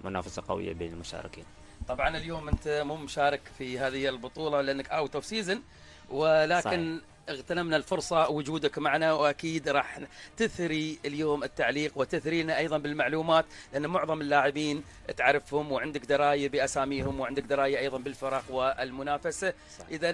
منافسه قويه بين المشاركين طبعا اليوم انت مو مشارك في هذه البطوله لانك اوت اوف سيزون ولكن صحيح. اغتنمنا الفرصه وجودك معنا واكيد راح تثري اليوم التعليق وتثري لنا ايضا بالمعلومات لان معظم اللاعبين تعرفهم وعندك درايه باساميهم وعندك درايه ايضا بالفرق والمنافسه اذا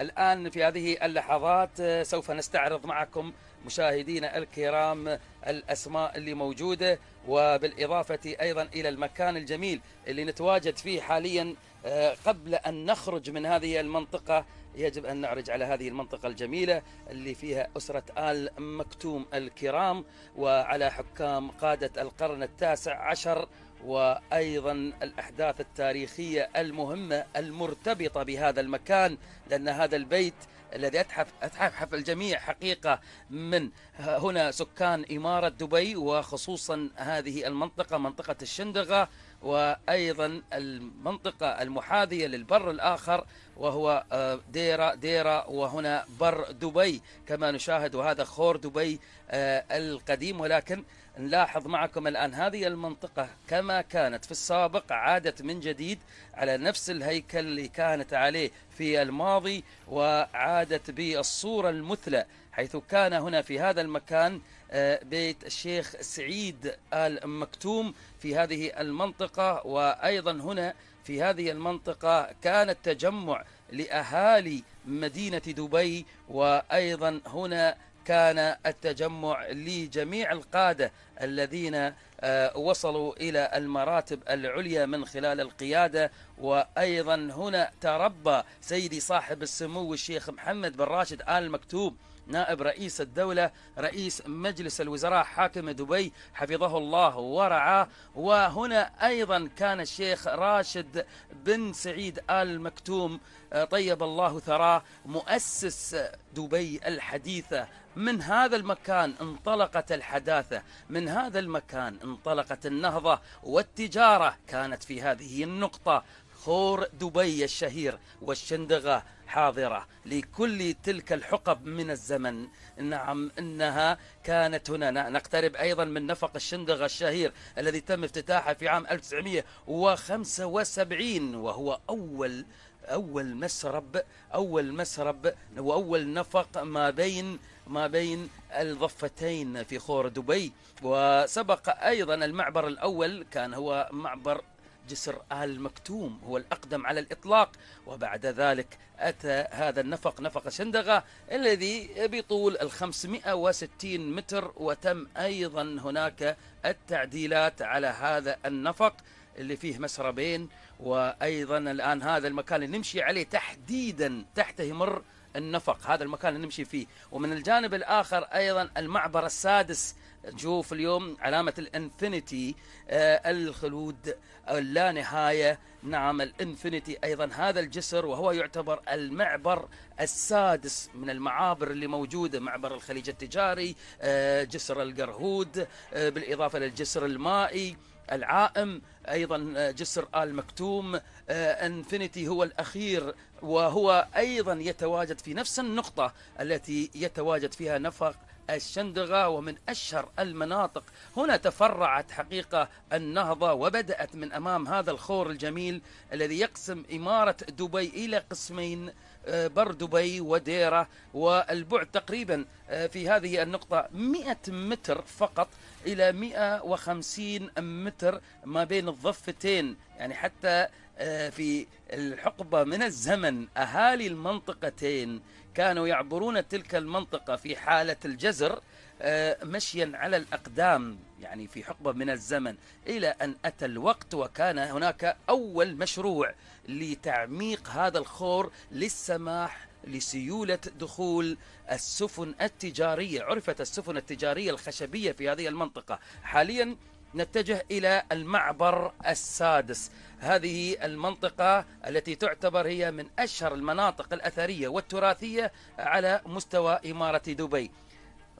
الان في هذه اللحظات آه، سوف نستعرض معكم مشاهدينا الكرام الأسماء اللي موجودة وبالإضافة أيضا إلى المكان الجميل اللي نتواجد فيه حاليا آه، قبل أن نخرج من هذه المنطقة يجب أن نعرج على هذه المنطقة الجميلة اللي فيها أسرة آل مكتوم الكرام وعلى حكام قادة القرن التاسع عشر وايضا الاحداث التاريخيه المهمه المرتبطه بهذا المكان لان هذا البيت الذي أتحف أتحف الجميع حقيقة من هنا سكان إمارة دبي وخصوصا هذه المنطقة منطقة الشندغة وأيضا المنطقة المحاذية للبر الآخر وهو آه، ديرة ديرة وهنا بر دبي كما نشاهد وهذا خور دبي آه، القديم ولكن نلاحظ معكم الآن هذه المنطقة كما كانت في السابق عادت من جديد على نفس الهيكل اللي كانت عليه في الماضي وعادت بالصورة المثلى حيث كان هنا في هذا المكان آه، بيت الشيخ سعيد آل مكتوم في هذه المنطقة وأيضا هنا في هذه المنطقة كان التجمع لأهالي مدينة دبي وأيضا هنا كان التجمع لجميع القادة الذين آه، وصلوا إلى المراتب العليا من خلال القيادة وأيضا هنا تربى سيدي صاحب السمو الشيخ محمد بن راشد آل مكتوب نائب رئيس الدولة رئيس مجلس الوزراء حاكم دبي حفظه الله ورعاه وهنا أيضا كان الشيخ راشد بن سعيد آل مكتوم آه، طيب الله ثراه مؤسس دبي الحديثة من هذا المكان انطلقت الحداثة من هذا المكان انطلقت النهضة والتجارة كانت في هذه النقطة خور دبي الشهير والشندغة حاضرة لكل تلك الحقب من الزمن نعم إنها كانت هنا نقترب أيضا من نفق الشندغة الشهير الذي تم افتتاحه في عام 1975 وهو أول أول مسرب أول مسرب وأول نفق ما بين ما بين الضفتين في خور دبي وسبق أيضا المعبر الأول كان هو معبر جسر آل مكتوم هو الأقدم على الإطلاق وبعد ذلك أتى هذا النفق نفق شندغة الذي بطول ال 560 متر وتم أيضا هناك التعديلات على هذا النفق اللي فيه مسربين وأيضا الآن هذا المكان اللي نمشي عليه تحديدا تحته يمر النفق هذا المكان اللي نمشي فيه ومن الجانب الآخر أيضا المعبر السادس نشوف اليوم علامة الانفينيتي آه، الخلود اللانهاية آه، نعم الانفينيتي أيضا هذا الجسر وهو يعتبر المعبر السادس من المعابر اللي موجودة معبر الخليج التجاري آه، جسر القرهود بالإضافة للجسر المائي العائم ايضا جسر ال مكتوم انفينيتي هو الاخير وهو ايضا يتواجد في نفس النقطه التي يتواجد فيها نفق الشندغة ومن أشهر المناطق هنا تفرعت حقيقة النهضة وبدأت من أمام هذا الخور الجميل الذي يقسم إمارة دبي إلى قسمين آه، بر دبي وديرة والبعد تقريبا آه، في هذه النقطة 100 متر فقط إلى 150 متر ما بين الضفتين يعني حتى آه، في الحقبة من الزمن أهالي المنطقتين كانوا يعبرون تلك المنطقة في حالة الجزر آه، مشيا على الأقدام يعني في حقبة من الزمن إلى أن أتى الوقت وكان هناك أول مشروع لتعميق هذا الخور للسماح لسيولة دخول السفن التجارية عرفت السفن التجارية الخشبية في هذه المنطقة حاليا نتجه إلى المعبر السادس هذه المنطقة التي تعتبر هي من أشهر المناطق الأثرية والتراثية على مستوى إمارة دبي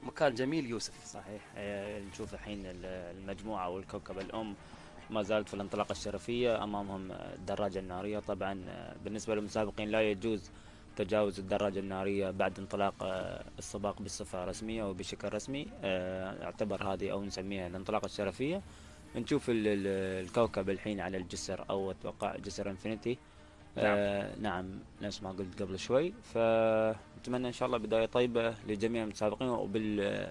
مكان جميل يوسف صحيح إيه، نشوف الحين المجموعة والكوكب الأم ما زالت في الانطلاقة الشرفية أمامهم الدراجة النارية طبعا آه، بالنسبة للمسابقين لا يجوز تجاوز الدراجة النارية بعد انطلاق آه، السباق بصفة رسمية وبشكل رسمي آه، اعتبر هذه أو نسميها الانطلاقة الشرفية نشوف الكوكب الحين على الجسر أو أتوقع جسر انفينيتي آه، نعم. آه نعم نفس ما قلت قبل شوي فنتمنى إن شاء الله بداية طيبة لجميع المتسابقين وبال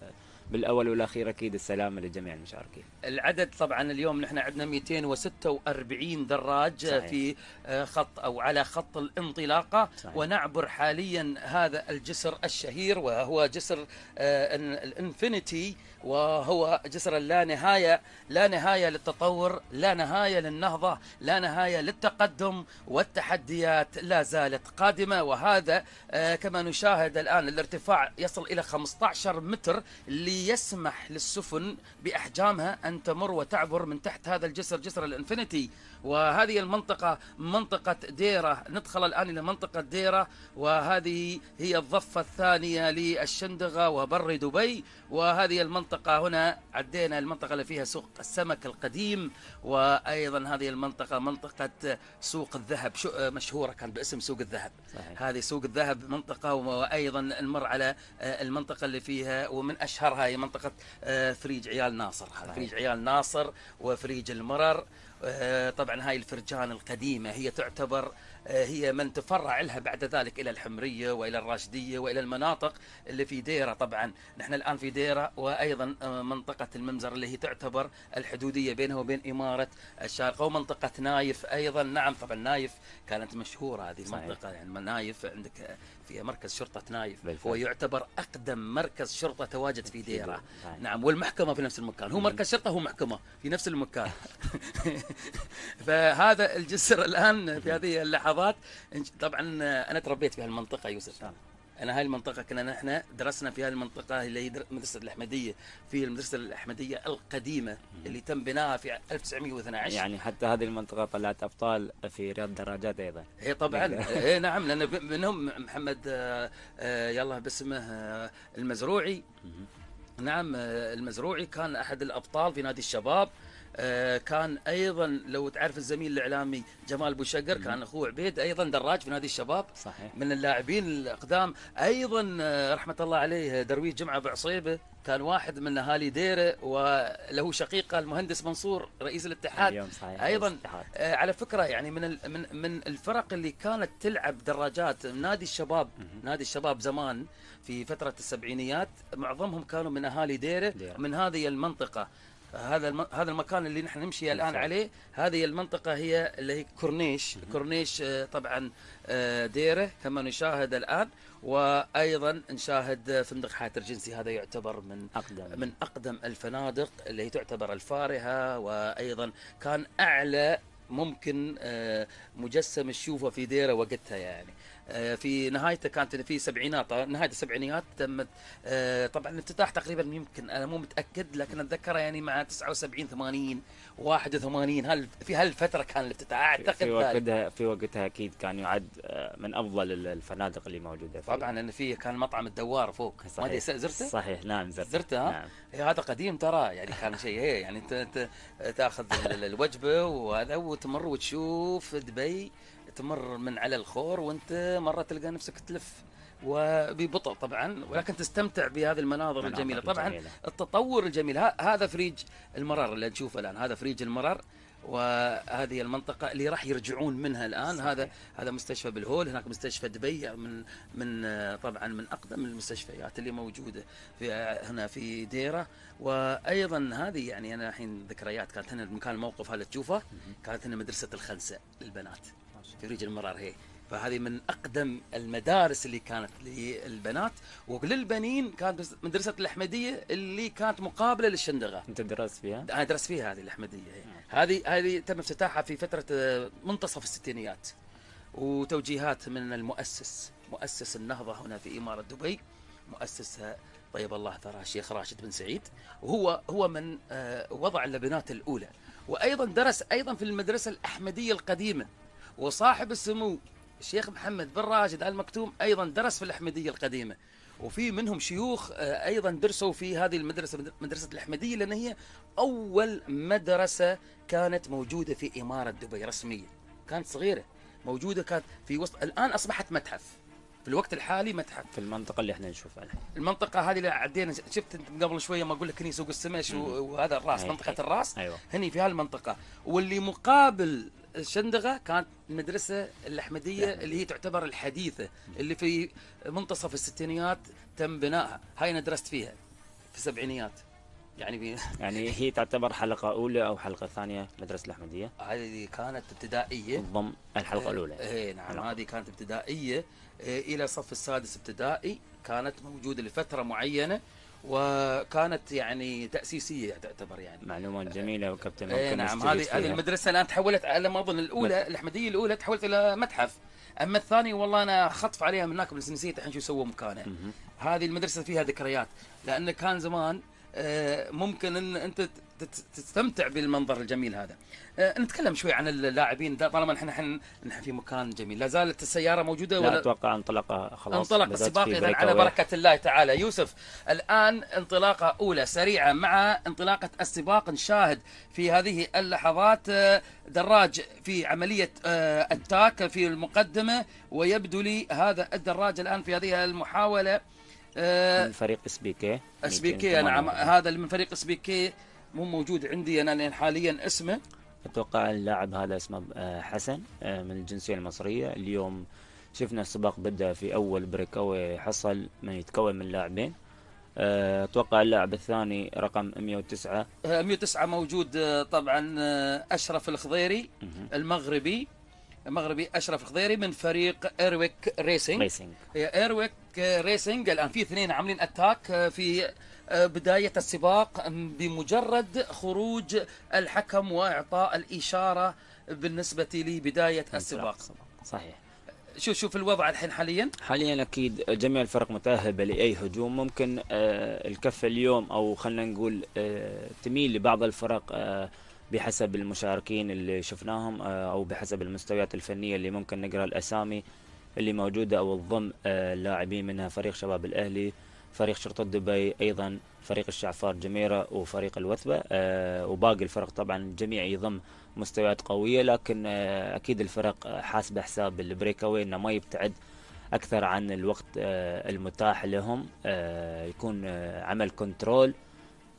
بالاول والاخير اكيد السلامه لجميع المشاركين. العدد طبعا اليوم نحن عندنا 246 دراج صحيح. في آه، خط او على خط الانطلاقه صحيح. ونعبر حاليا هذا الجسر الشهير وهو جسر آه، الانفينيتي وهو جسر لا نهاية لا نهاية للتطور لا نهاية للنهضة لا نهاية للتقدم والتحديات لا زالت قادمة وهذا آه، كما نشاهد الآن الارتفاع يصل إلى 15 متر ليسمح للسفن بأحجامها أن تمر وتعبر من تحت هذا الجسر جسر الانفينيتي وهذه المنطقة منطقة ديرة ندخل الآن إلى منطقة ديرة وهذه هي الضفة الثانية للشندغة وبر دبي وهذه المنطقة هنا عدينا المنطقة اللي فيها سوق السمك القديم وأيضا هذه المنطقة منطقة سوق الذهب مشهورة كان باسم سوق الذهب صحيح. هذه سوق الذهب منطقة وأيضا نمر على آه، المنطقة اللي فيها ومن أشهرها هي منطقة آه، فريج عيال ناصر صحيح. فريج عيال ناصر وفريج المرر آه، طبعا هاي الفرجان القديمة هي تعتبر آه، هي من تفرع لها بعد ذلك إلى الحمرية وإلى الراشدية وإلى المناطق اللي في ديرة طبعا نحن الآن في ديرة وأيضا آه، منطقة الممزر اللي هي تعتبر الحدودية بينها وبين إمارة الشارقة ومنطقة نايف أيضا نعم طبعا نايف كانت مشهورة هذه المنطقة يعني نايف عندك فيها مركز شرطة نايف بالفعل. هو يعتبر أقدم مركز شرطة تواجد في ديرة بالفعل. نعم والمحكمة في نفس المكان هو مركز شرطة هو محكمة في نفس المكان فهذا الجسر الآن في هذه اللحظات طبعا أنا تربيت في هالمنطقة يوسف انا هاي المنطقه كنا نحن درسنا في هاي المنطقه اللي هي مدرسه الاحمديه في المدرسه الاحمديه القديمه اللي تم بناها في 1912 يعني حتى هذه المنطقه طلعت ابطال في رياض الدراجات ايضا هي إيه، طبعا هي يعني إيه، نعم لان منهم محمد آه، آه، يلا باسمه آه، المزروعي نعم المزروعي كان احد الابطال في نادي الشباب آه، كان ايضا لو تعرف الزميل الاعلامي جمال بوشقر كان اخوه عبيد ايضا دراج في نادي الشباب صحيح من اللاعبين الاقدام ايضا آه، رحمه الله عليه درويش جمعه بعصيبه كان واحد من اهالي ديره وله شقيقه المهندس منصور رئيس الاتحاد اليوم صحيح ايضا الاتحاد. آه، على فكره يعني من من من الفرق اللي كانت تلعب دراجات نادي الشباب نادي الشباب زمان في فتره السبعينيات معظمهم كانوا من اهالي ديره, ديرة. من هذه المنطقه هذا الم... هذا المكان اللي نحن نمشي الان عليه هذه المنطقه هي اللي هي كورنيش كورنيش آه، طبعا آه، ديره كما نشاهد الان وايضا نشاهد فندق حات الجنسي هذا يعتبر من اقدم من اقدم الفنادق اللي هي تعتبر الفارهه وايضا كان اعلى ممكن آه، مجسم تشوفه في ديره وقتها يعني آه، في نهايته كانت في سبعينات آه، نهايه السبعينيات تمت آه، طبعا الافتتاح تقريبا يمكن انا مو متاكد لكن اتذكره يعني مع 79 80 81 هل في هالفتره كان الافتتاح اعتقد في وقتها في وقتها اكيد كان يعد من افضل الفنادق اللي موجوده فيه. طبعا لان في كان مطعم الدوار فوق صحيح. ما ادري زرته؟ صحيح نعم زرته زرته ها؟ نعم. إيه، هذا قديم ترى يعني كان شيء إيه، يعني انت تاخذ الوجبه وهذا وتمر وتشوف دبي تمر من على الخور وانت مره تلقى نفسك تلف وببطء طبعا ولكن تستمتع بهذه المناظر الجميله طبعا الجميلة. التطور الجميل هذا فريج المرار اللي نشوفه الان هذا فريج المرار وهذه المنطقة اللي راح يرجعون منها الآن صحيح. هذا هذا مستشفى بالهول هناك مستشفى دبي من من طبعا من أقدم المستشفيات اللي موجودة في هنا في ديرة وأيضا هذه يعني أنا الحين ذكريات كانت هنا مكان الموقف هذا تشوفه كانت هنا مدرسة الخنسة للبنات في المرار هي فهذه من اقدم المدارس اللي كانت للبنات وللبنين كانت مدرسه الاحمديه اللي كانت مقابله للشندغه انت درست فيها؟ انا درست فيها هذه الاحمديه هي. هذه هذه تم افتتاحها في فتره آه، منتصف الستينيات وتوجيهات من المؤسس مؤسس النهضه هنا في اماره دبي مؤسسها طيب الله ثراه الشيخ راشد بن سعيد وهو هو من آه، وضع اللبنات الاولى وايضا درس ايضا في المدرسه الاحمديه القديمه وصاحب السمو الشيخ محمد بن راشد آل مكتوم أيضا درس في الأحمدية القديمة وفي منهم شيوخ آه، ايضا درسوا في هذه المدرسه مدرسه الاحمديه لان هي اول مدرسه كانت موجوده في اماره دبي رسميه كانت صغيره موجوده كانت في وسط الان اصبحت متحف في الوقت الحالي متحف في المنطقه اللي احنا نشوفها الحين المنطقه هذه اللي عدينا شفت قبل شويه ما اقول لك هني سوق السمش وهذا الراس هي منطقه هي الراس أيوة. هني في هالمنطقه واللي مقابل الشندغه كانت مدرسه الاحمديه نعم. اللي هي تعتبر الحديثه نعم. اللي في منتصف الستينيات تم بنائها هاي انا درست فيها في السبعينيات يعني بي... يعني هي تعتبر حلقه اولى او حلقه ثانيه مدرسه الاحمديه هذه كانت ابتدائيه ضم الحلقه آه، الاولى اي نعم هذه كانت ابتدائيه آه، الى صف السادس ابتدائي كانت موجوده لفتره معينه وكانت يعني تاسيسيه تعتبر يعني معلومات جميله وكابتن إيه ممكن نعم هذه هذه المدرسه الان تحولت على ما اظن الاولى الاحمديه الاولى تحولت الى متحف اما الثاني والله انا خطف عليها من هناك بس نسيت الحين شو سووا مكانه هذه المدرسه فيها ذكريات لان كان زمان آه، ممكن ان انت تستمتع بالمنظر الجميل هذا أه نتكلم شوي عن اللاعبين طالما نحن نحن في مكان جميل لا زالت السياره موجوده ولا لا اتوقع انطلق خلاص انطلق السباق اذا على بركه الله تعالى يوسف الان انطلاقه اولى سريعه مع انطلاقه السباق نشاهد في هذه اللحظات آه، دراج في عمليه اتاك آه، في المقدمه ويبدو لي هذا الدراج الان في هذه المحاوله آه، من فريق اس بي كي اس بي كي نعم هذا من فريق اس بي كي مو موجود عندي انا لان حاليا اسمه اتوقع اللاعب هذا اسمه آه، حسن آه، من الجنسيه المصريه اليوم شفنا السباق بدا في اول بريك اوي حصل من يتكون من لاعبين آه، اتوقع اللاعب الثاني رقم 109 109 موجود طبعا اشرف الخضيري المغربي مغربي اشرف الخضيري من فريق ايرويك ريسنج ريسنج ايرويك ريسنج الان في اثنين عاملين اتاك في آه، بداية السباق بمجرد خروج الحكم وإعطاء الإشارة بالنسبة لبداية السباق صحيح شوف شوف الوضع الحين حاليا حاليا اكيد جميع الفرق متاهبه لاي هجوم ممكن آه، الكفه اليوم او خلينا نقول آه، تميل لبعض الفرق بحسب المشاركين اللي شفناهم او بحسب المستويات الفنيه اللي ممكن نقرا الاسامي اللي موجوده او تضم لاعبين منها فريق شباب الاهلي فريق شرطة دبي أيضا فريق الشعفار جميرة وفريق الوثبة آه، وباقي الفرق طبعا الجميع يضم مستويات قوية لكن آه، أكيد الفرق حاسبة حساب البريك أوي إنه ما يبتعد أكثر عن الوقت آه، المتاح لهم يكون عمل كنترول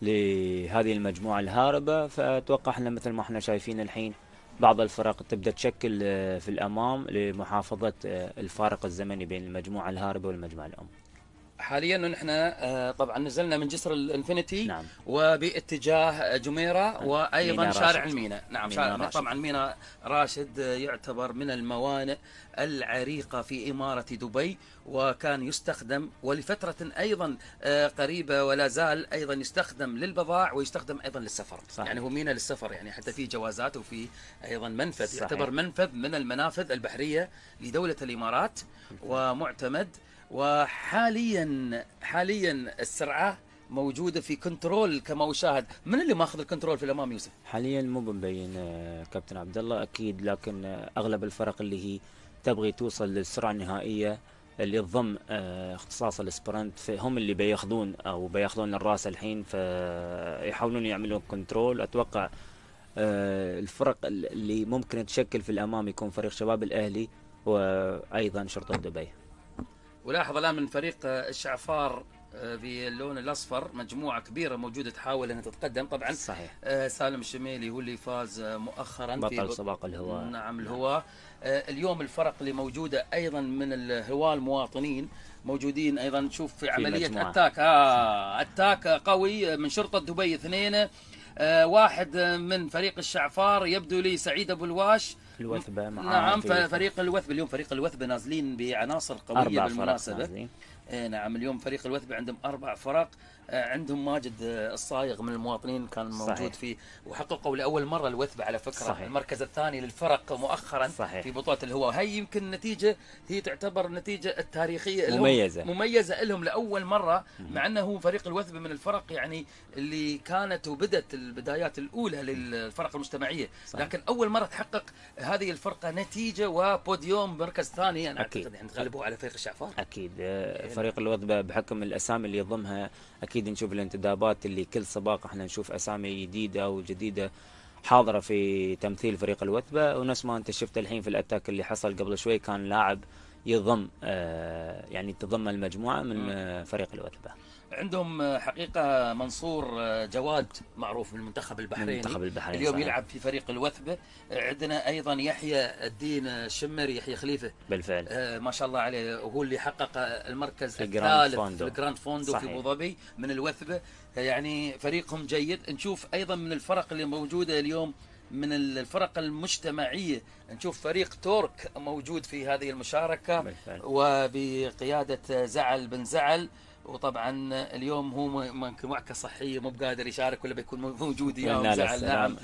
لهذه المجموعة الهاربة فأتوقع احنا مثل ما احنا شايفين الحين بعض الفرق تبدأ تشكل في الأمام لمحافظة الفارق الزمني بين المجموعة الهاربة والمجموعة الأم حاليا نحن آه، طبعا نزلنا من جسر الانفينيتي نعم. وباتجاه جميره نعم. وايضا شارع المينا نعم مينا شارع راشد. طبعا مينا راشد آه، يعتبر من الموانئ العريقه في اماره دبي وكان يستخدم ولفتره ايضا آه، قريبه ولا زال ايضا يستخدم للبضاع ويستخدم ايضا للسفر صحيح. يعني هو مينا للسفر يعني حتى في جوازات وفي ايضا منفذ صحيح. يعتبر منفذ من المنافذ البحريه لدوله الامارات ومعتمد وحاليا حاليا السرعه موجوده في كنترول كما اشاهد، من اللي ماخذ الكنترول في الامام يوسف؟ حاليا مو بمبين آه، كابتن عبد الله اكيد لكن آه، اغلب الفرق اللي هي تبغي توصل للسرعه النهائيه اللي تضم آه، اختصاص السبرنت هم اللي بياخذون او بياخذون الراس الحين فيحاولون يعملون كنترول اتوقع الفرق اللي ممكن تشكل في الامام يكون فريق شباب الاهلي وايضا شرطه دبي. ولاحظ الآن من فريق آه، الشعفار باللون آه، الاصفر مجموعه كبيره موجوده تحاول انها تتقدم طبعا صحيح آه سالم الشميلي هو اللي فاز آه، مؤخرا بطل سباق الهواء نعم, نعم. الهواء آه اليوم الفرق اللي موجوده ايضا من الهواء المواطنين موجودين ايضا نشوف في, في عمليه مجموعة. اتاك آه اتاك قوي من شرطه دبي اثنين آه واحد من فريق الشعفار يبدو لي سعيد ابو الواش الوثبه نعم فريق الوثبه اليوم فريق الوثبه نازلين بعناصر قويه بالمناسبه إيه، نعم اليوم فريق الوثبه عندهم اربع فرق آه، عندهم ماجد آه، الصايغ من المواطنين كان موجود صحيح. فيه وحققوا لاول مره الوثبه على فكره صحيح. المركز الثاني للفرق مؤخرا صحيح. في بطوله الهواء هي يمكن النتيجه هي تعتبر النتيجه التاريخيه لهم مميزه مميزه لهم لاول مره مع انه هو فريق الوثبه من الفرق يعني اللي كانت وبدت البدايات الاولى للفرق المجتمعيه صحيح. لكن اول مره تحقق هذه الفرقه نتيجه وبوديوم مركز ثاني انا أكيد. اعتقد يعني تغلبوا على فريق الشعفار اكيد آه، إيه. فريق الوثبه بحكم الاسامي اللي يضمها اكيد اكيد نشوف الانتدابات اللي كل سباق احنا نشوف اسامي جديده وجديده حاضره في تمثيل فريق الوثبه ونفس ما انت شفت الحين في الاتاك اللي حصل قبل شوي كان لاعب يضم آه، يعني تضم المجموعه من آه، فريق الوثبه. عندهم حقيقة منصور آه، جواد معروف من المنتخب البحريني المنتخب البحرين اليوم صحيح. يلعب في فريق الوثبة عندنا أيضا يحيى الدين شمر يحيى خليفة بالفعل آه ما شاء الله عليه وهو اللي حقق المركز الثالث فوندو. في الجراند فوندو صحيح. في أبو ظبي من الوثبة يعني فريقهم جيد نشوف أيضا من الفرق اللي موجودة اليوم من الفرق المجتمعية نشوف فريق تورك موجود في هذه المشاركة بالفعل. وبقيادة زعل بن زعل وطبعا اليوم هو معكه صحيه مو بقادر يشارك ولا بيكون موجود يا زعل نعم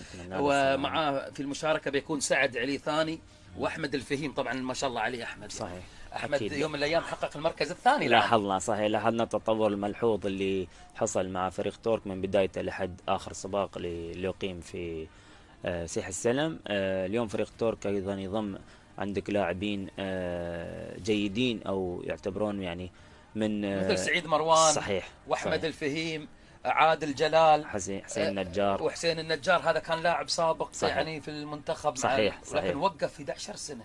ومعاه في المشاركه بيكون سعد علي ثاني واحمد الفهيم طبعا ما شاء الله عليه احمد صحيح احمد أكيد. يوم من الايام حقق المركز الثاني لاحظنا صحيح لاحظنا التطور الملحوظ اللي حصل مع فريق تورك من بدايته لحد اخر سباق اللي يقيم في آه، سيح السلم آه، اليوم فريق تورك ايضا يضم عندك لاعبين آه، جيدين او يعتبرون يعني من مثل آه، سعيد مروان صحيح واحمد صحيح. الفهيم عادل جلال حسين آه، حسين النجار وحسين النجار هذا كان لاعب سابق صحيح. يعني في المنتخب صحيح, صحيح. لكن وقف في 11 سنه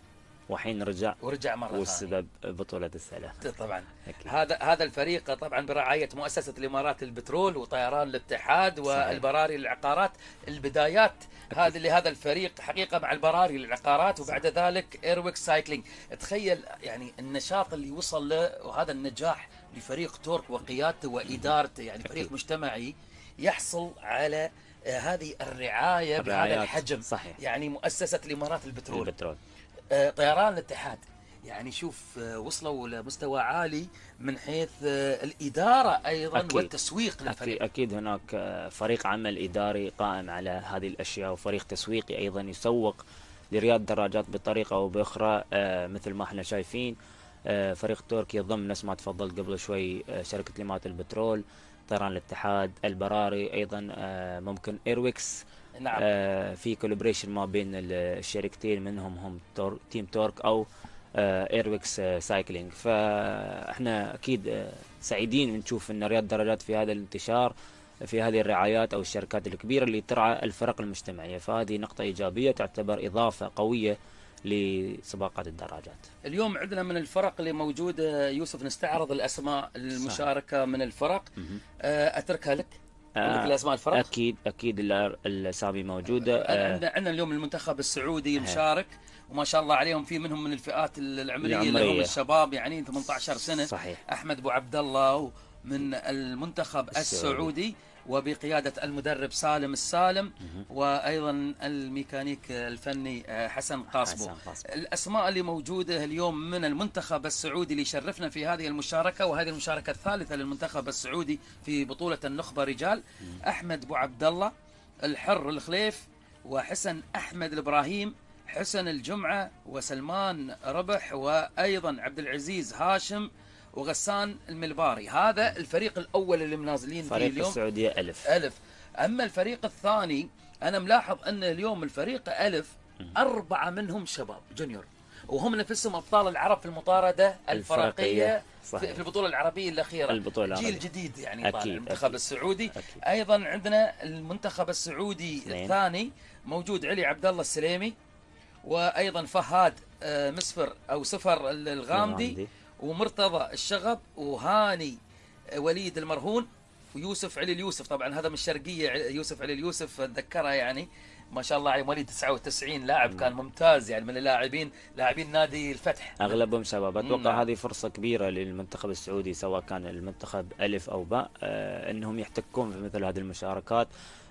وحين رجع ورجع مره ثانيه والسبب بطوله السلامه طبعا هذا هذا الفريق طبعا برعايه مؤسسه الامارات للبترول وطيران الاتحاد والبراري للعقارات البدايات هذه لهذا الفريق حقيقه مع البراري للعقارات وبعد ذلك ايرويك سايكلينج تخيل يعني النشاط اللي وصل له وهذا النجاح لفريق تورك وقيادته وادارته يعني فريق أكيد. مجتمعي يحصل على آه، هذه الرعايه بهذا الحجم صحيح. يعني مؤسسه الامارات للبترول البترول آه، طيران الاتحاد يعني شوف آه، وصلوا لمستوى عالي من حيث آه، الإدارة أيضا أكيد والتسويق للفريق أكيد, أكيد هناك فريق عمل إداري قائم على هذه الأشياء وفريق تسويقي أيضا يسوق لرياض الدراجات بطريقة أو بأخرى مثل ما احنا شايفين فريق تركي يضم نفس ما تفضلت قبل شوي شركة لمات البترول طيران الاتحاد البراري أيضا ممكن ايرويكس نعم. آه في كولابريشن ما بين الشركتين منهم هم تور تيم تورك او آه ايرويكس آه سايكلينج فاحنا اكيد آه سعيدين نشوف ان رياض دراجات في هذا الانتشار في هذه الرعايات او الشركات الكبيره اللي ترعى الفرق المجتمعيه فهذه نقطه ايجابيه تعتبر اضافه قويه لسباقات الدراجات. اليوم عندنا من الفرق اللي موجوده يوسف نستعرض الاسماء المشاركه صحيح. من الفرق آه، اتركها لك عندك آه، الاسماء الفرق؟ اكيد اكيد الاسامي موجوده آه، عندنا عندنا اليوم المنتخب السعودي مشارك وما شاء الله عليهم في منهم من الفئات العمريه, العمرية. اللي هم الشباب يعني 18 سنه صحيح احمد ابو عبد الله من المنتخب السعودي, السعودي. وبقيادة المدرب سالم السالم وأيضا الميكانيك الفني آه، حسن قاصبو الأسماء اللي موجودة اليوم من المنتخب السعودي اللي شرفنا في هذه المشاركة وهذه المشاركة الثالثة للمنتخب السعودي في بطولة النخبة رجال أحمد بو عبد الله الحر الخليف وحسن أحمد الإبراهيم حسن الجمعة وسلمان ربح وأيضا عبد العزيز هاشم وغسان الملباري هذا الفريق الأول اللي منازلين فيه اليوم فريق السعودية ألف ألف أما الفريق الثاني أنا ملاحظ أن اليوم الفريق ألف أربعة منهم شباب جونيور وهم نفسهم ابطال العرب في المطارده الفرقيه صحيح. في البطوله العربيه الاخيره البطوله العربيه جيل جديد يعني أكيد طالع المنتخب أكيد السعودي أكيد ايضا عندنا المنتخب السعودي سنين. الثاني موجود علي عبد الله السليمي وايضا فهاد آه، مسفر او سفر الغامدي, الغامدي ومرتضى الشغب وهاني وليد المرهون ويوسف علي اليوسف طبعا هذا من الشرقيه يوسف علي اليوسف اتذكرها يعني ما شاء الله عليه مواليد 99 لاعب كان ممتاز يعني من اللاعبين لاعبين نادي الفتح اغلبهم شباب اتوقع هذه فرصه كبيره للمنتخب السعودي سواء كان المنتخب الف او باء آه انهم يحتكون في مثل هذه المشاركات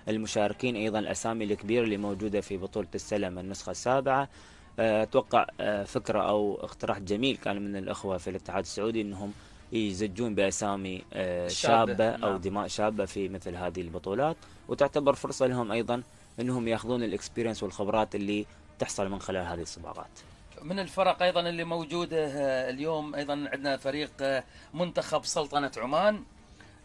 المشاركين ايضا الاسامي الكبيره اللي موجوده في بطوله السلم النسخه السابعه اتوقع آه، فكره او اقتراح جميل كان من الاخوه في الاتحاد السعودي انهم يزجون باسامي آه، شابه او نعم. دماء شابه في مثل هذه البطولات وتعتبر فرصه لهم ايضا انهم ياخذون الاكسبيرينس والخبرات اللي تحصل من خلال هذه السباقات. من الفرق ايضا اللي موجوده آه، اليوم ايضا عندنا فريق منتخب سلطنه عمان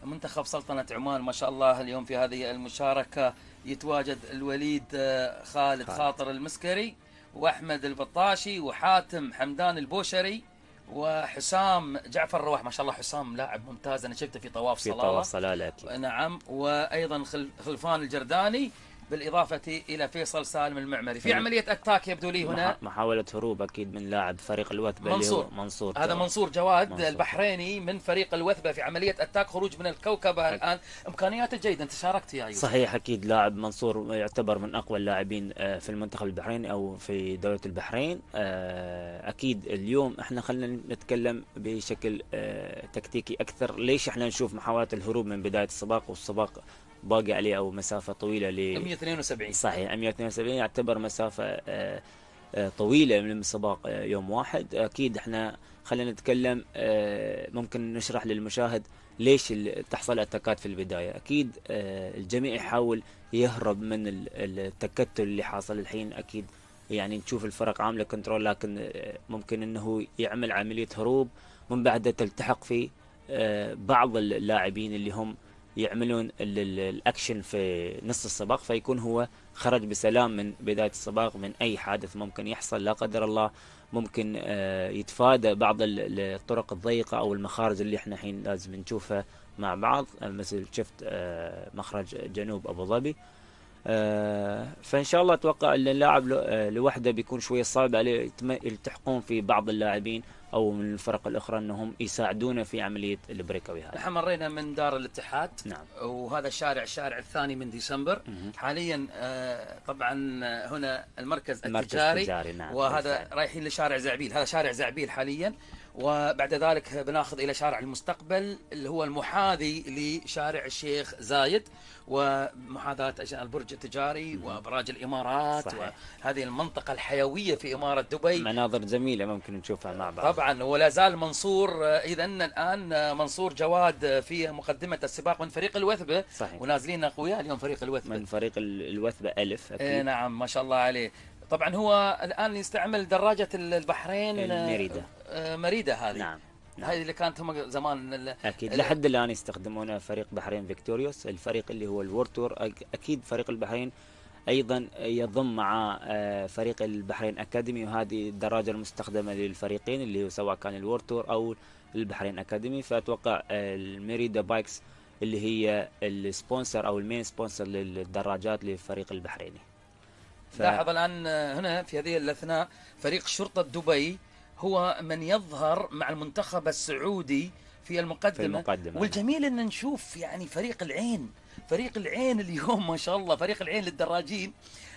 منتخب سلطنه عمان ما شاء الله اليوم في هذه المشاركه يتواجد الوليد خالد, خالد. خاطر المسكري واحمد البطاشي وحاتم حمدان البوشري وحسام جعفر الروح ما شاء الله حسام لاعب ممتاز انا شفته في طواف صلاله في طواف صلاله نعم وايضا خلفان الجرداني بالإضافة إلى فيصل سالم المعمري في عملية أتاك يبدو لي هنا محاولة هروب أكيد من لاعب فريق الوثبة منصور, منصور هذا منصور جواد منصور. البحريني من فريق الوثبة في عملية أتاك خروج من الكوكبة أكيد. الآن إمكانياته جيدة أنت شاركت يا أيوة. صحيح أكيد لاعب منصور يعتبر من أقوى اللاعبين آه، في المنتخب البحريني أو في دولة البحرين آه، أكيد اليوم احنا خلينا نتكلم بشكل آه، تكتيكي أكثر ليش احنا نشوف محاولات الهروب من بداية السباق والسباق باقي عليه او مسافه طويله ل 172 صحيح 172 يعتبر مسافه آه، آه، طويله من السباق آه، يوم واحد اكيد احنا خلينا نتكلم ممكن نشرح للمشاهد ليش تحصل اتاكات في البدايه اكيد الجميع يحاول يهرب من التكتل اللي حاصل الحين اكيد يعني نشوف الفرق عامله كنترول لكن ممكن انه يعمل عمليه هروب من بعدها تلتحق في بعض اللاعبين اللي هم يعملون الاكشن في نص السباق فيكون هو خرج بسلام من بدايه السباق من اي حادث ممكن يحصل لا قدر الله ممكن آه، يتفادى بعض الطرق الضيقه او المخارج اللي احنا الحين لازم نشوفها مع بعض مثل شفت آه، مخرج جنوب ابو ظبي آه، فان شاء الله اتوقع ان اللاعب لوحده بيكون شويه صعب عليه يلتحقون في بعض اللاعبين او من الفرق الاخرى انهم يساعدونا في عمليه البريك اوي هذا. احنا مرينا من دار الاتحاد نعم وهذا الشارع الشارع الثاني من ديسمبر مه. حاليا آه طبعا آه، هنا المركز التجاري, التجاري نعم وهذا بالفعل. رايحين لشارع زعبيل هذا شارع زعبيل حاليا وبعد ذلك بناخذ الى شارع المستقبل اللي هو المحاذي لشارع الشيخ زايد ومحاذاة البرج التجاري وابراج الامارات صحيح. وهذه المنطقه الحيويه في اماره دبي مناظر جميله ممكن نشوفها مع بعض طبعا ولا زال منصور اذا الان منصور جواد في مقدمه السباق من فريق الوثبه صحيح. ونازلين اقوياء اليوم فريق الوثبه من فريق الوثبه الف أكيد. إيه، نعم ما شاء الله عليه طبعا هو الان يستعمل دراجه البحرين المريده آه، آه، مريده هذه نعم هذه اللي كانت هم زمان اكيد لحد الان يستخدمونه فريق بحرين فيكتوريوس الفريق اللي هو الورتور اكيد فريق البحرين ايضا يضم مع آه، فريق البحرين اكاديمي وهذه الدراجه المستخدمه للفريقين اللي هو سواء كان الورتور او البحرين اكاديمي فاتوقع الميريدا بايكس اللي هي السبونسر او المين سبونسر للدراجات للفريق البحريني ف... لاحظ الان آه، هنا في هذه الاثناء فريق شرطه دبي هو من يظهر مع المنتخب السعودي في المقدمة, في المقدمة والجميل أن نشوف يعني فريق العين فريق العين اليوم ما شاء الله فريق العين للدراجين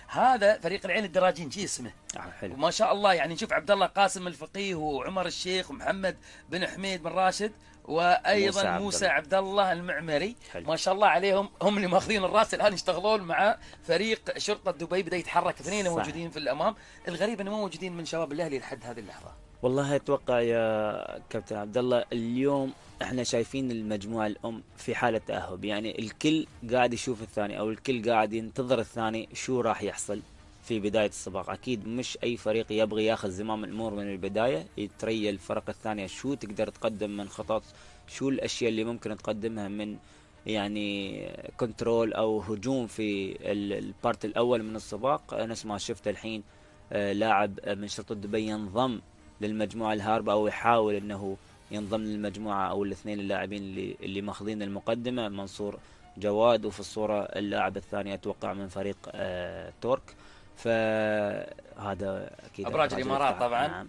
هذا فريق العين الدراجين جي اسمه ما آه، حلو. شاء الله يعني نشوف عبد الله قاسم الفقيه وعمر الشيخ ومحمد بن حميد بن راشد وايضا موسى, موسى عبد الله المعمري حلو. ما شاء الله عليهم هم اللي ماخذين الراس الان يشتغلون مع فريق شرطه دبي بدا يتحرك اثنين موجودين في الامام الغريب انه مو موجودين من شباب الاهلي لحد هذه اللحظه والله اتوقع يا كابتن عبد الله اليوم احنا شايفين المجموعه الام في حاله تاهب يعني الكل قاعد يشوف الثاني او الكل قاعد ينتظر الثاني شو راح يحصل في بدايه السباق اكيد مش اي فريق يبغي ياخذ زمام الامور من البدايه يتريى الفرق الثانيه شو تقدر تقدم من خطط شو الاشياء اللي ممكن تقدمها من يعني كنترول او هجوم في البارت الاول من السباق نفس ما شفت الحين آه، لاعب آه، من شرطه دبي انضم للمجموعة الهاربة أو يحاول أنه ينضم للمجموعة أو الاثنين اللاعبين اللي, اللي ماخذين المقدمة منصور جواد وفي الصورة اللاعب الثاني أتوقع من فريق آه تورك فهذا أكيد أبراج الإمارات طبعا نعم.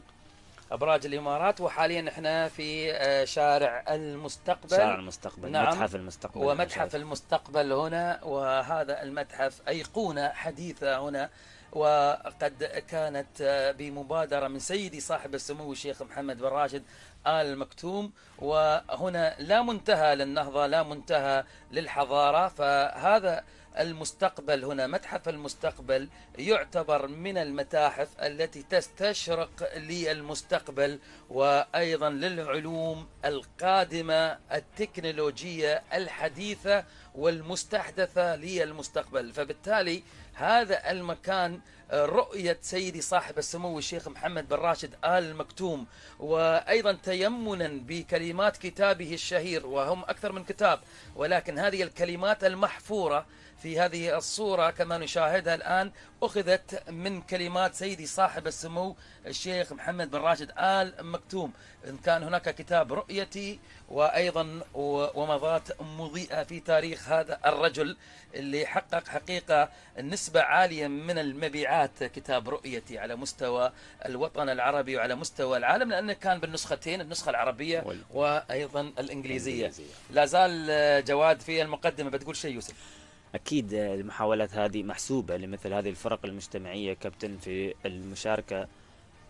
ابراج الامارات وحاليا احنا في آه، شارع المستقبل شارع المستقبل نعم متحف المستقبل ومتحف المستقبل هنا وهذا المتحف ايقونه حديثه هنا وقد كانت بمبادرة من سيدي صاحب السمو الشيخ محمد بن راشد آل مكتوم وهنا لا منتهى للنهضة لا منتهى للحضارة فهذا المستقبل هنا متحف المستقبل يعتبر من المتاحف التي تستشرق للمستقبل وايضا للعلوم القادمه التكنولوجيه الحديثه والمستحدثه للمستقبل فبالتالي هذا المكان آه، رؤية سيدي صاحب السمو الشيخ محمد بن راشد آل المكتوم وأيضا تيمنا بكلمات كتابه الشهير وهم أكثر من كتاب ولكن هذه الكلمات المحفورة في هذه الصورة كما نشاهدها الآن أخذت من كلمات سيدي صاحب السمو الشيخ محمد بن راشد آل مكتوم إن كان هناك كتاب رؤيتي وأيضا ومضات مضيئة في تاريخ هذا الرجل اللي حقق حقيقة نسبة عالية من المبيعات كتاب رؤيتي على مستوى الوطن العربي وعلى مستوى العالم لأنه كان بالنسختين النسخة العربية وأيضا الإنجليزية لا زال جواد في المقدمة بتقول شيء يوسف أكيد المحاولات هذه محسوبة لمثل هذه الفرق المجتمعية كابتن في المشاركة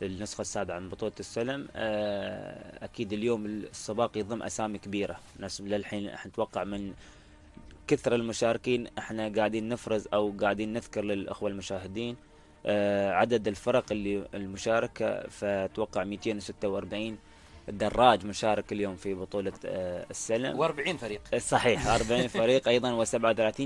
للنسخة السابعة من بطولة السلم آه، أكيد اليوم السباق يضم أسامي كبيرة ناس للحين نتوقع من كثر المشاركين احنا قاعدين نفرز أو قاعدين نذكر للأخوة المشاهدين آه، عدد الفرق اللي المشاركة فاتوقع 246 الدراج مشارك اليوم في بطولة آه، السلم و40 فريق إيه، صحيح 40 فريق أيضا و37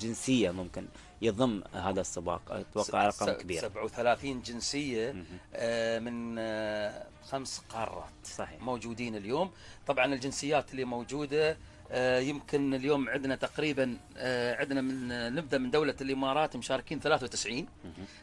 جنسية ممكن يضم هذا السباق أتوقع رقم كبير 37 جنسية آه، من آه، خمس قارات صحيح موجودين اليوم طبعا الجنسيات اللي موجودة يمكن اليوم عندنا تقريبا عندنا من نبدا من دوله الامارات مشاركين 93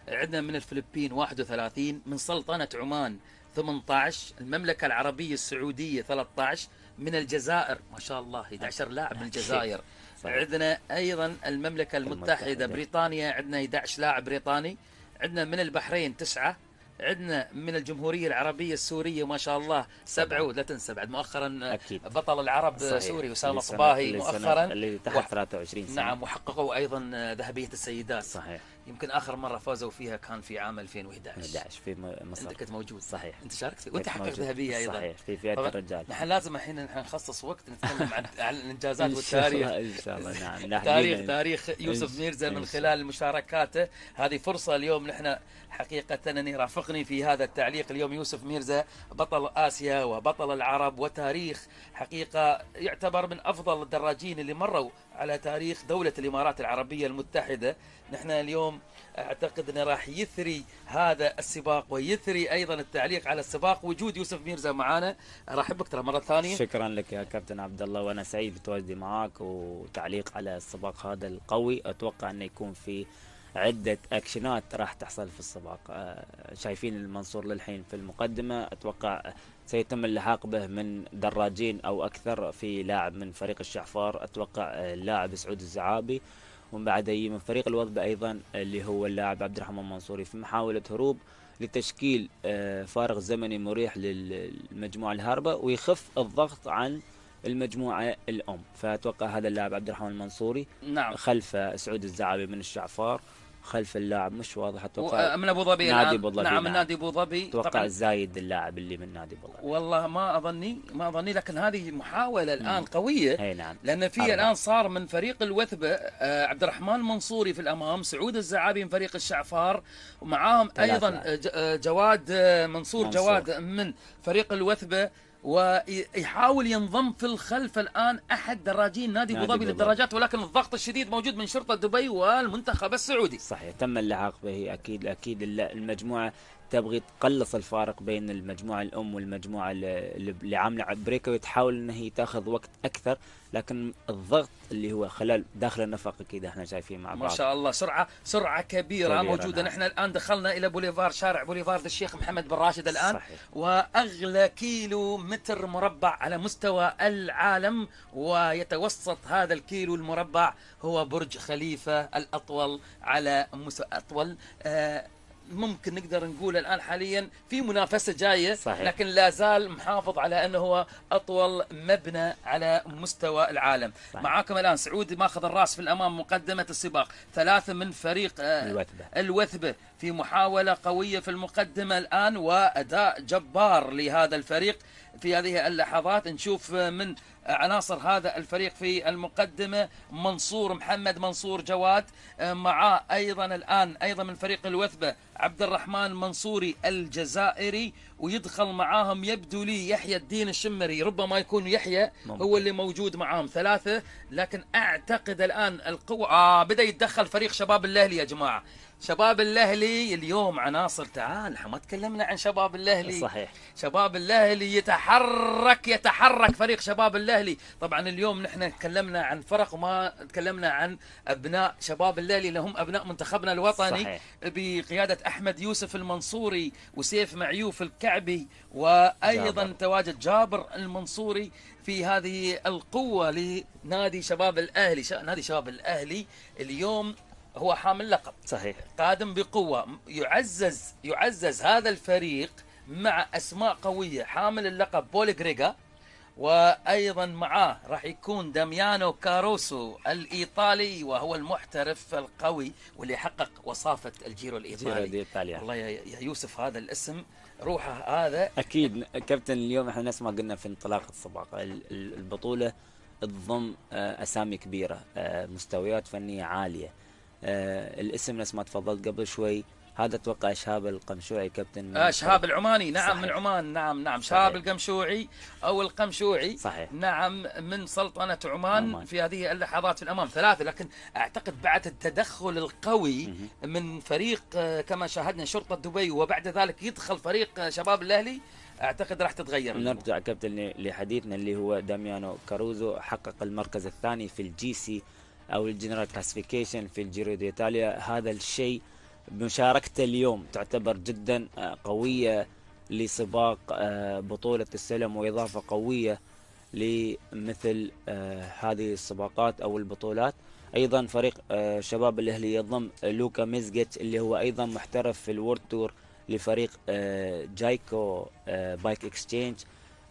عندنا من الفلبين 31 من سلطنه عمان 18 المملكة العربية السعودية 13 من الجزائر ما شاء الله 11 لاعب من نعم، الجزائر عندنا أيضا المملكة المتحدة بريطانيا عندنا 11 لاعب بريطاني عندنا من البحرين تسعة عندنا من الجمهوريه العربيه السوريه ما شاء الله سبعه لا تنسى بعد مؤخرا أكيد. بطل العرب صحيح. سوري وسام صباهي مؤخرا اللي تحت 23 سنه نعم وحققوا ايضا ذهبيه السيدات صحيح يمكن اخر مره فازوا فيها كان في عام 2011 11 في مصر انت كنت موجود صحيح انت شاركت وانت حققت ذهبيه ايضا صحيح في فئه الرجال نحن لازم الحين نحن نخصص وقت نتكلم عن الانجازات والتاريخ ان شاء الله نعم تاريخ تاريخ يوسف ميرزا من خلال مشاركاته هذه فرصه اليوم نحن حقيقه انني رافقني في هذا التعليق اليوم يوسف ميرزا بطل اسيا وبطل العرب وتاريخ حقيقه يعتبر من افضل الدراجين اللي مروا على تاريخ دولة الإمارات العربية المتحدة نحن اليوم أعتقد أنه راح يثري هذا السباق ويثري أيضا التعليق على السباق وجود يوسف ميرزا معنا راح أحبك ترى مرة ثانية شكرا لك يا كابتن عبد الله وأنا سعيد بتواجدي معك وتعليق على السباق هذا القوي أتوقع أنه يكون في عدة أكشنات راح تحصل في السباق آه، شايفين المنصور للحين في المقدمة أتوقع سيتم اللحاق به من دراجين أو أكثر في لاعب من فريق الشعفار أتوقع آه، اللاعب سعود الزعابي ومن اي من فريق الوضبة أيضا اللي هو اللاعب عبد الرحمن منصوري في محاولة هروب لتشكيل آه، فارغ زمني مريح للمجموعة الهاربة ويخف الضغط عن المجموعة الأم فأتوقع هذا اللاعب عبد الرحمن المنصوري نعم. خلف سعود الزعابي من الشعفار خلف اللاعب مش واضح اتوقع آه، من ابو ظبي نادي ابو ظبي نعم, نادي ابو ظبي اتوقع زايد اللاعب اللي من نادي ابو ظبي والله ما اظني ما اظني لكن هذه محاوله الان مم. قويه اي نعم لان في الان صار من فريق الوثبه آه، عبد الرحمن المنصوري في الامام سعود الزعابي من فريق الشعفار ومعاهم ايضا آه، جواد منصور, منصور جواد من فريق الوثبه ويحاول ينضم في الخلف الان احد دراجين نادي ابو ظبي للدراجات ولكن الضغط الشديد موجود من شرطه دبي والمنتخب السعودي. صحيح تم اللعاق به اكيد اكيد المجموعه تبغي تقلص الفارق بين المجموعه الام والمجموعه اللي عامله بريكا تحاول ان هي تاخذ وقت اكثر لكن الضغط اللي هو خلال داخل النفق اكيد احنا شايفين مع بعض ما شاء الله سرعه سرعه كبيره, موجوده نعم. نحن الان دخلنا الى بوليفار شارع بوليفار الشيخ محمد بن راشد الان صحيح. واغلى كيلو متر مربع على مستوى العالم ويتوسط هذا الكيلو المربع هو برج خليفه الاطول على مستوى اطول آه ممكن نقدر نقول الان حاليا في منافسه جايه صحيح. لكن لا زال محافظ على انه هو اطول مبنى على مستوى العالم صحيح. معاكم الان سعودي ماخذ الراس في الامام مقدمه السباق ثلاثه من فريق آه، الوثبه الوثبه في محاوله قويه في المقدمه الان واداء جبار لهذا الفريق في هذه اللحظات نشوف آه، من عناصر هذا الفريق في المقدمة منصور محمد منصور جواد آه، معاه أيضا الآن أيضا من فريق الوثبة عبد الرحمن منصوري الجزائري ويدخل معاهم يبدو لي يحيى الدين الشمري ربما يكون يحيى هو اللي موجود معاهم ثلاثة لكن أعتقد الآن القوة آه بدأ يتدخل فريق شباب الأهلي يا جماعة شباب الاهلي اليوم عناصر تعال احنا ما تكلمنا عن شباب الاهلي صحيح شباب الاهلي يتحرك يتحرك فريق شباب الاهلي طبعا اليوم نحن تكلمنا عن فرق وما تكلمنا عن ابناء شباب الاهلي اللي هم ابناء منتخبنا الوطني صحيح. بقياده احمد يوسف المنصوري وسيف معيوف الكعبي وايضا جابر. تواجد جابر المنصوري في هذه القوة لنادي شباب الأهلي نادي شباب الأهلي اليوم هو حامل لقب صحيح قادم بقوه يعزز يعزز هذا الفريق مع اسماء قويه حامل اللقب بول جريجا وايضا معاه راح يكون داميانو كاروسو الايطالي وهو المحترف القوي واللي حقق وصافه الجيرو الايطالي جيرو الايطالي والله يا يوسف هذا الاسم روحه هذا اكيد كابتن اليوم احنا نفس ما قلنا في انطلاق السباق البطوله تضم آه، اسامي كبيره آه، مستويات فنيه عاليه آه، الاسم نفس ما تفضلت قبل شوي هذا اتوقع شهاب القمشوعي كابتن آه شهاب العماني نعم صحيح. من عمان نعم نعم صحيح. شهاب القمشوعي او القمشوعي صحيح نعم من سلطنه عمان, عمان. في هذه اللحظات في الامام ثلاثه لكن اعتقد بعد التدخل القوي من فريق آه، كما شاهدنا شرطه دبي وبعد ذلك يدخل فريق آه، شباب الاهلي اعتقد راح تتغير نرجع كابتن لحديثنا اللي هو داميانو كاروزو حقق المركز الثاني في الجي سي او الجنرال كلاسيفيكيشن في الجيرو ديتاليا هذا الشيء مشاركته اليوم تعتبر جدا آه، قويه لسباق آه، بطوله السلم واضافه قويه لمثل آه، هذه السباقات او البطولات ايضا فريق شباب الاهلي يضم لوكا ميزجيتش اللي هو ايضا محترف في الورد تور لفريق جايكو بايك اكستشينج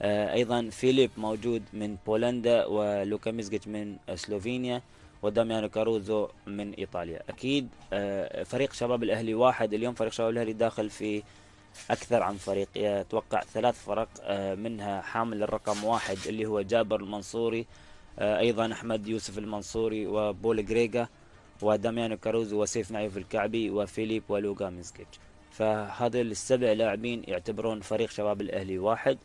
ايضا فيليب موجود من بولندا ولوكا ميزجيتش من سلوفينيا وداميانو يعني كاروزو من ايطاليا اكيد آه، فريق شباب الاهلي واحد اليوم فريق شباب الاهلي داخل في اكثر عن فريق اتوقع ثلاث فرق آه، منها حامل الرقم واحد اللي هو جابر المنصوري آه، ايضا احمد يوسف المنصوري وبول جريجا وداميانو يعني كاروزو وسيف نايف الكعبي وفيليب ولوغا مينسكيتش فهذا السبع لاعبين يعتبرون فريق شباب الاهلي واحد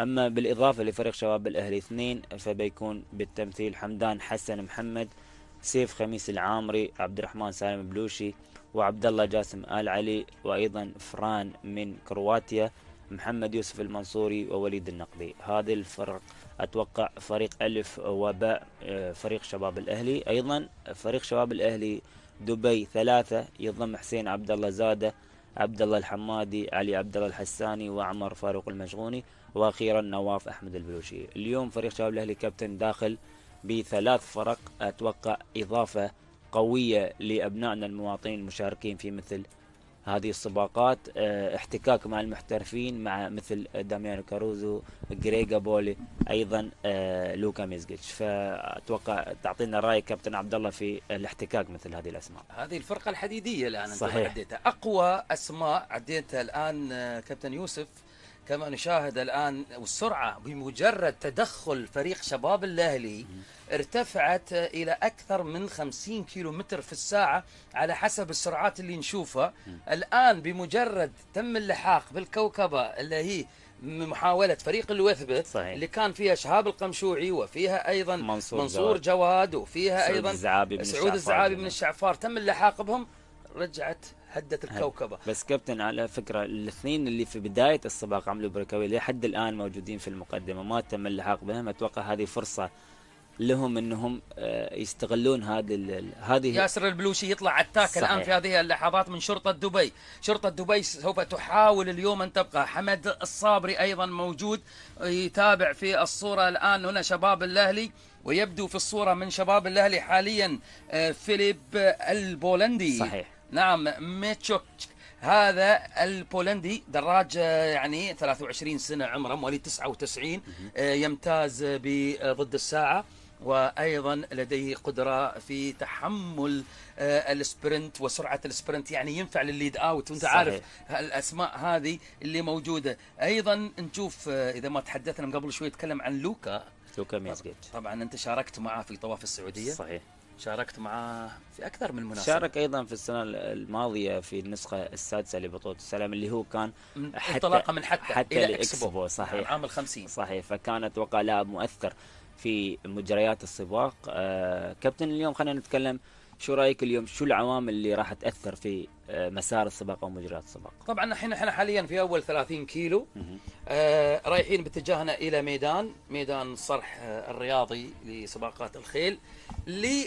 اما بالاضافه لفريق شباب الاهلي اثنين فبيكون بالتمثيل حمدان حسن محمد سيف خميس العامري عبد الرحمن سالم بلوشي وعبد الله جاسم آل علي وأيضا فران من كرواتيا محمد يوسف المنصوري ووليد النقدي هذا الفرق أتوقع فريق ألف وباء آه، فريق شباب الأهلي أيضا فريق شباب الأهلي دبي ثلاثة يضم حسين عبد الله زادة عبد الله الحمادي علي عبد الله الحساني وعمر فاروق المشغوني واخيرا نواف احمد البلوشي اليوم فريق شباب الاهلي كابتن داخل بثلاث فرق أتوقع إضافة قوية لأبنائنا المواطنين المشاركين في مثل هذه السباقات آه، احتكاك مع المحترفين مع مثل داميان كاروزو جريجا بولي ايضا آه، لوكا ميزجيتش فاتوقع تعطينا راي كابتن عبد الله في الاحتكاك مثل هذه الاسماء هذه الفرقه الحديديه الان صحيح عديتها اقوى اسماء عديتها الان آه، كابتن يوسف كما نشاهد الآن والسرعة بمجرد تدخل فريق شباب الأهلي ارتفعت إلى أكثر من 50 كيلو متر في الساعة على حسب السرعات اللي نشوفها الآن بمجرد تم اللحاق بالكوكبة اللي هي محاولة فريق الوثبة صحيح. اللي كان فيها شهاب القمشوعي وفيها أيضا منصور, منصور جواد. وفيها أيضا سعود الزعابي من الشعفار تم اللحاق بهم رجعت هدت الكوكبه بس كابتن على فكره الاثنين اللي في بدايه السباق عملوا بركاوي لحد الان موجودين في المقدمه ما تم اللحاق بهم اتوقع هذه فرصه لهم انهم آه، يستغلون هذه هذه ياسر البلوشي يطلع عتاك الان في هذه اللحظات من شرطه دبي، شرطه دبي سوف تحاول اليوم ان تبقى، حمد الصابري ايضا موجود آه، يتابع في الصوره الان هنا شباب الاهلي ويبدو في الصوره من شباب الاهلي حاليا آه، فيليب البولندي صحيح نعم ميتشوك هذا البولندي دراج آه، يعني 23 سنة عمره مواليد 99 آه، يمتاز بضد الساعة وايضا لديه قدره في تحمل آه، السبرنت وسرعه السبرنت يعني ينفع للليد اوت وانت صحيح. عارف الاسماء هذه اللي موجوده ايضا نشوف اذا ما تحدثنا من قبل شوي نتكلم عن لوكا لوكا ميزجيت طبعا انت شاركت معه في طواف السعوديه صحيح شاركت معاه في اكثر من مناسبه شارك ايضا في السنه الماضيه في النسخه السادسه لبطوله السلام اللي هو كان حتى من حتى, حتى الى اكسبو صحيح عام ال50 صحيح فكان اتوقع لاعب مؤثر في مجريات السباق آه كابتن اليوم خلينا نتكلم شو رايك اليوم شو العوامل اللي راح تاثر في آه، مسار السباق او مجريات السباق؟ طبعا احنا احنا حاليا في اول 30 كيلو آه رايحين باتجاهنا الى ميدان ميدان الصرح آه، الرياضي لسباقات الخيل اللي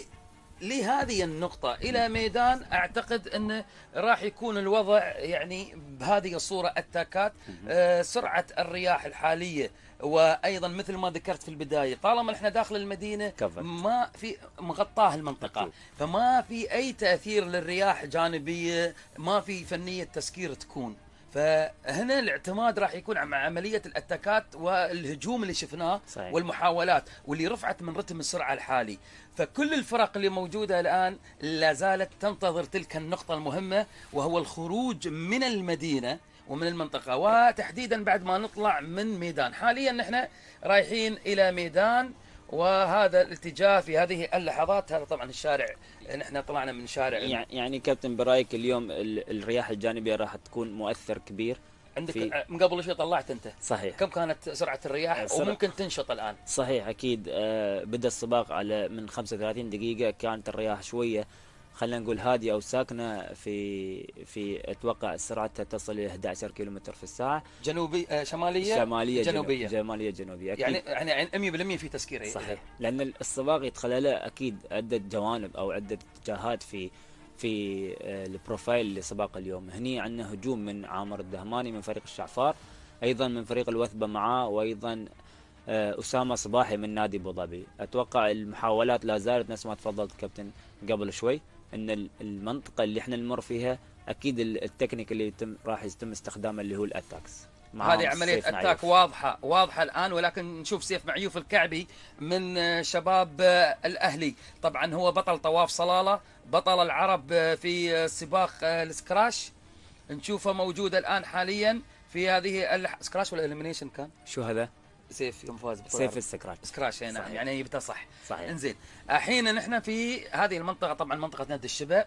لهذه النقطة إلى ميدان أعتقد أنه راح يكون الوضع يعني بهذه الصورة التاكات آه، سرعة الرياح الحالية وايضا مثل ما ذكرت في البدايه طالما احنا داخل المدينه ما في مغطاه المنطقه فما في اي تاثير للرياح جانبيه ما في فنيه تسكير تكون فهنا الاعتماد راح يكون على عمليه الاتاكات والهجوم اللي شفناه صحيح. والمحاولات واللي رفعت من رتم السرعه الحالي فكل الفرق اللي موجوده الان لا زالت تنتظر تلك النقطه المهمه وهو الخروج من المدينه ومن المنطقه وتحديدا بعد ما نطلع من ميدان حاليا نحن رايحين الى ميدان وهذا الاتجاه في هذه اللحظات هذا طبعا الشارع لان احنا طلعنا من شارع يعني كابتن برايك اليوم الرياح الجانبيه راح تكون مؤثر كبير عندك في... من قبل شوي طلعت انت صحيح كم كانت سرعه الرياح سرعة وممكن تنشط الان صحيح اكيد آه، بدا السباق على من 35 دقيقه كانت الرياح شويه خلينا نقول هادية أو ساكنة في في أتوقع سرعتها تصل إلى 11 كيلومتر في الساعة جنوبية آه، شمالية شمالية جنوبية شمالية جنوبية أكيد. يعني يعني 100% في تسكير صحيح لأن السباق يتخلله أكيد عدة جوانب أو عدة اتجاهات في في آه، البروفايل لسباق اليوم هني عندنا هجوم من عامر الدهماني من فريق الشعفار أيضا من فريق الوثبة معاه وأيضا آه، اسامه صباحي من نادي ابو ظبي اتوقع المحاولات لا زالت نفس ما تفضلت كابتن قبل شوي ان المنطقه اللي احنا نمر فيها اكيد التكنيك اللي يتم راح يتم استخدامه اللي هو الاتاكس هذه عملية اتاك معيوف. واضحة واضحة الان ولكن نشوف سيف معيوف الكعبي من آه، شباب آه، الاهلي طبعا هو بطل طواف صلالة بطل العرب آه، في سباق السكراش نشوفه موجود الان حاليا في هذه السكراش ولا كان شو هذا سيف يوم فاز بطولة سيف السكراش سكراش اي نعم يعني جبتها صح صحيح انزين الحين نحن في هذه المنطقه طبعا منطقه نادي الشبع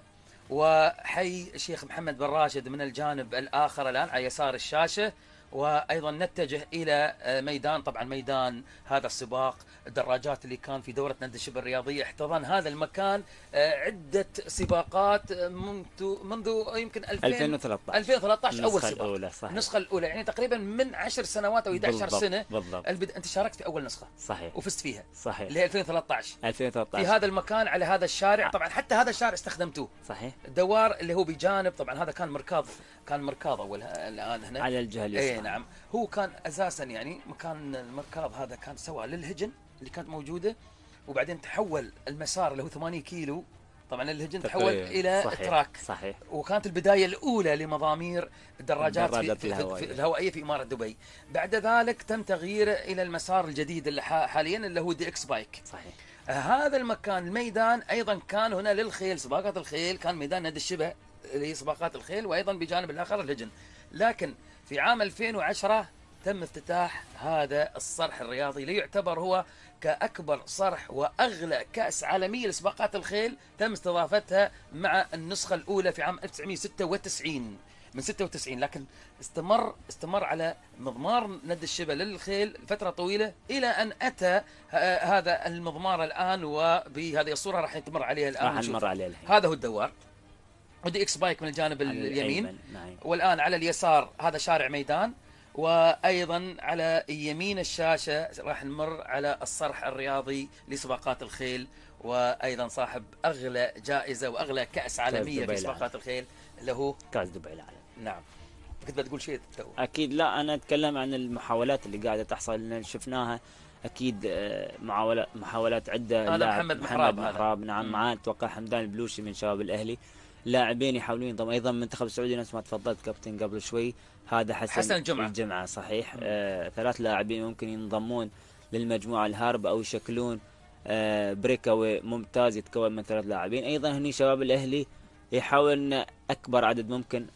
وحي الشيخ محمد بن راشد من الجانب الاخر الان على يسار الشاشه وايضا نتجه الى آه، ميدان طبعا ميدان هذا السباق الدراجات اللي كان في دوره نادي الشبه الرياضيه احتضن هذا المكان آه، عده سباقات آه، منذ منذ يمكن 2000 2013 2013 اول سباق الأولى صحيح. النسخه الاولى يعني تقريبا من 10 سنوات او 11 سنه بالضبط. البد... انت شاركت في اول نسخه صحيح وفزت فيها صحيح اللي هي 2013 2013 في هذا المكان على هذا الشارع طبعا حتى هذا الشارع استخدمتوه صحيح الدوار اللي هو بجانب طبعا هذا كان مركاض كان مركاض اول الان هنا على الجهه اليسرى إيه، إيه، نعم هو كان اساسا يعني مكان المركاض هذا كان سوى للهجن اللي كانت موجوده وبعدين تحول المسار اللي هو 8 كيلو طبعا الهجن تحول الى صحيح تراك صحيح وكانت البدايه الاولى لمضامير الدراجات, في, في, الهوائية. في الهوائيه في اماره دبي بعد ذلك تم تغييره الى المسار الجديد اللي حاليا اللي هو دي اكس بايك صحيح هذا المكان الميدان ايضا كان هنا للخيل سباقات الخيل كان ميدان نادي الشبه اللي هي سباقات الخيل وايضا بجانب الاخر الهجن لكن في عام 2010 تم افتتاح هذا الصرح الرياضي ليعتبر هو كأكبر صرح وأغلى كأس عالمية لسباقات الخيل تم استضافتها مع النسخة الأولى في عام 1996 من 96 لكن استمر استمر على مضمار ند الشبل للخيل فترة طويلة إلى أن أتى آه، هذا المضمار الآن وبهذه الصورة راح نتمر عليها الآن راح نمر عليها هذا هو الدوار ودي اكس بايك من الجانب اليمين نعم. والان على اليسار هذا شارع ميدان وايضا على يمين الشاشه راح نمر على الصرح الرياضي لسباقات الخيل وايضا صاحب اغلى جائزه واغلى كاس عالميه في سباقات الخيل اللي هو كاس دبي العالم نعم كنت بتقول شيء تو اكيد لا انا اتكلم عن المحاولات اللي قاعده تحصل لنا شفناها اكيد آه، محاولات عده هذا محمد محراب, محمد محراب هذا. نعم معاه اتوقع حمدان البلوشي من شباب الاهلي لاعبين يحاولون ينضم ايضا المنتخب السعودي نفس ما تفضلت كابتن قبل شوي هذا حسن, حسن الجمعه الجمعه صحيح آه ثلاث لاعبين ممكن ينضمون للمجموعه الهارب او يشكلون آه بريك اوي ممتاز يتكون من ثلاث لاعبين ايضا هني شباب الاهلي يحاول ان اكبر عدد ممكن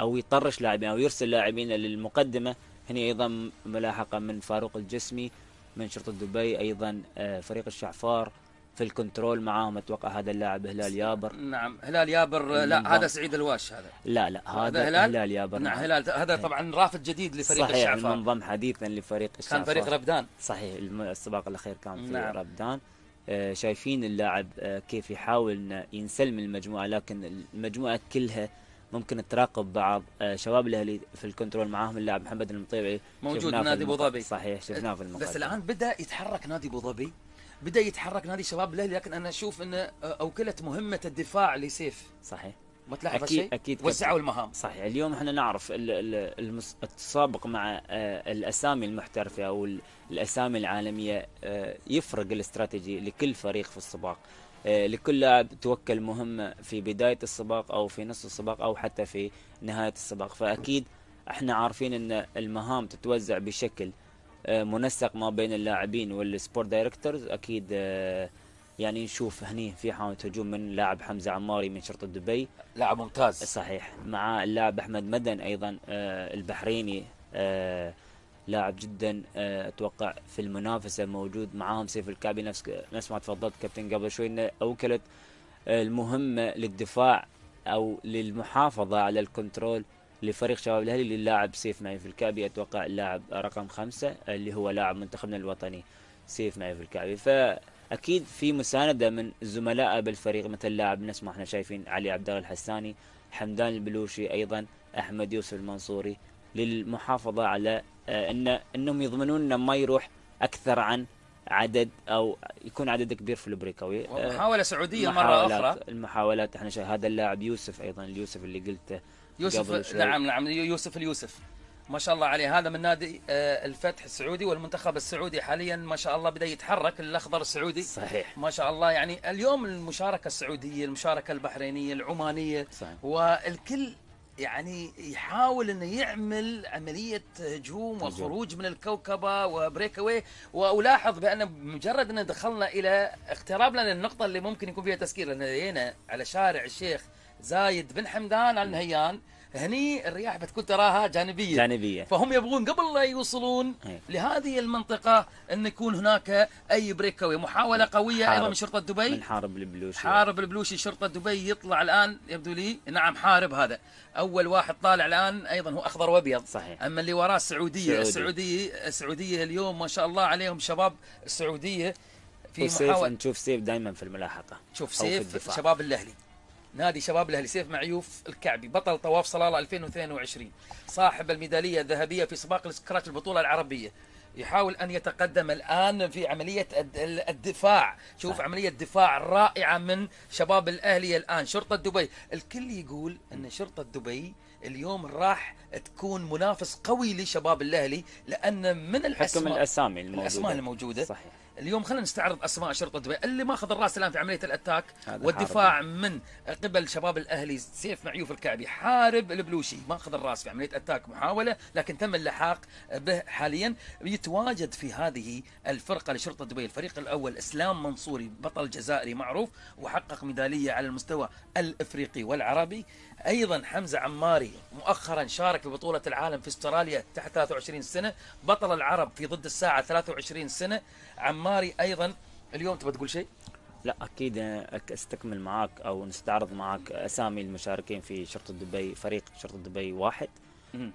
او يطرش لاعبين او يرسل لاعبين للمقدمه هني ايضا ملاحقه من فاروق الجسمي من شرطه دبي ايضا آه، فريق الشعفار في الكنترول معاهم اتوقع هذا اللاعب هلال يابر نعم هلال يابر لا هذا سعيد الواش هذا لا لا هذا هلال, هلال يابر نعم هلال هذا إيه. طبعا رافد جديد لفريق صحيح الشعفاء صحيح منضم حديثا لفريق الشعفاء كان فريق ربدان صحيح السباق الاخير كان في نعم. ربدان آه شايفين اللاعب آه كيف يحاول ينسلم المجموعه لكن المجموعه كلها ممكن تراقب بعض آه، شباب الاهلي في الكنترول معاهم اللاعب محمد المطيعي موجود نادي ابو ظبي صحيح شفناه في المقابل بس الان بدا يتحرك نادي ابو ظبي بدا يتحرك نادي شباب الاهلي لكن انا اشوف انه اوكلت مهمه الدفاع لسيف صحيح ما تلاحظ هالشيء؟ اكيد وزعوا المهام صحيح اليوم احنا نعرف التسابق مع آه، الاسامي المحترفه او الاسامي العالميه آه، يفرق الاستراتيجي لكل فريق في السباق آه، لكل لاعب توكل مهمه في بدايه السباق او في نص السباق او حتى في نهايه السباق فاكيد احنا عارفين ان المهام تتوزع بشكل آه، منسق ما بين اللاعبين والسبورت دايركتورز اكيد آه، يعني نشوف هني في حاله هجوم من لاعب حمزة عماري من شرطة دبي لاعب ممتاز صحيح مع اللاعب أحمد مدن أيضا آه، البحريني لاعب جدا أتوقع في المنافسة موجود معاهم سيف الكعبي نفس نفس ما تفضلت كابتن قبل شوي أنه أوكلت المهمة للدفاع أو للمحافظة على الكنترول لفريق شباب الاهلي للاعب سيف نايف الكعبي اتوقع اللاعب رقم خمسة اللي هو لاعب منتخبنا الوطني سيف نايف الكعبي فاكيد في مسانده من زملائه بالفريق مثل لاعب نفس ما احنا شايفين علي عبد الله الحساني حمدان البلوشي ايضا احمد يوسف المنصوري للمحافظه على آه، ان انهم يضمنون انه ما يروح اكثر عن عدد او يكون عدد كبير في البريكاوي آه، محاوله سعوديه مره اخرى المحاولات احنا هذا اللاعب يوسف ايضا اليوسف اللي قلته يوسف نعم نعم يوسف اليوسف ما شاء الله عليه هذا من نادي آه، الفتح السعودي والمنتخب السعودي حاليا ما شاء الله بدا يتحرك الاخضر السعودي صحيح ما شاء الله يعني اليوم المشاركه السعوديه المشاركه البحرينيه العمانيه صحيح. والكل يعني يحاول انه يعمل عمليه هجوم وخروج من الكوكبه وبريك اواي والاحظ بان مجرد ان دخلنا الى اقتراب لنا النقطه اللي ممكن يكون فيها تسكير لان جينا على شارع الشيخ زايد بن حمدان على النهيان هني الرياح بتكون تراها جانبية جانبية فهم يبغون قبل لا يوصلون هي. لهذه المنطقة أن يكون هناك أي بريك قوي محاولة قوية حارب. أيضا من شرطة دبي من حارب البلوشي حارب البلوشي شرطة دبي يطلع الآن يبدو لي نعم حارب هذا أول واحد طالع الآن أيضا هو أخضر وأبيض صحيح أما اللي وراه السعودية السعودية السعودية اليوم ما شاء الله عليهم شباب السعودية في محاولة نشوف سيف دائما في الملاحقة شوف سيف شباب الأهلي نادي شباب الاهلي سيف معيوف الكعبي بطل طواف صلاله 2022 صاحب الميداليه الذهبيه في سباق السكراتش البطوله العربيه يحاول ان يتقدم الان في عمليه الدفاع شوف صح. عمليه دفاع رائعه من شباب الاهلي الان شرطه دبي الكل يقول ان شرطه دبي اليوم راح تكون منافس قوي لشباب الاهلي لان من الاسماء حكم الاسامي الموجوده, الأسماء الموجودة صحيح. اليوم خلينا نستعرض اسماء شرطه دبي اللي ماخذ الراس الان في عمليه الاتاك والدفاع حارب. من قبل شباب الاهلي سيف معيوف الكعبي حارب البلوشي ماخذ الراس في عمليه اتاك محاوله لكن تم اللحاق به حاليا يتواجد في هذه الفرقه لشرطه دبي الفريق الاول اسلام منصوري بطل جزائري معروف وحقق ميداليه على المستوى الافريقي والعربي أيضا حمزة عماري مؤخرا شارك في بطولة العالم في استراليا تحت 23 سنة بطل العرب في ضد الساعة 23 سنة عماري أيضا اليوم تبغى تقول شيء؟ لا اكيد استكمل معاك او نستعرض معاك اسامي المشاركين في شرطه دبي فريق شرطه دبي واحد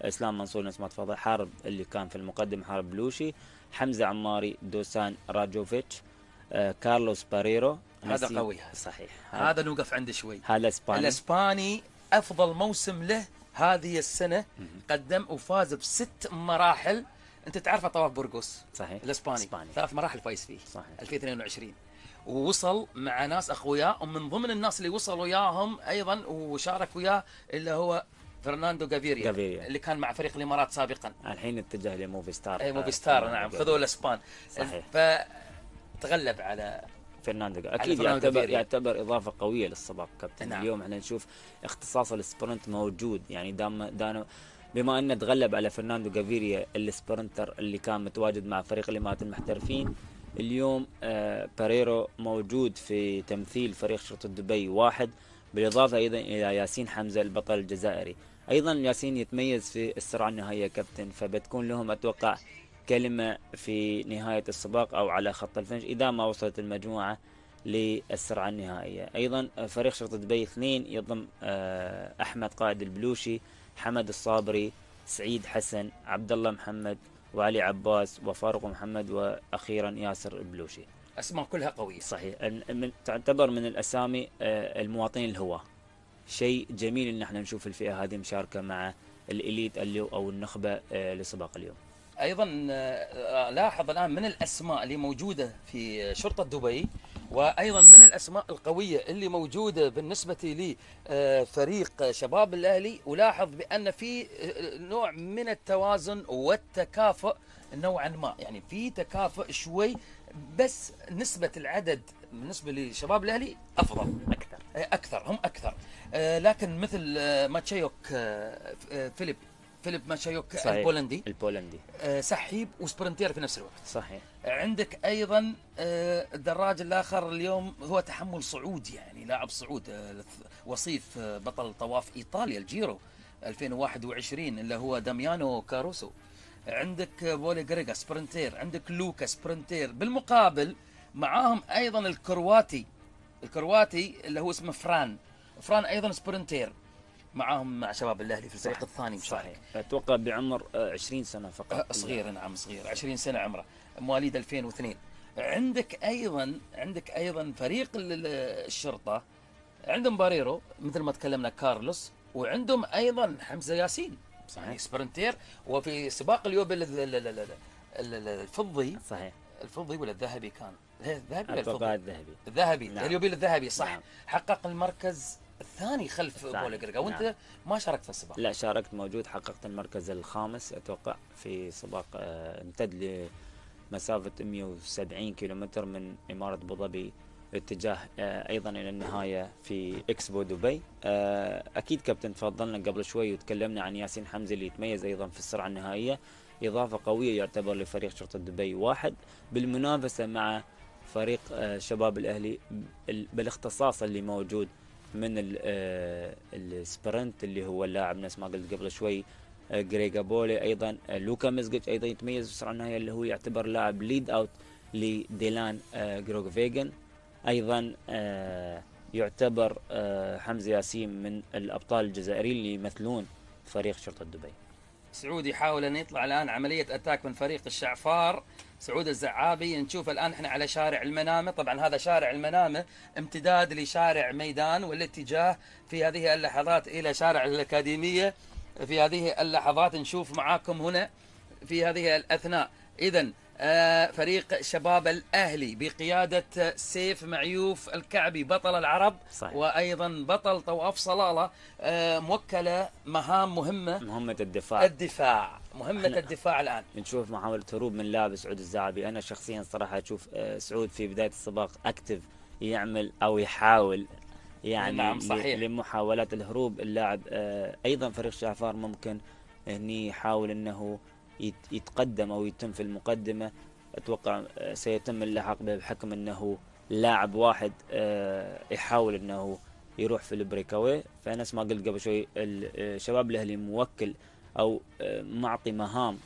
اسلام منصور نفس ما تفضل حارب اللي كان في المقدم حارب بلوشي حمزه عماري دوسان راجوفيتش آه، كارلوس باريرو هذا قوي صحيح هذا نوقف عنده شوي هذا اسباني الاسباني افضل موسم له هذه السنه قدم وفاز بست مراحل انت تعرفه طواف برغوس صحيح الاسباني إسباني. ثلاث مراحل فايز فيه صحيح 2022 ووصل مع ناس اخويا ومن ضمن الناس اللي وصلوا وياهم ايضا وشارك وياه اللي هو فرناندو جافيريا اللي كان مع فريق الامارات سابقا الحين اتجه لموفي ستار اي موفي ستار نعم خذوا الاسبان صحيح فتغلب على فرناندو اكيد يعتبر يعتبر اضافه قويه للسباق كابتن نعم. اليوم احنا نشوف اختصاص السبرنت موجود يعني دام دانو بما انه تغلب على فرناندو جافيريا السبرنتر اللي كان متواجد مع فريق الامارات المحترفين اليوم آه باريرو موجود في تمثيل فريق شرطه دبي واحد بالاضافه ايضا الى ياسين حمزه البطل الجزائري ايضا ياسين يتميز في السرعه النهائيه كابتن فبتكون لهم اتوقع كلمة في نهاية السباق أو على خط الفنش إذا ما وصلت المجموعة للسرعة النهائية أيضا فريق شرطة دبي اثنين يضم آه، أحمد قائد البلوشي حمد الصابري سعيد حسن عبد الله محمد وعلي عباس وفاروق محمد وأخيرا ياسر البلوشي أسماء كلها قوية صحيح تعتبر من الأسامي آه، المواطنين الهواة شيء جميل ان احنا نشوف الفئه هذه مشاركه مع الاليت اللي او النخبه آه، لسباق اليوم. ايضا آه، لاحظ الان من الاسماء اللي موجوده في شرطه دبي وايضا من الاسماء القويه اللي موجوده بالنسبه لفريق آه، شباب الاهلي ولاحظ بان في آه، نوع من التوازن والتكافؤ نوعا ما يعني في تكافؤ شوي بس نسبه العدد بالنسبه لشباب الاهلي افضل اكثر اكثر هم اكثر لكن مثل ماتشيوك فيليب فيليب ماشايوك صحيح. البولندي البولندي آه سحيب وسبرنتير في نفس الوقت صحيح عندك ايضا آه الدراج الاخر اليوم هو تحمل صعود يعني لاعب صعود آه وصيف آه بطل طواف ايطاليا الجيرو 2021 اللي هو داميانو كاروسو عندك آه، بولي جريجا سبرنتير عندك لوكا سبرنتير بالمقابل معاهم ايضا الكرواتي الكرواتي اللي هو اسمه فران فران ايضا سبرنتير معاهم مع شباب الاهلي في الفريق الثاني صحيح اتوقع بعمر 20 آه، سنه فقط أه، صغير نعم صغير 20 سنه عمره مواليد 2002 عندك ايضا عندك ايضا فريق الشرطه عندهم باريرو مثل ما تكلمنا كارلوس وعندهم ايضا حمزه ياسين صحيح يعني سبرنتير وفي سباق اليوبل الفضي صحيح الفضي ولا الذهبي كان الذهبي ولا الفضي الذهبي الذهبي نعم. اليوبيل الذهبي صح نعم. حقق المركز الثاني خلف بول قرقا وانت نعم. ما شاركت في السباق لا شاركت موجود حققت المركز الخامس اتوقع في سباق آه، امتد لمسافه 170 كيلومتر من اماره ابو ظبي اتجاه آه، ايضا الى النهايه في اكسبو دبي آه، اكيد كابتن تفضلنا قبل شوي وتكلمنا عن ياسين حمزه اللي يتميز ايضا في السرعه النهائيه اضافه قويه يعتبر لفريق شرطه دبي واحد بالمنافسه مع فريق شباب الاهلي بالاختصاص اللي موجود من السبرنت آه، اللي هو اللاعب نفس ما قلت قبل شوي جريجا آه، بولي ايضا آه، لوكا مزجيتش ايضا يتميز بسرعه النهائيه اللي هو يعتبر لاعب ليد اوت لديلان جروغ فيجن ايضا يعتبر حمزه ياسين من الابطال الجزائريين اللي يمثلون فريق شرطه دبي. سعودي يحاول ان يطلع الان عمليه اتاك من فريق الشعفار سعود الزعابي نشوف الان احنا على شارع المنامه طبعا هذا شارع المنامه امتداد لشارع ميدان والاتجاه في هذه اللحظات الى شارع الاكاديميه في هذه اللحظات نشوف معاكم هنا في هذه الاثناء اذا آه، فريق شباب الاهلي بقياده سيف معيوف الكعبي بطل العرب صحيح. وايضا بطل طواف صلاله آه، موكله مهام مهمه مهمه الدفاع الدفاع مهمه الدفاع الان نشوف محاوله هروب من لاعب سعود الزعبي انا شخصيا صراحه اشوف آه، سعود في بدايه السباق اكتف يعمل او يحاول يعني نعم صحيح. لمحاولات الهروب اللاعب ايضا فريق شعفار ممكن هني يحاول انه يتقدم أو يتم في المقدمة أتوقع آه، سيتم اللحاق به بحكم أنه لاعب واحد آه، يحاول أنه يروح في البريك اوي فنفس ما قلت قبل شوي الشباب آه، الأهلي موكل أو معطي مهام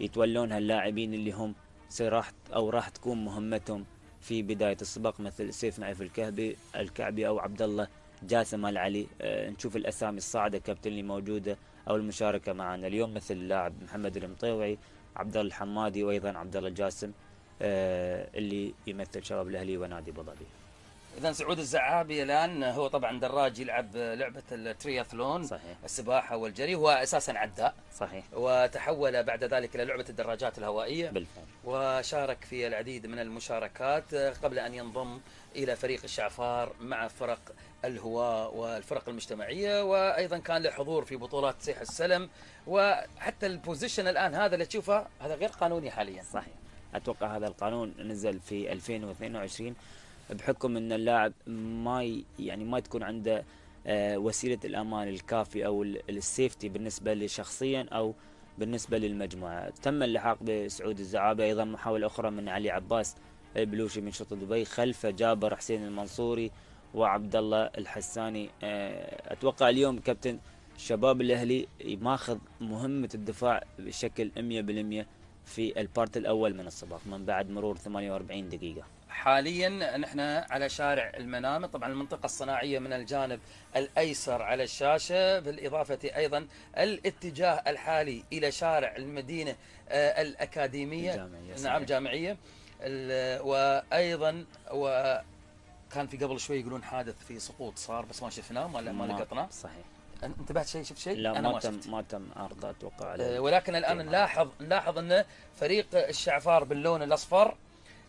يتولونها اللاعبين اللي هم سيراح أو راح تكون مهمتهم في بداية السباق مثل سيف نعيف الكهبي الكعبي أو عبد الله جاسم العلي نشوف الأسامي الصاعدة كابتن اللي موجودة او المشاركه معنا اليوم مثل اللاعب محمد المطيوعي عبد الله الحمادي وايضا عبد الله الجاسم آه، اللي يمثل شباب الاهلي ونادي ابو ظبي. اذا سعود الزعابي الان هو طبعا دراج يلعب لعبه الترياثلون صحيح. السباحه والجري هو اساسا عداء صحيح وتحول بعد ذلك الى لعبه الدراجات الهوائيه بالفعل وشارك في العديد من المشاركات آه، قبل ان ينضم الى فريق الشعفار مع فرق الهواء والفرق المجتمعية وأيضا كان له حضور في بطولات سيح السلم وحتى البوزيشن الآن هذا اللي تشوفه هذا غير قانوني حاليا صحيح أتوقع هذا القانون نزل في 2022 بحكم أن اللاعب ما يعني ما تكون عنده آه، وسيلة الأمان الكافي أو السيفتي بالنسبة لشخصيا أو بالنسبة للمجموعة تم اللحاق بسعود الزعابي أيضا محاولة أخرى من علي عباس البلوشي من شرطة دبي خلفه جابر حسين المنصوري وعبد الله الحساني آه، اتوقع اليوم كابتن شباب الاهلي ماخذ مهمه الدفاع بشكل 100% في البارت الاول من الصباح من بعد مرور 48 دقيقه حاليا نحن على شارع المنامه طبعا المنطقه الصناعيه من الجانب الايسر على الشاشه بالاضافه ايضا الاتجاه الحالي الى شارع المدينه آه، الاكاديميه الجامعية نعم جامعيه وايضا و كان في قبل شوي يقولون حادث في سقوط صار بس ما شفناه ما, ما لقطناه صحيح انتبهت شيء شفت شيء؟ لا أنا ما, ما تم ما تم عرضه اتوقع عليه آه، ولكن الان نلاحظ نلاحظ انه فريق الشعفار باللون الاصفر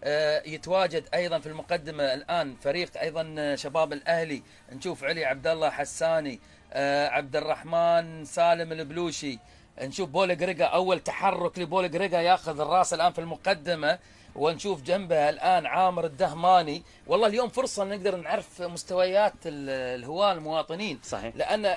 آه، يتواجد ايضا في المقدمه الان فريق ايضا آه، شباب الاهلي نشوف علي عبد الله حساني عبد الرحمن سالم البلوشي نشوف بول جريجا اول تحرك لبول جريجا ياخذ الراس الان في المقدمه ونشوف جنبه الآن عامر الدهماني والله اليوم فرصة نقدر نعرف مستويات الهواة المواطنين صحيح لأن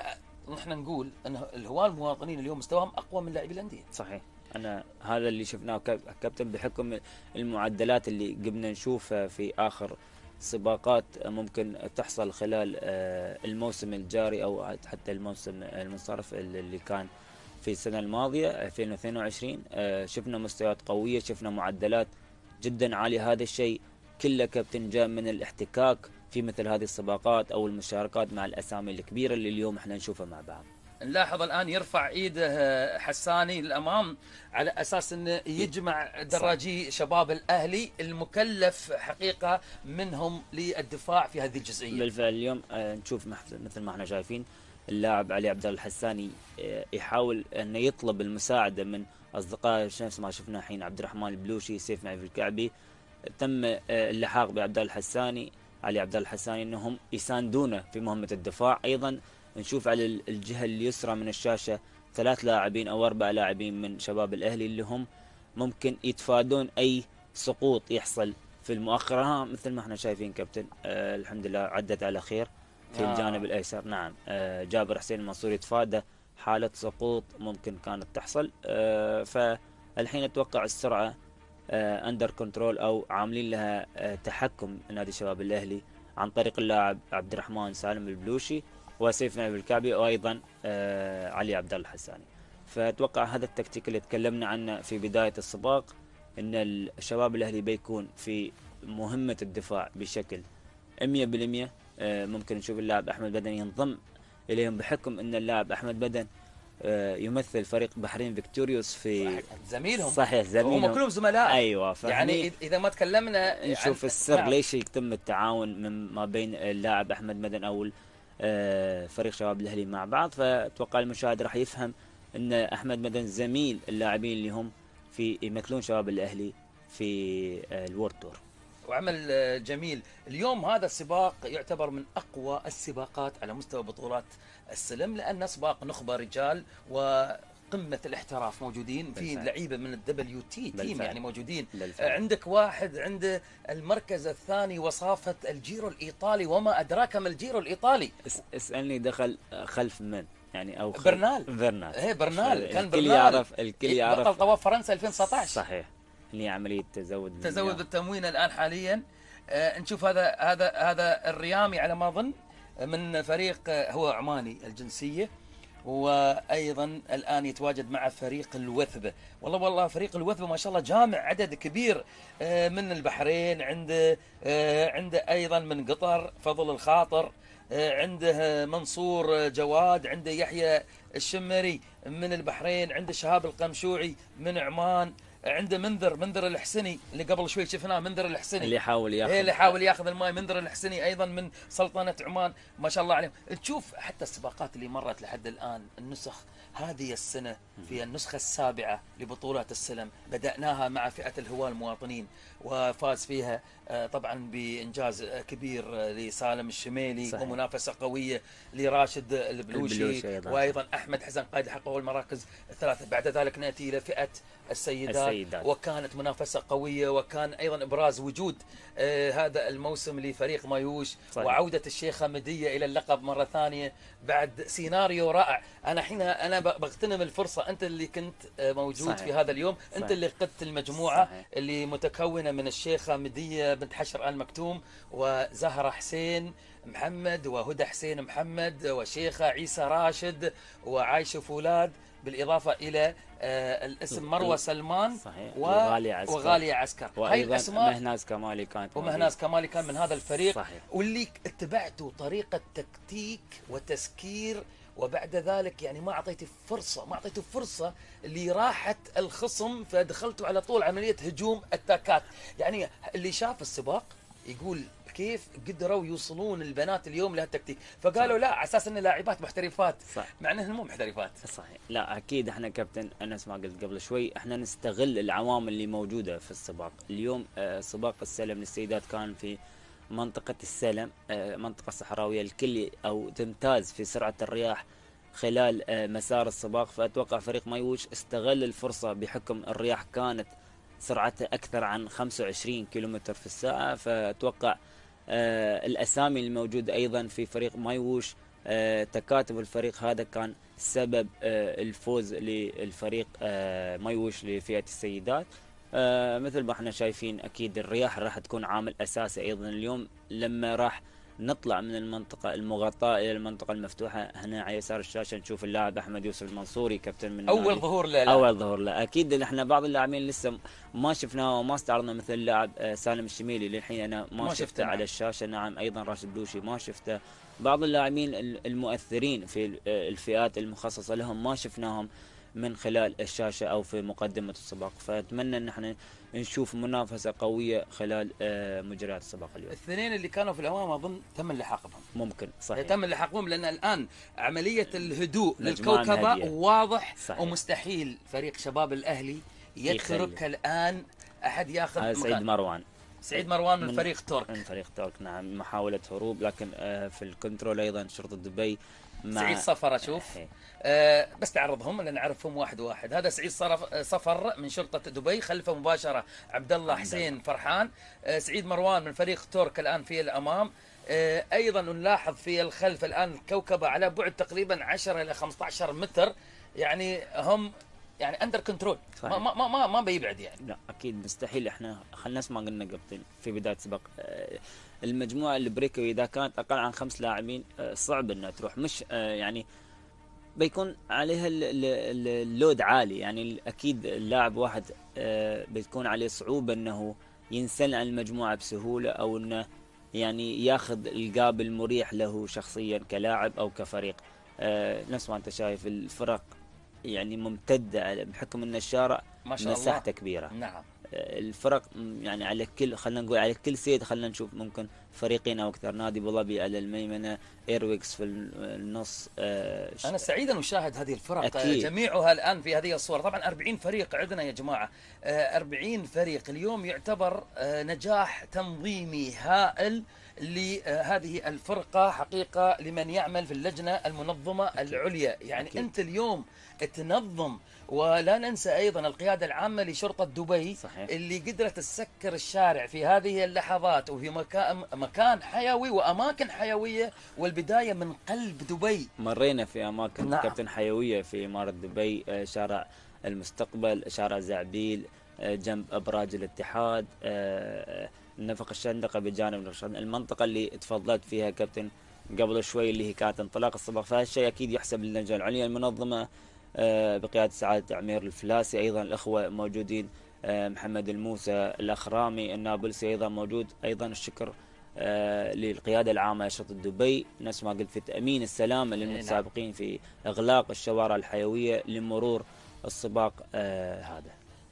نحن نقول أن الهواة المواطنين اليوم مستواهم أقوى من لاعبي الأندية صحيح أنا هذا اللي شفناه كابتن بحكم المعدلات اللي قمنا نشوفها في آخر سباقات ممكن تحصل خلال آه، الموسم الجاري او حتى الموسم المنصرف اللي كان في السنه الماضيه 2022 آه، شفنا مستويات قويه شفنا معدلات جدا عالي هذا الشيء كلك بتنجاب من الاحتكاك في مثل هذه السباقات او المشاركات مع الاسامي الكبيره اللي اليوم احنا نشوفها مع بعض. نلاحظ الان يرفع ايده آه، حساني للامام على اساس انه يجمع دراجي شباب الاهلي المكلف حقيقه منهم للدفاع في هذه الجزئيه. بالفعل اليوم آه، نشوف مثل ما احنا شايفين اللاعب علي عبد الله الحساني آه، يحاول انه يطلب المساعده من اصدقاء نفس ما شفنا حين عبد الرحمن البلوشي سيف نعيف الكعبي تم آه، اللحاق بعبد الله الحساني علي عبد الله الحساني انهم يساندونه في مهمه الدفاع ايضا نشوف على الجهه اليسرى من الشاشه ثلاث لاعبين او اربع لاعبين من شباب الاهلي اللي هم ممكن يتفادون اي سقوط يحصل في المؤخرة مثل ما احنا شايفين كابتن آه الحمد لله عدت على خير في آه. الجانب الايسر نعم آه جابر حسين المنصور يتفادى حالة سقوط ممكن كانت تحصل آه، فالحين أتوقع السرعة أندر آه، كنترول أو عاملين لها آه، تحكم نادي الشباب الأهلي عن طريق اللاعب عبد الرحمن سالم البلوشي وسيف نايف الكعبي وأيضا علي عبد الله الحساني فأتوقع هذا التكتيك اللي تكلمنا عنه في بداية السباق أن الشباب الأهلي بيكون في مهمة الدفاع بشكل 100% ممكن نشوف اللاعب أحمد بدني ينضم اليهم بحكم ان اللاعب احمد بدن آه، يمثل فريق بحرين فيكتوريوس في زميلهم صحيح زميلهم هم كلهم زملاء ايوه يعني اذا ما تكلمنا نشوف السر نعم. ليش يتم التعاون من ما بين اللاعب احمد مدن او آه، فريق شباب الاهلي مع بعض فاتوقع المشاهد راح يفهم ان احمد مدن زميل اللاعبين اللي هم في يمثلون شباب الاهلي في الورد تور وعمل آه، جميل اليوم هذا السباق يعتبر من أقوى السباقات على مستوى بطولات السلم لأنه سباق نخبة رجال و قمه الاحتراف موجودين في لعيبه من الدبليو تي تيم يعني موجودين بالفعل. آه، عندك واحد عنده المركز الثاني وصافه الجيرو الايطالي وما ادراك ما الجيرو الايطالي اسالني دخل خلف من يعني او برنال برنال ايه برنال كان برنال الكل يعرف الكل يعرف بطل طواف فرنسا 2019 صحيح لعمليه تزود تزود بالتموين الان حاليا آه، نشوف هذا هذا هذا الريامي على ما اظن من فريق آه، هو عماني الجنسيه وايضا الان يتواجد مع فريق الوثبه والله والله فريق الوثبه ما شاء الله جامع عدد كبير آه، من البحرين عنده عنده ايضا من قطر فضل الخاطر عنده منصور جواد عنده يحيى الشمري من البحرين عنده شهاب القمشوعي من عمان عنده منذر منذر الحسني اللي قبل شوي شفناه منذر الحسني اللي يحاول ياخذ إيه، اللي يحاول ياخذ الماي منذر الحسني ايضا من سلطنه عمان ما شاء الله عليهم تشوف حتى السباقات اللي مرت لحد الان النسخ هذه السنه في النسخه السابعه لبطولات السلم بداناها مع فئه الهواه المواطنين وفاز فيها آه، طبعا بانجاز آه، كبير آه، لسالم الشميلي صحيح. ومنافسه قويه لراشد البلوشي, البلوشي وايضا احمد حسن قائد حققوا المراكز الثلاثه بعد ذلك ناتي الى فئه السيدات, السيدات وكانت منافسه قويه وكان ايضا ابراز وجود آه، هذا الموسم لفريق مايوش صحيح. وعودة الشيخ مدية إلى اللقب مرة ثانية بعد سيناريو رائع أنا حين أنا بغتنم الفرصة أنت اللي كنت آه، موجود صحيح. في هذا اليوم صحيح. أنت اللي قدت المجموعة صحيح. اللي متكونة من الشيخ مدية بنت حشر آل مكتوم وزهرة حسين محمد وهدى حسين محمد وشيخة عيسى راشد وعايشة فولاد بالإضافة إلى آه، الاسم مروه سلمان صحيح. و... وغاليه عسكر وغاليه عسكر هاي الاسماء مهناز كمالي كانت ومهناز كمالي كان من هذا الفريق صحيح. واللي اتبعته طريقه تكتيك وتسكير وبعد ذلك يعني ما اعطيته فرصه ما اعطيته فرصه لراحه الخصم فدخلتوا على طول عمليه هجوم اتاكات يعني اللي شاف السباق يقول كيف قدروا يوصلون البنات اليوم لهالتكتيك فقالوا صح. لا على اساس ان لاعبات محترفات صح. مع انهم مو محترفات صحيح لا اكيد احنا كابتن انس ما قلت قبل شوي احنا نستغل العوامل اللي موجوده في السباق اليوم آه، سباق السلم للسيدات كان في منطقة السلم آه، منطقة صحراوية الكل أو تمتاز في سرعة الرياح خلال آه، مسار السباق فأتوقع فريق مايوش استغل الفرصة بحكم الرياح كانت سرعتها أكثر عن 25 كيلومتر في الساعة فأتوقع آه، الأسامي الموجودة أيضا في فريق مايوش آه، تكاتب الفريق هذا كان سبب آه، الفوز للفريق مايوش لفئة السيدات مثل ما احنا شايفين أكيد الرياح راح تكون عامل أساسي أيضا اليوم لما راح نطلع من المنطقة المغطاة إلى المنطقة المفتوحة هنا على يسار الشاشة نشوف اللاعب أحمد يوسف المنصوري كابتن من أول ظهور له أول ظهور له أكيد إن إحنا بعض اللاعبين لسه ما شفناه وما استعرضنا مثل اللاعب آه، سالم الشميلي للحين أنا ما, ما شفته, شفته على الشاشة نعم أيضا راشد بلوشي ما شفته بعض اللاعبين المؤثرين في آه، الفئات المخصصة لهم ما شفناهم من خلال الشاشة أو في مقدمة السباق فأتمنى أن احنا نشوف منافسة قوية خلال آه، مجريات السباق اليوم الاثنين اللي كانوا في الأمام أظن تم اللحاق بهم ممكن صحيح إيه، تم اللحاق بهم لأن الآن عملية الهدوء للكوكبة واضح صحيح. ومستحيل فريق شباب الأهلي يترك الآن أحد ياخذ مكان سعيد مروان سعيد مروان من, من فريق تورك من فريق تورك نعم محاولة هروب لكن آه، في الكنترول أيضا شرطة دبي سعيد صفر اشوف إيه. أه بس تعرضهم لان نعرفهم واحد واحد هذا سعيد صرف صفر من شرطه دبي خلفه مباشره عبد الله حسين فرحان أه سعيد مروان من فريق تورك الان في الامام أه ايضا نلاحظ في الخلف الان الكوكبه على بعد تقريبا 10 الى 15 متر يعني هم يعني اندر كنترول ما ما ما ما بيبعد يعني لا اكيد مستحيل احنا خلينا نسمع قلنا قبل في بدايه سباق آه، المجموعه البريكوي اذا كانت اقل عن خمس لاعبين آه، صعب انها تروح مش آه، يعني بيكون عليها اللود عالي يعني اكيد اللاعب واحد آه، بتكون عليه صعوبه انه ينسل عن المجموعه بسهوله او انه يعني ياخذ القاب المريح له شخصيا كلاعب او كفريق نفس ما انت شايف الفرق يعني ممتده بحكم ان الشارع مساحته كبيره نعم الفرق يعني على كل خلينا نقول على كل سيد خلينا نشوف ممكن فريقين او اكثر نادي ابو ظبي على الميمنه ايرويكس في النص آه انا سعيد ان اشاهد هذه الفرق آه، أكيد. جميعها الان في هذه الصوره طبعا 40 فريق عندنا يا جماعه آه 40 فريق اليوم يعتبر آه نجاح تنظيمي هائل لهذه آه، الفرقة حقيقة لمن يعمل في اللجنة المنظمة العليا يعني أكيد. أنت اليوم تنظم ولا ننسى أيضا القيادة العامة لشرطة دبي صحيح. اللي قدرت تسكر الشارع في هذه اللحظات وفي مكان, مكان حيوي وأماكن حيوية والبداية من قلب دبي مرينا في أماكن نعم. كابتن حيوية في إمارة دبي آه، شارع المستقبل شارع زعبيل آه، جنب أبراج الاتحاد آه، نفق الشندقة بجانب المنطقة اللي تفضلت فيها كابتن قبل شوي اللي هي كانت انطلاق الصباح فهالشيء اكيد يحسب للجنه العليا المنظمه آه، بقيادة سعادة عمير الفلاسي أيضا الأخوة موجودين آه، محمد الموسى الأخرامي النابلسي أيضا موجود أيضا الشكر آه، للقيادة العامة لشرطة دبي نفس ما قلت في تأمين السلامة نعم. للمتسابقين في إغلاق الشوارع الحيوية لمرور السباق هذا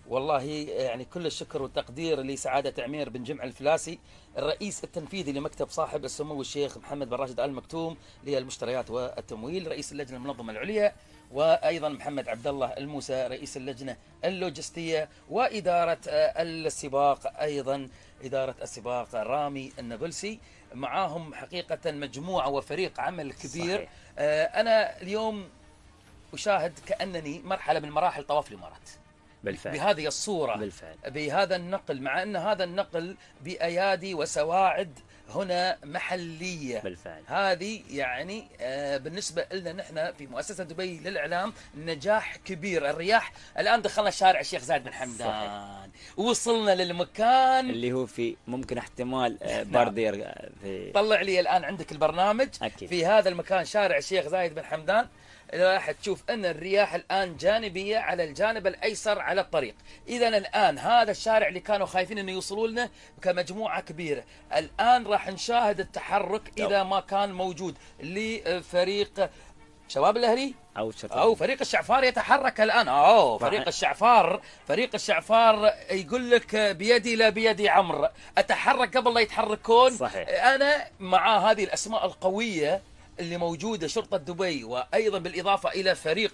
والله يعني كل الشكر والتقدير لسعادة عمير بن جمع الفلاسي الرئيس التنفيذي لمكتب صاحب السمو الشيخ محمد بن راشد آل مكتوم للمشتريات والتمويل رئيس اللجنة المنظمة العليا وايضا محمد عبد الله الموسى رئيس اللجنه اللوجستيه واداره آه، السباق ايضا اداره السباق رامي النابلسي معاهم حقيقه مجموعه وفريق عمل كبير صحيح. آه، انا اليوم اشاهد كانني مرحله من مراحل طواف الامارات بالفعل بهذه الصوره بالفعل بهذا النقل مع ان هذا النقل بايادي وسواعد هنا محلية بالفعل هذه يعني آه، بالنسبة لنا نحن في مؤسسة دبي للإعلام نجاح كبير الرياح الآن دخلنا شارع الشيخ زايد بن حمدان صحيح. وصلنا للمكان اللي هو في ممكن احتمال آه، نعم. باردير آه، في طلع لي الآن عندك البرنامج أكيد. في هذا المكان شارع الشيخ زايد بن حمدان راح تشوف أن الرياح الآن جانبية على الجانب الأيسر على الطريق إذا الآن هذا الشارع اللي كانوا خايفين أنه يوصلوا لنا كمجموعة كبيرة الآن راح نشاهد التحرك إذا ما كان موجود لفريق شباب الاهلي او شرطة. او فريق الشعفار يتحرك الان اوه فريق الشعفار فريق الشعفار يقول لك بيدي لا بيدي عمر اتحرك قبل لا يتحركون صحيح. انا مع هذه الاسماء القويه اللي موجودة شرطة دبي وأيضا بالإضافة إلى فريق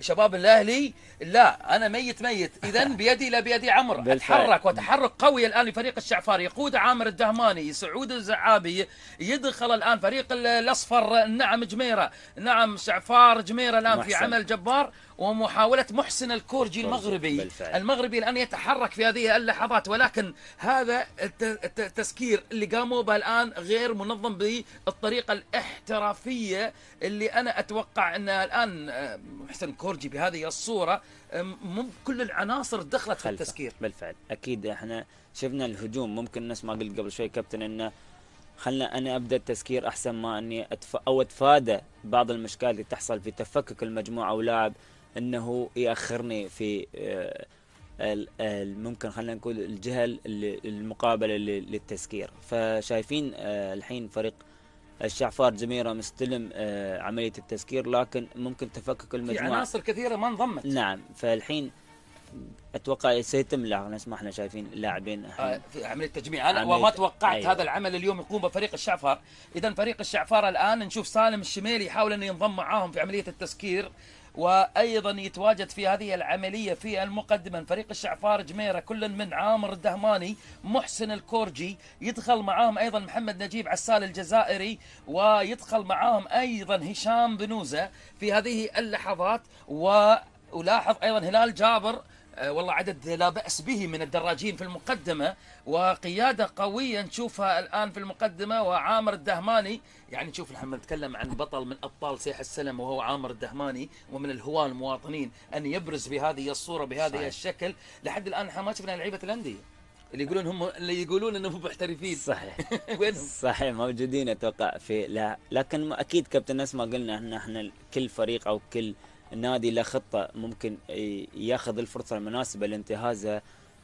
شباب الأهلي لا أنا ميت ميت إذا بيدي لا بيدي عمر أتحرك وتحرك قوي الآن لفريق الشعفار يقود عامر الدهماني سعود الزعابي يدخل الآن فريق الأصفر نعم جميرة نعم شعفار جميرة الآن في عمل جبار ومحاولة محسن الكورجي المغربي بالفعل. المغربي الآن يتحرك في هذه اللحظات ولكن هذا التسكير اللي قاموا به الآن غير منظم بالطريقة الاحترافية اللي أنا أتوقع أن الآن محسن آه، كورجي بهذه الصورة مو كل العناصر دخلت في التسكير بالفعل أكيد احنا شفنا الهجوم ممكن الناس ما قلت قبل شوي كابتن أنه خلنا انا ابدا التسكير احسن ما اني أتف... او اتفادى بعض المشكلات اللي تحصل في تفكك المجموعه ولاعب انه ياخرني في آه، ممكن خلينا نقول الجهه المقابله للتسكير فشايفين آه، الحين فريق الشعفار جميره مستلم آه، عمليه التسكير لكن ممكن تفكك المجموعه في عناصر كثيره ما انضمت نعم فالحين اتوقع سيتم نفس ما احنا شايفين اللاعبين آه في عمليه تجميع انا عملية وما توقعت أيوة. هذا العمل اليوم يقوم بفريق الشعفار اذا فريق الشعفار الان نشوف سالم الشميلي يحاول انه ينضم معاهم في عمليه التسكير وأيضا يتواجد في هذه العملية في المقدمة فريق الشعفار جميرة كل من عامر الدهماني محسن الكورجي يدخل معاهم أيضا محمد نجيب عسال الجزائري ويدخل معاهم أيضا هشام بنوزة في هذه اللحظات و ألاحظ أيضا هلال جابر آه، والله عدد لا بأس به من الدراجين في المقدمة وقيادة قوية نشوفها الآن في المقدمة وعامر الدهماني يعني نشوف لما نتكلم عن بطل من أبطال سيح السلم وهو عامر الدهماني ومن الهواة المواطنين أن يبرز بهذه الصورة بهذا صحيح. الشكل لحد الآن احنا ما شفنا لعيبة الأندية اللي يقولون هم اللي يقولون انهم محترفين صحيح وينهم؟ صحيح موجودين اتوقع في لا لكن اكيد كابتن نسمه قلنا ان احنا كل فريق او كل النادي له خطه ممكن ياخذ الفرصه المناسبه لانتهازها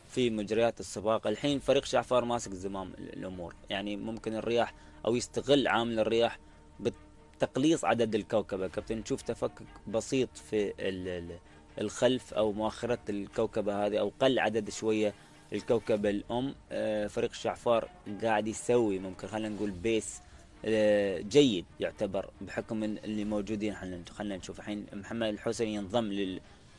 في مجريات السباق الحين فريق شعفار ماسك زمام الامور يعني ممكن الرياح او يستغل عامل الرياح بتقليص عدد الكوكبه كابتن نشوف تفكك بسيط في الخلف او مؤخره الكوكبه هذه او قل عدد شويه الكوكبه الام آه، فريق شعفار قاعد يسوي ممكن خلينا نقول بيس آه، جيد يعتبر بحكم اللي موجودين خلينا نشوف الحين محمد الحسني ينضم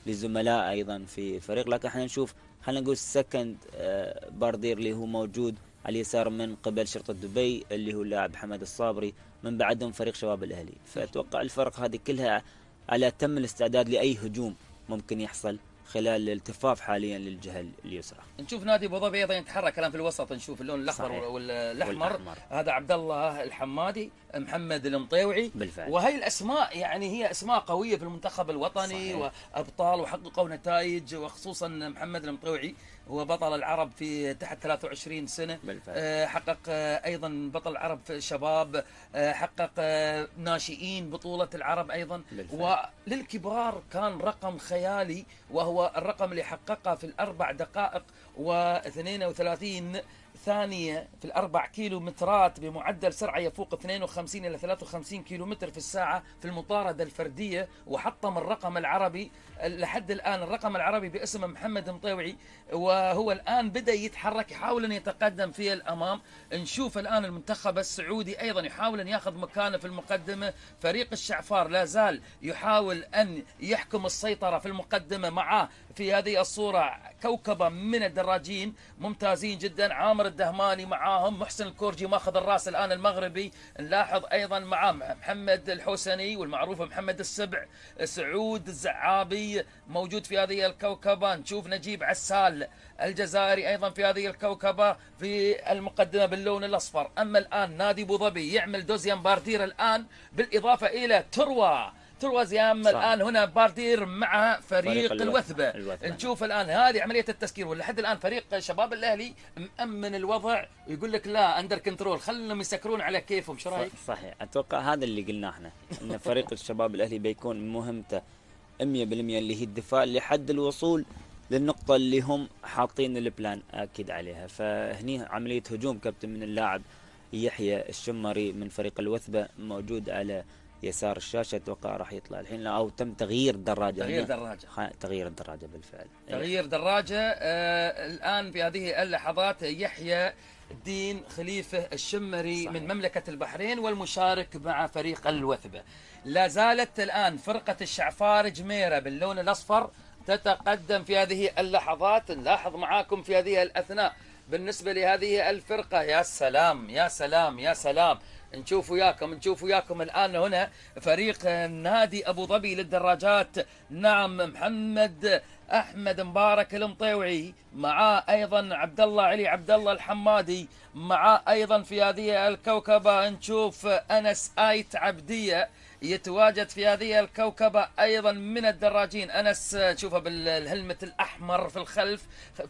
للزملاء ايضا في الفريق لكن احنا نشوف خلينا نقول سكند آه، باردير اللي هو موجود على اليسار من قبل شرطه دبي اللي هو اللاعب حمد الصابري من بعدهم فريق شباب الاهلي فاتوقع الفرق هذه كلها على تم الاستعداد لاي هجوم ممكن يحصل خلال الالتفاف حاليا للجهه اليسرى. نشوف نادي ابو ظبي ايضا يتحرك الان في الوسط نشوف اللون الاخضر والاحمر هذا عبد الله الحمادي محمد المطيوعي بالفعل وهي الاسماء يعني هي اسماء قويه في المنتخب الوطني صحيح. وابطال وحققوا نتائج وخصوصا محمد المطيوعي وبطل العرب في تحت 23 سنة آه، حقق آه، أيضا بطل العرب في الشباب آه، حقق ناشئين بطولة العرب أيضا بالفعل. وللكبار كان رقم خيالي وهو الرقم اللي حققه في الأربع دقائق و32 ثانية في الأربع كيلو مترات بمعدل سرعة يفوق 52 إلى 53 كيلو متر في الساعة في المطاردة الفردية وحطم الرقم العربي لحد الآن الرقم العربي باسم محمد مطيوعي وهو الآن بدأ يتحرك يحاول أن يتقدم في الأمام نشوف الآن المنتخب السعودي أيضا يحاول أن يأخذ مكانه في المقدمة فريق الشعفار لا زال يحاول أن يحكم السيطرة في المقدمة معاه في هذه الصورة كوكبة من الدراجين ممتازين جدا عامر الدهماني معاهم محسن الكورجي ماخذ الراس الان المغربي نلاحظ ايضا معاه محمد الحسني والمعروف محمد السبع سعود الزعابي موجود في هذه الكوكبه نشوف نجيب عسال الجزائري ايضا في هذه الكوكبه في المقدمه باللون الاصفر اما الان نادي ابو ظبي يعمل دوزيان باردير الان بالاضافه الى تروى تروازيام الان هنا باردير مع فريق, فريق الوثبة. الوثبة نشوف الان هذه عمليه التسكير ولحد الان فريق شباب الاهلي مامن الوضع ويقول لك لا اندر كنترول خلهم يسكرون على كيفهم شو رايك؟ صحيح اتوقع هذا اللي قلناه احنا ان فريق الشباب الاهلي بيكون مهمته 100% اللي هي الدفاع لحد الوصول للنقطة اللي هم حاطين البلان أكيد عليها فهني عملية هجوم كابتن من اللاعب يحيى الشمري من فريق الوثبة موجود على يسار الشاشه اتوقع راح يطلع الحين او تم تغيير الدراجه تغيير الدراجه تغيير الدراجه بالفعل إيه. تغيير دراجه آه الان في هذه اللحظات يحيى الدين خليفة الشمري صحيح. من مملكة البحرين والمشارك مع فريق الوثبة لا زالت الآن فرقة الشعفار جميرة باللون الأصفر تتقدم في هذه اللحظات نلاحظ معاكم في هذه الأثناء بالنسبة لهذه الفرقة يا سلام يا سلام يا سلام نشوف وياكم نشوف وياكم الآن هنا فريق نادي أبو ظبي للدراجات نعم محمد أحمد مبارك المطيوعي مع أيضا عبد الله علي عبد الله الحمادي مع أيضا في هذه الكوكبة نشوف أنس آيت عبدية يتواجد في هذه الكوكبة أيضا من الدراجين أنس تشوفه بالهلمة الأحمر في الخلف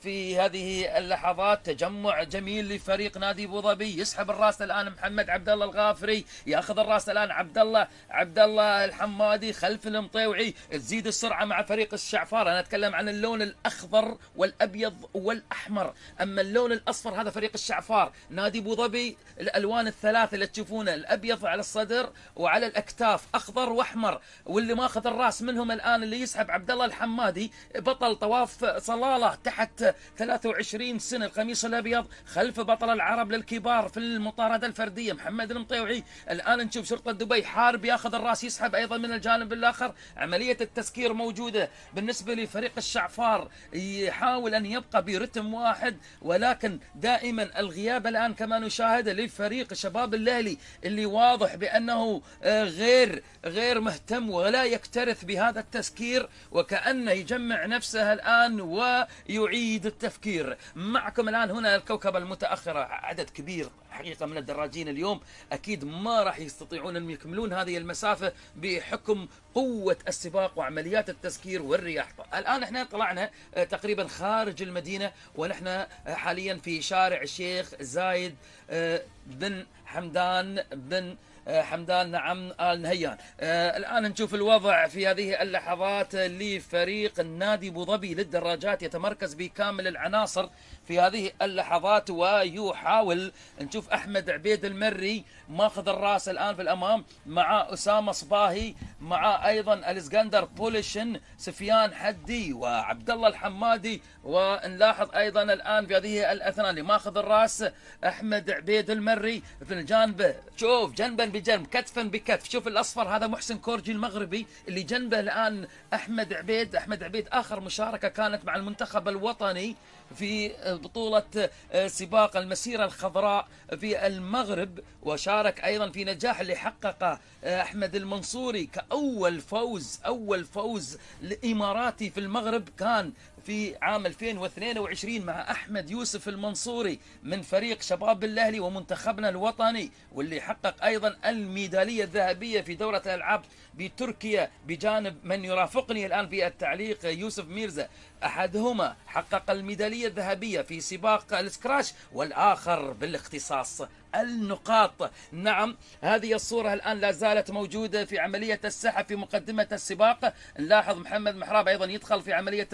في هذه اللحظات تجمع جميل لفريق نادي أبو ظبي يسحب الراس الآن محمد عبد الله الغافري ياخذ الراس الآن عبد الله عبد الله الحمادي خلف المطيوعي تزيد السرعة مع فريق الشعفار أنا أتكلم نتكلم عن اللون الأخضر والأبيض والأحمر أما اللون الأصفر هذا فريق الشعفار نادي أبو ظبي الألوان الثلاثة اللي تشوفونه الأبيض على الصدر وعلى الأكتاف أخضر وأحمر واللي ماخذ الراس منهم الآن اللي يسحب عبد الله الحمادي بطل طواف صلالة تحت 23 سنة القميص الأبيض خلف بطل العرب للكبار في المطاردة الفردية محمد المطيوعي الآن نشوف شرطة دبي حارب ياخذ الراس يسحب أيضا من الجانب الآخر عملية التسكير موجودة بالنسبة لفريق الشعفار يحاول أن يبقى برتم واحد ولكن دائما الغياب الآن كما نشاهد للفريق الشباب الليلي اللي واضح بأنه آه، غير غير مهتم ولا يكترث بهذا التسكير وكأنه يجمع نفسه الآن ويعيد التفكير معكم الآن هنا الكوكب المتأخرة عدد كبير حقيقة من الدراجين اليوم أكيد ما راح يستطيعون أن يكملون هذه المسافة بحكم قوة السباق وعمليات التسكير والرياح الآن احنا طلعنا آه، تقريبا خارج المدينة ونحن آه، حاليا في شارع الشيخ زايد آه، بن حمدان بن حمدان نعم آل نهيان آه الآن نشوف الوضع في هذه اللحظات لفريق النادي أبو ظبي للدراجات يتمركز بكامل العناصر في هذه اللحظات ويحاول نشوف احمد عبيد المري ماخذ الراس الان في الامام مع اسامه صباهي مع ايضا الاسكندر بوليشن سفيان حدي وعبد الله الحمادي ونلاحظ ايضا الان في هذه الاثناء اللي ماخذ الراس احمد عبيد المري في جانبه شوف جنبا بجنب كتفا بكتف شوف الاصفر هذا محسن كورجي المغربي اللي جنبه الان احمد عبيد احمد عبيد اخر مشاركه كانت مع المنتخب الوطني في آه، بطولة آه، سباق المسيرة الخضراء في المغرب وشارك أيضا في نجاح اللي حققه آه، أحمد المنصوري كأول فوز أول فوز الإماراتي في المغرب كان في عام 2022 مع احمد يوسف المنصوري من فريق شباب الاهلي ومنتخبنا الوطني واللي حقق ايضا الميداليه الذهبيه في دوره الالعاب بتركيا بجانب من يرافقني الان في التعليق يوسف ميرزا أحدهما حقق الميدالية الذهبية في سباق السكراش والآخر بالاختصاص النقاط نعم هذه الصورة الآن لا زالت موجودة في عملية السحب في مقدمة السباق نلاحظ محمد محراب أيضا يدخل في عملية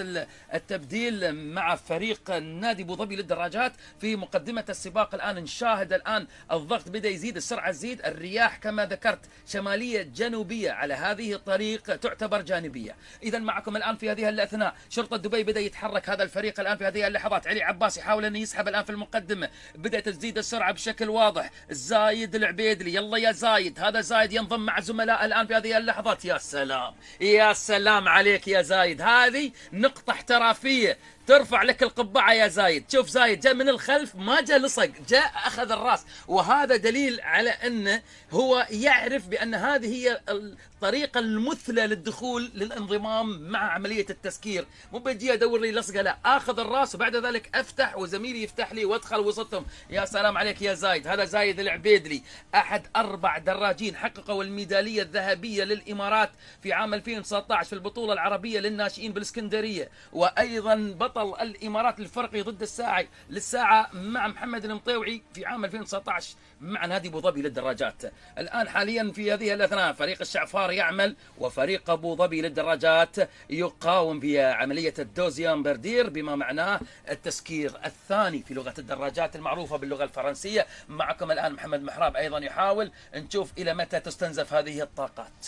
التبديل مع فريق نادي أبو ظبي للدراجات في مقدمة السباق الآن نشاهد الآن الضغط بدأ يزيد السرعة تزيد الرياح كما ذكرت شمالية جنوبية على هذه الطريق تعتبر جانبية إذا معكم الآن في هذه الأثناء شرطة دبي بدأ يتحرك هذا الفريق الآن في هذه اللحظات علي عباس يحاول أن يسحب الآن في المقدمة بدأت تزيد السرعة بشكل واضح واضح الزايد العبيدلي يلا يا زايد هذا زايد ينضم مع زملاء الآن في هذه اللحظات يا سلام يا سلام عليك يا زايد هذه نقطة احترافية ترفع لك القبعه يا زايد شوف زايد جاء من الخلف ما جاء لصق جاء اخذ الراس وهذا دليل على انه هو يعرف بان هذه هي الطريقه المثلى للدخول للانضمام مع عمليه التسكير مو بجي ادور لي لصقه لا اخذ الراس وبعد ذلك افتح وزميلي يفتح لي وادخل وسطهم يا سلام عليك يا زايد هذا زايد العبيدلي احد اربع دراجين حققوا الميداليه الذهبيه للامارات في عام 2019 في البطوله العربيه للناشئين بالاسكندريه وايضا بطل بطل الامارات الفرقي ضد الساعي للساعه مع محمد المطيوعي في عام 2019 مع نادي ابو ظبي للدراجات الان حاليا في هذه الاثناء فريق الشعفار يعمل وفريق ابو ظبي للدراجات يقاوم عمليه الدوزيان بردير بما معناه التسكير الثاني في لغه الدراجات المعروفه باللغه الفرنسيه معكم الان محمد محراب ايضا يحاول نشوف الى متى تستنزف هذه الطاقات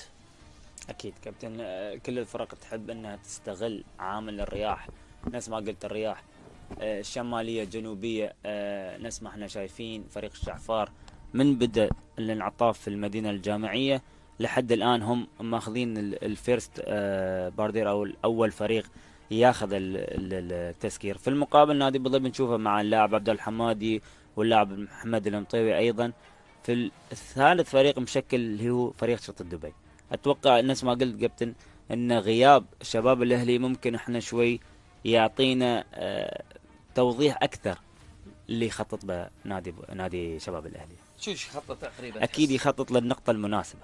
اكيد كابتن آه، كل الفرق تحب انها تستغل عامل الرياح نفس ما قلت الرياح آه، الشماليه الجنوبيه آه، نفس ما احنا شايفين فريق الشعفار من بدا الانعطاف في المدينه الجامعيه لحد الان هم ماخذين الفيرست آه، باردير او اول فريق ياخذ التسكير في المقابل نادي بضل بنشوفه مع اللاعب عبد الحمادي واللاعب محمد المطيوي ايضا في الثالث فريق مشكل اللي هو فريق شرطه دبي اتوقع نفس ما قلت كابتن ان غياب شباب الاهلي ممكن احنا شوي يعطينا آه، توضيح اكثر اللي يخطط به نادي نادي شباب الاهلي شو يخطط تقريبا اكيد يخطط للنقطه المناسبه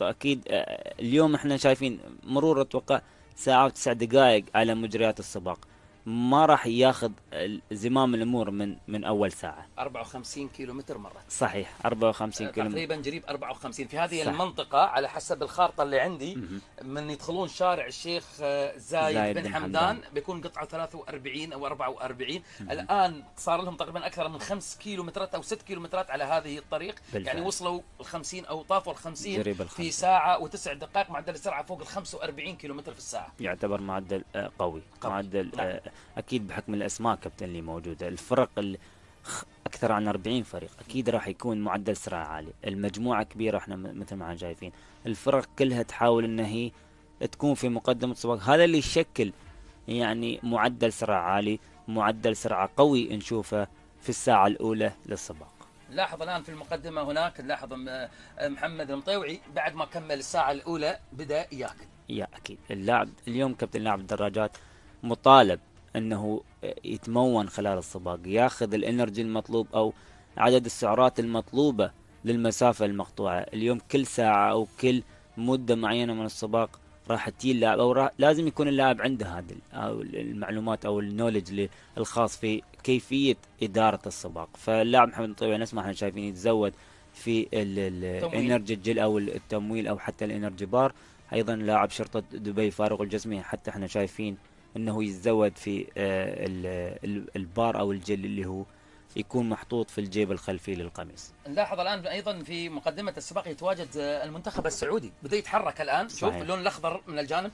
اكيد آه، اليوم احنا شايفين مرور اتوقع ساعه وتسع دقائق على مجريات السباق ما راح ياخذ زمام الامور من من اول ساعه 54 كيلو متر مره صحيح 54 آه، كيلو تقريبا قريب 54 في هذه صح. المنطقه على حسب الخارطه اللي عندي من يدخلون شارع الشيخ آه، زايد, زايد بن, حمدان, حمدان بيكون قطعه 43 او 44 الان صار لهم تقريبا اكثر من 5 كيلو مترات او 6 كيلو مترات على هذه الطريق بالفعل. يعني وصلوا ال 50 او طافوا ال 50 في ساعه وتسع دقائق معدل السرعه فوق ال 45 كيلو متر في الساعه يعتبر معدل آه، قوي, قوي. معدل نعم. اكيد بحكم الاسماء كابتن اللي موجوده الفرق اكثر عن 40 فريق اكيد راح يكون معدل سرعه عالي المجموعه كبيره احنا مثل ما شايفين الفرق كلها تحاول ان هي تكون في مقدمه السباق هذا اللي يشكل يعني معدل سرعه عالي معدل سرعه قوي نشوفه في الساعه الاولى للسباق نلاحظ الان في المقدمه هناك نلاحظ محمد المطيوعي بعد ما كمل الساعه الاولى بدا ياكل يا اكيد اللاعب اليوم كابتن لاعب الدراجات مطالب انه يتمون خلال السباق ياخذ الانرجي المطلوب او عدد السعرات المطلوبة للمسافة المقطوعة اليوم كل ساعة او كل مدة معينة من السباق راح تجي اللاعب او راح لازم يكون اللاعب عنده هذه المعلومات او النولج الخاص في كيفية ادارة السباق فاللاعب محمد الطيبي نفس ما احنا شايفين يتزود في الانرجي الجل او التمويل او حتى الانرجي بار ايضا لاعب شرطه دبي فارغ الجسمي حتى احنا شايفين انه يتزود في آه، البار او الجل اللي هو يكون محطوط في الجيب الخلفي للقميص نلاحظ الان ايضا في مقدمه السباق يتواجد آه، المنتخب السعودي بدا يتحرك الان صحيح. شوف اللون الاخضر من الجانب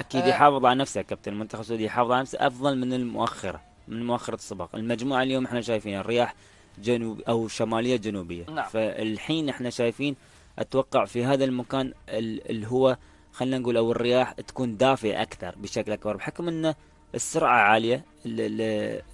اكيد آه، يحافظ على نفسه كابتن المنتخب السعودي يحافظ على نفسه افضل من المؤخره من مؤخره السباق المجموعه اليوم احنا شايفين الرياح جنوب او شماليه جنوبيه نعم. فالحين احنا شايفين اتوقع في هذا المكان اللي هو خلينا نقول او الرياح تكون دافئه اكثر بشكل اكبر بحكم انه السرعه عاليه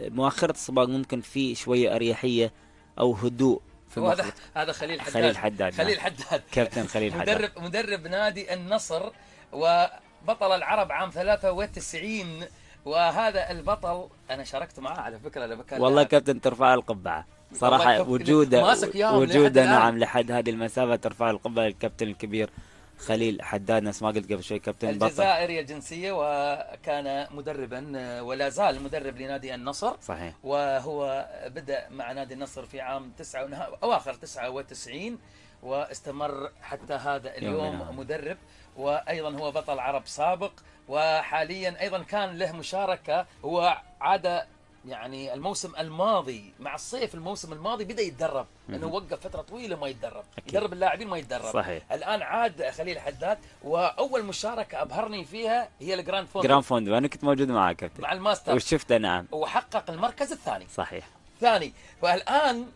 مؤخره السباق ممكن في شويه اريحيه او هدوء في هذا هذا خليل حداد خليل حداد نعم. خليل حداد كابتن خليل حداد مدرب مدرب نادي النصر وبطل العرب عام 93 وهذا البطل انا شاركت معاه على فكره لما كان والله كابتن ترفع القبعه صراحه وجوده وجوده نعم لحد هذه المسافه ترفع القبعه للكابتن الكبير خليل حداد نفس ما قلت قبل شوي كابتن الجزائري الجنسية وكان مدربا ولا زال مدرب لنادي النصر صحيح وهو بدأ مع نادي النصر في عام ونها... أواخر 99 واستمر حتى هذا اليوم مدرب وايضا هو بطل عرب سابق وحاليا ايضا كان له مشاركه هو عاد يعني الموسم الماضي مع الصيف الموسم الماضي بدا يتدرب لانه وقف فتره طويله ما يتدرب أكيد. يدرب اللاعبين ما يتدرب صحيح. الان عاد خليل حداد واول مشاركه ابهرني فيها هي الجراند فوند جراند فوند وانا كنت موجود معاه كابتن مع الماستر وشفته نعم وحقق المركز الثاني صحيح ثاني والان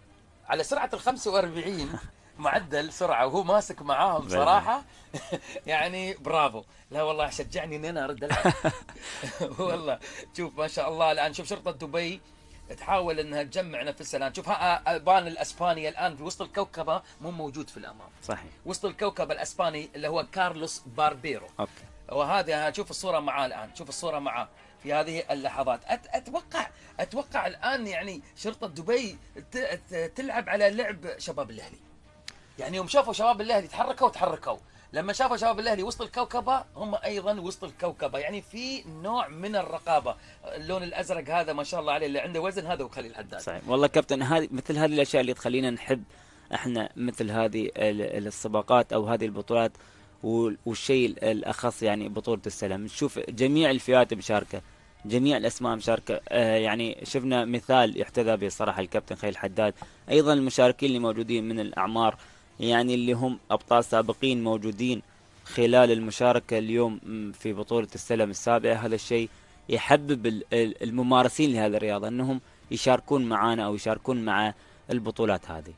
على سرعه ال 45 معدل سرعه وهو ماسك معاهم صراحه يعني برافو لا والله شجعني اني انا ارد والله شوف ما شاء الله الان شوف شرطه دبي تحاول انها تجمع نفسها الان شوف ها البان الاسباني الان في وسط الكوكبه مو موجود في الامام صحيح وسط الكوكب الاسباني اللي هو كارلوس باربيرو اوكي وهذا شوف الصوره معاه الان شوف الصوره معاه في هذه اللحظات اتوقع اتوقع الان يعني شرطه دبي تلعب على لعب شباب الاهلي يعني يوم شافوا شباب الاهلي تحركوا تحركوا لما شافوا شباب الاهلي وسط الكوكبه هم ايضا وسط الكوكبه يعني في نوع من الرقابه اللون الازرق هذا ما شاء الله عليه اللي عنده وزن هذا وخليل حداد صحيح والله كابتن هذه مثل هذه الاشياء اللي تخلينا نحب احنا مثل هذه السباقات او هذه البطولات والشيء الاخص يعني بطوله السلم نشوف جميع الفئات مشاركه جميع الاسماء مشاركه آه يعني شفنا مثال يحتذى به صراحه الكابتن خليل حداد ايضا المشاركين اللي موجودين من الاعمار يعني اللي هم أبطال سابقين موجودين خلال المشاركة اليوم في بطولة السلم السابعة هذا الشيء يحبب الممارسين لهذه الرياضة أنهم يشاركون معنا أو يشاركون مع البطولات هذه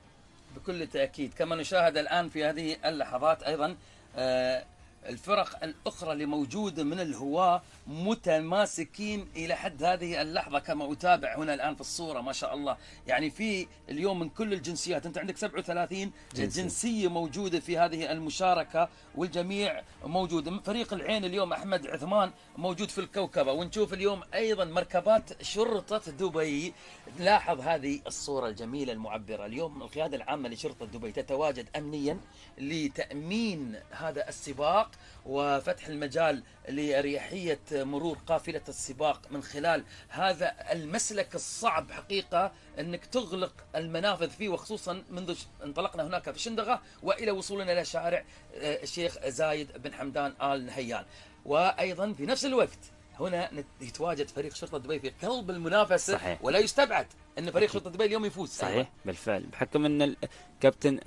بكل تأكيد كما نشاهد الآن في هذه اللحظات أيضا آه، الفرق الأخرى اللي موجودة من الهواة متماسكين إلى حد هذه اللحظة كما أتابع هنا الآن في الصورة ما شاء الله يعني في اليوم من كل الجنسيات أنت عندك 37 جنسي. جنسية موجودة في هذه المشاركة والجميع موجود فريق العين اليوم أحمد عثمان موجود في الكوكبة ونشوف اليوم أيضا مركبات شرطة دبي لاحظ هذه الصورة الجميلة المعبرة اليوم القيادة العامة لشرطة دبي تتواجد أمنيا لتأمين هذا السباق وفتح المجال لأريحية مرور قافلة السباق من خلال هذا المسلك الصعب حقيقة أنك تغلق المنافذ فيه وخصوصا منذ انطلقنا هناك في شندغة وإلى وصولنا إلى شارع آه، الشيخ زايد بن حمدان آل نهيان وأيضا في نفس الوقت هنا يتواجد فريق شرطه دبي في قلب المنافسه صحيح. ولا يستبعد ان فريق شرطه دبي اليوم يفوز صحيح أيوة. بالفعل بحكم ان الكابتن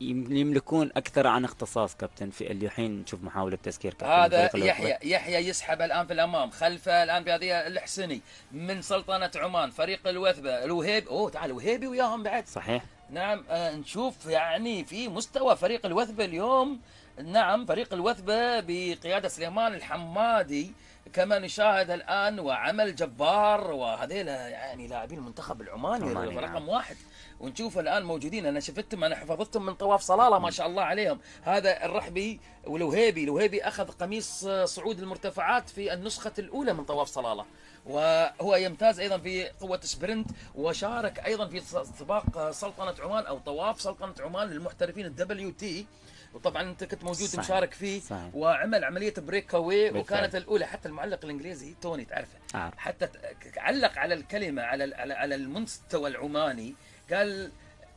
يملكون اكثر عن اختصاص كابتن في الحين نشوف محاوله تسكير كابتن هذا يحيى يحيى يسحب الان في الامام خلفه الان بهذه الحسني من سلطنه عمان فريق الوثبه الوهيب اوه تعال وهيبي وياهم بعد صحيح نعم آه نشوف يعني في مستوى فريق الوثبه اليوم نعم فريق الوثبه بقياده سليمان الحمادي كما نشاهد الان وعمل جبار وهذيلا يعني لاعبين المنتخب العماني رقم نعم. واحد ونشوف الان موجودين انا شفتهم انا حفظتهم من طواف صلاله ما شاء الله عليهم هذا الرحبي والوهيبي الوهيبي اخذ قميص آه، صعود المرتفعات في النسخه الاولى من طواف صلاله وهو يمتاز ايضا في قوه سبرنت وشارك ايضا في سباق آه، سلطنه عمان او طواف سلطنه عمان للمحترفين الدبليو تي وطبعا انت كنت موجود صحيح. مشارك فيه صحيح. وعمل عمليه بريك اواي وكانت الاولى حتى المعلق الانجليزي توني تعرفه آه. حتى علق على الكلمه على على المستوى العماني قال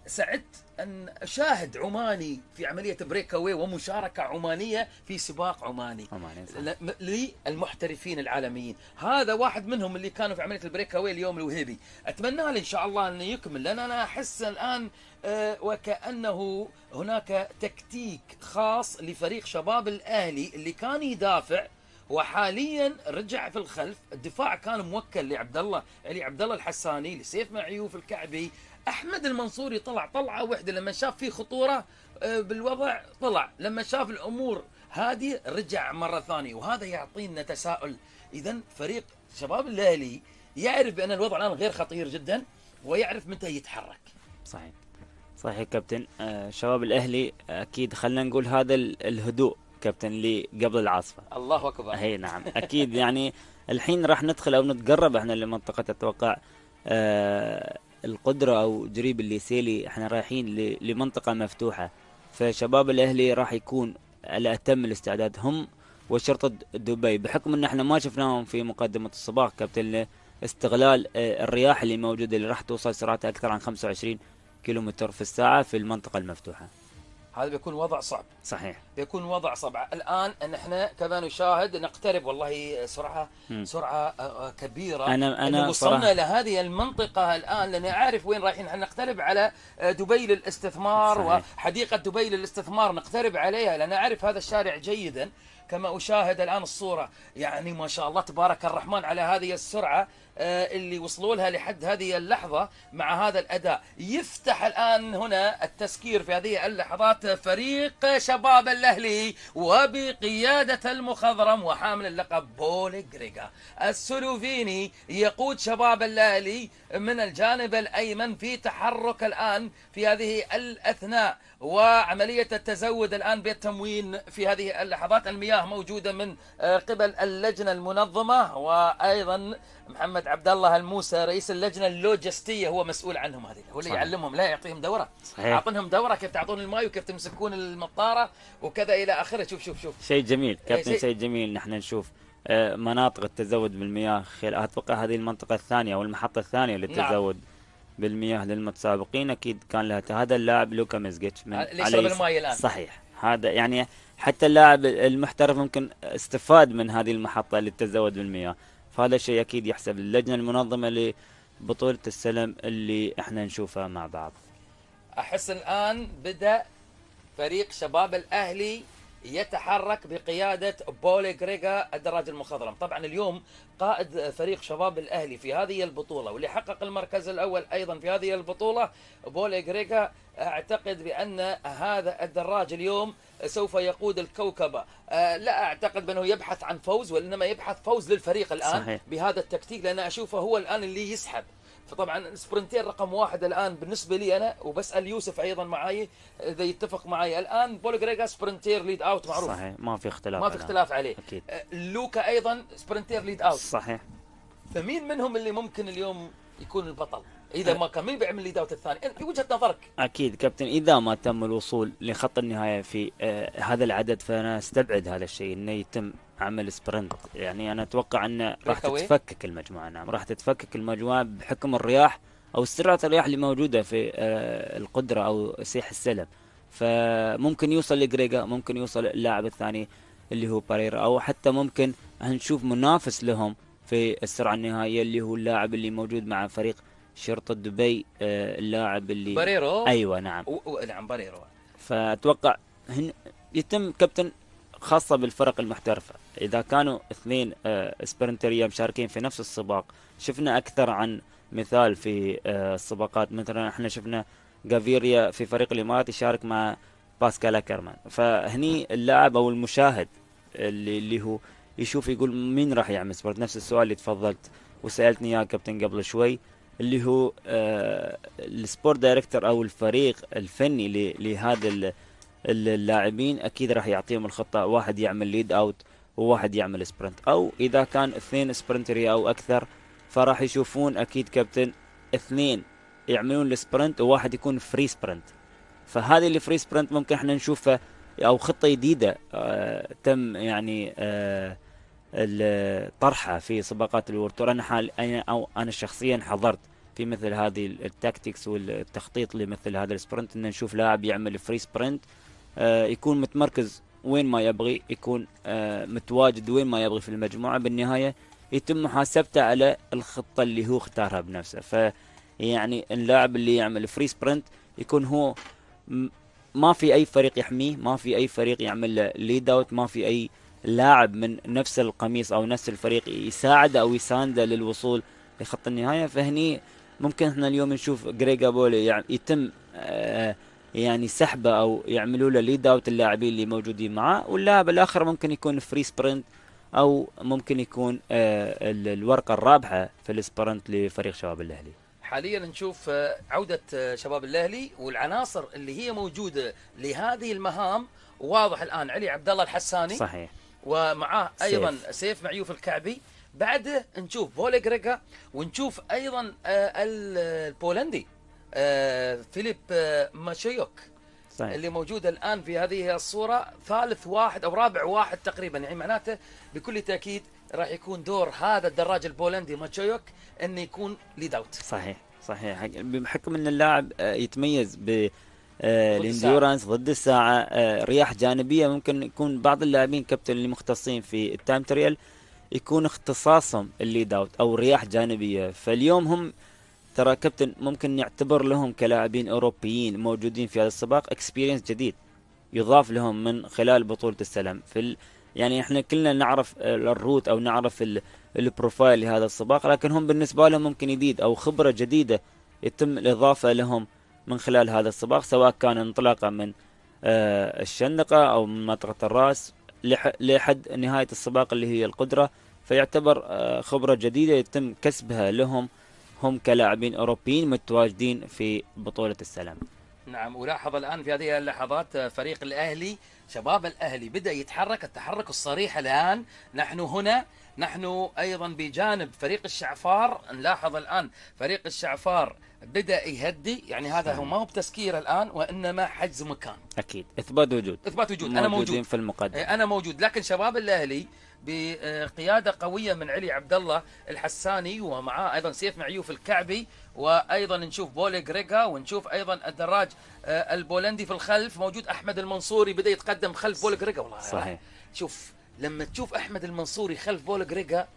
سعدت ان اشاهد عماني في عمليه بريك اواي ومشاركه عمانيه في سباق عماني عماني للمحترفين العالميين، هذا واحد منهم اللي كانوا في عمليه البريك اواي اليوم الوهيبي، اتمنى له ان شاء الله انه يكمل لان انا احس الان آه، وكانه هناك تكتيك خاص لفريق شباب الاهلي اللي كان يدافع وحاليا رجع في الخلف الدفاع كان موكل لعبد الله علي عبد الله الحساني لسيف معيوف الكعبي احمد المنصوري طلع طلعه واحده لما شاف في خطوره آه، بالوضع طلع لما شاف الامور هذه رجع مره ثانيه وهذا يعطينا تساؤل اذا فريق شباب الاهلي يعرف بان الوضع الان غير خطير جدا ويعرف متى يتحرك صحيح صحيح كابتن آه شباب الاهلي اكيد خلينا نقول هذا الهدوء كابتن اللي قبل العاصفه الله اكبر اي نعم اكيد يعني الحين راح ندخل او نتقرب احنا لمنطقه اتوقع آه القدرة أو جريب اللي سيلي احنا رايحين لمنطقة مفتوحة فشباب الأهلي راح يكون على أتم الاستعداد هم وشرطة دبي بحكم أن احنا ما شفناهم في مقدمة الصباح كابتن استغلال آه، الرياح اللي موجودة اللي راح توصل سرعتها أكثر عن 25 كيلومتر في الساعة في المنطقة المفتوحة هذا بيكون وضع صعب صحيح بيكون وضع صعب الان نحن كما نشاهد نقترب والله سرعه م. سرعه آه، آه، كبيره انا انا وصلنا صراحة. لهذه المنطقه الان لاني اعرف وين رايحين احنا نقترب على آه، دبي للاستثمار صحيح. وحديقه دبي للاستثمار نقترب عليها لان اعرف هذا الشارع جيدا كما اشاهد الان الصوره يعني ما شاء الله تبارك الرحمن على هذه السرعه آه، اللي وصلوا لها لحد هذه اللحظة مع هذا الأداء يفتح الآن هنا التسكير في هذه اللحظات فريق شباب الأهلي وبقيادة المخضرم وحامل اللقب بول جريجا السلوفيني يقود شباب الأهلي من الجانب الأيمن في تحرك الآن في هذه الأثناء وعملية التزود الآن بالتموين في هذه اللحظات المياه موجودة من آه، قبل اللجنة المنظمة وأيضا محمد عبد الله الموسى رئيس اللجنه اللوجستيه هو مسؤول عنهم هذه هو اللي يعلمهم لا يعطيهم دوره صحيح. اعطنهم دوره كيف تعطون الماي وكيف تمسكون المطاره وكذا الى اخره شوف شوف شوف شيء جميل إيه، كابتن شيء, جميل نحن نشوف آه، مناطق التزود بالمياه خل اتوقع هذه المنطقه الثانيه او المحطه الثانيه للتزود نعم. بالمياه للمتسابقين اكيد كان لها هذا اللاعب لوكا مزجتش من آه، اللي يشرب الماي الان صحيح هذا يعني حتى اللاعب المحترف ممكن استفاد من هذه المحطه للتزود بالمياه فهذا الشيء اكيد يحسب اللجنه المنظمه لبطوله السلم اللي احنا نشوفها مع بعض احس الان بدا فريق شباب الاهلي يتحرك بقيادة بولي غريغا الدراج المخضرم طبعا اليوم قائد فريق شباب الأهلي في هذه البطولة واللي حقق المركز الأول أيضا في هذه البطولة بولي غريغا أعتقد بأن هذا الدراج اليوم سوف يقود الكوكبة أه، لا أعتقد بأنه يبحث عن فوز وإنما يبحث فوز للفريق الآن صحيح. بهذا التكتيك لأن أشوفه هو الآن اللي يسحب فطبعا سبرنتير رقم واحد الان بالنسبه لي انا وبسال يوسف ايضا معاي اذا يتفق معاي الان بول جريجا سبرنتير ليد اوت معروف صحيح ما في اختلاف ما في اختلاف عليه اكيد أه، لوكا ايضا سبرنتير ليد اوت صحيح فمين منهم اللي ممكن اليوم يكون البطل اذا ما كان مين بيعمل ليد اوت الثاني في وجهه نظرك اكيد كابتن اذا ما تم الوصول لخط النهايه في أه، هذا العدد فانا استبعد هذا الشيء انه يتم عمل سبرنت يعني انا اتوقع ان راح تتفكك المجموعه نعم راح تتفكك المجموعه بحكم الرياح او سرعه الرياح اللي موجوده في آه، القدره او سيح السلم فممكن يوصل لجريجا ممكن يوصل اللاعب الثاني اللي هو باريرا او حتى ممكن هنشوف منافس لهم في السرعه النهائيه اللي هو اللاعب اللي موجود مع فريق شرطه دبي آه، اللاعب اللي باريرو ايوه نعم نعم باريرو فاتوقع هن يتم كابتن خاصة بالفرق المحترفة إذا كانوا اثنين آه، سبرنترية مشاركين في نفس السباق شفنا أكثر عن مثال في آه، السباقات مثلا احنا شفنا جافيريا في فريق الإمارات يشارك مع باسكال أكرمان فهني اللاعب أو المشاهد اللي, اللي هو يشوف يقول مين راح يعمل سبرنت نفس السؤال اللي تفضلت وسألتني يا كابتن قبل شوي اللي هو آه، السبورت دايركتور أو الفريق الفني لهذا اللاعبين اكيد راح يعطيهم الخطه واحد يعمل ليد اوت وواحد يعمل سبرنت او اذا كان اثنين سبرنتري او اكثر فراح يشوفون اكيد كابتن اثنين يعملون السبرنت وواحد يكون فري سبرنت فهذه الفري سبرنت ممكن احنا نشوفها او خطه جديده آه تم يعني آه طرحها في سباقات الورد انا حال انا او انا شخصيا حضرت في مثل هذه التاكتكس والتخطيط لمثل هذا السبرنت ان نشوف لاعب يعمل فري سبرنت آه، يكون متمركز وين ما يبغي يكون آه، متواجد وين ما يبغي في المجموعة بالنهاية يتم محاسبته على الخطة اللي هو اختارها بنفسه ف يعني اللاعب اللي يعمل فري سبرنت يكون هو ما في اي فريق يحميه ما في اي فريق يعمل له ليد اوت ما في اي لاعب من نفس القميص او نفس الفريق يساعده او يسانده للوصول لخط النهايه فهني ممكن احنا اليوم نشوف جريجا بولي يعني يتم آه يعني سحبه او يعملوا له ليد اوت اللاعبين اللي موجودين معاه واللاعب الاخر ممكن يكون فري سبرنت او ممكن يكون آه، الورقه الرابحه في السبرنت لفريق شباب الاهلي حاليا نشوف آه، عوده آه، شباب الاهلي والعناصر اللي هي موجوده لهذه المهام واضح الان علي عبد الله الحساني صحيح ومعاه ايضا سيف, سيف معيوف الكعبي بعده نشوف بولي جريجا ونشوف ايضا البولندي آه، فيليب آه، ماشيوك صحيح. اللي موجود الان في هذه الصوره ثالث واحد او رابع واحد تقريبا يعني معناته بكل تاكيد راح يكون دور هذا الدراج البولندي ماتشيوك انه يكون ليد اوت صحيح صحيح بحكم ان اللاعب آه، يتميز ب الانديورانس ضد الساعه رياح جانبيه ممكن يكون بعض اللاعبين كابتن اللي مختصين في التايم تريال يكون اختصاصهم الليد اوت او رياح جانبيه فاليوم هم ترى كابتن ممكن نعتبر لهم كلاعبين أوروبيين موجودين في هذا السباق اكسبيرينس جديد يضاف لهم من خلال بطولة السلام في ال... يعني احنا كلنا نعرف الروت او نعرف ال... البروفايل لهذا السباق لكن هم بالنسبة لهم ممكن جديد او خبرة جديدة يتم الإضافة لهم من خلال هذا السباق سواء كان انطلاقه من آه، الشنقه الشندقة او من منطقة الرأس لحد نهاية السباق اللي هي القدرة فيعتبر آه، خبرة جديدة يتم كسبها لهم هم كلاعبين أوروبيين متواجدين في بطولة السلام نعم ولاحظ الآن في هذه اللحظات فريق الأهلي شباب الأهلي بدأ يتحرك التحرك الصريح الآن نحن هنا نحن أيضا بجانب فريق الشعفار نلاحظ الآن فريق الشعفار بدأ يهدي يعني هذا هو نعم. ما هو بتسكير الآن وإنما حجز مكان أكيد إثبات وجود إثبات وجود أنا موجود في المقدمة أنا موجود لكن شباب الأهلي بقيادة قوية من علي عبد الله الحساني ومعاه أيضا سيف معيوف الكعبي وأيضا نشوف بولي غريغا ونشوف أيضا الدراج آه، البولندي في الخلف موجود أحمد المنصوري بدأ يتقدم خلف بولي غريغا والله صحيح شوف لما تشوف أحمد المنصوري خلف بولي غريغا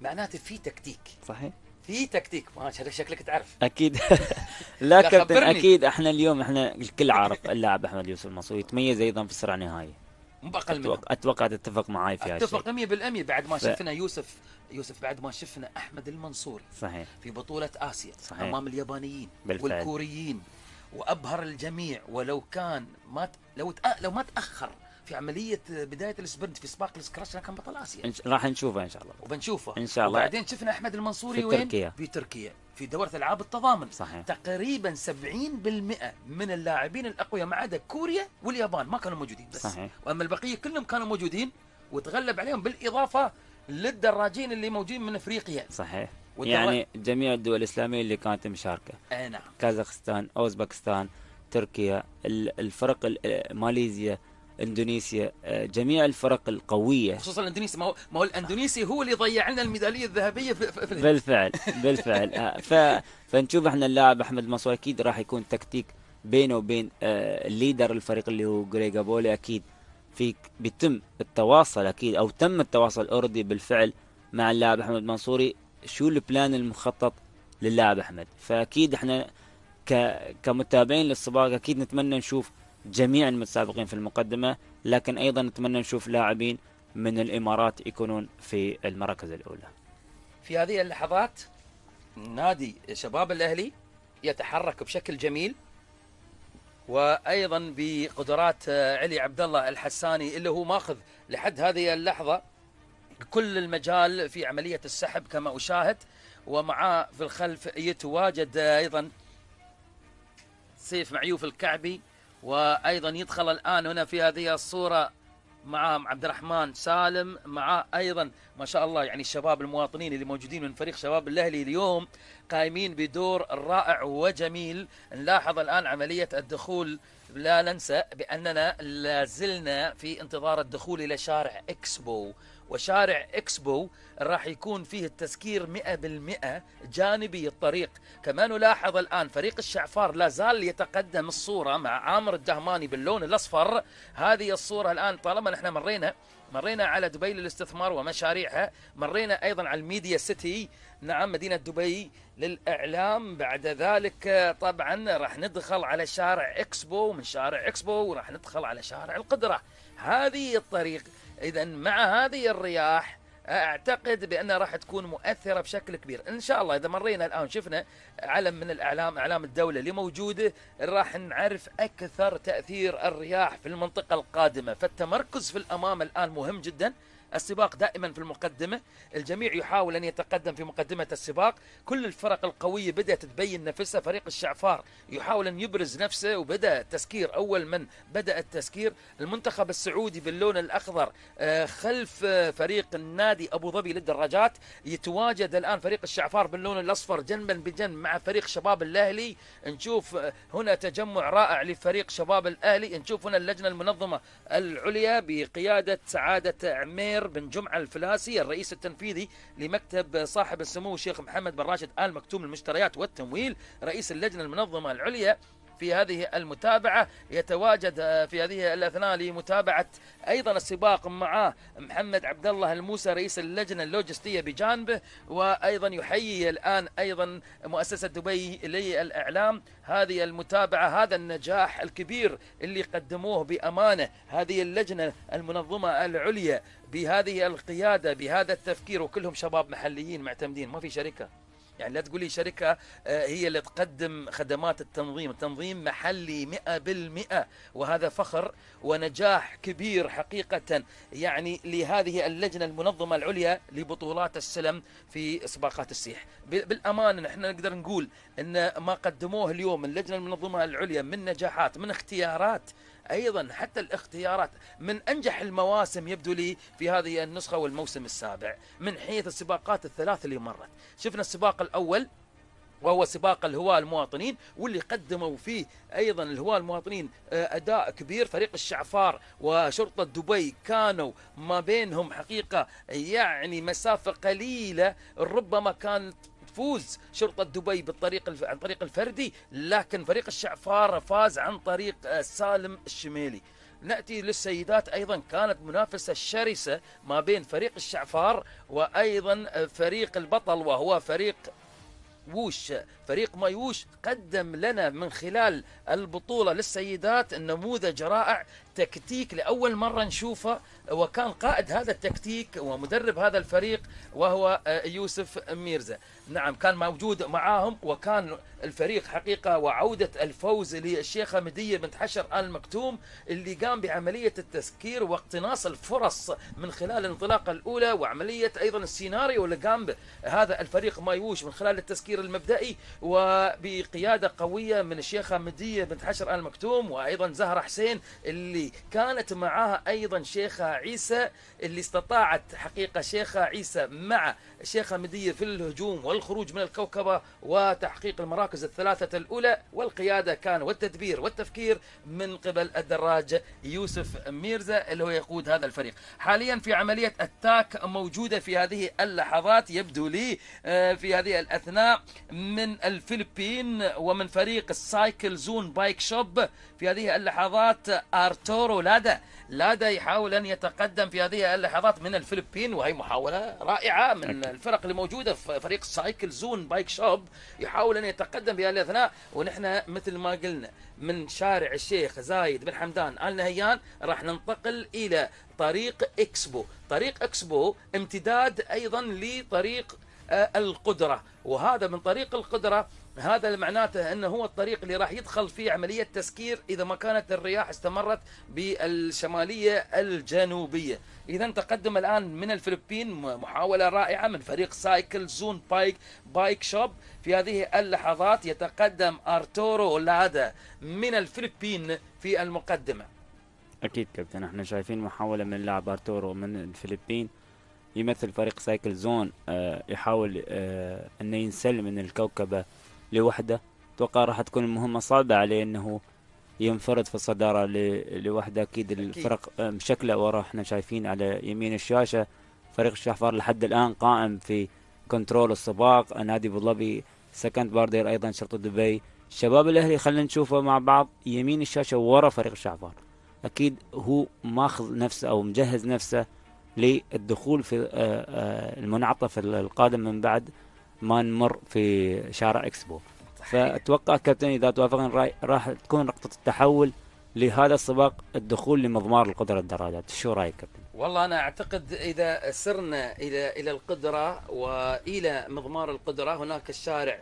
معناته في تكتيك صحيح في تكتيك ما شكلك تعرف اكيد لا كابتن اكيد احنا اليوم احنا الكل عارف اللاعب احمد يوسف المنصوري يتميز ايضا في السرعه النهائيه مو باقل منهم اتوقع تتفق معي في هالشيء اتفق 100% بعد ما ف... شفنا يوسف يوسف بعد ما شفنا احمد المنصوري صحيح في بطوله اسيا صحيح. امام اليابانيين بالفعل. والكوريين وابهر الجميع ولو كان ما ت... لو ت... آه، لو ما تاخر في عمليه بدايه السبرنت في سباق السكراش كان بطل اسيا راح نشوفه ان شاء الله وبنشوفه ان شاء الله وبعدين شفنا احمد المنصوري في وين؟ تركيا في تركيا في دورة ألعاب التضامن صحيح. تقريبا 70% من اللاعبين الأقوياء ما عدا كوريا واليابان ما كانوا موجودين بس صحيح. وأما البقية كلهم كانوا موجودين وتغلب عليهم بالإضافة للدراجين اللي موجودين من أفريقيا صحيح والدرا... يعني جميع الدول الإسلامية اللي كانت مشاركة أي نعم كازاخستان أوزبكستان تركيا الفرق ماليزيا اندونيسيا آه، جميع الفرق القويه خصوصا الاندونيسي ما هو ما هو الاندونيسي هو اللي ضيع لنا الميداليه الذهبيه في, في بالفعل بالفعل آه، ف فنشوف احنا اللاعب احمد مصوي اكيد راح يكون تكتيك بينه وبين آه، الليدر الفريق اللي هو جريجا بولي اكيد في بيتم التواصل اكيد او تم التواصل اوردي بالفعل مع اللاعب احمد منصوري شو البلان المخطط للاعب احمد فاكيد احنا كمتابعين للسباق اكيد نتمنى نشوف جميع المتسابقين في المقدمة لكن أيضا نتمنى نشوف لاعبين من الإمارات يكونون في المراكز الأولى في هذه اللحظات نادي شباب الأهلي يتحرك بشكل جميل وايضا بقدرات آه، علي عبد الله الحساني اللي هو ماخذ لحد هذه اللحظه كل المجال في عمليه السحب كما اشاهد ومعاه في الخلف يتواجد ايضا سيف معيوف الكعبي وأيضا يدخل الآن هنا في هذه الصورة معهم عبد الرحمن سالم معاه أيضا ما شاء الله يعني الشباب المواطنين اللي موجودين من فريق شباب الأهلي اليوم قائمين بدور رائع وجميل نلاحظ الآن عملية الدخول لا ننسى بأننا لازلنا في انتظار الدخول إلى شارع إكسبو وشارع إكسبو راح يكون فيه التسكير 100% جانبي الطريق كما نلاحظ الآن فريق الشعفار لا زال يتقدم الصورة مع عامر الدهماني باللون الأصفر هذه الصورة الآن طالما نحن مرينا مرينا على دبي للاستثمار ومشاريعها مرينا أيضا على الميديا سيتي نعم مدينة دبي للإعلام بعد ذلك طبعا راح ندخل على شارع إكسبو من شارع إكسبو راح ندخل على شارع القدرة هذه الطريق إذا مع هذه الرياح اعتقد بانها راح تكون مؤثره بشكل كبير ان شاء الله اذا مرينا الان شفنا علم من الاعلام اعلام الدوله اللي موجوده راح نعرف اكثر تاثير الرياح في المنطقه القادمه فالتمركز في الامام الان مهم جدا السباق دائما في المقدمة الجميع يحاول أن يتقدم في مقدمة السباق كل الفرق القوية بدأت تبين نفسها فريق الشعفار يحاول أن يبرز نفسه وبدأ التسكير أول من بدأ التسكير المنتخب السعودي باللون الأخضر آه، خلف آه، فريق النادي أبو ظبي للدراجات يتواجد الآن فريق الشعفار باللون الأصفر جنبا بجنب مع فريق شباب الأهلي نشوف آه، هنا تجمع رائع لفريق شباب الأهلي نشوف هنا اللجنة المنظمة العليا بقيادة سعادة عمير بكر بن جمعة الفلاسي الرئيس التنفيذي لمكتب صاحب السمو الشيخ محمد بن راشد آل مكتوم للمشتريات والتمويل رئيس اللجنة المنظمة العليا في هذه المتابعة يتواجد آه، في هذه الأثناء لمتابعة أيضا السباق مع محمد عبد الله الموسى رئيس اللجنة اللوجستية بجانبه وأيضا يحيي الآن أيضا مؤسسة دبي للإعلام هذه المتابعة هذا النجاح الكبير اللي قدموه بأمانة هذه اللجنة المنظمة العليا بهذه القيادة بهذا التفكير وكلهم شباب محليين معتمدين ما في شركة يعني لا تقولي شركة آه، هي اللي تقدم خدمات التنظيم التنظيم محلي مئة بالمئة وهذا فخر ونجاح كبير حقيقة يعني لهذه اللجنة المنظمة العليا لبطولات السلم في سباقات السيح بالأمانة نحن نقدر نقول أن ما قدموه اليوم اللجنة المنظمة العليا من نجاحات من اختيارات أيضا حتى الاختيارات من أنجح المواسم يبدو لي في هذه النسخة والموسم السابع من حيث السباقات الثلاث اللي مرت شفنا السباق الأول وهو سباق الهواة المواطنين واللي قدموا فيه ايضا الهواة المواطنين آه، اداء كبير فريق الشعفار وشرطة دبي كانوا ما بينهم حقيقة يعني مسافة قليلة ربما كانت فوز شرطة دبي بالطريق عن طريق الفردي لكن فريق الشعفارة فاز عن طريق آه، سالم الشميلي ناتي للسيدات ايضا كانت منافسه شرسه ما بين فريق الشعفار وايضا آه، فريق البطل وهو فريق ووش فريق مايوش قدم لنا من خلال البطوله للسيدات نموذج رائع تكتيك لأول مرة نشوفه وكان قائد هذا التكتيك ومدرب هذا الفريق وهو آه، يوسف ميرزا نعم كان موجود معاهم وكان الفريق حقيقة وعودة الفوز للشيخة مدية بنت حشر آل مكتوم اللي قام بعملية التسكير واقتناص الفرص من خلال الانطلاقة الأولى وعملية أيضا السيناريو اللي قام هذا الفريق مايوش من خلال التسكير المبدئي وبقيادة قوية من الشيخة مدية بنت حشر آل مكتوم وأيضا زهرة حسين اللي كانت معها أيضا شيخها عيسى اللي استطاعت حقيقة شيخها عيسى مع الشيخ المدير في الهجوم والخروج من الكوكبة وتحقيق المراكز الثلاثة الأولى والقيادة كان والتدبير والتفكير من قبل الدراج يوسف ميرزا اللي هو يقود هذا الفريق حاليا في عملية التاك موجودة في هذه اللحظات يبدو لي آه، في هذه الأثناء من الفلبين ومن فريق السايكل زون بايك شوب في هذه اللحظات أرتورو لادا لادا يحاول أن يتقدم في هذه اللحظات من الفلبين وهي محاولة رائعة من أكيد. الفرق اللي موجودة في فريق سايكل زون بايك شوب يحاول أن يتقدم في هذه الأثناء ونحن مثل ما قلنا من شارع الشيخ زايد بن حمدان آل نهيان راح ننتقل إلى طريق إكسبو طريق إكسبو امتداد أيضا لطريق آه، القدرة وهذا من طريق القدرة هذا معناته أنه هو الطريق اللي راح يدخل فيه عملية تسكير إذا ما كانت الرياح استمرت بالشمالية الجنوبية إذا تقدم الآن من الفلبين محاولة رائعة من فريق سايكل زون بايك بايك شوب في هذه اللحظات يتقدم أرتورو لادا من الفلبين في المقدمة أكيد كابتن احنا شايفين محاولة من لاعب أرتورو من الفلبين يمثل فريق سايكل زون آه، يحاول آه، أنه ينسل من الكوكبة لوحده اتوقع راح تكون المهمه صعبه عليه انه ينفرد في الصداره لوحده اكيد الفرق مشكله ورا احنا شايفين على يمين الشاشه فريق الشحفار لحد الان قائم في كنترول السباق نادي ابو ظبي سكند باردير ايضا شرطه دبي شباب الاهلي خلينا نشوفه مع بعض يمين الشاشه ورا فريق الشحفار اكيد هو ماخذ نفسه او مجهز نفسه للدخول في آه، آه، المنعطف القادم من بعد ما نمر في شارع اكسبو فاتوقع كابتن اذا توافقنا راي راح تكون نقطه التحول لهذا السباق الدخول لمضمار القدره الدراجات شو رايك كابتن والله انا اعتقد اذا سرنا الى الى القدره والى مضمار القدره هناك الشارع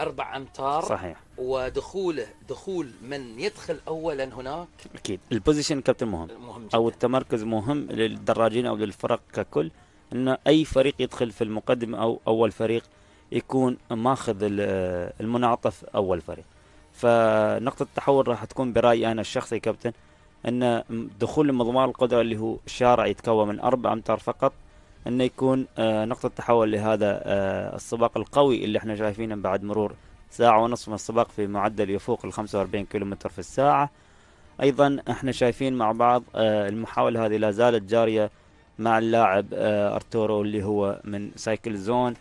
أربع أمتار صحيح ودخوله دخول من يدخل أولا هناك أكيد البوزيشن كابتن مهم, مهم جداً. أو التمركز مهم للدراجين أو للفرق ككل أن أي فريق يدخل في المقدمة أو أول فريق يكون ماخذ المنعطف اول فريق فنقطة التحول راح تكون برأيي أنا الشخصي كابتن أن دخول مضمار القدرة اللي هو شارع يتكون من أربع أمتار فقط أنه يكون آه، نقطة تحول لهذا آه، السباق القوي اللي احنا شايفينه بعد مرور ساعة ونصف من السباق في معدل يفوق ال 45 متر في الساعة أيضا احنا شايفين مع بعض آه، المحاولة هذه لا زالت جارية مع اللاعب ارتورو اللي هو من سايكل زون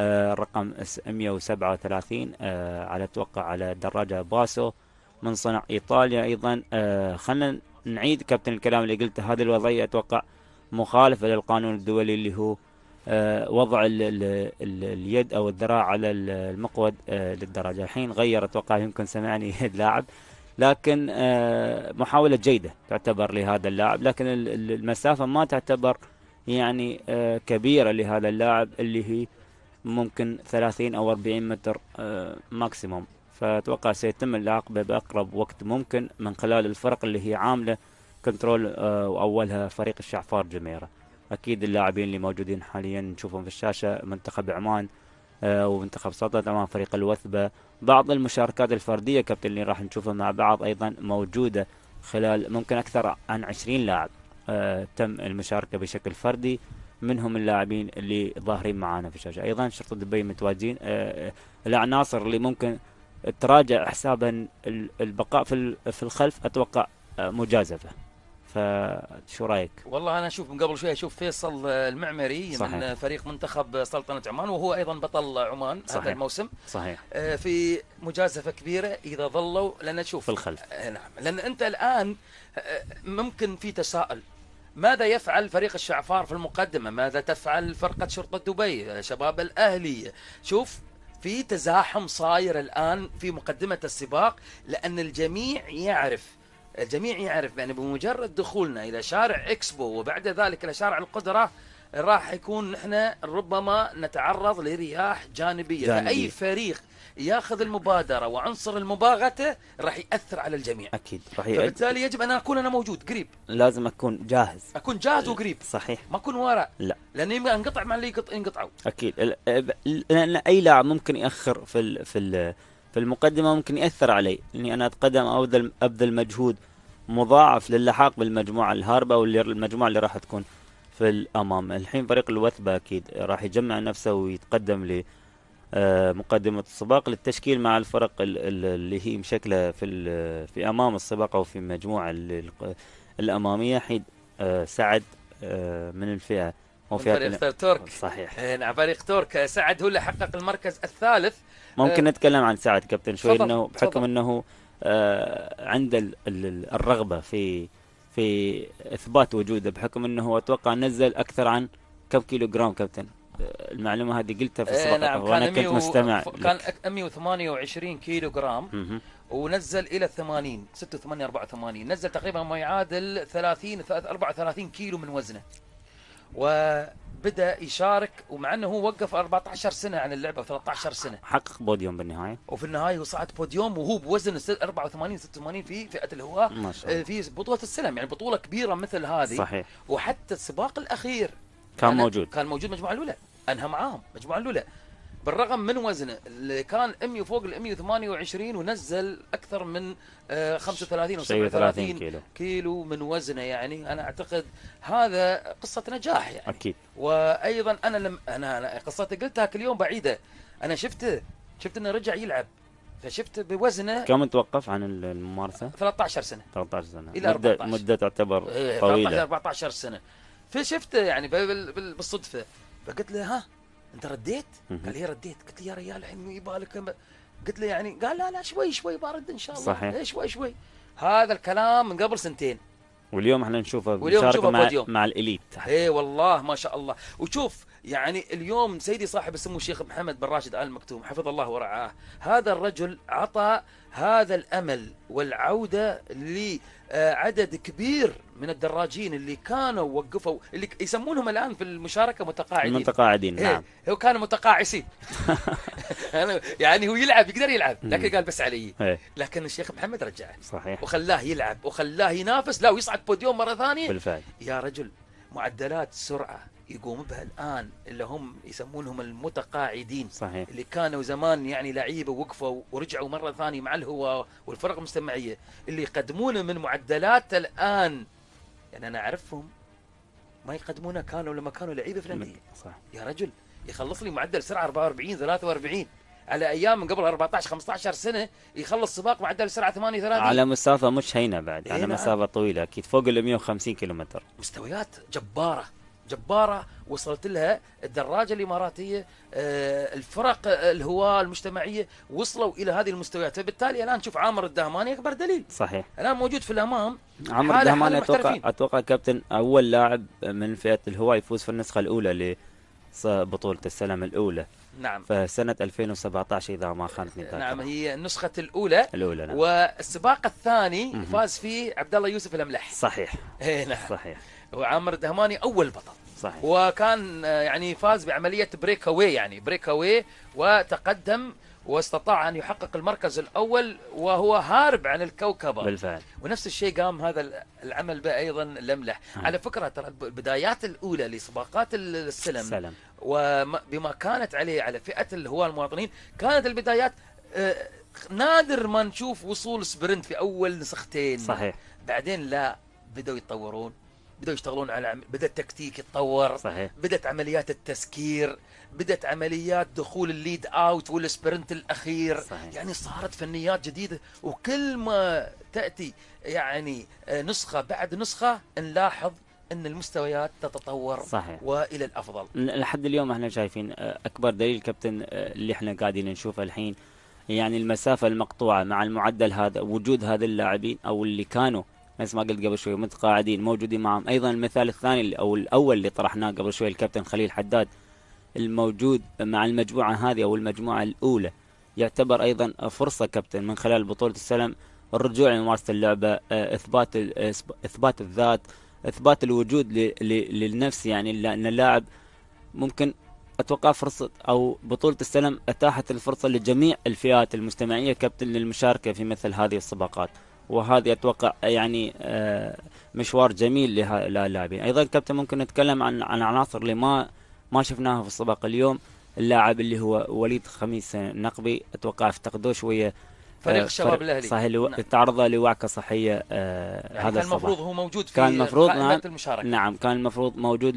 الرقم آه، 137 آه، على اتوقع على دراجة باسو من صنع ايطاليا ايضا آه، خلينا نعيد كابتن الكلام اللي قلته هذه الوضعيه اتوقع مخالفه للقانون الدولي اللي هو وضع اليد او الذراع على المقود للدراجه الحين غير اتوقع يمكن سمعني اللاعب لكن محاوله جيده تعتبر لهذا اللاعب لكن المسافه ما تعتبر يعني كبيره لهذا اللاعب اللي هي ممكن 30 أو 40 متر ماكسيموم آه، فأتوقع سيتم العقبة بأقرب وقت ممكن من خلال الفرق اللي هي عاملة كنترول آه، وأولها فريق الشعفار جميرة أكيد اللاعبين اللي موجودين حاليا نشوفهم في الشاشة منتخب عمان آه، ومنتخب سلطة عمان فريق الوثبه بعض المشاركات الفرديه كابتن اللي راح نشوفها مع بعض ايضا موجوده خلال ممكن اكثر عن 20 لاعب تم المشاركه بشكل فردي منهم اللاعبين اللي ظاهرين معانا في الشاشه ايضا شرطه دبي متواجدين آه، آه، العناصر اللي ممكن تراجع حسابا البقاء في في الخلف اتوقع آه، مجازفه فشو رايك؟ والله انا اشوف من قبل شوي اشوف فيصل المعمري صحيح. من فريق منتخب سلطنه عمان وهو ايضا بطل عمان صحيح. هذا الموسم صحيح في مجازفه كبيره اذا ظلوا لان تشوف في الخلف نعم لان انت الان ممكن في تساؤل ماذا يفعل فريق الشعفار في المقدمة ماذا تفعل فرقة شرطة دبي شباب الأهلي شوف في تزاحم صاير الآن في مقدمة السباق لأن الجميع يعرف الجميع يعرف بأن بمجرد دخولنا إلى شارع إكسبو وبعد ذلك إلى شارع القدرة راح يكون نحن ربما نتعرض لرياح جانبية جانبية. فأي فريق ياخذ المبادره وعنصر المباغته راح ياثر على الجميع اكيد راح فبالتالي يجب ان اكون انا موجود قريب لازم اكون جاهز اكون جاهز وقريب صحيح ما اكون وراء لا لاني انقطع مع اللي ينقطعوا اكيد لان اي لاعب ممكن ياخر في في في المقدمه ممكن ياثر علي اني انا اتقدم او ابذل مجهود مضاعف للحاق بالمجموعه الهاربه والمجموعه المجموعه اللي راح تكون في الامام الحين فريق الوثبه اكيد راح يجمع نفسه ويتقدم آه، مقدمة السباق للتشكيل مع الفرق اللي هي مشكلة في في أمام السباق أو في المجموعة الأمامية حين آه، سعد آه، من الفئة او فئة فريق تورك ترك صحيح إيه، نعم فريق ترك سعد هو اللي حقق المركز الثالث ممكن نتكلم عن سعد كابتن شوي صدر. انه بحكم صدر. انه عنده الرغبة في في اثبات وجوده بحكم انه اتوقع نزل اكثر عن كم كيلو جرام كابتن المعلومه هذه قلتها في السباق إيه، نعم وانا كنت مستمع كان 128 كيلو جرام ونزل الى 80 86 84 نزل تقريبا ما يعادل 30 34 كيلو من وزنه وبدا يشارك ومع انه هو وقف 14 سنه عن اللعبه 13 سنه حقق بوديوم بالنهايه وفي النهايه وصعد بوديوم وهو بوزن 84 86 في فئه الهواء ما شاء آه، الله. في بطوله السلم يعني بطوله كبيره مثل هذه صحيح وحتى السباق الاخير كان موجود كان موجود مجموعه الاولى انهى معاهم مجموعه الاولى بالرغم من وزنه اللي كان 100 فوق ال 128 ونزل اكثر من 35 آه، او 37 كيلو. كيلو من وزنه يعني انا اعتقد هذا قصه نجاح يعني اكيد وايضا انا لم انا, قصته قلتها كل يوم بعيده انا شفته شفت انه رجع يلعب فشفت بوزنه كم توقف عن الممارسه؟ 13 سنه 13 سنه الى 14 مده تعتبر إيه، طويله 13 14 سنه فشفته يعني بالصدفه فقلت له ها انت رديت؟ قال هي إيه، رديت قلت له يا ريال الحين يبالك قلت له يعني قال لا لا شوي شوي برد ان شاء الله صحيح إيه، شوي شوي هذا الكلام من قبل سنتين واليوم احنا نشوفه واليوم نشوفه مع, مع الاليت اي والله ما شاء الله وشوف يعني اليوم سيدي صاحب السمو الشيخ محمد بن راشد آل مكتوم حفظ الله ورعاه هذا الرجل عطى هذا الأمل والعودة لعدد كبير من الدراجين اللي كانوا وقفوا اللي يسمونهم الآن في المشاركة متقاعدين متقاعدين إيه، نعم هو كان متقاعسين يعني هو يلعب يقدر يلعب لكن قال بس علي إيه. لكن الشيخ محمد رجعه صحيح وخلاه يلعب وخلاه ينافس لا ويصعد بوديوم مرة ثانية بالفعل يا رجل معدلات سرعة يقوم بها الان اللي هم يسمونهم المتقاعدين صحيح. اللي كانوا زمان يعني لعيبه وقفوا ورجعوا مره ثانيه مع الهواء والفرق المجتمعيه اللي يقدمونه من معدلات الان يعني انا اعرفهم ما يقدمونه كانوا لما كانوا لعيبه في الانديه صح يا رجل يخلص لي معدل سرعه 44 43 على ايام من قبل 14 15 سنه يخلص سباق معدل سرعه 38 على مسافه مش هينه بعد على نعم. مسافه طويله اكيد فوق ال 150 كيلومتر مستويات جباره جبارة وصلت لها الدراجة الإماراتية آه، الفرق آه، الهواة المجتمعية وصلوا إلى هذه المستويات فبالتالي الآن نشوف عامر الدهماني أكبر دليل صحيح الآن موجود في الأمام عامر الدهماني أتوقع أتوقع كابتن أول لاعب من فئة الهواة يفوز في النسخة الأولى بطولة السلم الأولى نعم فسنة 2017 إذا ما خانتني الذاكرة نعم هي النسخة الأولى الأولى نعم والسباق الثاني فاز فيه عبد الله يوسف الأملح صحيح إيه نعم صحيح وعامر دهماني اول بطل صحيح. وكان آه، يعني فاز بعمليه بريك اوي يعني بريك اوي وتقدم واستطاع ان يحقق المركز الاول وهو هارب عن الكوكبه بالفعل ونفس الشيء قام هذا العمل به ايضا لملح ها. نعم. على فكره ترى البدايات الاولى لسباقات السلم سلم. وبما كانت عليه على فئه الهواة المواطنين كانت البدايات آه، نادر ما نشوف وصول سبرنت في اول نسختين صحيح بعدين لا بدأوا يتطورون بدأوا يشتغلون على بدأ التكتيك يتطور صحيح. بدأت عمليات التسكير بدأت عمليات دخول الليد اوت والسبرنت الأخير صحيح. يعني صارت فنيات جديدة وكل ما تأتي يعني آه، نسخة بعد نسخة نلاحظ ان المستويات تتطور صحيح. والى الافضل لحد اليوم احنا شايفين آه، اكبر دليل كابتن آه، اللي احنا قاعدين نشوفه الحين يعني المسافه المقطوعه مع المعدل هذا وجود هذا اللاعبين او اللي كانوا مثل ما قلت قبل شوي متقاعدين موجودين معهم ايضا المثال الثاني او الاول اللي طرحناه قبل شوي الكابتن خليل حداد الموجود مع المجموعه هذه او المجموعه الاولى يعتبر ايضا فرصه كابتن من خلال بطوله السلم الرجوع لممارسه اللعبه آه، اثبات آه، اثبات الذات اثبات الوجود للنفس يعني ان اللاعب ممكن اتوقع فرصه او بطوله السلم اتاحت الفرصه لجميع الفئات المجتمعيه كابتن للمشاركه في مثل هذه السباقات وهذه اتوقع يعني آه، مشوار جميل للاعبين ايضا كابتن ممكن نتكلم عن عن عناصر اللي ما ما شفناها في السباق اليوم اللاعب اللي هو وليد خميس النقبي اتوقع افتقدوه شويه آه، فريق الشباب الاهلي صحيح اللي نعم. تعرض لوعكه صحيه آه يعني هذا كان المفروض هو موجود في كان المفروض نعم المشاركه نعم كان المفروض موجود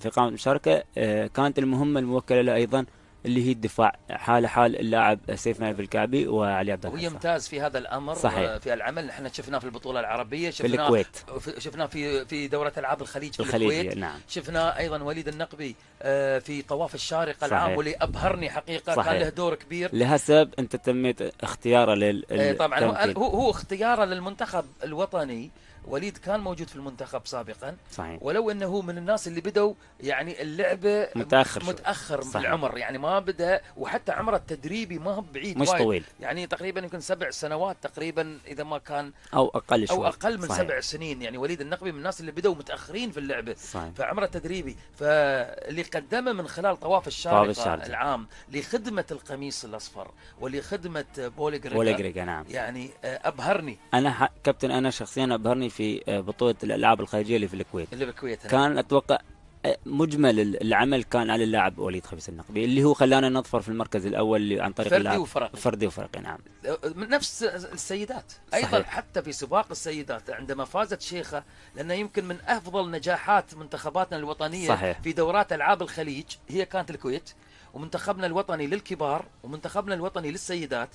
في قائمه المشاركه آه كانت المهمه الموكله له ايضا اللي هي الدفاع حال حال اللاعب سيف نايف الكعبي وعلي عبد الحفيظ ويمتاز في هذا الامر صحيح. في العمل نحن شفناه في البطوله العربيه شفناه في الكويت شفناه في في دوره العاب الخليج في الخليج الكويت نعم شفناه ايضا وليد النقبي آه، في طواف الشارقه العام واللي ابهرني حقيقه صحيح. كان له دور كبير لهالسبب انت تميت اختياره لل إيه، طبعا هو هو اختياره للمنتخب الوطني وليد كان موجود في المنتخب سابقا صحيح. ولو انه من الناس اللي بدوا يعني اللعبه متاخر متاخر صحيح. في العمر يعني ما بدا وحتى عمره التدريبي ما هو بعيد مش وايد. طويل يعني تقريبا يمكن سبع سنوات تقريبا اذا ما كان او اقل شوي او اقل من صحيح. سبع سنين يعني وليد النقبي من الناس اللي بدوا متاخرين في اللعبه صحيح. فعمره التدريبي فاللي قدمه من خلال طواف الشارقه العام لخدمه القميص الاصفر ولخدمه بولي جريجا, نعم يعني آه، ابهرني انا كابتن انا شخصيا ابهرني في آه، بطوله الالعاب الخارجيه اللي في الكويت اللي بالكويت نعم. كان اتوقع آه، مجمل العمل كان على اللاعب وليد خبيث النقبي اللي هو خلانا نظفر في المركز الاول عن طريق فردي وفرقي فردي وفرقي نعم أه، نفس السيدات ايضا صحيح. حتى في سباق السيدات عندما فازت شيخه لانه يمكن من افضل نجاحات منتخباتنا الوطنيه صحيح. في دورات العاب الخليج هي كانت الكويت ومنتخبنا الوطني للكبار ومنتخبنا الوطني للسيدات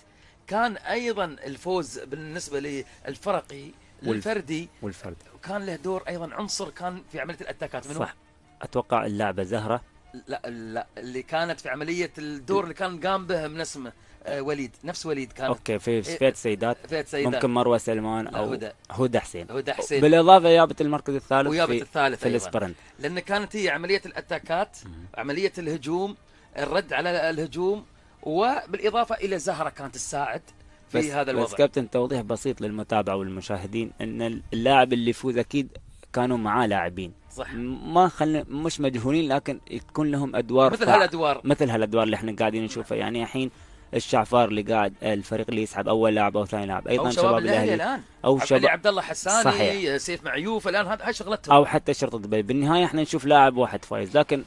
كان ايضا الفوز بالنسبه للفرقي الفردي والفرد كان له دور ايضا عنصر كان في عمليه الاتاكات من صح. اتوقع اللاعبه زهره لا لا اللي كانت في عمليه الدور اللي كان قام به من اسمه آه، وليد نفس وليد كان اوكي في فئه إيه، سيدات فئه سيدات ممكن مروه سلمان او هدى هدى حسين هدى حسين بالاضافه يابت المركز الثالث ويابت الثالث في السبرنت لان كانت هي عمليه الاتاكات عمليه الهجوم الرد على الهجوم وبالاضافه الى زهره كانت تساعد في بس هذا الوضع بس كابتن توضيح بسيط للمتابعه والمشاهدين ان اللاعب اللي يفوز اكيد كانوا معاه لاعبين صح ما خلنا مش مجهولين لكن تكون لهم ادوار مثل هالادوار مثل هالادوار اللي احنا قاعدين نشوفها يعني الحين الشعفار اللي قاعد الفريق اللي يسحب اول لاعب او ثاني لاعب ايضا أو شباب, شباب الاهلي الان او شباب عبد الله حساني صحيح. سيف معيوف الان هذه شغلتهم او حتى شرطه دبي بالنهايه احنا نشوف لاعب واحد فايز لكن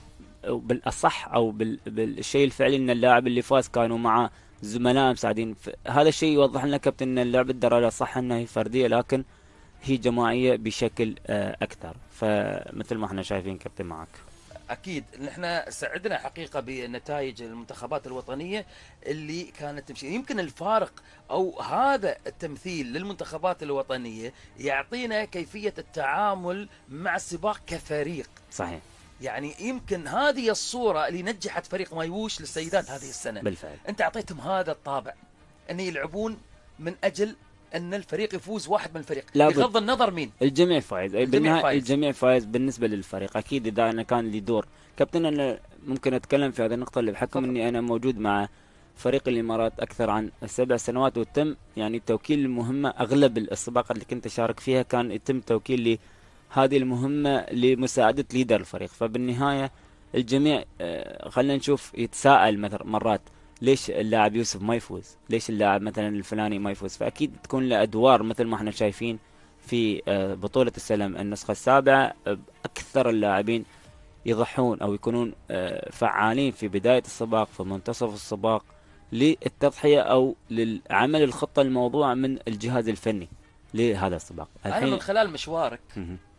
بالاصح او بالشيء الفعلي ان اللاعب اللي فاز كانوا معه زملاء مساعدين هذا الشيء يوضح لنا كابتن ان لعبه الدراجه صح انها هي فرديه لكن هي جماعيه بشكل آه، اكثر فمثل ما احنا شايفين كابتن معك اكيد نحن سعدنا حقيقه بنتائج المنتخبات الوطنيه اللي كانت تمشي يمكن الفارق او هذا التمثيل للمنتخبات الوطنيه يعطينا كيفيه التعامل مع السباق كفريق صحيح يعني يمكن هذه الصورة اللي نجحت فريق مايوش للسيدات هذه السنة بالفعل أنت أعطيتهم هذا الطابع أن يلعبون من أجل ان الفريق يفوز واحد من الفريق بغض النظر مين الجميع فايز الجميع فايز. الجميع فايز بالنسبه للفريق اكيد اذا انا كان لي دور كابتن انا ممكن اتكلم في هذه النقطه اللي بحكم اني انا موجود مع فريق الامارات اكثر عن سبع سنوات وتم يعني توكيل المهمه اغلب السباقات اللي كنت اشارك فيها كان يتم توكيل لي هذه المهمة لمساعدة ليدر الفريق فبالنهاية الجميع آه، خلينا نشوف يتساءل مثلا مرات ليش اللاعب يوسف ما يفوز ليش اللاعب مثلا الفلاني ما يفوز فأكيد تكون له أدوار مثل ما احنا شايفين في آه، بطولة السلم النسخة السابعة أكثر اللاعبين يضحون أو يكونون آه، فعالين في بداية السباق في منتصف السباق للتضحية أو للعمل الخطة الموضوعة من الجهاز الفني لهذا السباق الحين أنا من خلال مشوارك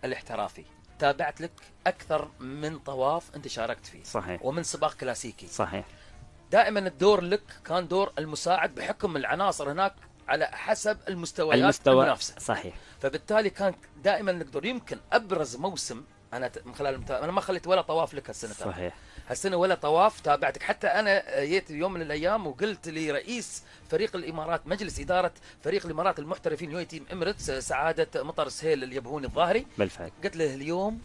الاحترافي تابعت لك اكثر من طواف انت شاركت فيه صحيح ومن سباق كلاسيكي صحيح دائما الدور لك كان دور المساعد بحكم العناصر هناك على حسب المستويات المستوى المنافسه صحيح فبالتالي كان دائما لك دور يمكن ابرز موسم انا من خلال المتابعة. انا ما خليت ولا طواف لك السنه صحيح هالسنه ولا طواف تابعتك حتى انا آه، جيت يوم من الايام وقلت لرئيس فريق الامارات مجلس اداره فريق الامارات المحترفين يو تيم اميرتس آه، سعاده مطر سهيل اليبهوني الظاهري بالفعل قلت له اليوم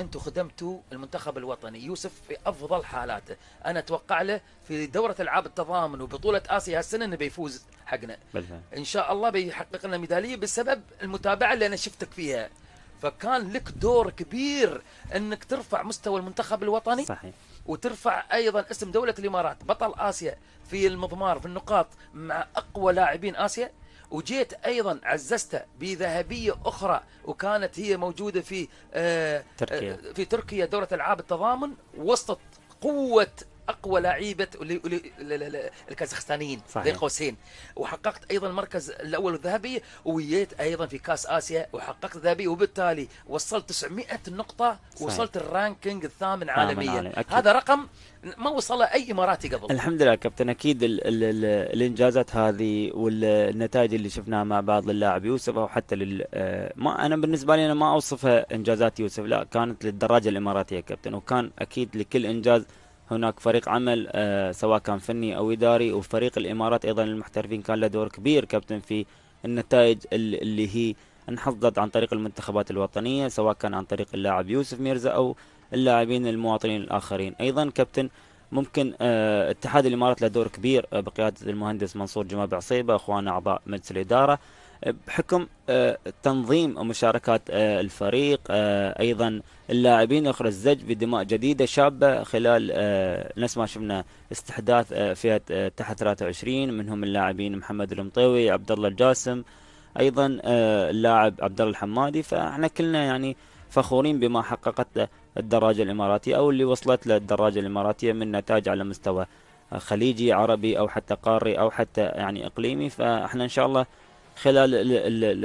انتم خدمتوا المنتخب الوطني يوسف في افضل حالاته انا اتوقع له في دوره العاب التضامن وبطوله اسيا هالسنه انه بيفوز حقنا بالفعل. ان شاء الله بيحقق لنا ميداليه بسبب المتابعه اللي انا شفتك فيها فكان لك دور كبير انك ترفع مستوى المنتخب الوطني صحيح وترفع ايضا اسم دوله الامارات بطل اسيا في المضمار في النقاط مع اقوى لاعبين اسيا وجيت ايضا عززته بذهبيه اخرى وكانت هي موجوده في آه، تركيا آه، في تركيا دوره العاب التضامن وسط قوه اقوى لعيبه الكازاخستانيين بين قوسين وحققت ايضا المركز الاول الذهبي وجيت ايضا في كاس اسيا وحققت ذهبي وبالتالي وصلت 900 نقطه صحيح. وصلت الرانكينج الثامن عالميا هذا رقم ما وصل اي اماراتي قبل الحمد لله كابتن اكيد الـ الـ الـ الانجازات هذه والنتائج اللي شفناها مع بعض اللاعب يوسف او حتى لل آه، ما انا بالنسبه لي انا ما اوصفها انجازات يوسف لا كانت للدراجه الاماراتيه كابتن وكان اكيد لكل انجاز هناك فريق عمل آه، سواء كان فني أو إداري وفريق الإمارات أيضا المحترفين كان له دور كبير كابتن في النتائج اللي هي انحصدت عن طريق المنتخبات الوطنية سواء كان عن طريق اللاعب يوسف ميرزا أو اللاعبين المواطنين الآخرين أيضا كابتن ممكن آه، اتحاد الامارات له دور كبير آه، بقياده المهندس منصور جمال عصيبه اخوان اعضاء مجلس الاداره بحكم آه، تنظيم مشاركات آه، الفريق آه، ايضا اللاعبين اخر الزج بدماء جديده شابه خلال نفس ما شفنا استحداث فئه تحت 23 منهم اللاعبين محمد المطيوي عبد الله الجاسم ايضا اللاعب عبد الله الحمادي فاحنا كلنا يعني فخورين بما حققته الدراجه الاماراتيه او اللي وصلت له الدراجه الاماراتيه من نتائج على مستوى خليجي عربي او حتى قاري او حتى يعني اقليمي فاحنا ان شاء الله خلال الـ الـ الـ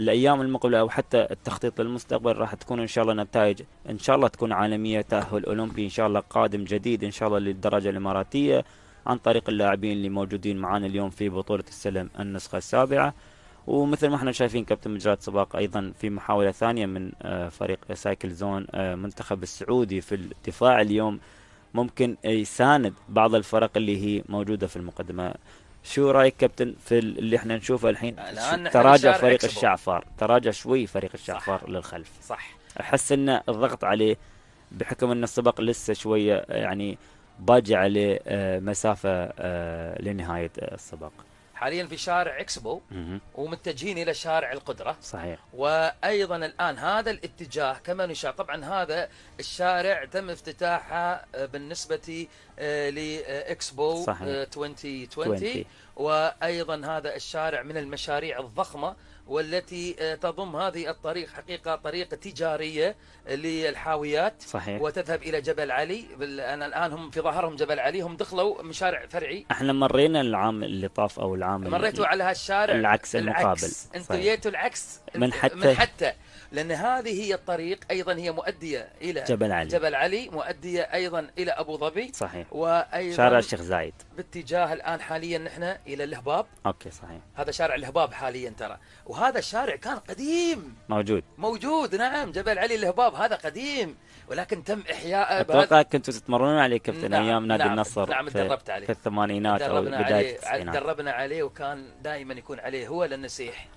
الايام المقبله او حتى التخطيط للمستقبل راح تكون ان شاء الله نتائج ان شاء الله تكون عالميه تاهل اولمبي ان شاء الله قادم جديد ان شاء الله للدرجه الاماراتيه عن طريق اللاعبين اللي موجودين معانا اليوم في بطوله السلم النسخه السابعه ومثل ما احنا شايفين كابتن مجرات سباق ايضا في محاوله ثانيه من آه، فريق سايكل زون آه، منتخب السعودي في الدفاع اليوم ممكن يساند بعض الفرق اللي هي موجوده في المقدمه شو رايك كابتن في اللي احنا نشوفه الحين تراجع فريق الشعفار تراجع شوي فريق الشعفار صح. للخلف صح احس ان الضغط عليه بحكم ان السباق لسه شويه يعني باجي عليه مسافه آه، لنهايه السباق حاليا في شارع اكسبو ومتجهين الى شارع القدره صحيح وايضا الان هذا الاتجاه كما نشاء طبعا هذا الشارع تم افتتاحه آه، بالنسبه آه، لاكسبو آه، صحيح. 2020 20. وايضا هذا الشارع من المشاريع الضخمه والتي آه، تضم هذه الطريق حقيقة طريق تجارية آه، للحاويات صحيح. وتذهب إلى جبل علي أنا الآن هم في ظهرهم جبل علي هم دخلوا مشارع فرعي احنا مرينا العام اللي طاف أو العام مريتوا على هالشارع العكس المقابل العكس. انتم جيتوا العكس من حتى, من حتى لأن هذه هي الطريق أيضا هي مؤدية إلى جبل علي جبل علي مؤدية أيضا إلى أبو ظبي صحيح وأيضا شارع الشيخ زايد باتجاه الآن حاليا نحن إلى الهباب أوكي صحيح هذا شارع الهباب حاليا ترى وهذا الشارع كان قديم موجود موجود نعم جبل علي الهباب هذا قديم ولكن تم إحياءه أتوقع كنتوا تتمرنون عليه كابتن نعم أيام نادي نعم النصر نعم تدربت عليه في الثمانينات أو بداية عليه التسعينات تدربنا عليه وكان دائما يكون عليه هو لأنه سيح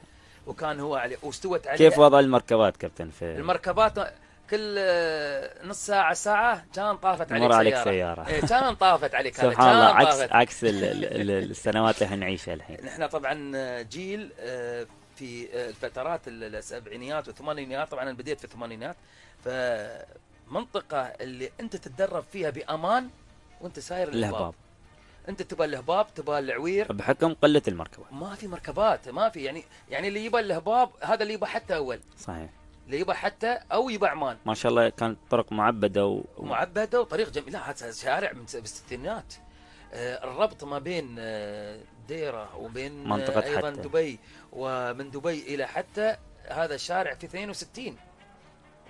وكان هو عليه واستوت عليه كيف وضع المركبات كابتن في المركبات كل آه، نص ساعة ساعة كان طافت عليك مر عليك سيارة, إيه كان طافت عليك سبحان الله عكس طافت. عكس السنوات اللي نعيشها الحين نحن طبعا آه، جيل آه، في الفترات السبعينيات والثمانينيات طبعا انا بديت في الثمانينيات فمنطقة اللي انت تتدرب فيها بامان وانت ساير الهباب انت تبى الهباب تبى العوير بحكم قله المركبات ما في مركبات ما في يعني يعني اللي يبى الهباب هذا اللي يبى حتى اول صحيح اللي يبى حتى او يبى عمان ما شاء الله كانت طرق معبده و... معبده وطريق جميل لا هذا شارع من الستينات آه، الربط ما بين آه، ديره وبين آه، منطقة ايضا حتى. دبي ومن دبي الى حتى هذا الشارع في 62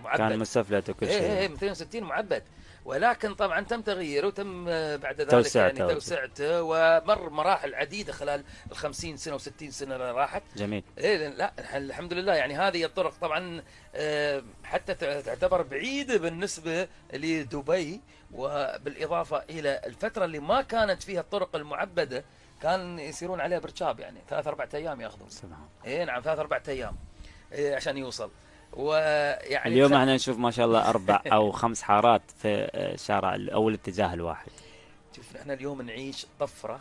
معبد كان مستفلت وكل إيه، شيء ايه ايه 62 معبد ولكن طبعا تم تغييره وتم آه، بعد ذلك يعني توسعته يعني توسعته ومر مراحل عديده خلال ال 50 سنه و 60 سنه اللي راحت جميل إيه لا الحمد لله يعني هذه الطرق طبعا آه، حتى تعتبر بعيده بالنسبه لدبي وبالاضافه الى الفتره اللي ما كانت فيها الطرق المعبده كان يسيرون عليها برشاب يعني ثلاث اربع ايام ياخذون سبحان اي نعم ثلاث اربع ايام إيه عشان يوصل ويعني اليوم احنا نشوف ما شاء الله اربع او خمس حارات في الشارع او الاتجاه الواحد شوف احنا اليوم نعيش طفره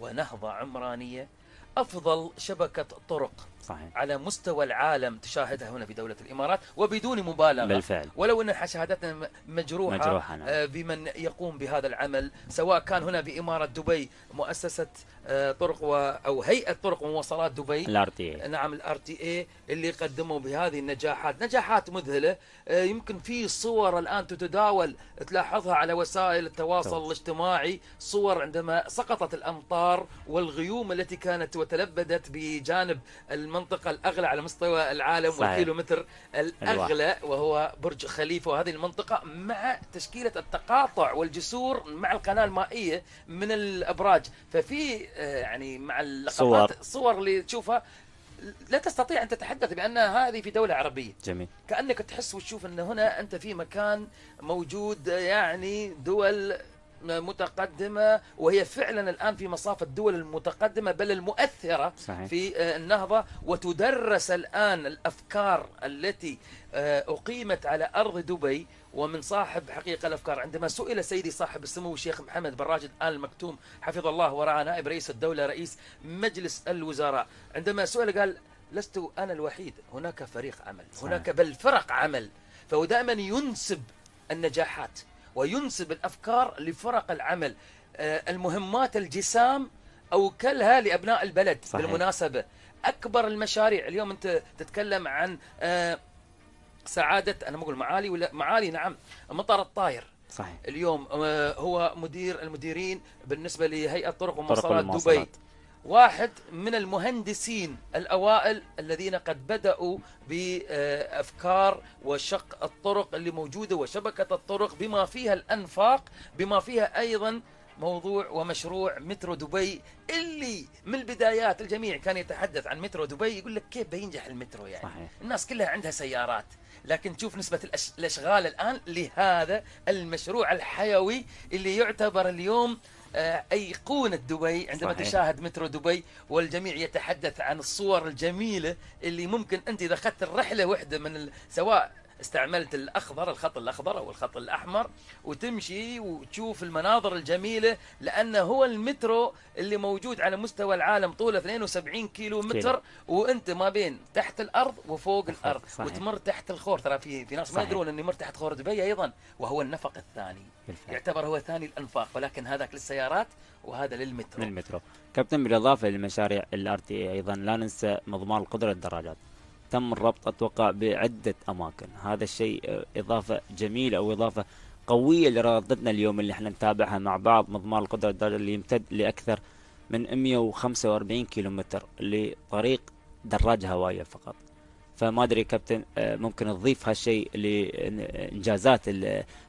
ونهضه عمرانيه افضل شبكه طرق صحيح. على مستوى العالم تشاهدها هنا في دولة الإمارات وبدون مبالغة بالفعل ولو أن شهادتنا مجروحة, مجروحة نعم. آه، بمن يقوم بهذا العمل سواء كان هنا في اماره دبي مؤسسة آه، طرق و أو هيئة طرق ومواصلات دبي الار تي نعم الار تي اي اللي قدموا بهذه النجاحات نجاحات مذهلة آه، يمكن في صور الآن تتداول تلاحظها على وسائل التواصل طبعا. الاجتماعي صور عندما سقطت الأمطار والغيوم التي كانت وتلبدت بجانب الم المنطقة الأغلى على مستوى العالم صحيح. والكيلومتر الأغلى وهو برج خليفة وهذه المنطقة مع تشكيلة التقاطع والجسور مع القناة المائية من الأبراج ففي آه، يعني مع اللقطات صور, صور اللي تشوفها لا تستطيع ان تتحدث بان هذه في دوله عربيه جميل كانك تحس وتشوف ان هنا انت في مكان موجود يعني دول متقدمة وهي فعلا الآن في مصاف الدول المتقدمة بل المؤثرة صحيح. في آه، النهضة وتدرس الآن الأفكار التي آه، أقيمت على أرض دبي ومن صاحب حقيقة الأفكار عندما سئل سيدي صاحب السمو الشيخ محمد بن راشد آل المكتوم حفظ الله ورعاه نائب رئيس الدولة رئيس مجلس الوزراء عندما سئل قال لست أنا الوحيد هناك فريق عمل صحيح. هناك بل فرق عمل فهو دائما ينسب النجاحات وينسب الأفكار لفرق العمل آه، المهمات الجسام أوكلها لأبناء البلد صحيح. بالمناسبة أكبر المشاريع اليوم أنت تتكلم عن آه، سعادة أنا ما أقول معالي ولا معالي نعم مطار الطاير صحيح اليوم آه، هو مدير المديرين بالنسبة لهيئة طرق ومواصلات دبي واحد من المهندسين الأوائل الذين قد بدأوا بأفكار وشق الطرق اللي موجودة وشبكة الطرق بما فيها الأنفاق بما فيها أيضا موضوع ومشروع مترو دبي اللي من البدايات الجميع كان يتحدث عن مترو دبي يقول لك كيف بينجح المترو يعني صحيح. الناس كلها عندها سيارات لكن تشوف نسبة الأشغال الآن لهذا المشروع الحيوي اللي يعتبر اليوم آه، أيقونة دبي عندما صحيح. تشاهد مترو دبي والجميع يتحدث عن الصور الجميلة اللي ممكن أنت إذا أخذت الرحلة وحدة من سواء استعملت الاخضر الخط الاخضر او الخط الاحمر وتمشي وتشوف المناظر الجميله لانه هو المترو اللي موجود على مستوى العالم طوله 72 كيلو متر وانت ما بين تحت الارض وفوق الارض صحيح. وتمر تحت الخور ترى في في ناس ما يدرون اني مر تحت خور دبي ايضا وهو النفق الثاني بالفعل. يعتبر هو ثاني الانفاق ولكن هذاك للسيارات وهذا للمترو للمترو كابتن بالاضافه للمشاريع تي ايضا لا ننسى مضمار القدره الدراجات تم الربط اتوقع بعده اماكن هذا الشيء آه، اضافه جميله او اضافه قويه لرياضتنا اليوم اللي احنا نتابعها مع بعض مضمار القدره الدرجه اللي يمتد لاكثر من 145 كيلومتر لطريق دراجه هوائيه فقط فما ادري كابتن آه، ممكن تضيف هالشيء لانجازات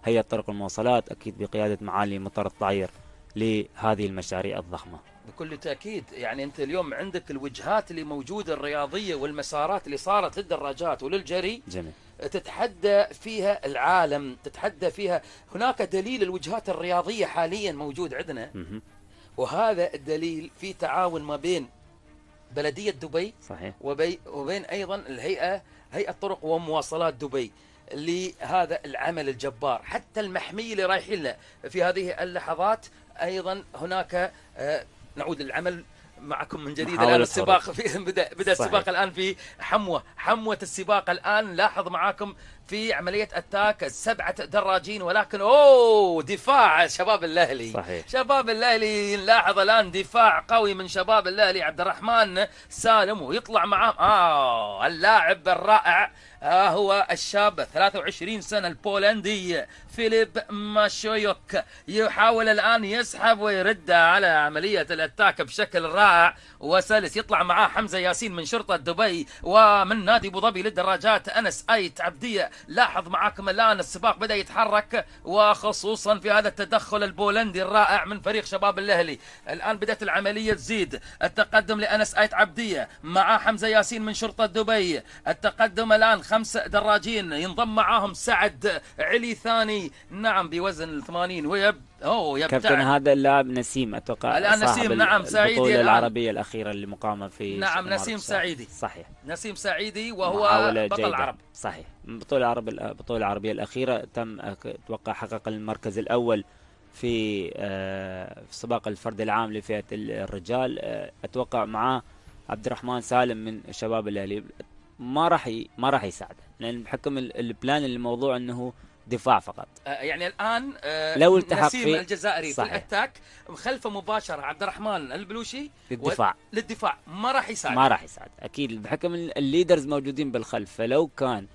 هيئه طرق المواصلات اكيد بقياده معالي مطر الطاير لهذه المشاريع الضخمه بكل تأكيد يعني أنت اليوم عندك الوجهات اللي موجودة الرياضية والمسارات اللي صارت للدراجات وللجري جميل. تتحدى فيها العالم تتحدى فيها هناك دليل الوجهات الرياضية حاليا موجود عندنا وهذا الدليل في تعاون ما بين بلدية دبي صحيح. وبي وبين أيضا الهيئة هيئة طرق ومواصلات دبي لهذا العمل الجبار حتى المحمية اللي رايحين له في هذه اللحظات أيضا هناك آه، نعود للعمل معكم من جديد الان السباق بدا بدا السباق الان في حموه حموه السباق الان لاحظ معاكم في عملية أتاك سبعة دراجين ولكن أوه دفاع شباب الأهلي صحيح. شباب الأهلي نلاحظ الآن دفاع قوي من شباب الأهلي عبد الرحمن سالم ويطلع معاه آه اللاعب الرائع آه هو الشاب 23 سنة البولندي فيليب ماشويوك يحاول الآن يسحب ويرد على عملية الاتاك بشكل رائع وسلس يطلع معاه حمزة ياسين من شرطة دبي ومن نادي أبو ظبي للدراجات أنس أيت عبدية لاحظ معاكم الآن السباق بدأ يتحرك وخصوصا في هذا التدخل البولندي الرائع من فريق شباب الأهلي الآن بدأت العملية تزيد التقدم لأنس آيت عبدية مع حمزة ياسين من شرطة دبي التقدم الآن خمس دراجين ينضم معاهم سعد علي ثاني نعم بوزن 80 ويب اوه يبتعد كابتن هذا اللاعب نسيم اتوقع الان نسيم نعم سعيدي البطولة نعم. العربية الاخيرة اللي مقامة في نعم نسيم سعيدي صحيح نسيم سعيدي وهو بطل جيدة. العرب صحيح البطولة العرب البطولة العربية الاخيرة تم اتوقع حقق المركز الاول في آه، سباق الفرد العام لفئة الرجال آه، اتوقع معاه عبد الرحمن سالم من شباب الاهلي ما راح ما راح يساعده لان بحكم البلان الموضوع انه دفاع فقط آه، يعني الان آه، لو التحق في الجزائري صحيح. في الاتاك خلفه مباشره عبد الرحمن البلوشي للدفاع و... للدفاع ما راح يساعد ما راح يساعد اكيد بحكم الليدرز موجودين بالخلف فلو كان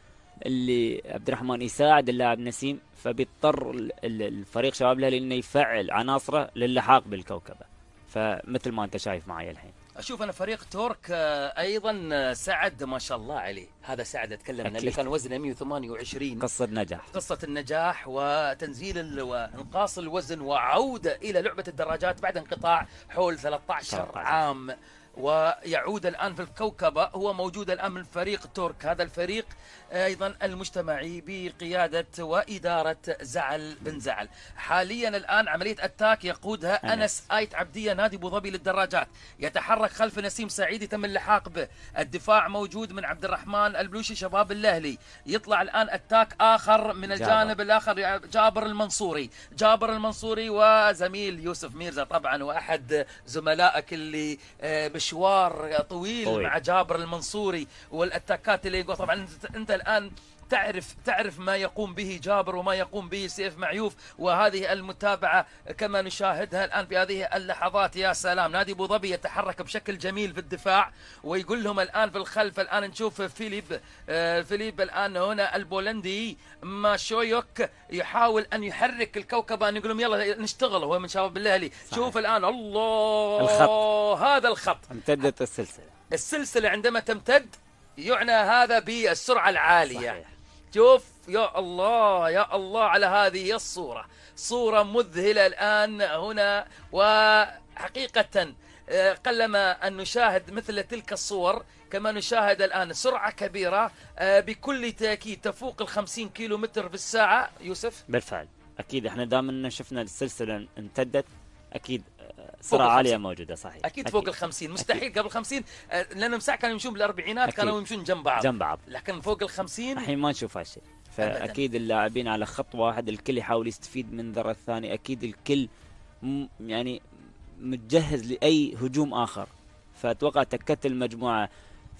اللي عبد الرحمن يساعد اللاعب نسيم فبيضطر الفريق شباب الاهلي انه يفعل عناصره للحاق بالكوكبه فمثل ما انت شايف معي الحين اشوف انا فريق تورك آه، ايضا آه، سعد ما شاء الله عليه هذا سعد اتكلم عنه اللي كان وزنه 128 قصه نجاح قصه النجاح وتنزيل ال... وانقاص الوزن وعوده الى لعبه الدراجات بعد انقطاع حول 13, 13. عام ويعود الآن في الكوكبة هو موجود الآن من فريق تورك هذا الفريق أيضا المجتمعي بقيادة وإدارة زعل بن زعل حاليا الآن عملية أتاك يقودها أنس آيت عبدية نادي أبو ظبي للدراجات يتحرك خلف نسيم سعيدي تم اللحاق به الدفاع موجود من عبد الرحمن البلوشي شباب اللهلي يطلع الآن أتاك آخر من الجانب جابر. الآخر جابر المنصوري جابر المنصوري وزميل يوسف ميرزا طبعا وأحد زملائك اللي آه، مشوار طويل, طويل. مع جابر المنصوري والاتاكات اللي يقول طبعا انت الان تعرف تعرف ما يقوم به جابر وما يقوم به سيف معيوف وهذه المتابعة كما نشاهدها الآن في هذه اللحظات يا سلام نادي أبو ظبي يتحرك بشكل جميل في الدفاع ويقول لهم الآن في الخلف الآن نشوف فيليب آه، فيليب الآن هنا البولندي ماشويوك يحاول أن يحرك الكوكبة يقول لهم يلا نشتغل هو من شباب الاهلي شوف الان الله الخط. هذا الخط امتدت السلسله السلسله عندما تمتد يعنى هذا بالسرعه العاليه صحيح. شوف يا الله يا الله على هذه الصورة صورة مذهلة الآن هنا وحقيقة آه، قلما أن نشاهد مثل تلك الصور كما نشاهد الآن سرعة كبيرة آه، بكل تأكيد تفوق الخمسين كيلو متر في الساعة يوسف بالفعل أكيد احنا دائما شفنا السلسلة امتدت أكيد صراع عاليه موجوده صحيح اكيد فوق ال 50 مستحيل قبل 50 آه، لان مساع كانوا يمشون بالاربعينات كانوا يمشون جنب بعض جنب بعض لكن فوق ال 50 الحين ما نشوف هالشيء فاكيد اللاعبين على خط واحد الكل يحاول يستفيد من ذره الثاني اكيد الكل يعني متجهز لاي هجوم اخر فاتوقع تكت المجموعه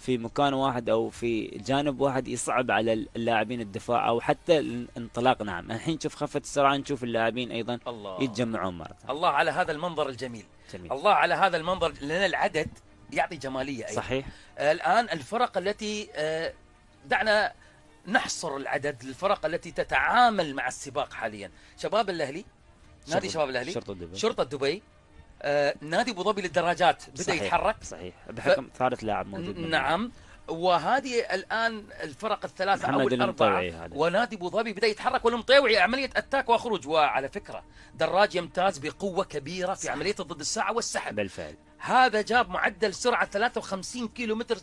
في مكان واحد او في جانب واحد يصعب على اللاعبين الدفاع او حتى الانطلاق نعم الحين نشوف خفه السرعه نشوف اللاعبين ايضا الله يتجمعون مره الله على هذا المنظر الجميل جميل. الله على هذا المنظر لان العدد يعطي جماليه ايضا صحيح الان الفرق التي آه، دعنا نحصر العدد للفرق التي تتعامل مع السباق حاليا شباب الاهلي نادي شباب الاهلي شرطه دبي شرطه دبي آه، نادي ابو ظبي للدراجات بدا صحيح يتحرك صحيح بحكم ف... ثالث لاعب موجود نعم وهذه الان الفرق الثلاثه او الاربعه ونادي ابو ظبي بدا يتحرك والمطيوعي عمليه اتاك وخروج وعلى فكره دراج يمتاز بقوه كبيره في عمليه ضد الساعه والسحب بالفعل هذا جاب معدل سرعه 53 كيلو متر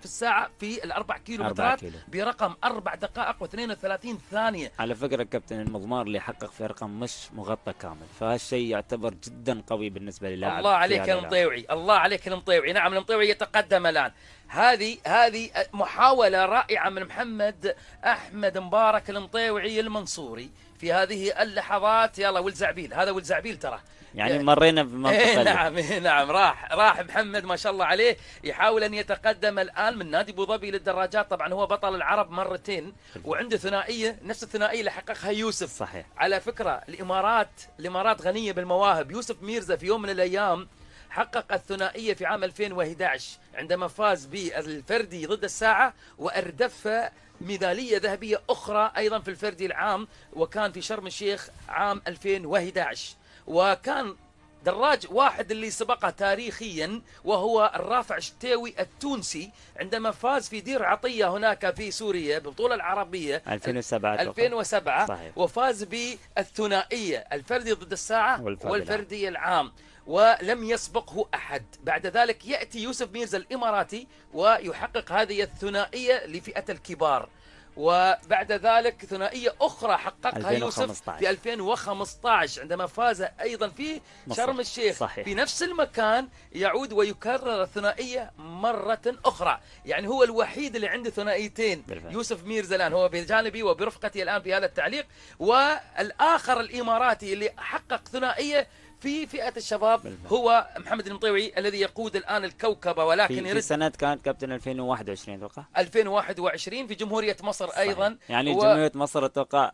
في الساعة في الأربع كيلو مترات كيلو. برقم أربع دقائق و32 ثانية على فكرة كابتن المضمار اللي حقق في رقم مش مغطى كامل فهالشيء يعتبر جدا قوي بالنسبة للاعب الله عليك يا المطيوعي الله عليك المطيوعي نعم المطيوعي يتقدم الآن هذه هذه محاولة رائعة من محمد أحمد مبارك المطيوعي المنصوري في هذه اللحظات يلا والزعبيل هذا والزعبيل ترى يعني مرينا بمنطقة إيه نعم إيه نعم راح راح محمد ما شاء الله عليه يحاول ان يتقدم الان من نادي ابو ظبي للدراجات طبعا هو بطل العرب مرتين وعنده ثنائيه نفس الثنائيه اللي حققها يوسف صحيح على فكره الامارات الامارات غنيه بالمواهب يوسف ميرزا في يوم من الايام حقق الثنائية في عام 2011 عندما فاز بالفردي ضد الساعة وأردف ميدالية ذهبية أخرى أيضا في الفردي العام وكان في شرم الشيخ عام 2011 وكان دراج واحد اللي سبقه تاريخيا وهو الرافع شتاوي التونسي عندما فاز في دير عطيه هناك في سوريا ببطولة العربيه 2007 2007 صحيح. وفاز بالثنائيه الفردي ضد الساعه والفردي, والفردي العام. ولم يسبقه أحد بعد ذلك يأتي يوسف ميرزا الإماراتي ويحقق هذه الثنائية لفئة الكبار وبعد ذلك ثنائية أخرى حققها 2015. يوسف في 2015 عندما فاز أيضا في مصر. شرم الشيخ صحيح. في نفس المكان يعود ويكرر الثنائية مرة أخرى يعني هو الوحيد اللي عنده ثنائيتين بالفعل. يوسف ميرزا الآن هو بجانبي وبرفقتي الآن في هذا التعليق والآخر الإماراتي اللي حقق ثنائية في فئة الشباب هو محمد المطيوعي الذي يقود الآن الكوكبة ولكن في, في سنة كانت كابتن 2021 أتوقع 2021 في جمهورية مصر صحيح. أيضا يعني و... جمهورية مصر أتوقع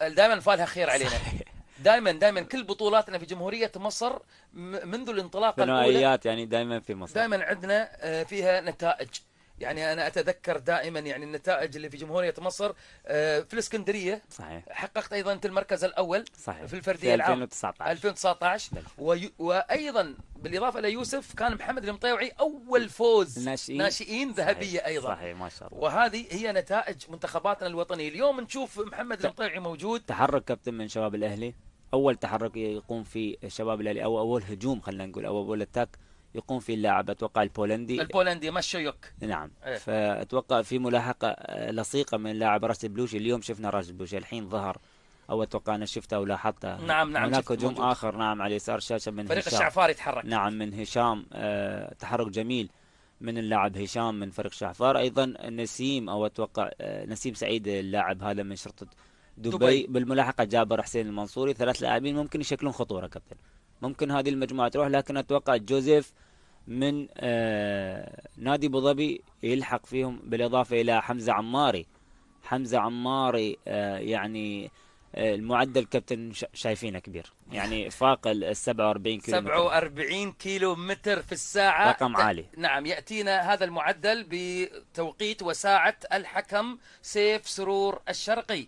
دائما فالها خير علينا صحيح. دائما دائما كل بطولاتنا في جمهوريه مصر منذ الانطلاقه الاولى ثنائيات يعني دائما في مصر دائما عندنا آه، فيها نتائج يعني انا اتذكر دائما يعني النتائج اللي في جمهوريه مصر آه، في الاسكندريه صحيح حققت ايضا انت المركز الاول صحيح في الفرديه في 2019 2019 وي... وايضا بالاضافه ليوسف كان محمد المطيوعي اول فوز ناشئين, ناشئين ذهبيه ايضا صحيح ما شاء الله وهذه هي نتائج منتخباتنا الوطنيه اليوم نشوف محمد المطيوعي موجود تحرك كابتن من شباب الاهلي اول تحرك يقوم فيه شباب الاهلي او اول هجوم خلينا نقول او اول اتاك يقوم فيه اللاعب اتوقع البولندي البولندي مشيوك نعم إيه؟ فاتوقع في ملاحقه لصيقه من اللاعب راشد بلوشي اليوم شفنا راشد بلوشي الحين ظهر او اتوقع انا شفته ولاحظته نعم نعم هناك هجوم اخر نعم على يسار الشاشه من فريق هشام. الشعفار يتحرك نعم من هشام آه تحرك جميل من اللاعب هشام من فريق الشعفار ايضا نسيم او اتوقع آه نسيم سعيد اللاعب هذا من شرطه دبي, دبي بالملاحقه جابر حسين المنصوري ثلاث لاعبين ممكن يشكلون خطوره كابتن ممكن هذه المجموعة تروح لكن أتوقع جوزيف من آه، نادي أبو ظبي يلحق فيهم بالإضافة إلى حمزة عماري حمزة عماري آه، يعني آه، المعدل كابتن شايفينه كبير يعني فاق ال 47 كيلو 47 كيلو متر في الساعة رقم عالي نعم يأتينا هذا المعدل بتوقيت وساعة الحكم سيف سرور الشرقي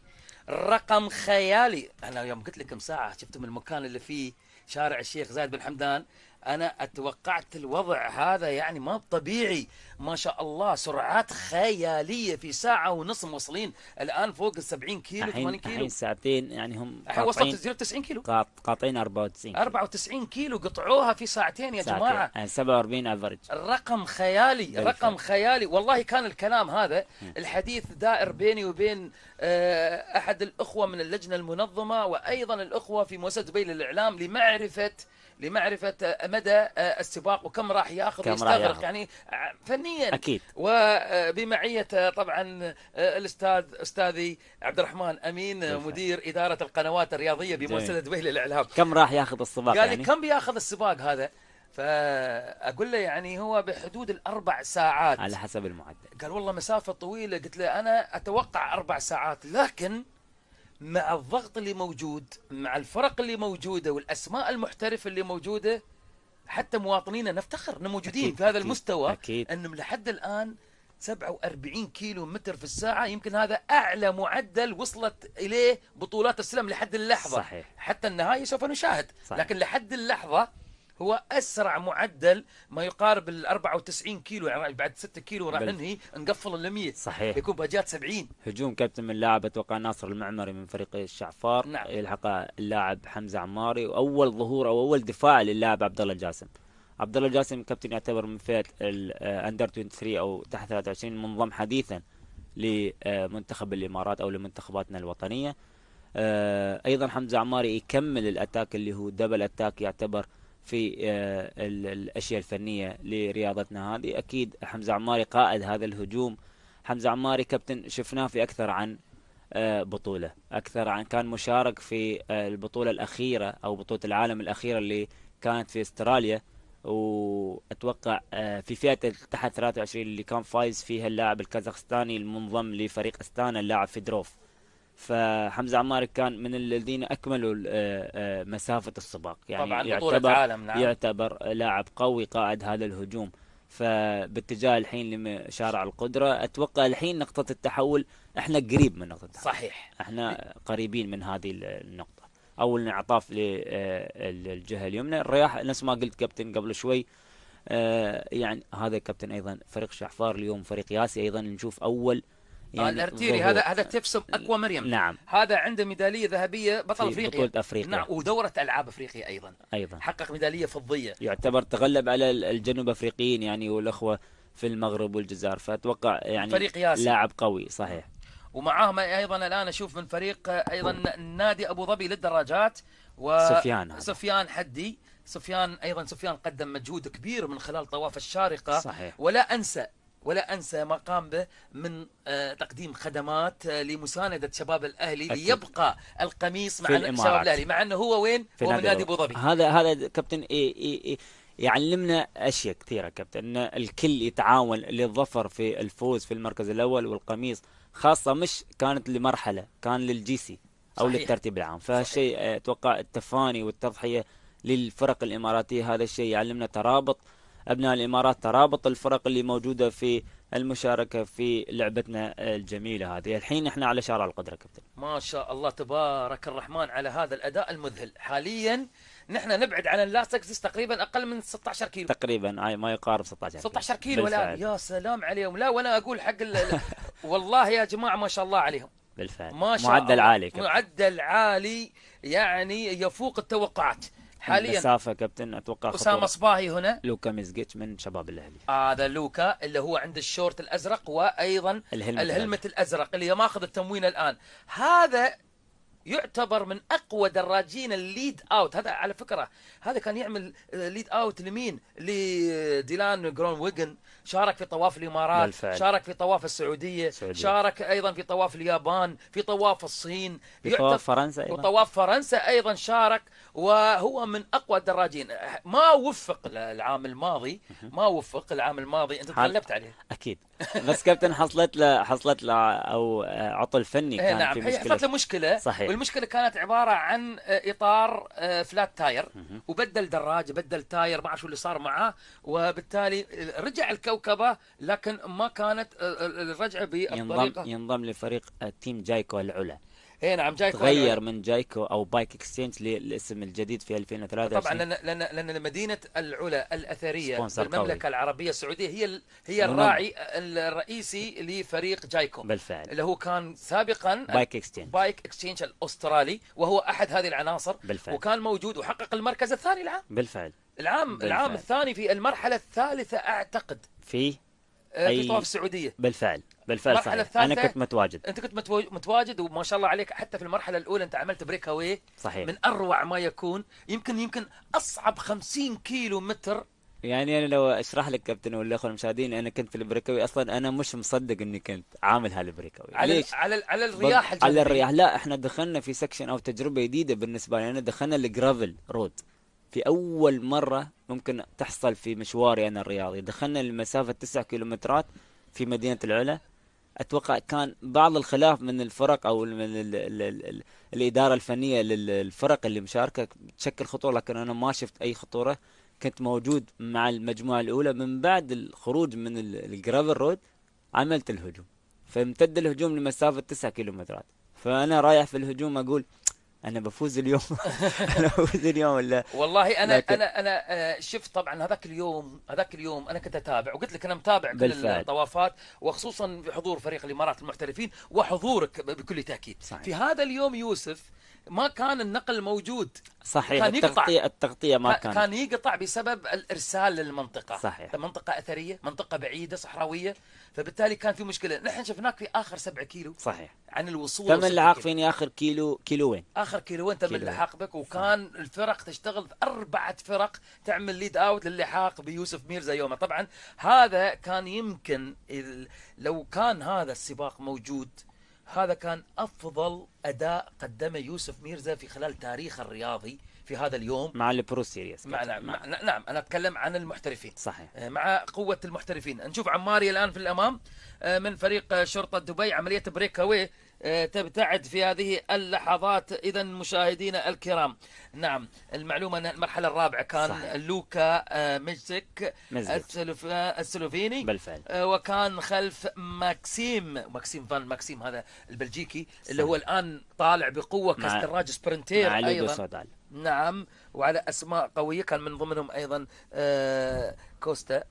رقم خيالي أنا يوم قلت لكم ساعة شفتم المكان اللي فيه شارع الشيخ زايد بن حمدان أنا أتوقعت الوضع هذا يعني ما طبيعي ما شاء الله سرعات خيالية في ساعة ونص موصلين الآن فوق ال 70 كيلو 80 كيلو الحين ساعتين يعني هم الحين وصلت 90 كيلو قاطعين 94 كيلو. 94 كيلو قطعوها في ساعتين يا ساعتين. جماعة يعني 47 افرج رقم خيالي رقم خيالي والله كان الكلام هذا الحديث دائر بيني وبين آه، أحد الأخوة من اللجنة المنظمة وأيضا الأخوة في مؤسسة دبي للإعلام لمعرفة لمعرفه آه، مدى آه، السباق وكم راح ياخذ كم يستغرق يعني آه، فنيا اكيد وبمعيه طبعا الاستاذ استاذي عبد الرحمن امين بالفعل. مدير اداره القنوات الرياضيه بمؤسسه دبي للاعلام كم راح ياخذ السباق قال يعني, يعني؟ كم بياخذ السباق هذا؟ فاقول له يعني هو بحدود الاربع ساعات على حسب المعدل قال والله مسافه طويله قلت له انا اتوقع اربع ساعات لكن مع الضغط اللي موجود مع الفرق اللي موجودة والأسماء المحترفة اللي موجودة حتى مواطنينا نفتخر أن موجودين في هذا أكيد المستوى أكيد أنهم لحد الآن 47 كيلو متر في الساعة يمكن هذا أعلى معدل وصلت إليه بطولات السلم لحد اللحظة صحيح. حتى النهاية سوف نشاهد صحيح. لكن لحد اللحظة هو اسرع معدل ما يقارب ال 94 كيلو يعني بعد 6 كيلو راح ننهي نقفل ال 100 صحيح يكون باجات 70 هجوم كابتن من لاعب اتوقع ناصر المعمري من فريق الشعفار نعم. يلحقه اللاعب حمزه عماري واول ظهور او اول دفاع للاعب عبد الله الجاسم عبد الله الجاسم كابتن يعتبر من فئه الاندر آه، 23 او تحت 23 منضم حديثا لمنتخب الامارات او لمنتخباتنا الوطنيه آه، ايضا حمزه عماري يكمل الاتاك اللي هو دبل اتاك يعتبر في آه، الاشياء الفنيه لرياضتنا هذه اكيد حمزه عماري قائد هذا الهجوم حمزه عماري كابتن شفناه في اكثر عن آه، بطوله اكثر عن كان مشارك في آه، البطوله الاخيره او بطوله العالم الاخيره اللي كانت في استراليا واتوقع في فئه تحت 23 اللي كان فايز فيها اللاعب الكازاخستاني المنضم لفريق استانا اللاعب فيدروف فحمزه عمار كان من الذين اكملوا آه، آه، مسافه السباق يعني طبعا يعتبر عالم نعم. يعتبر لاعب قوي قائد هذا الهجوم فباتجاه الحين لشارع القدره اتوقع الحين نقطه التحول احنا قريب من نقطه التحول صحيح احنا قريبين من هذه النقطه اول انعطاف للجهه آه، اليمنى الرياح نفس ما قلت كابتن قبل شوي يعني هذا كابتن ايضا فريق شعفار اليوم فريق ياسي ايضا نشوف اول يعني الارتيري هذا هذا تفسب اقوى مريم نعم هذا عنده ميداليه ذهبيه بطل افريقيا بطوله افريقيا نعم ودوره العاب افريقيا ايضا ايضا حقق ميداليه فضيه يعتبر تغلب على الجنوب افريقيين يعني والاخوه في المغرب والجزائر فاتوقع يعني فريق ياسر لاعب قوي صحيح ومعاهم ايضا الان اشوف من فريق ايضا نادي ابو ظبي للدراجات و سفيان هذا. سفيان حدي سفيان ايضا سفيان قدم مجهود كبير من خلال طواف الشارقه صحيح. ولا انسى ولا أنسى ما قام به من آه، تقديم خدمات آه، لمساندة شباب الأهلي أكيد. ليبقى القميص مع شباب الأهلي مع أنه هو وين في هو من نادي أبو ظبي هذا هذا كابتن إي إي إي يعلمنا اشياء كثيره كابتن ان الكل يتعاون للظفر في الفوز في المركز الاول والقميص خاصه مش كانت لمرحله كان للجيسي او صحيح. للترتيب العام فهالشيء آه، اتوقع التفاني والتضحيه للفرق الاماراتيه هذا الشيء يعلمنا ترابط أبناء الإمارات ترابط الفرق اللي موجودة في المشاركة في لعبتنا الجميلة هذه الحين احنا على شارع القدرة كابتن ما شاء الله تبارك الرحمن على هذا الأداء المذهل حاليا نحن نبعد عن اللاس تقريبا اقل من 16 كيلو تقريبا اي ما يقارب 16 كيلو 16 كيلو ولا يا سلام عليهم لا وانا اقول حق ال... والله يا جماعه ما شاء الله عليهم بالفعل ما شاء معدل عالي كبير. معدل عالي يعني يفوق التوقعات حاليا مسافة كابتن اتوقع اسامه صباحي هنا لوكا مزقيتش من شباب الاهلي هذا آه لوكا اللي هو عند الشورت الازرق وايضا الهلمت, الهلمت الازرق اللي ماخذ التموين الان هذا يعتبر من اقوى دراجين الليد اوت هذا على فكره هذا كان يعمل ليد آه، اوت لمين لديلان جرون ويجن شارك في طواف الامارات بالفعل. شارك في طواف السعوديه السعودية. شارك ايضا في طواف اليابان في طواف الصين في طواف فرنسا ايضا وطواف فرنسا ايضا شارك وهو من اقوى الدراجين ما وفق العام الماضي ما وفق العام الماضي انت تغلبت عليه اكيد بس كابتن حصلت له حصلت له او عطل فني إيه، كان نعم في مشكله حصلت له مشكله صحيح والمشكله كانت عباره عن آه، اطار فلات آه، تاير وبدل دراجه بدل تاير ما اعرف شو اللي صار معاه وبالتالي رجع الكوكبه لكن ما كانت آه، الرجعه بالطريقه ينضم ينضم لفريق تيم جايكو العلا اي نعم جايكو تغير من جايكو او بايك اكسشينج للاسم الجديد في 2023 طبعا لان لان لان مدينه العلا الاثريه المملكه قوي. العربيه السعوديه هي هي الراعي الرئيسي لفريق جايكو بالفعل اللي هو كان سابقا بايك اكسشينج بايك اكسشينج الاسترالي وهو احد هذه العناصر بالفعل وكان موجود وحقق المركز الثاني العام بالفعل العام بالفعل. العام الثاني في المرحله الثالثه اعتقد في آه، أي... في طواف السعوديه بالفعل بالفعل صحيح انا كنت متواجد انت كنت متواجد وما شاء الله عليك حتى في المرحله الاولى انت عملت بريك اوي صحيح من اروع ما يكون يمكن يمكن اصعب 50 كيلو متر يعني انا لو اشرح لك كابتن والاخوه المشاهدين انا كنت في اوي اصلا انا مش مصدق اني كنت عامل هالبريكاوي على ليش؟ على على الرياح بق... على الرياح لا احنا دخلنا في سكشن او تجربه جديده بالنسبه لي انا دخلنا الجرافل رود في اول مره ممكن تحصل في مشواري انا الرياضي دخلنا لمسافه 9 كيلومترات في مدينه العلا اتوقع كان بعض الخلاف من الفرق او من الـ الـ الـ الـ الاداره الفنيه للفرق اللي مشاركه تشكل خطوره لكن انا ما شفت اي خطوره كنت موجود مع المجموعه الاولى من بعد الخروج من الجرافل رود عملت الهجوم فامتد الهجوم لمسافه 9 كيلومترات فانا رايح في الهجوم اقول انا بفوز اليوم انا بفوز اليوم ولا والله انا لكن... انا انا آه، شفت طبعا هذاك اليوم هذاك اليوم انا كنت اتابع وقلت لك انا متابع كل الطوافات وخصوصا بحضور فريق الامارات المحترفين وحضورك بكل تاكيد صحيح. في هذا اليوم يوسف ما كان النقل موجود صحيح كان التغطية يقطع. التغطية ما كان كان يقطع بسبب الارسال للمنطقة صحيح منطقة اثرية منطقة بعيدة صحراوية فبالتالي كان في مشكلة نحن شفناك في اخر سبعة كيلو صحيح عن الوصول تم اللحاق فيني اخر كيلو كيلوين اخر كيلوين تم اللحاق بك وكان صحيح. الفرق تشتغل اربعة فرق تعمل ليد اوت للحاق بيوسف ميرزا يومه طبعا هذا كان يمكن لو كان هذا السباق موجود هذا كان أفضل أداء قدمه يوسف ميرزا في خلال تاريخ الرياضي في هذا اليوم مع البرو سيريس مع نعم, مع نعم،, نعم أنا أتكلم عن المحترفين صحيح آه، مع قوة المحترفين نشوف عماري الآن في الأمام آه، من فريق شرطة دبي عملية بريك أوي آه، تبتعد في هذه اللحظات إذا مشاهدينا الكرام نعم المعلومة أن المرحلة الرابعة كان صحيح. لوكا آه، ميزك السلوفيني بالفعل آه، وكان خلف ماكسيم ماكسيم فان ماكسيم هذا البلجيكي صحيح. اللي هو الآن طالع بقوة كاستراج سبرنتير مع أيضا صدال. نعم وعلى أسماء قوية كان من ضمنهم أيضا كوستا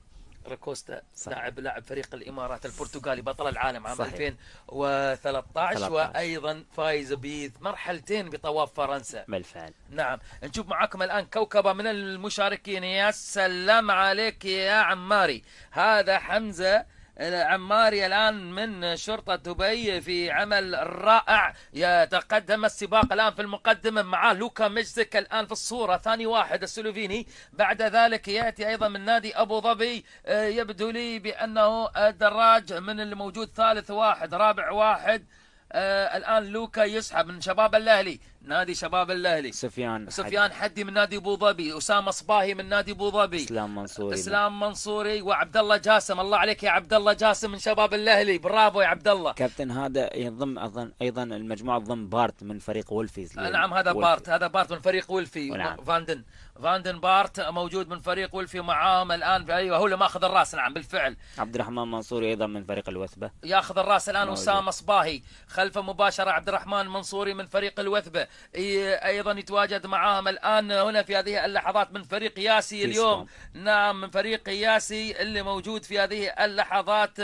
ريكوستا لاعب لاعب فريق الامارات البرتغالي بطل العالم عام صحيح. 2013 13. وايضا فايز بمرحلتين بطواف فرنسا بالفعل نعم نشوف معاكم الان كوكبه من المشاركين يا سلام عليك يا عماري هذا حمزه عماري الآن من شرطة دبي في عمل رائع يتقدم السباق الآن في المقدمة معاه لوكا مجزك الآن في الصورة ثاني واحد السلوفيني بعد ذلك يأتي أيضا من نادي أبو ظبي آه، يبدو لي بأنه الدراج من الموجود ثالث واحد رابع واحد آه، الآن لوكا يسحب من شباب الأهلي نادي شباب الاهلي سفيان سفيان حدي من نادي ابو ظبي اسامه صباهي من نادي ابو ظبي اسلام منصوري اسلام منصوري وعبد الله جاسم الله عليك يا عبد الله جاسم من شباب الاهلي برافو يا عبد الله كابتن هذا ينضم اظن ايضا المجموعه تضم بارت من فريق ولفيز نعم هذا ولفي. بارت هذا بارت من فريق ولفي نعم. فاندن فاندن بارت موجود من فريق ولفي معاهم الان ايوه هو اللي ماخذ الراس نعم بالفعل عبد الرحمن منصوري ايضا من فريق الوثبه ياخذ الراس الان اسامه صباهي خلفه مباشره عبد الرحمن منصوري من فريق الوثبه ايضا يتواجد معاهم الان هنا في هذه اللحظات من فريق ياسي اليوم نعم من فريق ياسي اللي موجود في هذه اللحظات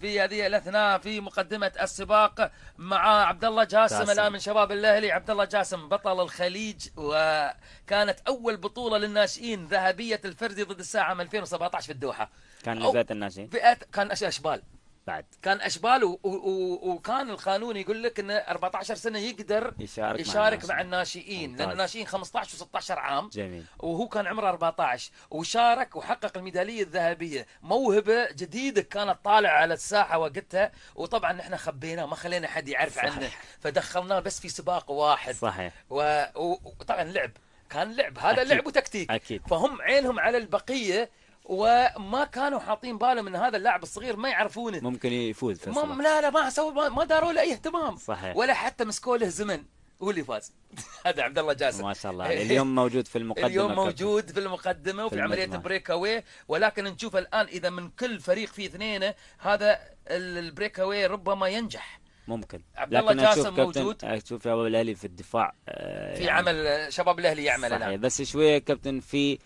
في هذه الاثناء في مقدمه السباق مع عبد الله جاسم, جاسم. الان من شباب الاهلي عبد الله جاسم بطل الخليج وكانت اول بطوله للناشئين ذهبيه الفردي ضد الساعه 2017 في الدوحه كان فئه الناشئين فئه كان اشبال بعد كان اشبال و... و... وكان القانون يقول لك انه 14 سنه يقدر يشارك, يشارك مع, مع الناشئين ممتاز. لان الناشئين 15 و16 عام جميل وهو كان عمره 14 وشارك وحقق الميداليه الذهبيه موهبه جديده كانت طالعه على الساحه وقتها وطبعا احنا خبيناه ما خلينا حد يعرف صحيح. عنه فدخلناه بس في سباق واحد صحيح و... وطبعا لعب كان لعب هذا أكيد. لعب وتكتيك أكيد. فهم عينهم على البقيه وما كانوا حاطين بالهم ان هذا اللاعب الصغير ما يعرفونه ممكن يفوز في مم لا لا ما سووا ما داروا له اي اهتمام صحيح ولا حتى مسكوا له زمن هو اللي فاز هذا عبد الله جاسم ما شاء الله اليوم موجود في المقدمه اليوم موجود في المقدمه وفي في عمليه بريك اوي ولكن نشوف الان اذا من كل فريق في اثنين هذا البريك اوي ربما ينجح ممكن عبد الله جاسم موجود اشوف شباب الاهلي في الدفاع آه، في يعني عمل شباب الاهلي يعمل صحيح الان بس شويه كابتن في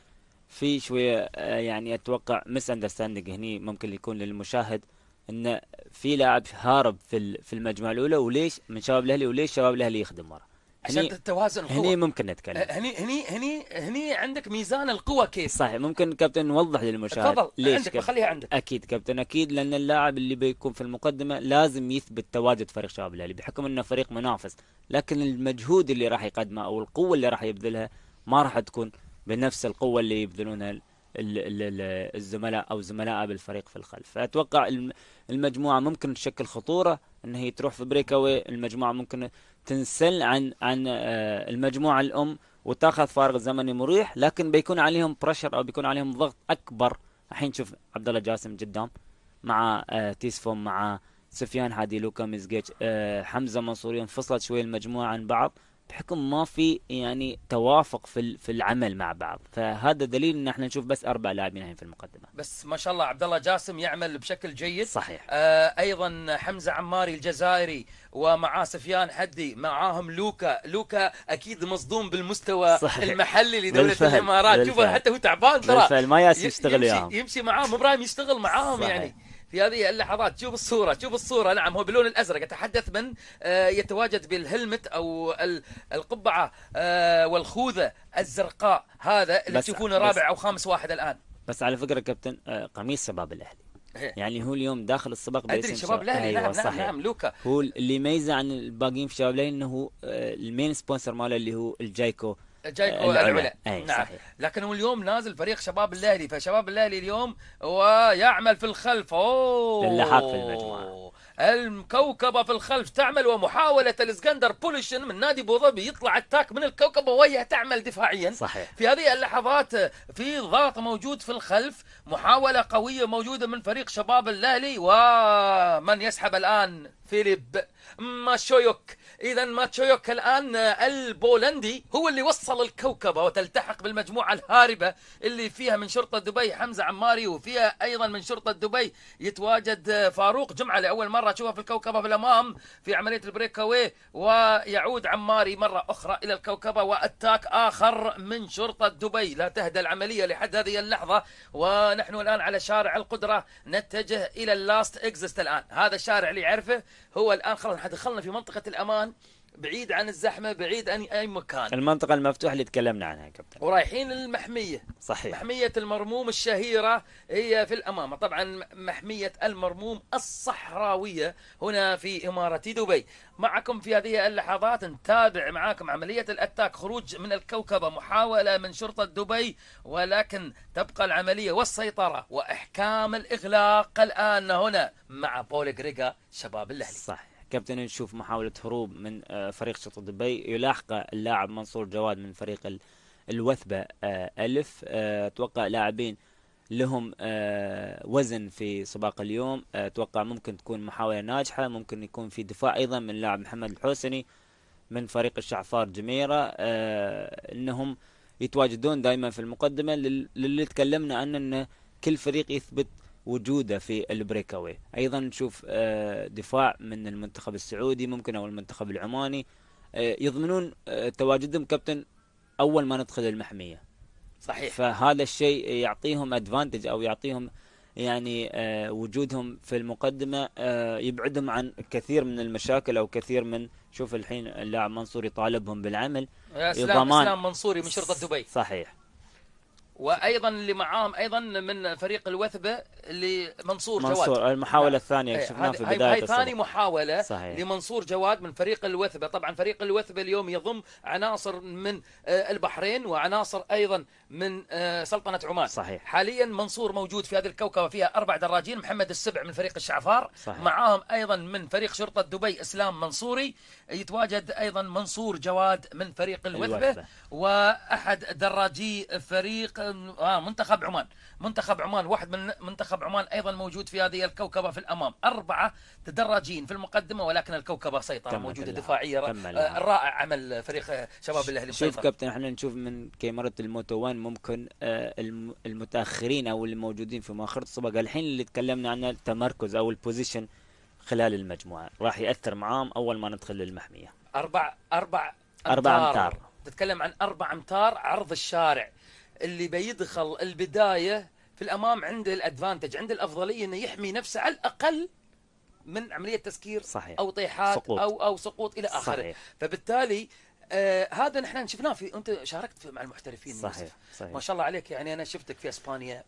في شويه آه، يعني اتوقع مس اندرستاندينج هني ممكن يكون للمشاهد ان في لاعب هارب في في المجموعه الاولى وليش من شباب الاهلي وليش شباب الاهلي يخدم ورا عشان التوازن القوة. هني ممكن نتكلم آه، هني هني هني هني عندك ميزان القوى كيف صحيح ممكن كابتن نوضح للمشاهد تفضل ليش عندك خليها عندك اكيد كابتن اكيد لان اللاعب اللي بيكون في المقدمه لازم يثبت تواجد فريق شباب الاهلي بحكم انه فريق منافس لكن المجهود اللي راح يقدمه او القوه اللي راح يبذلها ما راح تكون بنفس القوه اللي يبذلونها الزملاء او زملاء بالفريق في الخلف فاتوقع المجموعه ممكن تشكل خطوره ان هي تروح في بريك اوي المجموعه ممكن تنسل عن عن آه، المجموعه الام وتاخذ فارغ زمني مريح لكن بيكون عليهم بريشر او بيكون عليهم ضغط اكبر الحين شوف عبد الله جاسم قدام مع آه، تيسفون مع سفيان حادي لوكا ميزجيتش آه، حمزه منصوري انفصلت شوي المجموعه عن بعض بحكم ما في يعني توافق في في العمل مع بعض فهذا دليل ان احنا نشوف بس اربع لاعبين الحين في المقدمه بس ما شاء الله عبد الله جاسم يعمل بشكل جيد صحيح آه ايضا حمزه عماري الجزائري ومعاه سفيان حدي معاهم لوكا لوكا اكيد مصدوم بالمستوى صحيح. المحلي لدوله الامارات شوف حتى هو تعبان ترى بالفعل ما يشتغل يمشي, يمشي معاهم ابراهيم يشتغل معاهم يعني. صحيح. يعني في هذه اللحظات شوف الصورة شوف الصورة نعم هو باللون الأزرق أتحدث من آه، يتواجد بالهلمت أو القبعة آه، والخوذة الزرقاء هذا اللي تشوفونه رابع أو خامس واحد الآن بس على فكرة كابتن آه، قميص شباب الأهلي إيه. يعني هو اليوم داخل السباق ادري شباب الاهلي أيوة، نعم،, نعم صحيح. نعم لوكا هو اللي يميزه عن الباقيين في شباب الاهلي انه المين سبونسر ماله اللي هو الجايكو جايكو آه، العلا إيه، نعم صحيح. لكنه اليوم نازل فريق شباب الاهلي فشباب الاهلي اليوم ويعمل في الخلف اوه للحق في المجموعه الكوكبة في الخلف تعمل ومحاولة الاسكندر بوليشن من نادي ابو ظبي يطلع التاك من الكوكبة وهي تعمل دفاعيا صحيح. في هذه اللحظات في ضغط موجود في الخلف محاولة قوية موجودة من فريق شباب الاهلي ومن يسحب الان فيليب ماشويوك إذا ماتشويوك الآن البولندي هو اللي وصل الكوكبة وتلتحق بالمجموعة الهاربة اللي فيها من شرطة دبي حمزة عماري وفيها أيضا من شرطة دبي يتواجد فاروق جمعة لأول مرة تشوفه في الكوكبة في الأمام في عملية البريك أوي ويعود عماري مرة أخرى إلى الكوكبة وأتاك آخر من شرطة دبي لا تهدى العملية لحد هذه اللحظة ونحن الآن على شارع القدرة نتجه إلى اللاست إكزست الآن هذا الشارع اللي يعرفه هو الآن خلاص دخلنا في منطقة الأمان بعيد عن الزحمه بعيد عن اي مكان المنطقه المفتوحه اللي تكلمنا عنها كابتن ورايحين للمحميه صحيح محميه المرموم الشهيره هي في الامامه طبعا محميه المرموم الصحراويه هنا في اماره دبي معكم في هذه اللحظات نتابع معاكم عمليه الاتاك خروج من الكوكبه محاوله من شرطه دبي ولكن تبقى العمليه والسيطره واحكام الاغلاق الان هنا مع بول غريغا شباب الاهلي صحيح كابتن نشوف محاولة هروب من آه، فريق شرطة دبي يلاحق اللاعب منصور جواد من فريق الوثبة آه، ألف آه، أتوقع لاعبين لهم وزن في سباق اليوم أتوقع ممكن تكون محاولة ناجحة ممكن يكون في دفاع أيضا من لاعب محمد الحوسني من فريق الشعفار جميرة أنهم يتواجدون دائما في المقدمة للي تكلمنا عنه أن كل فريق يثبت وجوده في البريك اوي ايضا نشوف آه، دفاع من المنتخب السعودي ممكن او المنتخب العماني آه، يضمنون آه، تواجدهم كابتن اول ما ندخل المحميه صحيح فهذا الشيء يعطيهم ادفانتج او يعطيهم يعني وجودهم في المقدمه يبعدهم عن كثير من المشاكل او كثير من شوف الحين اللاعب منصور يطالبهم بالعمل يا سلام, إسلام منصوري من شرطه دبي صحيح وايضا اللي معاهم ايضا من فريق الوثبه اللي جواد منصور المحاوله نعم. الثانيه إيه، شفناها في بدايه هاي ثاني محاوله صحيح. لمنصور جواد من فريق الوثبه طبعا فريق الوثبه اليوم يضم عناصر من آه، البحرين وعناصر ايضا من آه، سلطنه عمان صحيح. حاليا منصور موجود في هذه الكوكبه فيها اربع دراجين محمد السبع من فريق الشعفار صحيح. معاهم ايضا من فريق شرطه دبي اسلام منصوري يتواجد ايضا منصور جواد من فريق الوثبه, الوثبة. واحد دراجي فريق آه،, آه منتخب عمان منتخب عمان واحد من منتخب عمان أيضا موجود في هذه الكوكبة في الأمام أربعة تدرجين في المقدمة ولكن الكوكبة سيطرة موجودة دفاعية آه رائع عمل فريق آه، شباب الأهلي شوف كابتن احنا نشوف من كاميرا الموتو 1 ممكن آه المتأخرين أو الموجودين في مؤخرة السباق الحين اللي تكلمنا عن التمركز أو البوزيشن خلال المجموعة راح يأثر معاهم أول ما ندخل للمحمية أربع أربع أمتار. أربع أمتار تتكلم عن أربع أمتار عرض الشارع اللي بيدخل البداية في الأمام عنده الأدفانتج عنده الأفضلية أنه يحمي نفسه على الأقل من عملية تسكير صحيح. أو طيحات سقوط. أو أو سقوط إلى آخره صحيح. فبالتالي آه هذا نحن شفناه في أنت شاركت مع المحترفين صحيح. صحيح ما شاء الله عليك يعني أنا شفتك في أسبانيا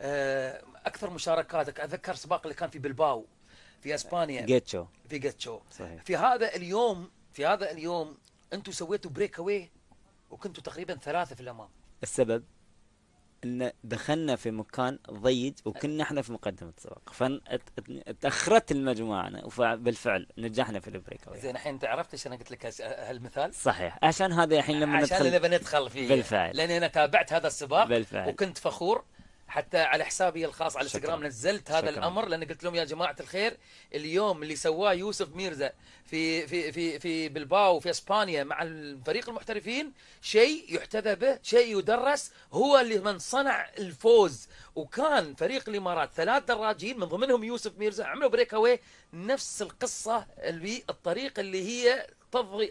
آه أكثر مشاركاتك أتذكر سباق اللي كان في بلباو في اسبانيا جيتشو في جيتشو صحيح. في هذا اليوم في هذا اليوم انتم سويتوا بريك اواي وكنتوا تقريبا ثلاثه في الامام السبب ان دخلنا في مكان ضيق وكنا احنا في مقدمه السباق فتاخرت المجموعه وبالفعل نجحنا في البريك اوي زين الحين انت عرفت ايش انا قلت لك هالمثال؟ صحيح عشان هذا الحين لما عشان ندخل عشان ندخل فيه بالفعل لاني انا تابعت هذا السباق بالفعل وكنت فخور حتى على حسابي الخاص على الانستغرام نزلت هذا شكرا. الامر لان قلت لهم يا جماعه الخير اليوم اللي سواه يوسف ميرزا في في في في بلباو في اسبانيا مع الفريق المحترفين شيء يحتذى به شيء يدرس هو اللي من صنع الفوز وكان فريق الامارات ثلاث دراجين من ضمنهم يوسف ميرزا عملوا بريك اوي نفس القصه اللي الطريقه اللي هي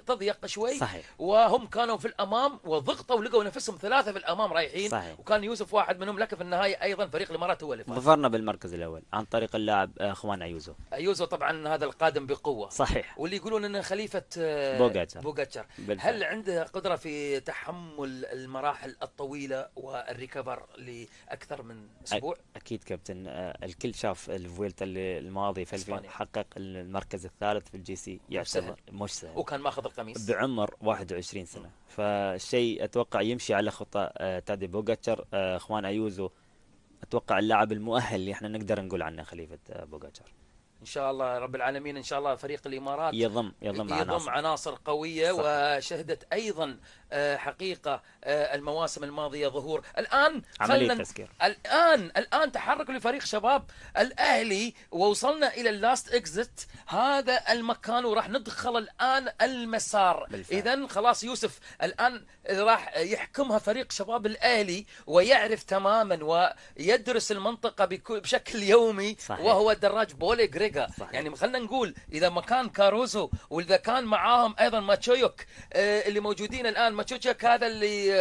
تضيق شوي صحيح. وهم كانوا في الامام وضغطوا ولقوا نفسهم ثلاثه في الامام رايحين صحيح. وكان يوسف واحد منهم لكن في النهايه ايضا فريق الامارات هو اللي ظفرنا بالمركز الاول عن طريق اللاعب آه، اخوان ايوزو ايوزو طبعا هذا القادم بقوه صحيح واللي يقولون انه خليفه آه، بوغاتشر بوغاتشر هل عنده قدره في تحمل المراحل الطويله والريكفر لاكثر من اسبوع اكيد كابتن آه، الكل شاف الفويلتا الماضي في حقق المركز الثالث في الجي سي يعتبر مش سهل كان ماخذ القميص بعمر 21 سنه فالشيء اتوقع يمشي على خطى آه، تادي بوغاتشر اخوان آه، ايوزو اتوقع اللاعب المؤهل اللي احنا نقدر نقول عنه خليفه آه، بوغاتشر ان شاء الله رب العالمين ان شاء الله فريق الامارات يضم يضم, يضم عناصر, عناصر قويه صح. وشهدت ايضا آه، حقيقه آه، المواسم الماضيه ظهور الان عمليه تسكير الان الان تحرك لفريق شباب الاهلي ووصلنا الى اللاست اكزت هذا المكان وراح ندخل الان المسار اذا خلاص يوسف الان راح يحكمها فريق شباب الاهلي ويعرف تماما ويدرس المنطقه بشكل يومي صحيح. وهو الدراج بولي جريجا يعني خلينا نقول اذا ما كان كاروزو واذا كان معاهم ايضا ماتشويوك آه، اللي موجودين الان ماتشويوك هذا اللي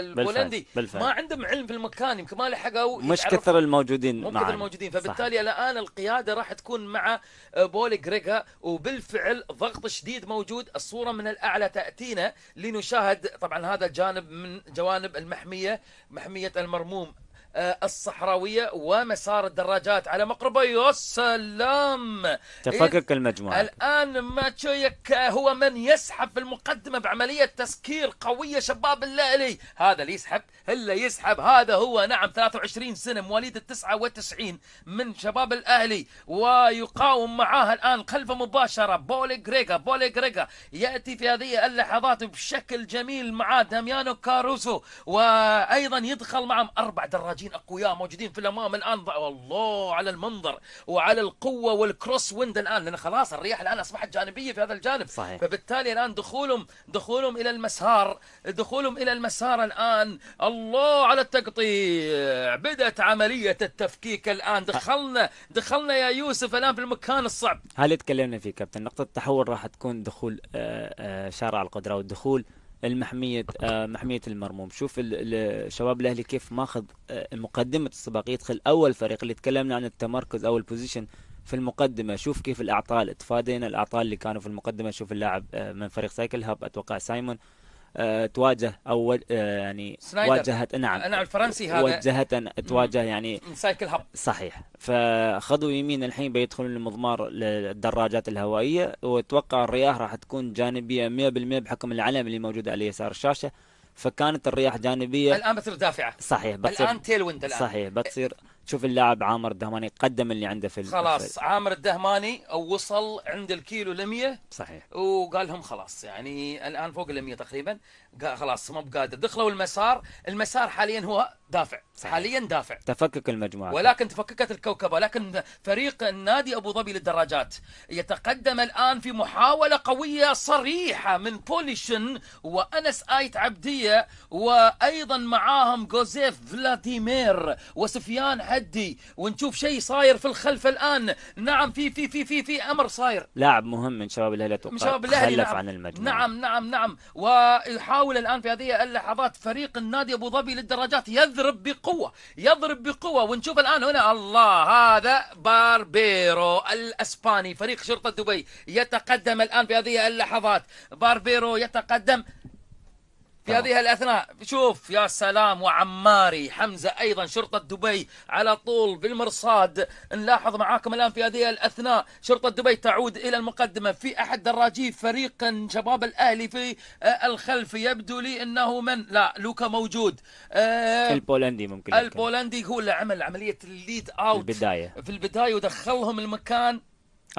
البولندي ما عندهم علم في المكان يمكن ما لحقوا مش كثر الموجودين مو كثر الموجودين فبالتالي الان القياده راح تكون مع آه، بولي جريجا وبالفعل ضغط شديد موجود الصوره من الاعلى تاتينا لنشاهد طبعا هذا الجانب من جوانب المحمية محمية المرموم آه، الصحراوية ومسار الدراجات على مقربة يا سلام تفكك المجموعة الآن ماتشويك هو من يسحب في المقدمة بعملية تسكير قوية شباب الليلي هذا اللي يسحب اللي يسحب هذا هو نعم 23 سنة مواليد ال 99 من شباب الأهلي ويقاوم معاه الآن خلفه مباشرة بولي غريغا بولي غريغا يأتي في هذه اللحظات بشكل جميل مع داميانو كاروسو وأيضا يدخل معهم أربع دراجات لاعبين اقوياء موجودين في الامام الان الله والله على المنظر وعلى القوه والكروس ويند الان لان خلاص الرياح الان اصبحت جانبيه في هذا الجانب صحيح. فبالتالي الان دخولهم دخولهم الى المسار دخولهم الى المسار الان الله على التقطيع بدات عمليه التفكيك الان دخلنا دخلنا يا يوسف الان في المكان الصعب هل تكلمنا فيه كابتن نقطه التحول راح تكون دخول آه، آه، شارع القدره والدخول المحمية آه، محمية المرموم شوف الشباب الأهلي كيف ماخذ آه، مقدمة السباق يدخل أول فريق اللي تكلمنا عن التمركز أو البوزيشن في المقدمة شوف كيف الأعطال تفادينا الأعطال اللي كانوا في المقدمة شوف اللاعب آه، من فريق سايكل هاب أتوقع سايمون آه، تواجه او آه، يعني سنايدر. واجهت نعم نعم الفرنسي هذا وجهت تواجه يعني سايكل هاب صحيح فخذوا يمين الحين بيدخلون المضمار للدراجات الهوائيه واتوقع الرياح راح تكون جانبيه 100% بحكم العلم اللي موجود على يسار الشاشه فكانت الرياح جانبيه الان بتصير دافعه صحيح بتصير الان تيل ويند الان صحيح بتصير تشوف اللاعب عامر الدهماني قدم اللي عنده في خلاص في... عامر الدهماني وصل عند الكيلو ل100 صحيح وقال لهم خلاص يعني الان فوق ال100 تقريبا خلاص ما بقادر دخلوا المسار المسار حاليا هو دافع صحيح. حاليا دافع تفكك المجموعه ولكن تفككت الكوكبه لكن فريق النادي ابو ظبي للدراجات يتقدم الان في محاوله قويه صريحه من بوليشن وانس ايت عبديه وايضا معاهم جوزيف فلاديمير وسفيان تحدي ونشوف شيء صاير في الخلف الان نعم في في في في في امر صاير لاعب مهم من شباب الاهلي اتوقع من شباب الاهلي نعم عن المجموعة. نعم نعم نعم ويحاول الان في هذه اللحظات فريق النادي ابو ظبي للدراجات يضرب بقوه يضرب بقوه ونشوف الان هنا الله هذا باربيرو الاسباني فريق شرطه دبي يتقدم الان في هذه اللحظات باربيرو يتقدم في طبعا. هذه الأثناء شوف يا سلام وعماري حمزة أيضا شرطة دبي على طول بالمرصاد نلاحظ معاكم الآن في هذه الأثناء شرطة دبي تعود إلى المقدمة في أحد دراجي فريق شباب الأهلي في آه، الخلف يبدو لي أنه من لا لوكا موجود آه، البولندي ممكن البولندي هو اللي عمل عملية الليد أوت في البداية في البداية ودخلهم المكان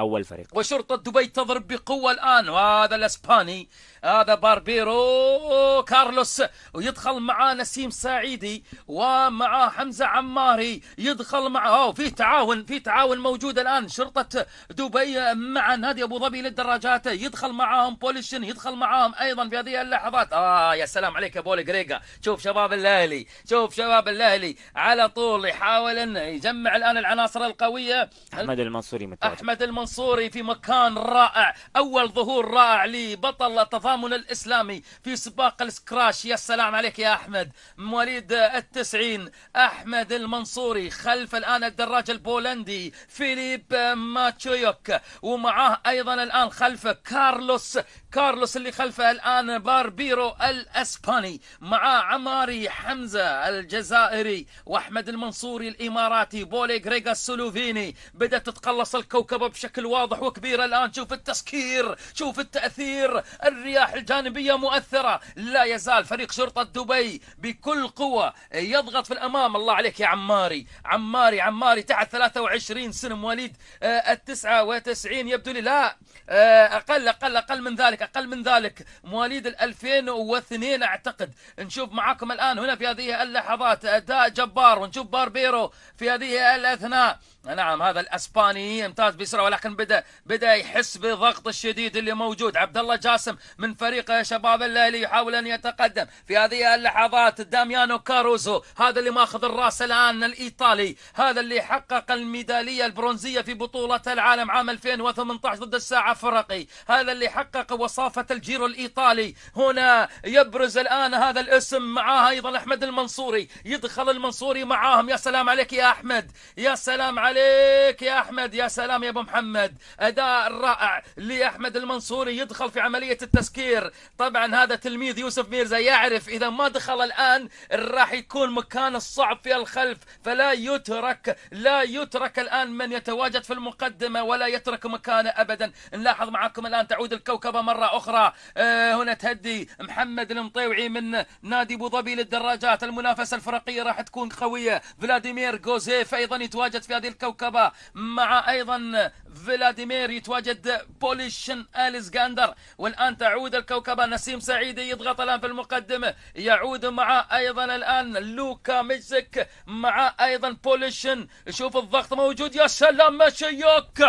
أول فريق وشرطة دبي تضرب بقوة الآن وهذا الأسباني هذا باربيرو كارلوس ويدخل معاه نسيم سعيدي ومعاه حمزه عماري يدخل معاه في تعاون في تعاون موجود الان شرطه دبي مع نادي ابو ظبي للدراجات يدخل معاهم بوليشن يدخل معاهم ايضا في هذه اللحظات اه يا سلام عليك يا بولي جريجا شوف شباب الاهلي شوف شباب الاهلي على طول يحاول انه يجمع الان العناصر القويه احمد المنصوري متواجد. احمد المنصوري في مكان رائع اول ظهور رائع لبطل تظاهر نظامنا الإسلامي في سباق السكراش يا السلام عليك يا أحمد مواليد التسعين أحمد المنصوري خلف الآن الدراج البولندي فيليب ماتشويوك ومعاه أيضا الآن خلفه كارلوس كارلوس اللي خلفه الآن باربيرو الأسباني مع عماري حمزة الجزائري وأحمد المنصوري الإماراتي بولي غريغا السلوفيني بدأت تتقلص الكوكبة بشكل واضح وكبير الآن شوف التسكير شوف التأثير الرياضي الرياح الجانبية مؤثرة لا يزال فريق شرطة دبي بكل قوة يضغط في الأمام الله عليك يا عماري عماري عماري تحت 23 سنة مواليد آه، ال 99 يبدو لي لا آه، أقل أقل أقل من ذلك أقل من ذلك مواليد ال 2002 أعتقد نشوف معاكم الآن هنا في هذه اللحظات أداء آه، جبار ونشوف باربيرو في هذه الأثناء نعم هذا الاسباني يمتاز بسرعه ولكن بدا بدا يحس بضغط الشديد اللي موجود عبد الله جاسم من فريق شباب الاهلي يحاول ان يتقدم في هذه اللحظات داميانو كاروزو هذا اللي ماخذ الراس الان الايطالي هذا اللي حقق الميداليه البرونزيه في بطوله العالم عام 2018 ضد الساعه فرقي هذا اللي حقق وصافه الجيرو الايطالي هنا يبرز الان هذا الاسم معاه ايضا احمد المنصوري يدخل المنصوري معاهم يا سلام عليك يا احمد يا سلام عليك عليك يا أحمد يا سلام يا أبو محمد أداء رائع لأحمد المنصوري يدخل في عملية التسكير طبعا هذا تلميذ يوسف ميرزا يعرف إذا ما دخل الآن راح يكون مكان الصعب في الخلف فلا يترك لا يترك الآن من يتواجد في المقدمة ولا يترك مكانه أبدا نلاحظ معكم الآن تعود الكوكبة مرة أخرى آه، هنا تهدي محمد المطيوعي من نادي أبو ظبي للدراجات المنافسة الفرقية راح تكون قوية فلاديمير جوزيف أيضا يتواجد في هذه الكوكبة كوكبا مع أيضا فلاديمير يتواجد بوليشن اليسغاندر والان تعود الكوكبه نسيم سعيد يضغط الان في المقدمه يعود مع ايضا الان لوكا ميزك مع ايضا بوليشن شوف الضغط موجود يا سلام مشيوك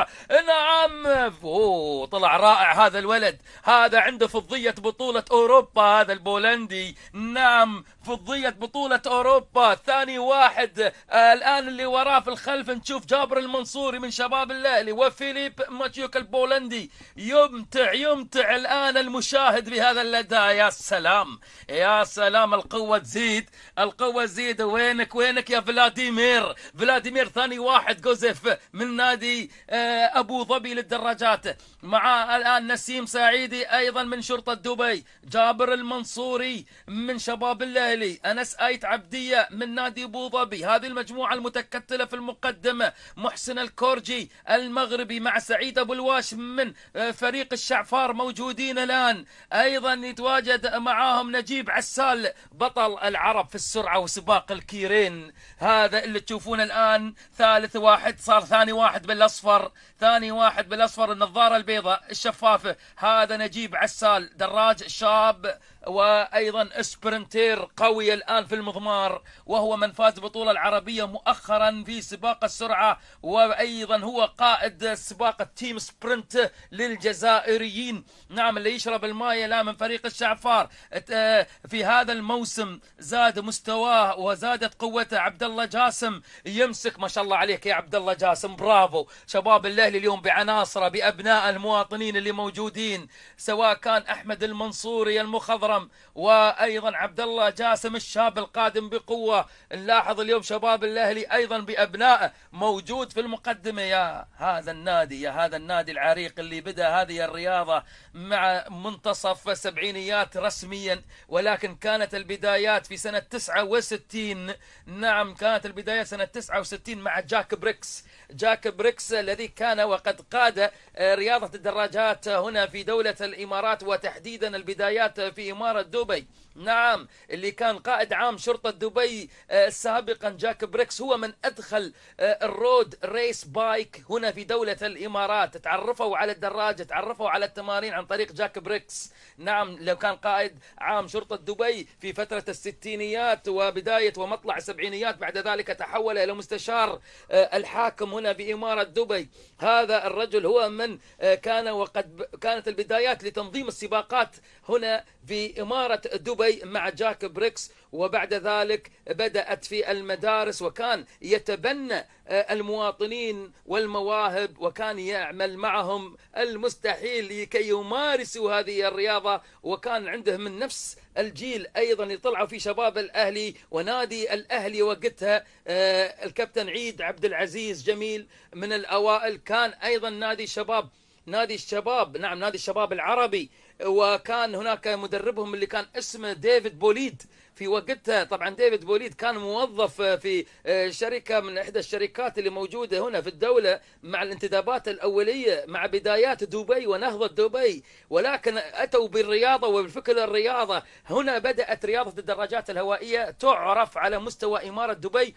نعم اوه طلع رائع هذا الولد هذا عنده فضيه بطوله اوروبا هذا البولندي نعم فضيه بطوله اوروبا ثاني واحد آه الان اللي وراه في الخلف نشوف جابر المنصوري من شباب الأهلي وف فيليب ماتيوك البولندي يمتع يمتع الآن المشاهد بهذا اللدى يا سلام يا سلام القوة تزيد القوة تزيد وينك وينك يا فلاديمير فلاديمير ثاني واحد جوزيف من نادي آه، أبو ظبي للدراجات مع الآن نسيم سعيدي أيضا من شرطة دبي جابر المنصوري من شباب الأهلي أنس آيت عبدية من نادي أبو ظبي هذه المجموعة المتكتلة في المقدمة محسن الكورجي المغرب القربي مع سعيد أبو الواش من آه، فريق الشعفار موجودين الآن أيضا يتواجد معاهم نجيب عسال بطل العرب في السرعة وسباق الكيرين هذا اللي تشوفونه الآن ثالث واحد صار ثاني واحد بالأصفر ثاني واحد بالأصفر النظارة البيضاء الشفافة هذا نجيب عسال دراج شاب وأيضا اسبرنتير قوي الآن في المضمار وهو من فاز بطولة العربية مؤخرا في سباق السرعة وأيضا هو قائد سباق التيم سبرنت للجزائريين نعم اللي يشرب الماء لا من فريق الشعفار آه، في هذا الموسم زاد مستواه وزادت قوته عبد الله جاسم يمسك ما شاء الله عليك يا عبد الله جاسم برافو شباب الاهلي اليوم بعناصره بابناء المواطنين اللي موجودين سواء كان احمد المنصوري المخضرم الامام وايضا عبد الله جاسم الشاب القادم بقوه نلاحظ اليوم شباب الاهلي ايضا بابنائه موجود في المقدمه يا هذا النادي يا هذا النادي العريق اللي بدا هذه الرياضه مع منتصف السبعينيات رسميا ولكن كانت البدايات في سنه 69 نعم كانت البدايه سنه 69 مع جاك بريكس جاك بريكس الذي كان وقد قاد آه، رياضة الدراجات هنا في دولة الإمارات وتحديدا البدايات في إمارة دبي نعم اللي كان قائد عام شرطة دبي آه، سابقا جاك بريكس هو من أدخل آه، الرود ريس بايك هنا في دولة الإمارات تعرفوا على الدراجة تعرفوا على التمارين عن طريق جاك بريكس نعم لو كان قائد عام شرطة دبي في فترة الستينيات وبداية ومطلع السبعينيات بعد ذلك تحول إلى مستشار آه، الحاكم هنا بإمارة دبي هذا الرجل هو من كان وقد كانت البدايات لتنظيم السباقات هنا في إمارة دبي مع جاك بريكس وبعد ذلك بدأت في المدارس وكان يتبنى آه، المواطنين والمواهب وكان يعمل معهم المستحيل لكي يمارسوا هذه الرياضة وكان عنده من نفس الجيل ايضا اللي طلعوا في شباب الاهلي ونادي الاهلي وقتها آه، الكابتن عيد عبد العزيز جميل من الاوائل كان ايضا نادي شباب نادي الشباب نعم نادي الشباب العربي وكان هناك مدربهم اللي كان اسمه ديفيد بوليد في وقتها طبعا ديفيد بوليد كان موظف في شركه من احدى الشركات اللي موجوده هنا في الدوله مع الانتدابات الاوليه مع بدايات دبي ونهضه دبي ولكن اتوا بالرياضه وبالفكر الرياضه هنا بدات رياضه الدراجات الهوائيه تعرف على مستوى اماره دبي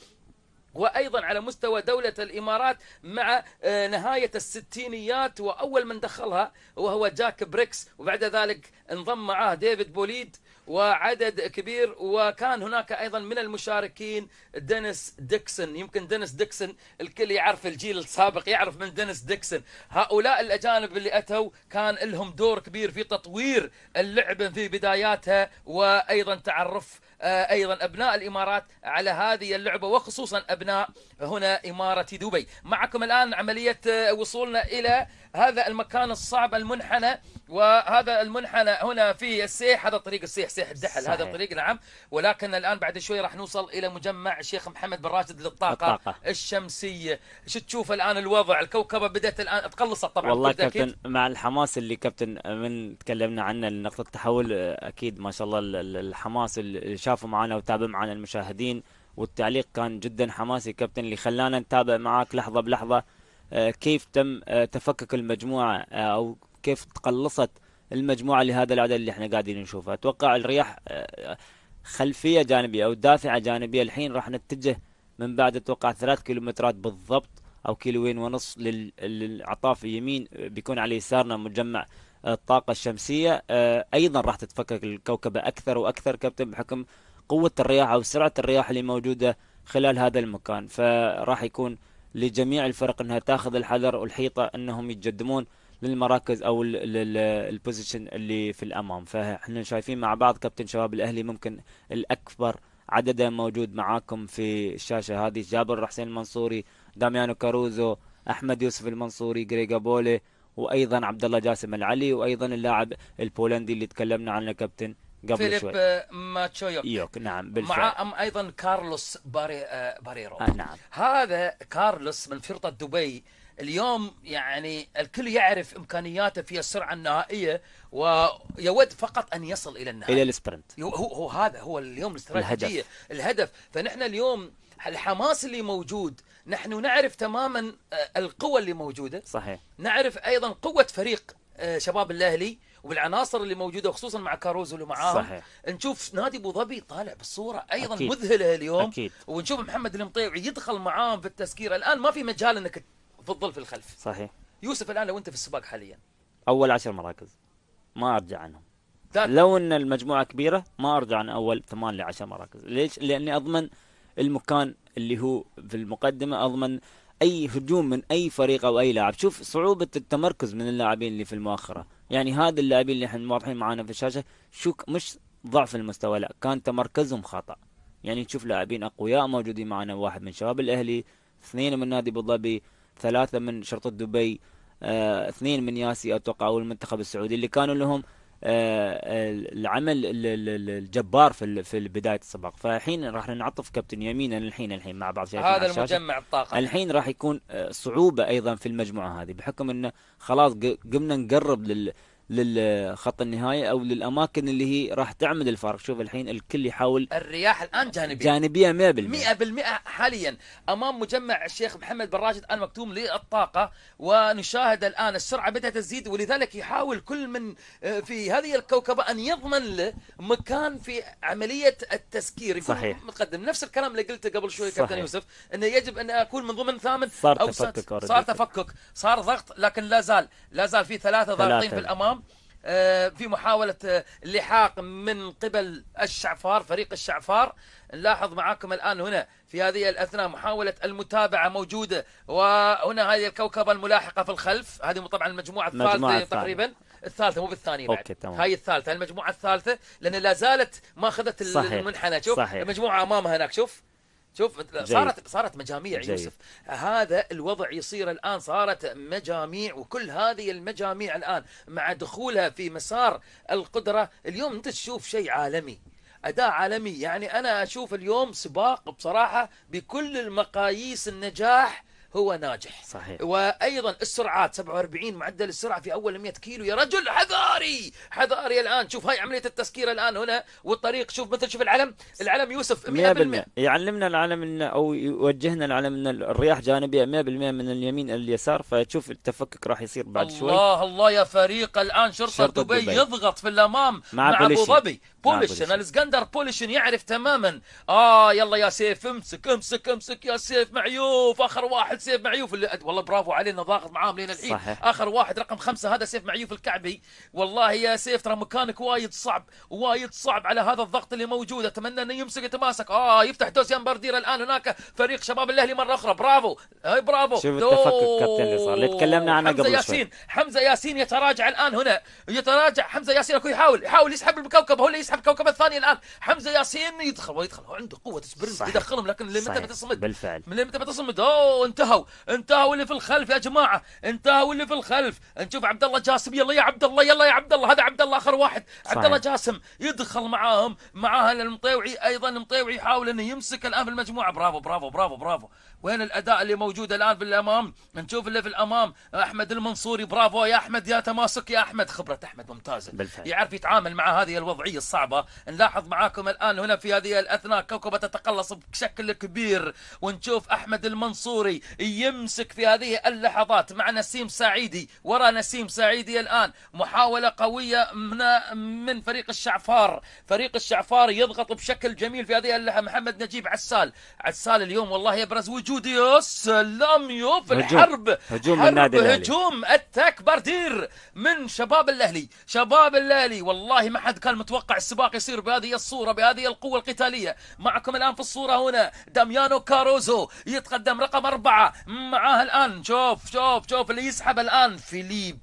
وأيضا على مستوى دولة الإمارات مع آه، نهاية الستينيات وأول من دخلها وهو جاك بريكس وبعد ذلك انضم معاه ديفيد بوليد وعدد كبير وكان هناك أيضا من المشاركين دينيس ديكسون يمكن دينيس ديكسون الكل يعرف الجيل السابق يعرف من دينيس ديكسون هؤلاء الأجانب اللي أتوا كان لهم دور كبير في تطوير اللعبة في بداياتها وأيضا تعرف آه، أيضا أبناء الإمارات على هذه اللعبة وخصوصا أبناء هنا إمارة دبي معكم الآن عملية آه، وصولنا إلى هذا المكان الصعب المنحنى وهذا المنحنى هنا في السيح هذا طريق السيح سيح الدحل صحيح. هذا الطريق نعم ولكن الان بعد شوي راح نوصل الى مجمع الشيخ محمد بن راشد للطاقه الطاقة. الشمسيه شو تشوف الان الوضع الكوكبه بدات الان تقلصت طبعا والله كابتن أكيد. مع الحماس اللي كابتن من تكلمنا عنه لنقطه التحول آه، اكيد ما شاء الله الحماس الشاب شافوا معنا وتابعوا معنا المشاهدين والتعليق كان جدا حماسي كابتن اللي خلانا نتابع معاك لحظة بلحظة آه، كيف تم آه، تفكك المجموعة آه، أو كيف تقلصت المجموعة لهذا العدد اللي احنا قاعدين نشوفه أتوقع الرياح خلفية جانبية أو دافعة جانبية الحين راح نتجه من بعد أتوقع ثلاث كيلومترات بالضبط أو كيلوين ونص للعطاف يمين بيكون على يسارنا مجمع الطاقة الشمسية آه، أيضا راح تتفكك الكوكبة أكثر وأكثر كابتن بحكم قوة الرياح أو سرعة الرياح اللي موجودة خلال هذا المكان فراح يكون لجميع الفرق أنها تاخذ الحذر والحيطة أنهم يتقدمون للمراكز أو البوزيشن اللي في الأمام فإحنا شايفين مع بعض كابتن شباب الأهلي ممكن الأكبر عددا موجود معاكم في الشاشة هذه جابر حسين المنصوري داميانو كاروزو أحمد يوسف المنصوري غريغا بولي وايضا عبد الله جاسم العلي وايضا اللاعب البولندي اللي تكلمنا عنه كابتن قبل فيليب شوي ماتشويوك يوك نعم بالفعل مع ايضا كارلوس باري آه، باريرو آه نعم هذا كارلوس من فرطه دبي اليوم يعني الكل يعرف امكانياته في السرعه النهائيه ويود فقط ان يصل الى النهائي الى السبرنت هو, هو هذا هو اليوم الاستراتيجيه الهدف. الهدف فنحن اليوم الحماس اللي موجود نحن نعرف تماما آه، القوة اللي موجودة صحيح نعرف أيضا قوة فريق آه، شباب الأهلي وبالعناصر اللي موجوده خصوصا مع كاروزو اللي صحيح. نشوف نادي ابو ظبي طالع بالصوره ايضا أكيد. مذهله اليوم أكيد. ونشوف محمد المطيعي يدخل معاهم في التسكير الان ما في مجال انك تفضل في الخلف صحيح يوسف الان لو انت في السباق حاليا اول عشر مراكز ما ارجع عنهم لو ان المجموعه كبيره ما ارجع عن اول ثمان ل 10 مراكز ليش لاني اضمن المكان اللي هو في المقدمة أضمن أي هجوم من أي فريق أو أي لاعب شوف صعوبة التمركز من اللاعبين اللي في المؤخرة يعني هذا اللاعبين اللي احنا واضحين معانا في الشاشة شو مش ضعف المستوى لا كان تمركزهم خطأ يعني تشوف لاعبين أقوياء موجودين معنا واحد من شباب الأهلي اثنين من نادي أبو ظبي ثلاثة من شرطة دبي آه، اثنين من ياسي اتوقع او المنتخب السعودي اللي كانوا لهم آه، آه، العمل الجبار في في بدايه السباق فالحين راح نعطف كابتن يمين الحين الحين مع بعض هذا المجمع الطاقه الحين راح يكون آه، صعوبه ايضا في المجموعه هذه بحكم انه خلاص قمنا نقرب لل للخط النهائي او للاماكن اللي هي راح تعمل الفارق شوف الحين الكل يحاول الرياح الان جانبيه جانبيه 100% 100% حاليا امام مجمع الشيخ محمد بن راشد الان مكتوم للطاقه ونشاهد الان السرعه بدات تزيد ولذلك يحاول كل من آه، في هذه الكوكبه ان يضمن له مكان في عمليه التسكير يكون صحيح. متقدم نفس الكلام اللي قلته قبل شوي كابتن يوسف انه يجب ان اكون من ضمن ثامن صار أو تفكك صار تفكك صار ضغط لكن لا زال لا زال في ثلاثه ضاغطين في الامام آه، في محاولة آه، لحاق من قبل الشعفار فريق الشعفار نلاحظ معاكم الآن هنا في هذه الأثناء محاولة المتابعة موجودة وهنا هذه الكوكبة الملاحقة في الخلف هذه طبعا المجموعة الثالثة تقريبا الثالثة مو بالثانية بعد أوكي تمام. هاي الثالثة المجموعة الثالثة لأن لا زالت ما أخذت المنحنى شوف صحيح. المجموعة أمامها هناك شوف شوف صارت صارت مجاميع جيد. يوسف هذا الوضع يصير الان صارت مجاميع وكل هذه المجاميع الان مع دخولها في مسار القدره اليوم انت تشوف شيء عالمي اداء عالمي يعني انا اشوف اليوم سباق بصراحه بكل المقاييس النجاح هو ناجح صحيح وايضا السرعات 47 معدل السرعه في اول 100 كيلو يا رجل حذاري حذاري الان شوف هاي عمليه التسكير الان هنا والطريق شوف مثل شوف العلم العلم يوسف 100%, 100%. يعلمنا العلم إن او يوجهنا العلم ان الرياح جانبيه 100% من اليمين الى اليسار فتشوف التفكك راح يصير بعد الله شوي الله الله يا فريق الان شرطه, شرطة دبي, دبي يضغط في الامام مع, مع ابو ظبي نعم، بولشن الاسكندر بولشن يعرف تماما اه يلا يا سيف امسك امسك امسك يا سيف معيوف اخر واحد سيف معيوف اللي والله برافو علينا ضاغط معاهم لين الحين صحيح. اخر واحد رقم خمسة هذا سيف معيوف الكعبي والله يا سيف ترى مكانك وايد صعب وايد صعب على هذا الضغط اللي موجود اتمنى انه يمسك يتماسك اه يفتح دوسيان بردير الان هناك فريق شباب الاهلي مره اخرى برافو اي برافو شوف التفكك كابتن اللي صار اللي تكلمنا عنه قبل ياسين. شوي حمزه ياسين حمزه ياسين يتراجع الان هنا يتراجع حمزه ياسين اكو يحاول يحاول يسحب الكوكب هو اللي يسحب يسحب كوكب الثاني الان حمزه ياسين يدخل ويدخل هو عنده قوه سبرنت يدخلهم لكن متى بتصمد بالفعل من متى بتصمد اوه انتهوا انتهوا اللي في الخلف يا جماعه انتهوا اللي في الخلف نشوف عبد الله جاسم يلا يا عبد الله يلا يا عبد الله هذا عبد الله اخر واحد عبد الله جاسم يدخل معاهم معاه المطيوعي ايضا المطيوعي يحاول انه يمسك الان في المجموعه برافو برافو برافو برافو وين الاداء اللي موجود الان بالامام نشوف اللي في الامام احمد المنصوري برافو يا احمد يا تماسك يا احمد خبره احمد ممتازه بالفعل. يعرف يتعامل مع هذه الوضعيه الصعبه نلاحظ معاكم الان هنا في هذه الاثناء كوكبه تتقلص بشكل كبير ونشوف احمد المنصوري يمسك في هذه اللحظات مع نسيم سعيدي ورا نسيم سعيدي الان محاوله قويه من من فريق الشعفار فريق الشعفار يضغط بشكل جميل في هذه اللحظه محمد نجيب عسال عسال اليوم والله يبرز وجود جوديوس لم يفلح هجوم. حرب هجوم حرب النادي الاهلي هجوم اتاك باردير من شباب الاهلي شباب الاهلي والله ما حد كان متوقع السباق يصير بهذه الصوره بهذه القوه القتاليه معكم الان في الصوره هنا داميانو كاروزو يتقدم رقم أربعة معاه الآن شوف شوف شوف اللي يسحب الآن فيليب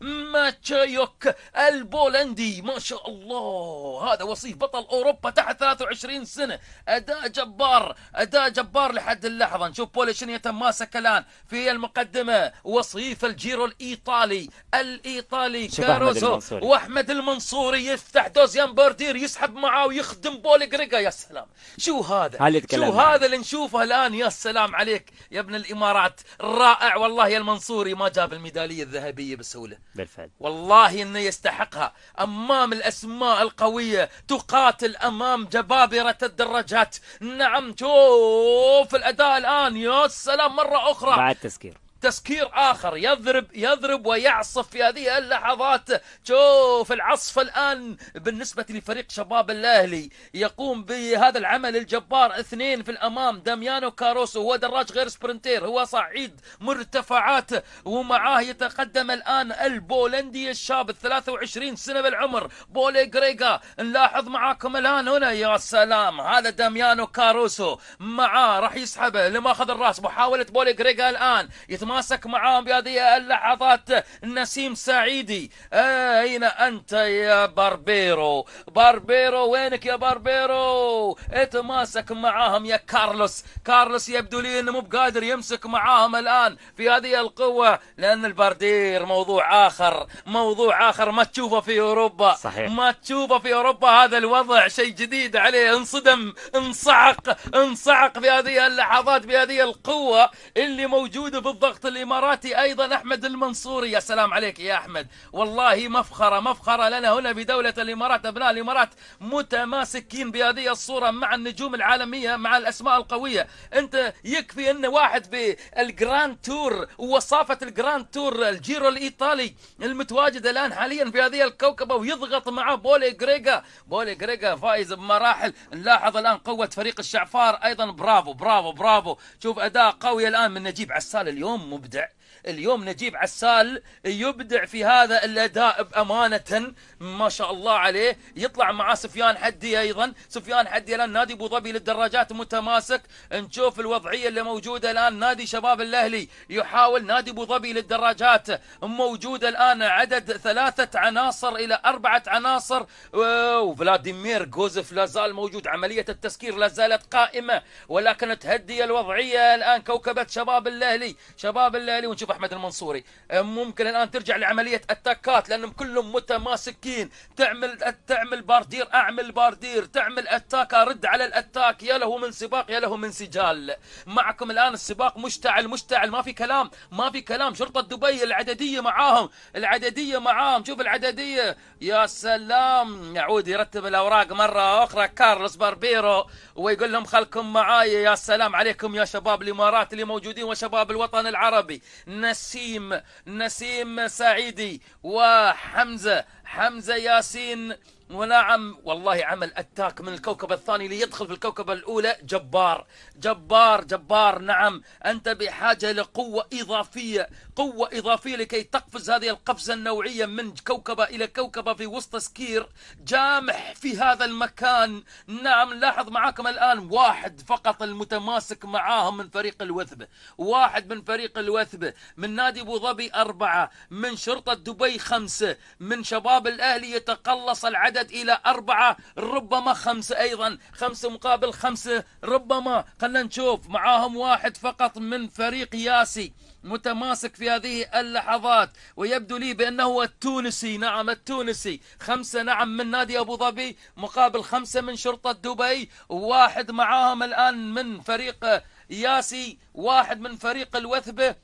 ماتشايوك البولندي ما شاء الله هذا وصيف بطل أوروبا تحت 23 سنة أداء جبار أداء جبار لحد اللحظة أيضا بولي بوليشين يتماسك الآن في المقدمة وصيف الجيرو الإيطالي الإيطالي كاروزو وأحمد المنصوري يفتح دوزيان باردير يسحب معاه ويخدم بولي جريجا يا سلام شو هذا شو هذا اللي نشوفه الآن يا سلام عليك يا ابن الإمارات رائع والله يا المنصوري ما جاب الميدالية الذهبية بسهولة بالفعل والله إنه يستحقها أمام الأسماء القوية تقاتل أمام جبابرة الدراجات نعم شوف الأداء الآن الآن يا سلام مرة أخرى بعد تسكير تسكير آخر يضرب يضرب ويعصف في هذه اللحظات شوف العصف الآن بالنسبة لفريق شباب الأهلي يقوم بهذا العمل الجبار اثنين في الأمام داميانو كاروسو هو دراج غير سبرنتير هو صعيد مرتفعات ومعاه يتقدم الآن البولندي الشاب 23 سنة بالعمر بولي غريغا نلاحظ معاكم الآن هنا يا سلام هذا داميانو كاروسو معاه راح يسحبه لما أخذ الراس محاولة بولي غريغا الآن يتم تماسك معهم بهذه اللحظات نسيم سعيدي أين أنت يا باربيرو باربيرو وينك يا باربيرو اتماسك معاهم يا كارلوس كارلوس يبدو لي انه مو بقادر يمسك معاهم الان في هذه القوه لان الباردير موضوع اخر موضوع اخر ما تشوفه في اوروبا صحيح. ما تشوفه في اوروبا هذا الوضع شيء جديد عليه انصدم انصعق انصعق في هذه اللحظات بهذه القوه اللي موجوده بالضغط النقط الإماراتي أيضا أحمد المنصوري يا سلام عليك يا أحمد والله مفخرة مفخرة لنا هنا في دولة الإمارات أبناء الإمارات متماسكين بهذه الصورة مع النجوم العالمية مع الأسماء القوية أنت يكفي أن واحد في الجراند تور ووصافة الجراند تور الجيرو الإيطالي المتواجد الآن حاليا في هذه الكوكبة ويضغط مع بولي جريجا بولي جريجا فايز بمراحل نلاحظ الآن قوة فريق الشعفار أيضا برافو برافو برافو شوف أداء قوي الآن من نجيب عسال اليوم مبدع اليوم نجيب عسال يبدع في هذا الأداء بأمانة ما شاء الله عليه يطلع مع سفيان حدي أيضا سفيان حدي الآن نادي أبو ظبي للدراجات متماسك نشوف الوضعية اللي موجودة الآن نادي شباب الأهلي يحاول نادي أبو ظبي للدراجات موجود الآن عدد ثلاثة عناصر إلى أربعة عناصر آه، وفلاديمير جوزف لازال موجود عملية التسكير لازالت قائمة ولكن تهدي الوضعية الآن كوكبة شباب الأهلي شباب الأهلي ونشوف ابو احمد المنصوري ممكن الان ترجع لعمليه اتاكات لانهم كلهم متماسكين تعمل تعمل باردير اعمل باردير تعمل اتاك ارد على الاتاك يا له من سباق يا له من سجال معكم الان السباق مشتعل مشتعل ما في كلام ما في كلام شرطه دبي العدديه معاهم العدديه معاهم شوف العدديه يا سلام يعود يرتب الاوراق مره اخرى كارلوس باربيرو ويقول لهم خلكم معاي يا سلام عليكم يا شباب الامارات اللي موجودين وشباب الوطن العربي نسيم نسيم سعيدي وحمزة حمزة ياسين ونعم والله عمل اتاك من الكوكب الثاني ليدخل في الكوكب الأولى جبار جبار جبار نعم أنت بحاجة لقوة إضافية قوة إضافية لكي تقفز هذه القفزة النوعية من كوكبة إلى كوكبة في وسط سكير جامح في هذا المكان نعم لاحظ معاكم الآن واحد فقط المتماسك معاهم من فريق الوثبة واحد من فريق الوثبة من نادي أبو ظبي أربعة من شرطة دبي خمسة من شباب الأهلي يتقلص العدد تزداد إلى أربعة ربما خمسة أيضا خمسة مقابل خمسة ربما خلنا نشوف معاهم واحد فقط من فريق ياسي متماسك في هذه اللحظات ويبدو لي بأنه التونسي نعم التونسي خمسة نعم من نادي أبو ظبي مقابل خمسة من شرطة دبي واحد معاهم الآن من فريق ياسي واحد من فريق الوثبة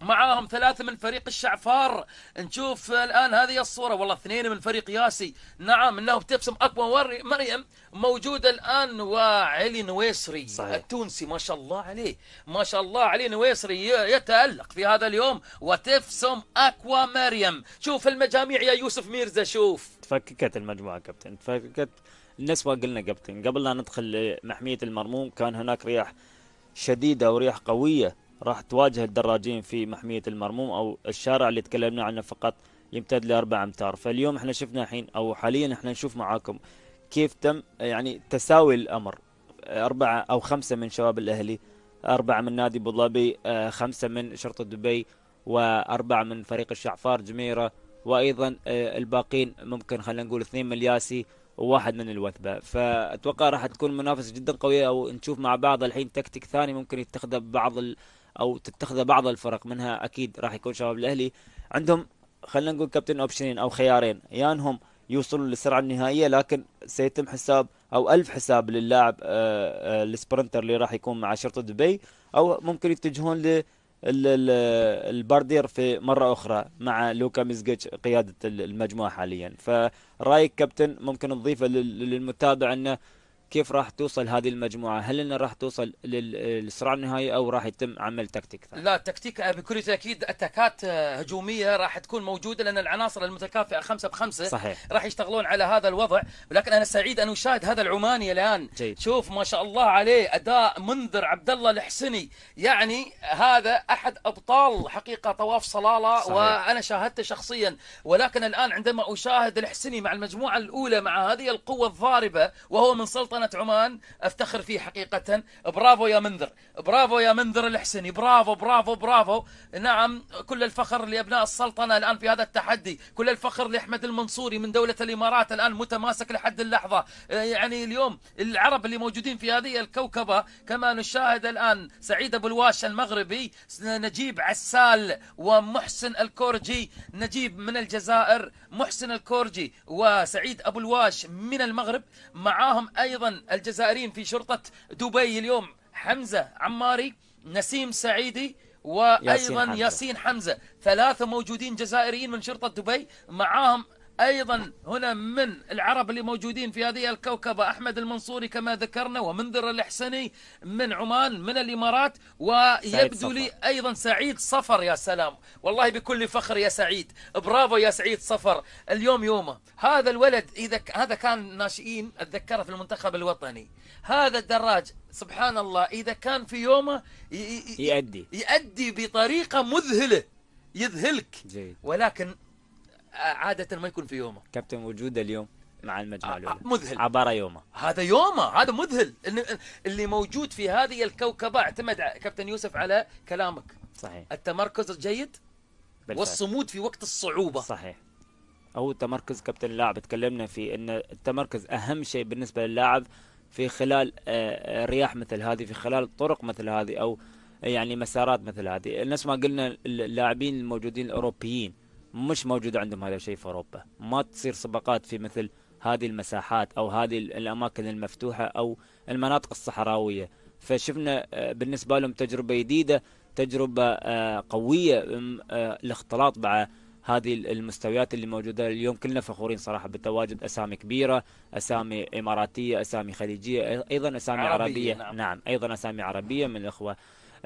معاهم ثلاثة من فريق الشعفار نشوف الآن هذه الصورة والله اثنين من فريق ياسي نعم إنه بتبسم أقوى مريم موجودة الآن وعلي نويسري صحيح. التونسي ما شاء الله عليه ما شاء الله علي نويسري يتألق في هذا اليوم وتبسم أقوى مريم شوف المجاميع يا يوسف ميرزا شوف تفككت المجموعة كابتن تفككت النسوة قلنا كابتن قبل لا ندخل محمية المرموم كان هناك رياح شديدة ورياح قوية راح تواجه الدراجين في محمية المرموم أو الشارع اللي تكلمنا عنه فقط يمتد لأربع أمتار فاليوم احنا شفنا الحين أو حاليا احنا نشوف معاكم كيف تم يعني تساوي الأمر أربعة أو خمسة من شباب الأهلي أربعة من نادي أبو ظبي آه، خمسة من شرطة دبي وأربعة من فريق الشعفار جميرة وأيضا آه، الباقين ممكن خلينا نقول اثنين من الياسي وواحد من الوثبه فاتوقع راح تكون منافسه جدا قويه او نشوف مع بعض الحين تكتيك ثاني ممكن يتخذه بعض او تتخذ بعض الفرق منها اكيد راح يكون شباب الاهلي عندهم خلينا نقول كابتن اوبشنين او خيارين يا يعني انهم يوصلوا للسرعه النهائيه لكن سيتم حساب او ألف حساب للاعب آه، آه، السبرنتر اللي راح يكون مع شرطه دبي او ممكن يتجهون للباردير في مرة أخرى مع لوكا ميزجيتش قيادة المجموعة حاليا فرأيك كابتن ممكن تضيفه للمتابع أنه كيف راح توصل هذه المجموعه هل انها راح توصل للصراع النهائي او راح يتم عمل تكتيك ثاني لا التكتيك آه، بكل تاكيد اتاكات آه، هجوميه راح تكون موجوده لان العناصر المتكافئه خمسة بخمسة صحيح. راح يشتغلون على هذا الوضع ولكن انا سعيد ان اشاهد هذا العماني الان جيد. شوف ما شاء الله عليه اداء منذر عبد الله الحسني يعني هذا احد ابطال حقيقه طواف صلاله صحيح. وانا شاهدته شخصيا ولكن الان عندما اشاهد الحسني مع المجموعه الاولى مع هذه القوه الضاربه وهو من سلطه سلطنة عمان أفتخر فيه حقيقة برافو يا منذر برافو يا منذر الحسني برافو برافو برافو نعم كل الفخر لأبناء السلطنة الآن في هذا التحدي كل الفخر لأحمد المنصوري من دولة الإمارات الآن متماسك لحد اللحظة آه، يعني اليوم العرب اللي موجودين في هذه الكوكبة كما نشاهد الآن سعيد أبو الواش المغربي نجيب عسال ومحسن الكورجي نجيب من الجزائر محسن الكورجي وسعيد أبو الواش من المغرب معاهم أيضا الجزائريين في شرطة دبي اليوم حمزة عماري نسيم سعيدي وأيضا ياسين حمزة. ياسين حمزة ثلاثة موجودين جزائريين من شرطة دبي معاهم أيضا هنا من العرب اللي موجودين في هذه الكوكبة أحمد المنصوري كما ذكرنا ومنذر الإحسني من عمان من الإمارات ويبدو لي أيضا سعيد صفر يا سلام والله بكل فخر يا سعيد برافو يا سعيد صفر اليوم يومه هذا الولد إذا هذا كان ناشئين أتذكره في المنتخب الوطني هذا الدراج سبحان الله إذا كان في يومه يؤدي يؤدي بطريقة مذهلة يذهلك جيد. ولكن عادة ما يكون في يومه كابتن وجوده اليوم مع المجموعة آه، آه، الأولى مذهل عبارة يومه هذا يومه هذا مذهل اللي موجود في هذه الكوكبة اعتمد كابتن يوسف على كلامك صحيح التمركز الجيد بالفعل. والصمود في وقت الصعوبة صحيح أو التمركز كابتن اللاعب تكلمنا في أن التمركز أهم شيء بالنسبة للاعب في خلال آه، رياح مثل هذه في خلال طرق مثل هذه أو يعني مسارات مثل هذه نفس ما قلنا اللاعبين الموجودين الأوروبيين مش موجود عندهم هذا الشيء في أوروبا ما تصير سباقات في مثل هذه المساحات أو هذه الأماكن المفتوحة أو المناطق الصحراوية فشفنا آه، بالنسبة لهم تجربة جديدة تجربة آه، قوية الاختلاط آه، مع هذه المستويات اللي موجودة اليوم كلنا فخورين صراحة بتواجد أسامي كبيرة أسامي إماراتية أسامي خليجية أيضا أسامي عربية, عربية. نعم. نعم أيضا أسامي عربية من الأخوة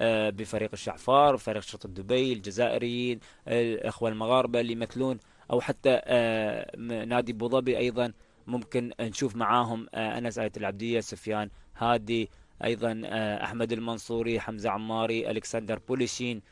آه، بفريق الشعفار وفريق شرطة دبي الجزائريين الأخوة آه، المغاربة اللي يمثلون أو حتى آه، نادي أبو ظبي أيضا ممكن نشوف معاهم أنس آية العبدية سفيان هادي أيضا أحمد المنصوري حمزة عماري ألكسندر بوليشين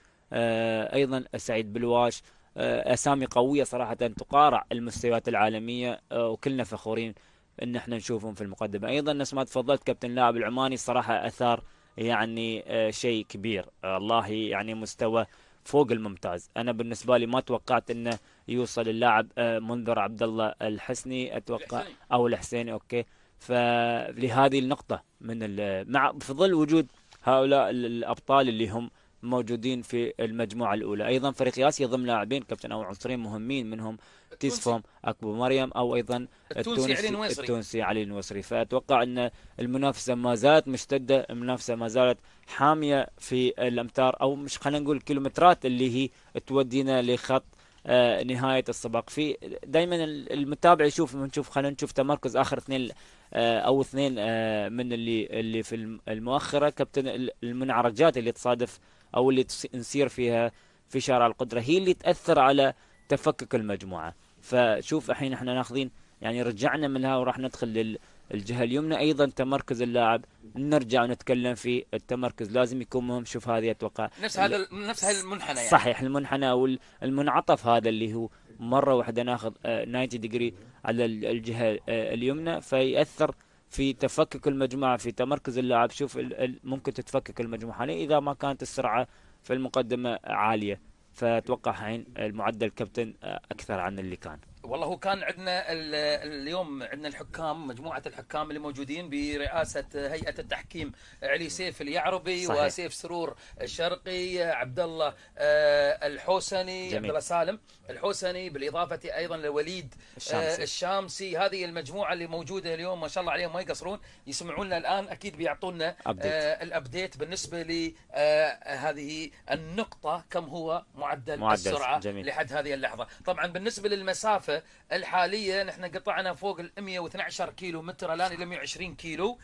أيضا سعيد بلواش اسامي قويه صراحه تقارع المستويات العالميه وكلنا فخورين ان احنا نشوفهم في المقدمه ايضا نفس ما تفضلت كابتن لاعب العماني صراحه اثار يعني آه، شيء كبير آه، الله يعني مستوى فوق الممتاز انا بالنسبه لي ما توقعت انه يوصل اللاعب آه، منذر عبد الله الحسني اتوقع او الحسيني اوكي فلهذه النقطه من مع في ظل وجود هؤلاء الابطال اللي هم موجودين في المجموعه الاولى ايضا فريق ياس يضم لاعبين كابتن او عنصرين مهمين منهم تيسفوم أكبو مريم أو أيضا التونسي, التونسي علي النويصري التونسي علي النوسري فأتوقع أن المنافسة ما زالت مشتدة المنافسة ما زالت حامية في الأمتار أو مش خلينا نقول الكيلومترات اللي هي تودينا لخط آه، نهايه السباق في دائما المتابع يشوف نشوف خلينا نشوف تمركز اخر اثنين آه، او اثنين آه، من اللي اللي في المؤخره كابتن المنعرجات اللي تصادف او اللي نسير فيها في شارع القدره هي اللي تاثر على تفكك المجموعه فشوف الحين احنا ناخذين يعني رجعنا منها وراح ندخل للجهه اليمنى ايضا تمركز اللاعب نرجع ونتكلم في التمركز لازم يكون مهم شوف هذه اتوقع نفس هذا نفس المنحنى يعني صحيح المنحنى او المنعطف هذا اللي هو مره واحده ناخذ 90 آه، ديجري على الجهه آه، اليمنى فيأثر في تفكك المجموعه في تمركز اللاعب شوف ممكن تتفكك المجموعه يعني اذا ما كانت السرعه في المقدمه عاليه فاتوقع حين المعدل كابتن آه، اكثر عن اللي كان والله هو كان عندنا اليوم عندنا الحكام مجموعه الحكام اللي موجودين برئاسه هيئه التحكيم علي سيف اليعربي صحيح. وسيف سرور الشرقي عبد الله آه، الحوسني عبد الله سالم الحوسني بالاضافه ايضا لوليد آه، الشامسي, الشامسي. هذه المجموعه اللي موجوده اليوم ما شاء الله عليهم ما يقصرون يسمعوننا الان اكيد بيعطونا آه، الابديت بالنسبه لهذه النقطه كم هو معدل, معدل. السرعه جميل. لحد هذه اللحظه طبعا بالنسبه للمسافه المسافة الحالية نحن قطعنا فوق ال 112 كيلو متر الآن إلى 120 كيلو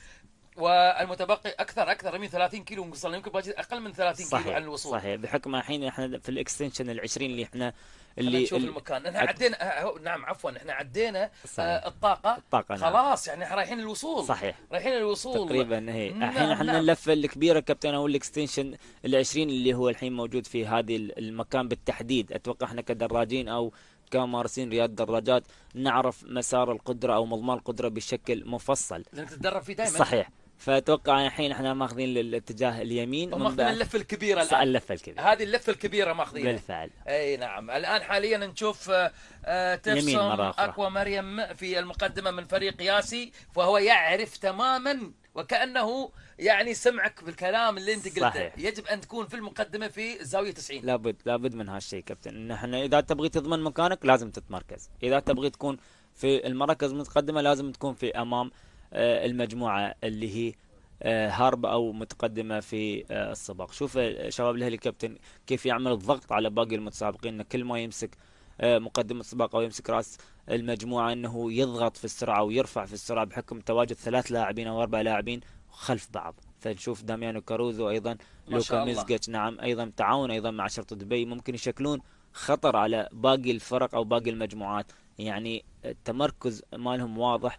والمتبقي اكثر اكثر من 30 كيلو وصلنا يمكن باقي اقل من 30 صحيح كيلو عن الوصول صحيح بحكم الحين احنا في الاكستنشن ال 20 اللي احنا اللي نشوف اللي المكان احنا عد... عدينا نعم عفوا احنا عدينا آه الطاقه الطاقه نعم. خلاص يعني احنا رايحين الوصول صحيح رايحين الوصول تقريبا هي إيه. نعم، الحين نعم احنا نعم. اللفه الكبيره كابتن او الاكستنشن ال 20 اللي هو الحين موجود في هذه المكان بالتحديد اتوقع احنا كدراجين او كممارسين رياضة الدراجات نعرف مسار القدرة أو مضمار القدرة بشكل مفصل لأنك تتدرب فيه دائما صحيح فاتوقع الحين احنا ماخذين للاتجاه اليمين ماخذين اللفه الكبيره الان اللفه الكبيره هذه اللفه الكبيره ماخذينها بالفعل اي نعم الان حاليا نشوف آه، آه، تفسم اقوى مريم في المقدمه من فريق ياسي فهو يعرف تماما وكانه يعني سمعك بالكلام اللي انت قلته صحيح. يجب ان تكون في المقدمه في زاويه 90 لابد لابد من هالشيء كابتن ان احنا اذا تبغي تضمن مكانك لازم تتمركز اذا تبغي تكون في المراكز المتقدمه لازم تكون في امام آه، المجموعه اللي هي آه، هارب او متقدمه في آه، السباق شوف شباب الاهلي كابتن كيف يعمل الضغط على باقي المتسابقين كل ما يمسك آه، مقدم السباق او يمسك راس المجموعه انه يضغط في السرعه ويرفع في السرعه بحكم تواجد ثلاث لاعبين او اربع لاعبين خلف بعض فنشوف داميانو كاروزو ايضا لوكا ميزجيتش نعم ايضا تعاون ايضا مع شرطه دبي ممكن يشكلون خطر على باقي الفرق او باقي المجموعات يعني التمركز مالهم واضح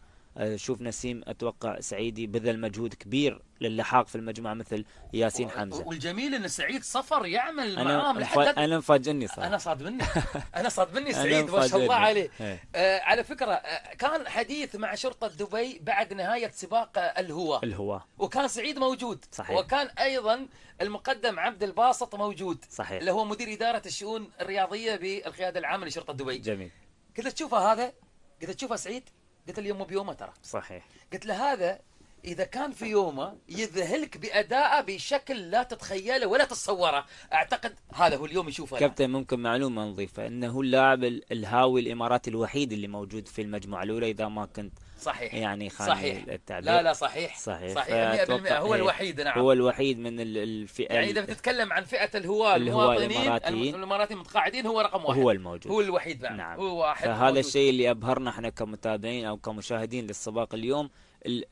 شوف نسيم اتوقع سعيدي بذل مجهود كبير للحاق في المجموعه مثل ياسين حمزه والجميل ان سعيد صفر يعمل معاهم لحد انا مفاجئني صار انا صادمني انا صادمني سعيد ما شاء الله عليه إيه. آه على فكره آه كان حديث مع شرطه دبي بعد نهايه سباق الهوا الهوا وكان سعيد موجود صحيح وكان ايضا المقدم عبد الباسط موجود صحيح اللي هو مدير اداره الشؤون الرياضيه بالقياده العامه لشرطه دبي جميل كنت تشوفه هذا كنت تشوفه سعيد قلت له يومه بيومه ترى صحيح قلت له هذا اذا كان في يومه يذهلك بادائه بشكل لا تتخيله ولا تتصوره اعتقد هذا هو اليوم يشوفه كابتن ممكن معلومه نضيفها انه اللاعب الهاوي الاماراتي الوحيد اللي موجود في المجموعه الاولى اذا ما كنت صحيح يعني خان صحيح التعبير لا لا صحيح صحيح, صحيح. 100% هو إيه، الوحيد نعم هو الوحيد من الفئه يعني اذا بتتكلم عن فئه الهواة المواطنين الاماراتيين المتقاعدين هو رقم واحد هو الموجود هو الوحيد بعد نعم. نعم هو واحد فهذا الشيء اللي ابهرنا احنا كمتابعين او كمشاهدين للسباق اليوم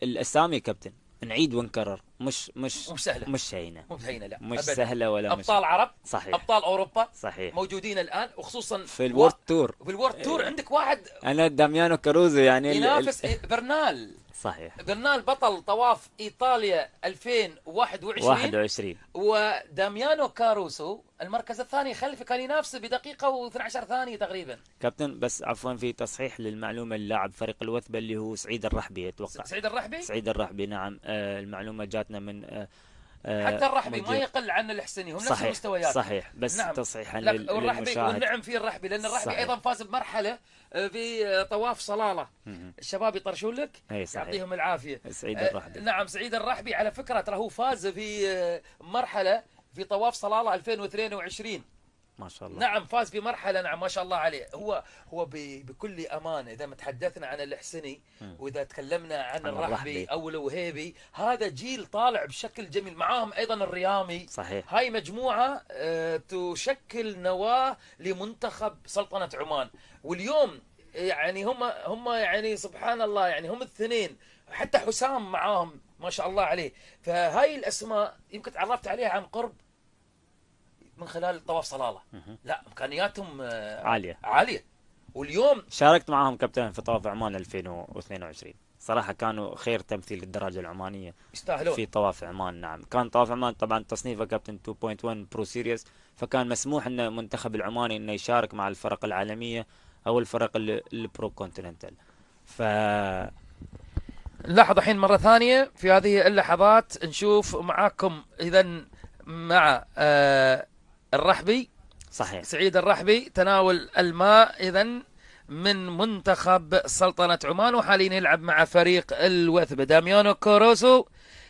الاسامي كابتن نعيد ونكرر مش مش مو سهله مش هينه مو هينه لا مش أبداً. سهله ولا ابطال مش عرب صحيح ابطال اوروبا صحيح موجودين الان وخصوصا في الورد و... تور في الورد تور إيه. عندك واحد انا داميانو كاروزو يعني ينافس ال... إيه، برنال صحيح قلنا البطل طواف ايطاليا 2021 21 وداميانو كاروسو المركز الثاني خلفه كان ينافسه بدقيقه و12 ثانيه تقريبا كابتن بس عفوا في تصحيح للمعلومه اللاعب فريق الوثبه اللي هو سعيد الرحبي اتوقع سعيد الرحبي سعيد الرحبي نعم آه المعلومه جاتنا من آه آه، حتى الرحبي ما يقل عن الحسني هم صحيح نفس المستويات صحيح بس نعم. تصحيحا والرحبي والنعم في الرحبي لان الرحبي صحيح. ايضا فاز بمرحله في آه، طواف صلاله الشباب يطرشون لك يعطيهم العافيه سعيد آه، الرحبي نعم سعيد الرحبي على فكره ترى هو فاز في مرحله في طواف صلاله 2022 ما شاء الله نعم فاز في مرحله نعم ما شاء الله عليه هو هو بكل امانه اذا ما تحدثنا عن الحسني واذا تكلمنا عن, الرحبي او الوهيبي هذا جيل طالع بشكل جميل معاهم ايضا الريامي صحيح هاي مجموعه آه، تشكل نواه لمنتخب سلطنه عمان واليوم يعني هم هم يعني سبحان الله يعني هم الاثنين حتى حسام معاهم ما شاء الله عليه فهاي الاسماء يمكن تعرفت عليها عن قرب من خلال طواف صلاله لا امكانياتهم آه، عاليه عاليه واليوم شاركت معاهم كابتن في طواف عمان 2022 صراحه كانوا خير تمثيل للدراجه العمانيه يستاهلون في طواف عمان نعم كان طواف عمان طبعا تصنيفه كابتن 2.1 برو سيريس فكان مسموح ان المنتخب العماني انه يشارك مع الفرق العالميه او الفرق البرو كونتيننتال ف نلاحظ الحين مره ثانيه في هذه اللحظات نشوف معاكم اذا مع آه الرحبي صحيح سعيد الرحبي تناول الماء إذا من منتخب سلطنة عمان وحاليا يلعب مع فريق الوثبة داميانو كوروسو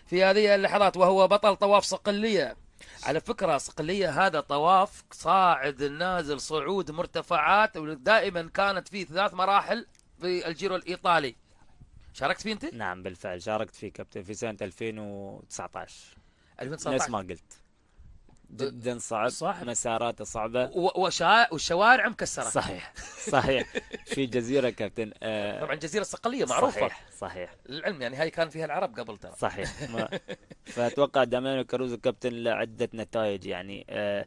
في هذه اللحظات وهو بطل طواف صقلية على فكرة صقلية هذا طواف صاعد نازل صعود مرتفعات ودائما كانت فيه ثلاث مراحل في الجيرو الإيطالي شاركت فيه أنت؟ نعم بالفعل شاركت فيه كابتن في سنة 2019 2019 نفس ما قلت جدا صعب صح مساراته صعبه والشوارع مكسره صحيح صحيح في جزيره كابتن آه طبعا جزيره صقليه معروفه صحيح صحيح للعلم يعني هاي كان فيها العرب قبل ترى صحيح ما فاتوقع داميانو كاروزو كابتن له عده نتائج يعني آه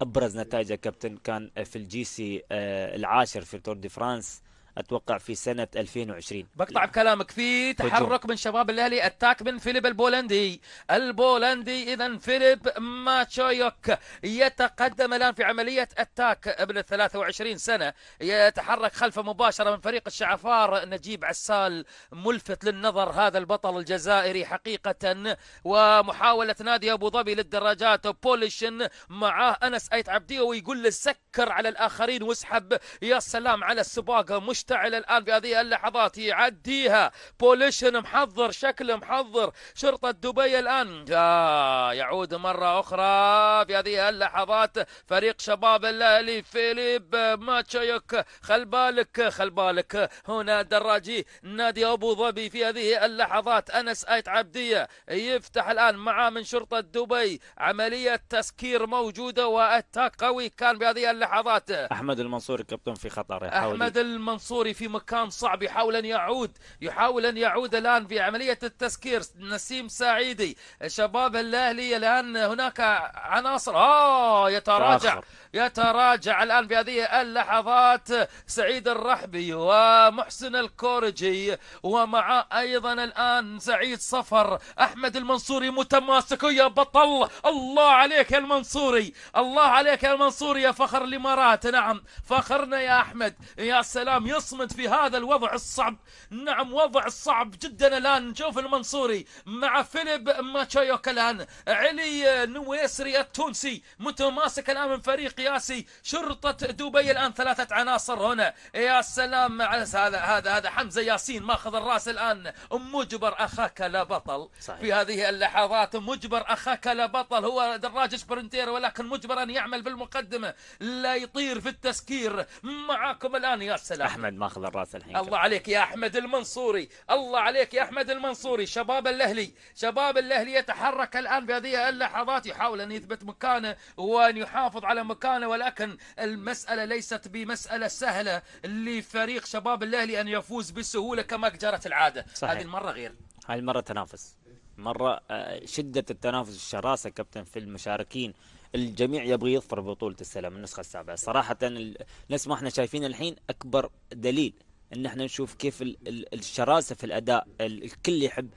ابرز نتائجه كابتن كان في الجي سي آه العاشر في تور دي فرانس اتوقع في سنه 2020 بقطع بكلامك في تحرك من شباب الاهلي اتاك من فيليب البولندي البولندي اذا فيليب ماتشويوك يتقدم الان في عمليه اتاك ابن 23 سنه يتحرك خلفه مباشره من فريق الشعفار نجيب عسال ملفت للنظر هذا البطل الجزائري حقيقه ومحاوله نادي ابو ظبي للدراجات بوليشن معاه انس ايت عبديه ويقول له سكر على الاخرين واسحب يا سلام على السباق مش مشتعل الآن في هذه اللحظات يعديها بوليشن محضر شكله محضر شرطة دبي الآن آه، يعود مرة أخرى في هذه اللحظات فريق شباب الأهلي فيليب ماتشيوك خل بالك خل بالك هنا دراجي نادي أبو ظبي في هذه اللحظات أنس آيت عبدية يفتح الآن معاه من شرطة دبي عملية تسكير موجودة وأتاك قوي كان بهذه اللحظات أحمد المنصور كابتن في خطر يحاول أحمد المنصور الصوري في مكان صعب يحاول أن يعود يحاول أن يعود الآن في عملية التسكير نسيم سعيدي شباب الأهلي الآن هناك عناصر آه يتراجع يتراجع الآن في هذه اللحظات سعيد الرحبي ومحسن الكورجي ومع أيضا الآن سعيد صفر أحمد المنصوري متماسك يا بطل الله عليك يا المنصوري الله عليك يا المنصوري يا فخر الإمارات نعم فخرنا يا أحمد يا سلام يصمد في هذا الوضع الصعب نعم وضع صعب جدا الآن نشوف المنصوري مع فيليب ماتشايوك الآن علي نويسري التونسي متماسك الآن من فريق قياسي شرطة دبي الآن ثلاثة عناصر هنا يا سلام على هذا هذا هذا حمزة ياسين ماخذ الراس الآن مجبر أخاك لا بطل صحيح. في هذه اللحظات مجبر أخاك لا بطل هو دراج سبرنتير ولكن مجبر أن يعمل بالمقدمة لا يطير في التسكير معاكم الآن يا سلام أحمد ماخذ الراس الحين الله عليك يا أحمد المنصوري الله عليك يا أحمد المنصوري شباب الأهلي شباب الأهلي يتحرك الآن بهذه اللحظات يحاول أن يثبت مكانه وأن يحافظ على مكانه كان ولكن المسألة ليست بمسألة سهلة لفريق شباب الاهلي أن يفوز بسهولة كما جرت العادة صحيح. هذه المرة غير هذه المرة تنافس مرة آه، شدة التنافس الشراسة كابتن في المشاركين الجميع يبغى يظفر ببطولة السلام النسخة السابعة صراحة نفس ما احنا شايفين الحين أكبر دليل ان احنا نشوف كيف الشراسه في الاداء الكل يحب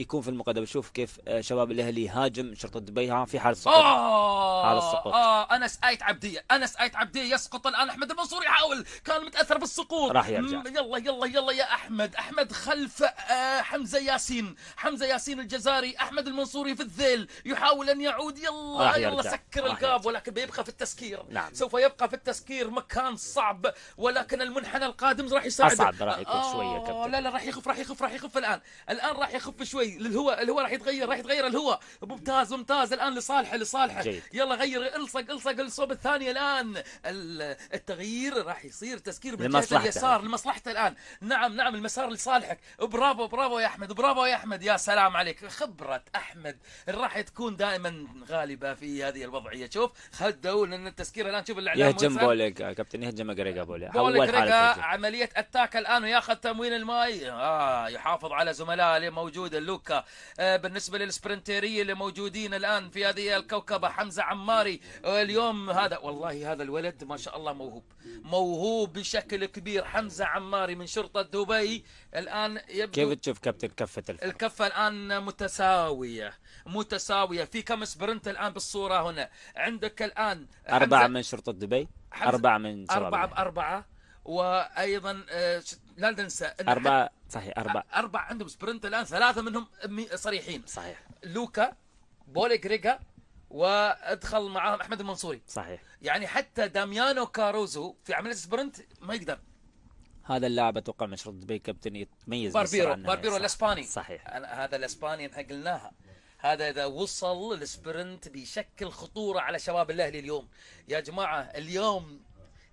يكون في المقدمه شوف كيف آه، شباب الاهلي هاجم شرطه دبي في حال السقوط آه، حال السقوط اه انس ايت عبديه انس ايت عبديه يسقط الان احمد المنصور يحاول كان متاثر بالسقوط راح يرجع يلا يلا يلا يا احمد احمد خلف آه، حمزه ياسين حمزه ياسين الجزاري احمد المنصوري في الذيل يحاول ان يعود يلا يلا سكر القاب ولكن بيبقى في التسكير نعم. سوف يبقى في التسكير مكان صعب ولكن المنحنى القادم راح يساعد اصعب راح يكون شويه كبتل. لا لا راح يخف راح يخف راح يخف الان الان راح راح يخف شوي الهواء الهواء راح يتغير راح يتغير الهواء ممتاز ممتاز الان لصالحه لصالحه يلا غير الصق الصق الصوب الثاني الان التغيير راح يصير تسكير بالجهه اليسار لمصلحته الان نعم نعم المسار لصالحك برافو برافو يا احمد برافو يا احمد يا سلام عليك خبره احمد راح تكون دائما غالبه في هذه الوضعيه شوف خدوا لان التسكير الان شوف الاعلام يهجم بوليك كابتن يهجم جريجا بولي حول عمليه اتاك الان وياخذ تموين الماي آه يحافظ على زملائه موجودة لوكا آه، بالنسبة للسبرنتيرية اللي موجودين الآن في هذه الكوكبة حمزة عماري آه، اليوم هذا والله هذا الولد ما شاء الله موهوب موهوب بشكل كبير حمزة عماري من شرطة دبي الآن يبدو كيف تشوف كابتن كفة الفرق؟ الكفة الآن متساوية متساوية في كم سبرنت الآن بالصورة هنا عندك الآن أربعة من شرطة دبي أربعة من أربعة بأربعة وأيضا آه، لا ننسى أربعة صحيح أربعة أربعة عندهم سبرنت الآن ثلاثة منهم صريحين صحيح لوكا بولي جريجا وادخل معاهم احمد المنصوري صحيح يعني حتى داميانو كاروزو في عمليه سبرنت ما يقدر هذا اللاعب اتوقع مشروط دبي كابتن يتميز باربيرو باربيرو الاسباني صحيح هذا الاسباني احنا قلناها هذا اذا وصل السبرنت بيشكل خطوره على شباب الاهلي اليوم يا جماعه اليوم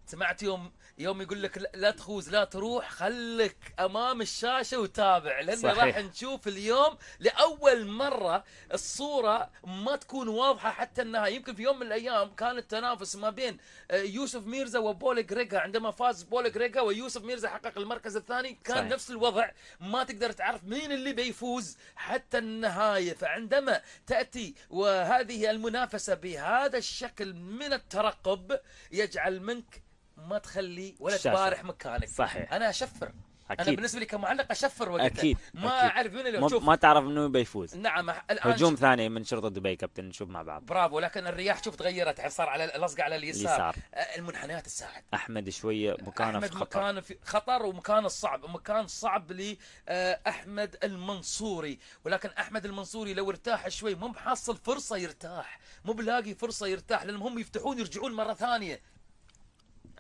سمعت يوم يوم يقول لك لا تخوز لا تروح خلك امام الشاشه وتابع لان راح نشوف اليوم لاول مره الصوره ما تكون واضحه حتى انها يمكن في يوم من الايام كان التنافس ما بين آه، يوسف ميرزا وبول جريجا عندما فاز بول جريجا ويوسف ميرزا حقق المركز الثاني كان صحيح. نفس الوضع ما تقدر تعرف مين اللي بيفوز حتى النهايه فعندما تاتي وهذه المنافسه بهذا الشكل من الترقب يجعل منك ما تخلي ولا الشاشة. تبارح مكانك صحيح انا اشفر أكيد. انا بالنسبه لي كمعلق اشفر وقتها اكيد ما اعرف من اللي اشوف ما تعرف منو بيفوز نعم الان هجوم ثاني من شرطه دبي كابتن نشوف مع بعض برافو لكن الرياح شوف تغيرت صار على لصق على اليسار, اليسار. آه، المنحنيات تساعد احمد شويه مكانه أحمد في خطر مكانه في خطر ومكانه صعب مكان صعب لاحمد آه، المنصوري ولكن احمد المنصوري لو ارتاح شوي مو محصل فرصه يرتاح مو بلاقي فرصه يرتاح لانهم يفتحون يرجعون مره ثانيه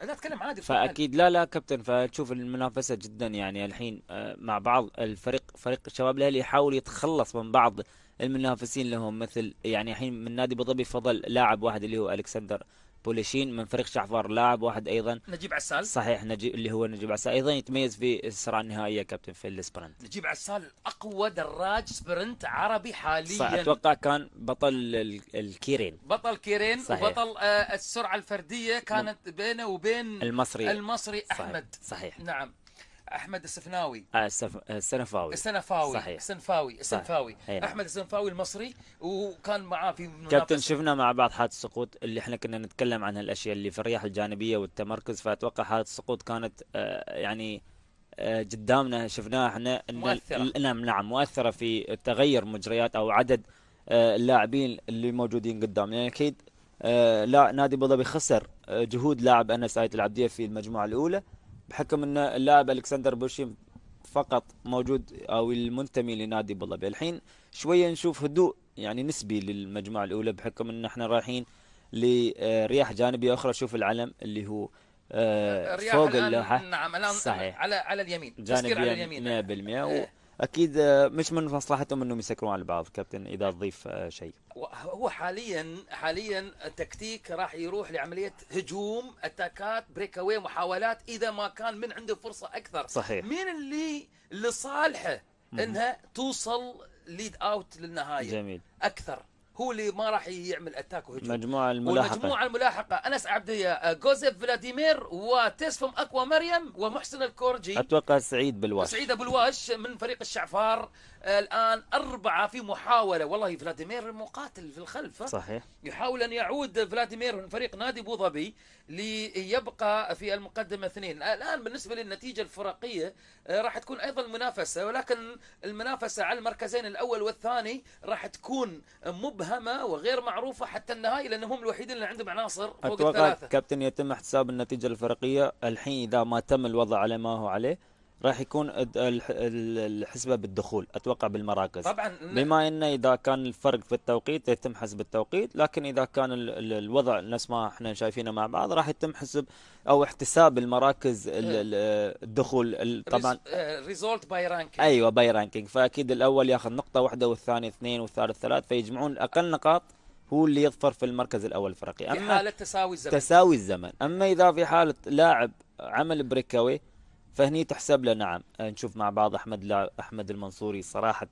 لا اتكلم عادي فاكيد لا لا كابتن فتشوف المنافسه جدا يعني الحين آه، مع بعض الفريق فريق الشباب الاهلي يحاول يتخلص من بعض المنافسين لهم مثل يعني الحين من نادي ابو ظبي فضل لاعب واحد اللي هو الكسندر بوليشين من فريق شعفر لاعب واحد ايضا نجيب عسال صحيح نجيب اللي هو نجيب عسال ايضا يتميز في السرعه النهائيه كابتن في السبرنت نجيب عسال اقوى دراج سبرنت عربي حاليا صح اتوقع كان بطل الكيرين بطل كيرين صحيح. وبطل آه، السرعه الفرديه كانت بينه وبين المصري المصري احمد صحيح, صحيح. نعم احمد السفناوي آه، السف... آه، السنفاوي السنفاوي صحيح السنفاوي السنفاوي صحيح. إيه، نعم. احمد السنفاوي المصري وكان معاه في كابتن شفنا مع بعض حاله السقوط اللي احنا كنا نتكلم عن هالاشياء اللي في الرياح الجانبيه والتمركز فاتوقع حاله السقوط كانت آه، يعني قدامنا شفناها احنا ان مؤثرة. نعم نعم مؤثره في تغير مجريات او عدد اللاعبين اللي موجودين قدامنا يعني اكيد لا نادي ابو ظبي خسر جهود لاعب انس ايت العبديه في المجموعه الاولى بحكم ان اللاعب الكسندر بوشيم فقط موجود او المنتمي لنادي بلبي الحين شويه نشوف هدوء يعني نسبي للمجموعه الاولى بحكم ان احنا رايحين لرياح جانبيه اخرى شوف العلم اللي هو آه، فوق اللوحه نعم الان صحيح على على اليمين جانبيا على اليمين 100% اكيد مش من مصلحتهم انهم يسكرون على بعض كابتن اذا تضيف آه، شيء هو حاليا حاليا التكتيك راح يروح لعمليه هجوم اتاكات بريك اواي محاولات اذا ما كان من عنده فرصه اكثر صحيح مين اللي لصالحه انها توصل ليد اوت للنهايه جميل اكثر هو اللي ما راح يعمل اتاك وهجوم المجموعه الملاحقه والمجموعه الملاحقه انس عبديه جوزيف فلاديمير وتسفم اكوا مريم ومحسن الكورجي اتوقع سعيد بلواش سعيد بلواش من فريق الشعفار الآن أربعة في محاولة والله فلاديمير مقاتل في الخلف صحيح يحاول أن يعود فلاديمير من فريق نادي أبو ظبي ليبقى في المقدمة اثنين الآن بالنسبة للنتيجة الفرقية آه، راح تكون أيضا منافسة ولكن المنافسة على المركزين الأول والثاني راح تكون مبهمة وغير معروفة حتى النهاية لأنهم هم الوحيدين اللي عندهم عناصر فوق أتوقع الثلاثة كابتن يتم احتساب النتيجة الفرقية الحين إذا ما تم الوضع على ما هو عليه راح يكون الحسبة بالدخول أتوقع بالمراكز طبعا بما أنه إذا كان الفرق في التوقيت يتم حسب التوقيت لكن إذا كان الوضع نفس ما احنا شايفينه مع بعض راح يتم حسب أو احتساب المراكز إيه. الدخول طبعا ريزولت باي رانكينج أيوة باي رانكينج فأكيد الأول ياخذ نقطة واحدة والثاني اثنين والثالث ثلاث فيجمعون أقل نقاط هو اللي يظفر في المركز الاول الفرقي اما في حاله تساوي الزمن تساوي الزمن اما اذا في حاله لاعب عمل بريكاوي فهني تحسب له نعم آه، نشوف مع بعض احمد احمد المنصوري صراحه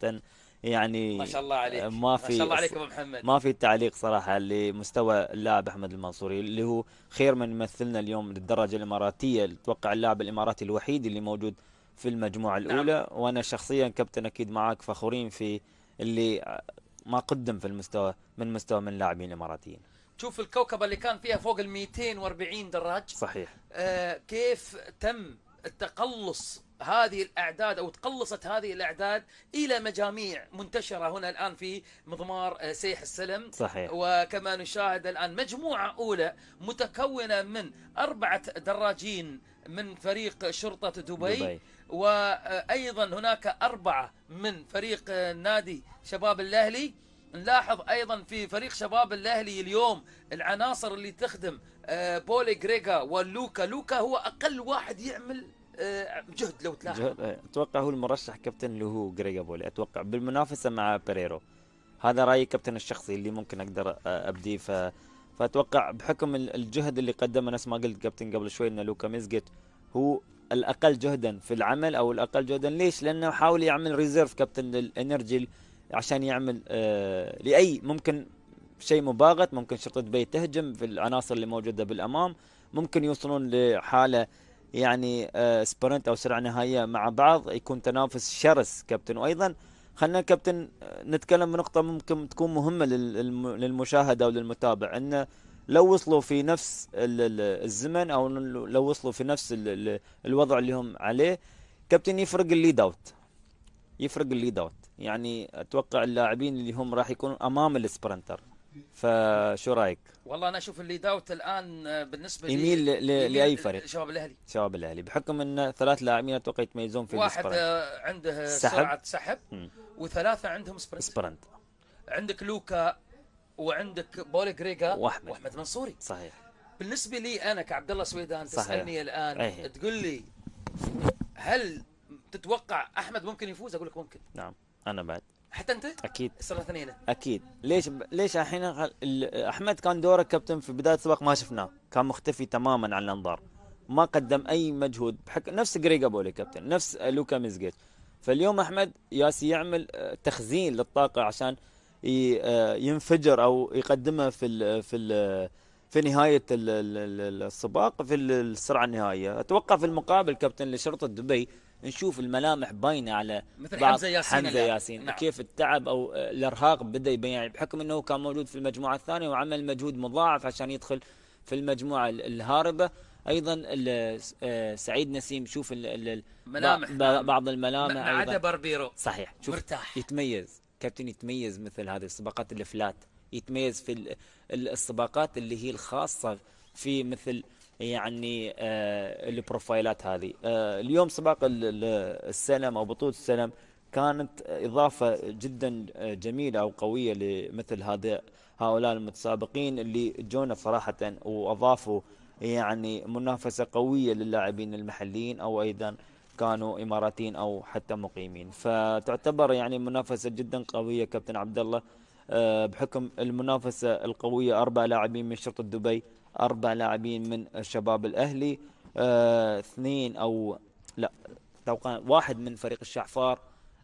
يعني ما شاء الله عليك آه، ما في ما شاء الله عليك ابو محمد ما في تعليق صراحه لمستوى اللاعب احمد المنصوري اللي هو خير من يمثلنا اليوم للدرجه الاماراتيه اتوقع اللاعب الاماراتي الوحيد اللي موجود في المجموعه نعم. الاولى نعم. وانا شخصيا كابتن اكيد معك فخورين في اللي آه، ما قدم في المستوى من مستوى من لاعبين الاماراتيين شوف الكوكبه اللي كان فيها فوق ال 240 دراج صحيح آه كيف تم التقلص هذه الاعداد او تقلصت هذه الاعداد الى مجاميع منتشره هنا الان في مضمار آه، سيح السلم صحيح وكما نشاهد الان مجموعه اولى متكونه من اربعه دراجين من فريق شرطه دبي, دبي. وايضا هناك اربعه من فريق آه، نادي شباب الاهلي نلاحظ ايضا في فريق شباب الاهلي اليوم العناصر اللي تخدم آه، بولي جريجا ولوكا لوكا هو اقل واحد يعمل آه، جهد لو تلاحظ جهد. إيه. اتوقع هو المرشح كابتن اللي هو جريجا بولي اتوقع بالمنافسه مع بيريرو هذا رايي كابتن الشخصي اللي ممكن اقدر آه، ابديه ف... فاتوقع بحكم الجهد اللي قدمه نفس ما قلت كابتن قبل شوي ان لوكا ميزجت هو الاقل جهدا في العمل او الاقل جهدا ليش؟ لانه حاول يعمل ريزيرف كابتن للانرجي عشان يعمل آه، لاي ممكن شيء مباغت ممكن شرطه دبي تهجم في العناصر اللي موجوده بالامام ممكن يوصلون لحاله يعني آه، سبرنت او سرعه نهائيه مع بعض يكون تنافس شرس كابتن وايضا خلينا كابتن نتكلم بنقطه ممكن تكون مهمه للمشاهده وللمتابع انه لو وصلوا في نفس الزمن او لو وصلوا في نفس الوضع اللي هم عليه كابتن يفرق الليد اوت يفرق الليد اوت يعني اتوقع اللاعبين اللي هم راح يكونوا امام السبرنتر فشو رايك؟ والله انا اشوف اللي داوت الان آه، بالنسبه لي يميل لاي فريق؟ شباب الاهلي شباب الاهلي بحكم ان ثلاث لاعبين اتوقع يتميزون في واحد السبرنت. آه، عنده سحب. سرعه سحب م. وثلاثه عندهم سبرنت سبرنت عندك لوكا وعندك بولي جريجا واحمد واحمد منصوري صحيح بالنسبه لي انا كعبد الله سويدان تسالني الان أيه. تقول لي هل تتوقع احمد ممكن يفوز؟ اقول لك ممكن نعم انا بعد حتى انت؟ اكيد صرنا اثنين اكيد ليش ب... ليش الحين احمد كان دوره كابتن في بدايه السباق ما شفناه كان مختفي تماما عن الانظار ما قدم اي مجهود بحك... نفس جريج ابولي كابتن نفس آه، لوكا ميزجيت فاليوم احمد ياسي يعمل آه، تخزين للطاقه عشان آه، ينفجر او يقدمها في ال في ال في نهايه السباق في السرعه النهائيه اتوقع في المقابل كابتن لشرطه دبي نشوف الملامح باينه على مثل بعض حمزه ياسين حمزه ياسين نعم. كيف التعب او الارهاق بدا يبين يعني بحكم انه كان موجود في المجموعه الثانيه وعمل مجهود مضاعف عشان يدخل في المجموعه الهاربه ايضا آه، سعيد نسيم شوف ملامح بعض الملامح ما باربيرو بربيرو صحيح شوف مرتاح يتميز كابتن يتميز مثل هذه السباقات الفلات يتميز في السباقات اللي هي الخاصه في مثل يعني آه، البروفايلات هذه آه، اليوم سباق السلم او بطوله السلم كانت اضافه جدا آه، جميله او قويه لمثل هذا هؤلاء المتسابقين اللي جونا صراحه واضافوا يعني منافسه قويه للاعبين المحليين او ايضا كانوا اماراتيين او حتى مقيمين فتعتبر يعني منافسه جدا قويه كابتن عبد الله بحكم المنافسه القويه اربع لاعبين من شرطه دبي أربع لاعبين من الشباب الأهلي آه اثنين أو لا أتوقع واحد من فريق الشعفار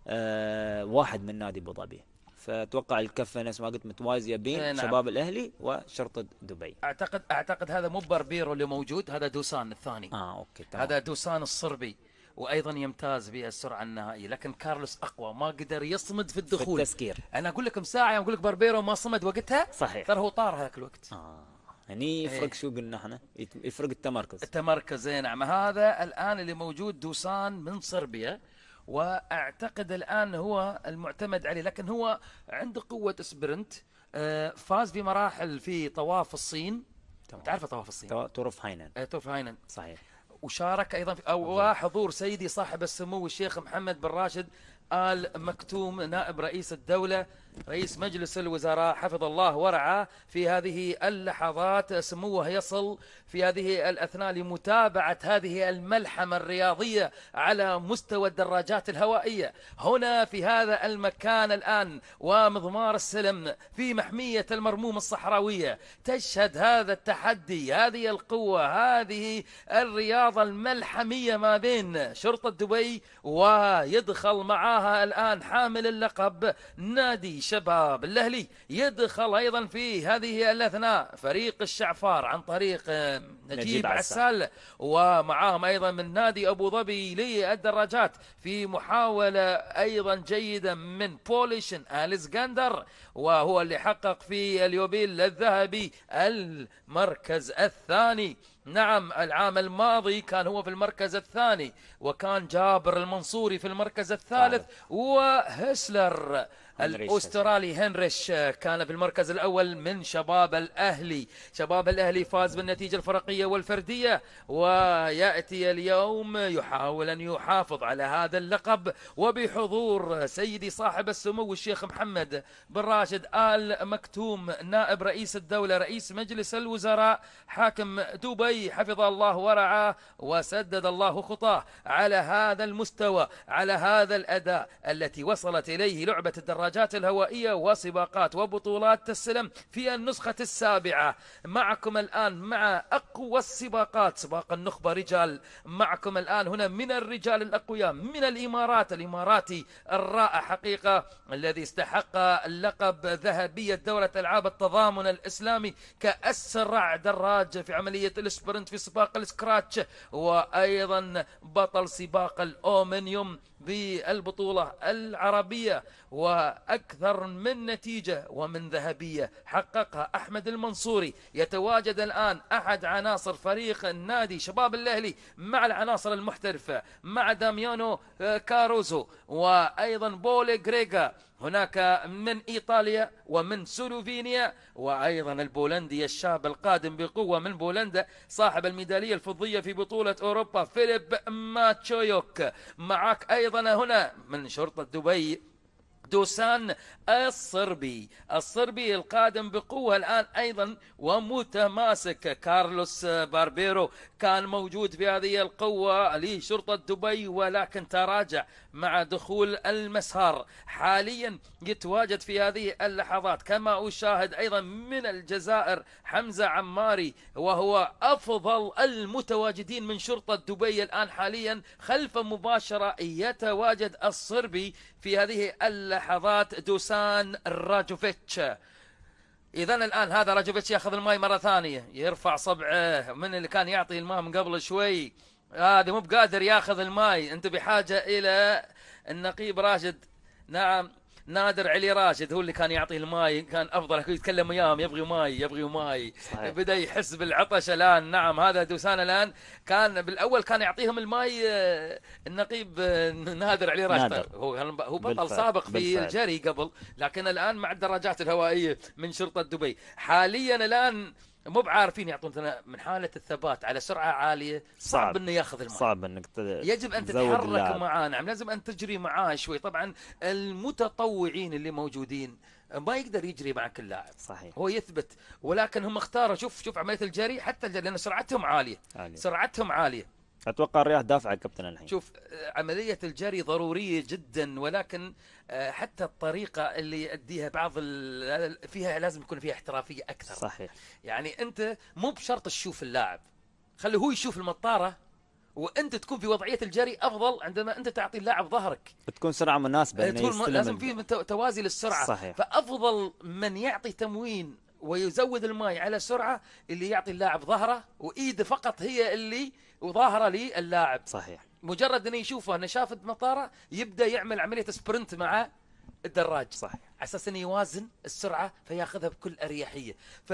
آه واحد من نادي أبو ظبي فاتوقع الكفه نفس ما قلت متوازيه بين نعم. شباب الاهلي وشرطه دبي اعتقد اعتقد هذا مو بربيرو اللي موجود هذا دوسان الثاني اه اوكي طبعا. هذا دوسان الصربي وايضا يمتاز بالسرعه النهائيه لكن كارلوس اقوى ما قدر يصمد في الدخول في التسكير انا اقول لكم ساعه اقول لك بربيرو ما صمد وقتها صحيح ترى هو طار هذاك الوقت آه. هني يفرق إيه. شو قلنا احنا يفرق التمركز التمركز اي نعم هذا الان اللي موجود دوسان من صربيا واعتقد الان هو المعتمد عليه لكن هو عنده قوه سبرنت آه، فاز بمراحل في طواف الصين تمام. تعرف طواف الصين طرف هاينان طرف آه، هاينان صحيح وشارك ايضا في او حضور سيدي صاحب السمو الشيخ محمد بن راشد ال مكتوم نائب رئيس الدوله رئيس مجلس الوزراء حفظ الله ورعاه في هذه اللحظات سموه يصل في هذه الأثناء لمتابعة هذه الملحمة الرياضية على مستوى الدراجات الهوائية هنا في هذا المكان الآن ومضمار السلم في محمية المرموم الصحراوية تشهد هذا التحدي هذه القوة هذه الرياضة الملحمية ما بين شرطة دبي ويدخل معاها الآن حامل اللقب نادي الشباب الأهلي يدخل أيضا في هذه الأثناء فريق الشعفار عن طريق آه، نجيب, نجيب عسال ومعاهم أيضا من نادي أبو ظبي للدراجات في محاولة أيضا جيدة من بوليشن اليسكندر وهو اللي حقق في اليوبيل الذهبي المركز الثاني نعم العام الماضي كان هو في المركز الثاني وكان جابر المنصوري في المركز الثالث طيب. وهسلر الأسترالي هنريش آه، كان بالمركز الأول من شباب الأهلي شباب الأهلي فاز بالنتيجة الفرقية والفردية ويأتي اليوم يحاول أن يحافظ على هذا اللقب وبحضور سيدي صاحب السمو الشيخ محمد بن راشد آل مكتوم نائب رئيس الدولة رئيس مجلس الوزراء حاكم دبي حفظ الله ورعاه وسدد الله خطاه على هذا المستوى على هذا الأداء التي وصلت إليه لعبة الدراجة الدراجات الهوائية وسباقات وبطولات السلم في النسخة السابعة معكم الآن مع أقوى السباقات سباق النخبة رجال معكم الآن هنا من الرجال الأقوياء من الإمارات الإماراتي الرائع حقيقة الذي استحق لقب ذهبية دورة ألعاب التضامن الإسلامي كأسرع دراجة في عملية السبرنت في سباق السكراتش وأيضا بطل سباق الأومنيوم بالبطولة العربية وأكثر من نتيجة ومن ذهبية حققها أحمد المنصوري يتواجد الآن أحد عناصر فريق النادي شباب الأهلي مع العناصر المحترفة مع داميانو آه، كاروزو وأيضا بولي غريغا هناك من إيطاليا ومن سلوفينيا وأيضا البولندي الشاب القادم بقوة من بولندا صاحب الميدالية الفضية في بطولة أوروبا فيليب ماتشويوك معك أيضا هنا من شرطة دبي دوسان الصربي الصربي القادم بقوة الآن أيضا ومتماسك كارلوس باربيرو كان موجود بهذه القوة لشرطة دبي ولكن تراجع مع دخول المسار حاليا يتواجد في هذه اللحظات كما أشاهد أيضا من الجزائر حمزة عماري وهو أفضل المتواجدين من شرطة دبي الآن حاليا خلف مباشرة يتواجد الصربي في هذه اللحظات دوسان راجوفيتش اذا الان هذا راجوفيتش ياخذ الماي مره ثانيه يرفع صبعه من اللي كان يعطي الماء من قبل شوي هذا مو بقادر ياخذ الماي انت بحاجه الى النقيب راشد نعم نادر علي راشد هو اللي كان يعطيه الماي كان افضل يتكلم وياهم يبغي ماي يبغي ماي صحيح. بدا يحس بالعطش الان نعم هذا دوسان الان كان بالاول كان يعطيهم الماي آه، النقيب آه، نادر علي راشد نادر. هو هو بطل بالفعل. سابق بالفعل. في الجري قبل لكن الان مع الدراجات الهوائيه من شرطه دبي حاليا الان مو بعارفين يعطون من حاله الثبات على سرعه عاليه صعب, صعب انه ياخذ الماء صعب انك يجب ان تتحرك معاه نعم لازم ان تجري معاه شوي طبعا المتطوعين اللي موجودين ما يقدر يجري مع كل لاعب صحيح هو يثبت ولكن هم اختاروا شوف شوف عمليه الجري حتى لان سرعتهم عاليه, عالية. سرعتهم عاليه اتوقع الرياح دافعه كابتن الحين شوف عمليه الجري ضروريه جدا ولكن آه، حتى الطريقه اللي يأديها بعض فيها لازم يكون فيها احترافيه اكثر صحيح يعني انت مو بشرط تشوف اللاعب خليه هو يشوف المطاره وانت تكون في وضعيه الجري افضل عندما انت تعطي اللاعب ظهرك تكون سرعه مناسبه آه، تكون لازم في توازي للسرعه صحيح. فافضل من يعطي تموين ويزود الماي على سرعه اللي يعطي اللاعب ظهره وايده فقط هي اللي وظاهره للاعب صحيح مجرد انه يشوفه انه شاف المطاره يبدا يعمل عمليه سبرنت مع الدراج صح على اساس انه يوازن السرعه فياخذها بكل اريحيه ف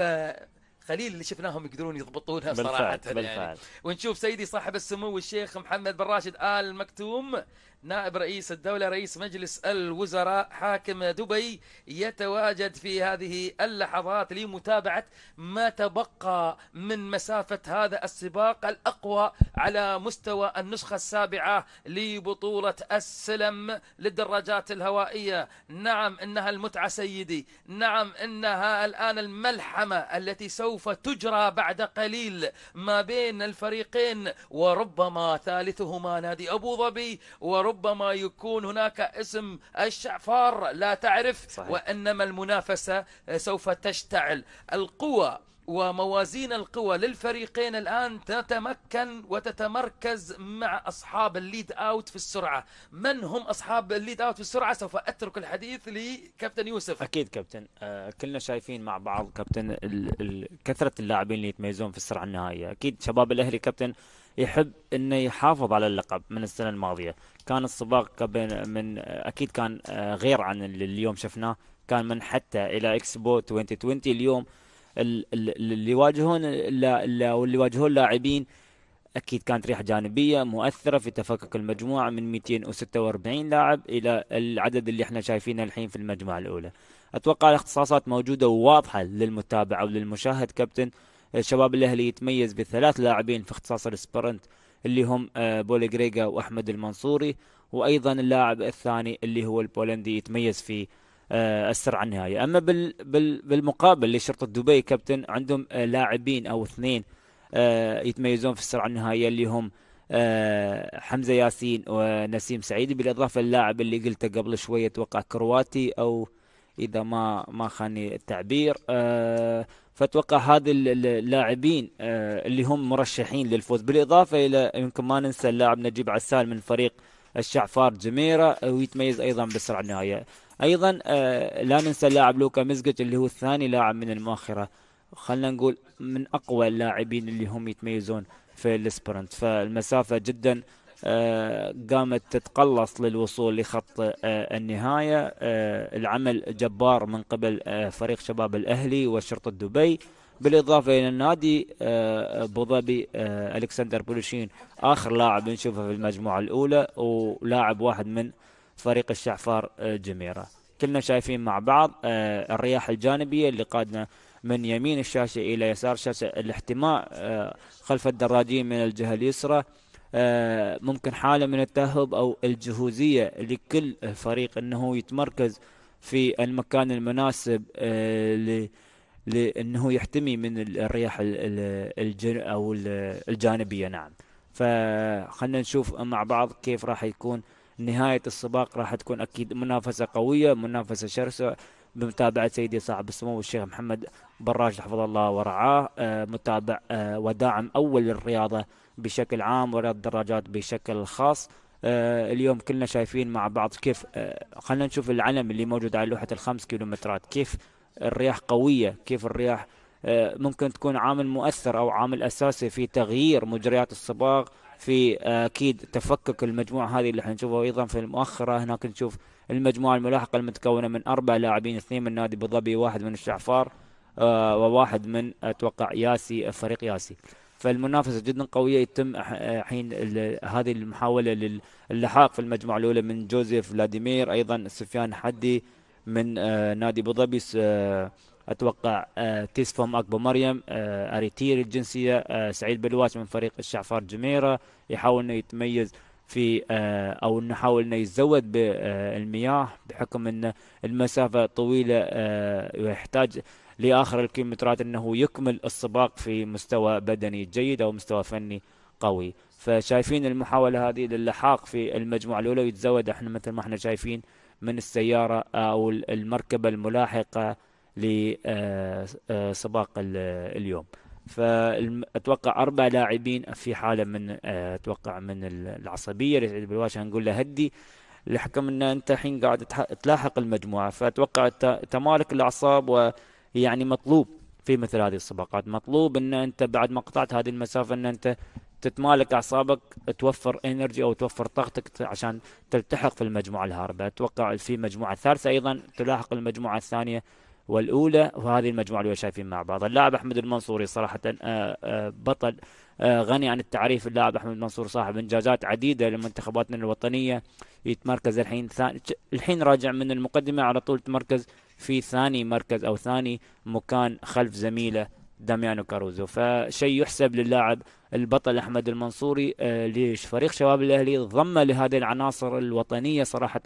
قليل اللي شفناهم يقدرون يضبطونها بالفعل صراحه يعني. بالفعل يعني ونشوف سيدي صاحب السمو الشيخ محمد بن راشد ال مكتوم نائب رئيس الدولة رئيس مجلس الوزراء حاكم دبي يتواجد في هذه اللحظات لمتابعة ما تبقى من مسافة هذا السباق الأقوى على مستوى النسخة السابعة لبطولة السلم للدراجات الهوائية نعم إنها المتعة سيدي نعم إنها الآن الملحمة التي سوف تجرى بعد قليل ما بين الفريقين وربما ثالثهما نادي أبو ظبي وربما وربما يكون هناك اسم الشعفار لا تعرف صحيح. وإنما المنافسة سوف تشتعل القوى وموازين القوى للفريقين الآن تتمكن وتتمركز مع أصحاب الليد أوت في السرعة من هم أصحاب الليد أوت في السرعة سوف أترك الحديث لكابتن يوسف أكيد كابتن آه كلنا شايفين مع بعض كابتن ال ال كثرة اللاعبين اللي يتميزون في السرعة النهائية أكيد شباب الأهلي كابتن يحب أنه يحافظ على اللقب من السنة الماضية كان السباق بين من اكيد كان آه، غير عن اللي اليوم شفناه كان من حتى الى اكسبو 2020 اليوم اللي يواجهون واللي يواجهون لاعبين اكيد كانت ريحه جانبيه مؤثره في تفكك المجموعه من 246 لاعب الى العدد اللي احنا شايفينه الحين في المجموعه الاولى. اتوقع الاختصاصات موجوده وواضحه للمتابع او للمشاهد كابتن الشباب الاهلي يتميز بثلاث لاعبين في اختصاص السبرنت اللي هم آه، بولي جريجا واحمد المنصوري وايضا اللاعب الثاني اللي هو البولندي يتميز في آه، السرعه النهائيه اما بالمقابل لشرطه دبي كابتن عندهم آه، لاعبين او اثنين يتميزون في السرعه النهائيه اللي هم حمزه ياسين ونسيم سعيدي بالاضافه للاعب اللي قلته قبل شويه اتوقع كرواتي او اذا ما ما خاني التعبير فاتوقع هذه اللاعبين آه، اللي هم مرشحين للفوز بالاضافه الى يمكن ما ننسى اللاعب نجيب عسال من فريق الشعفار جميره ويتميز ايضا بسرعه النهائيه ايضا آه، لا ننسى اللاعب لوكا مزجت اللي هو الثاني لاعب من المؤخره خلينا نقول من اقوى اللاعبين اللي هم يتميزون في السبرنت فالمسافه جدا آه، قامت تتقلص للوصول لخط آه، النهاية آه، العمل جبار من قبل فريق شباب الأهلي وشرطة دبي بالإضافة إلى النادي أبو ظبي ألكسندر بولوشين آخر لاعب نشوفه في المجموعة الأولى ولاعب واحد من فريق الشعفار جميرة كلنا شايفين مع بعض الرياح الجانبية اللي قادنا من يمين الشاشة إلى يسار الشاشة الاحتماء خلف الدراجين من الجهة اليسرى آه، ممكن حالة من التأهب أو الجهوزية لكل فريق أنه يتمركز في المكان المناسب آه، لأنه يحتمي من الرياح أو الجانبية نعم فخلنا نشوف مع بعض كيف راح يكون نهاية السباق راح تكون أكيد منافسة قوية منافسة شرسة بمتابعة سيدي صاحب السمو الشيخ محمد براج حفظه الله ورعاه آه، متابع وداعم أول للرياضة بشكل عام ولا الدراجات بشكل خاص آه، اليوم كلنا شايفين مع بعض كيف آه، خلينا نشوف العلم اللي موجود على لوحة الخمس كيلومترات كيف الرياح قوية كيف الرياح آه، ممكن تكون عامل مؤثر أو عامل أساسي في تغيير مجريات الصباغ في أكيد تفكك المجموعة هذه اللي حنشوفها أيضا في المؤخرة هناك نشوف المجموعة الملاحقة المتكونة من أربع لاعبين اثنين من نادي أبو ظبي واحد من الشعفار وواحد من أتوقع ياسي فريق ياسي فالمنافسه جدا قويه يتم حين هذه المحاوله للحاق في المجموعه الاولى من جوزيف فلاديمير ايضا سفيان حدي من آه، نادي ابو ظبي آه، اتوقع تيسفوم آه، اكبو مريم اريتير الجنسيه سعيد بلواش من فريق الشعفار جميره يحاول انه يتميز في او انه يحاول انه يتزود بالمياه بحكم ان المسافه طويله ويحتاج لاخر الكيلومترات انه يكمل السباق في مستوى بدني جيد او مستوى فني قوي فشايفين المحاوله هذه للحاق في المجموعه الاولى ويتزود احنا مثل ما احنا شايفين من السياره او المركبه الملاحقه لسباق آه، آه، اليوم فاتوقع اربع لاعبين في حاله من آه، اتوقع من العصبيه اللي بالواش نقول له هدي لحكم ان انت الحين قاعد تلاحق المجموعه فاتوقع تمالك الاعصاب و يعني مطلوب في مثل هذه السباقات مطلوب ان انت بعد ما قطعت هذه المسافه ان انت تتمالك اعصابك توفر انرجي او توفر طاقتك عشان تلتحق في المجموعه الهاربه اتوقع في مجموعه ثالثه ايضا تلاحق المجموعه الثانيه والاولى وهذه المجموعه اللي شايفين مع بعض اللاعب احمد المنصوري صراحه آه، آه، بطل آه، غني عن التعريف اللاعب احمد المنصور صاحب انجازات عديده لمنتخباتنا الوطنيه يتمركز الحين ثاني الحين راجع من المقدمه على طول تمركز في ثاني مركز أو ثاني مكان خلف زميله داميانو كاروزو فشيء يحسب للاعب البطل أحمد المنصوري آه، ليش فريق شباب الأهلي ضم لهذه العناصر الوطنية صراحة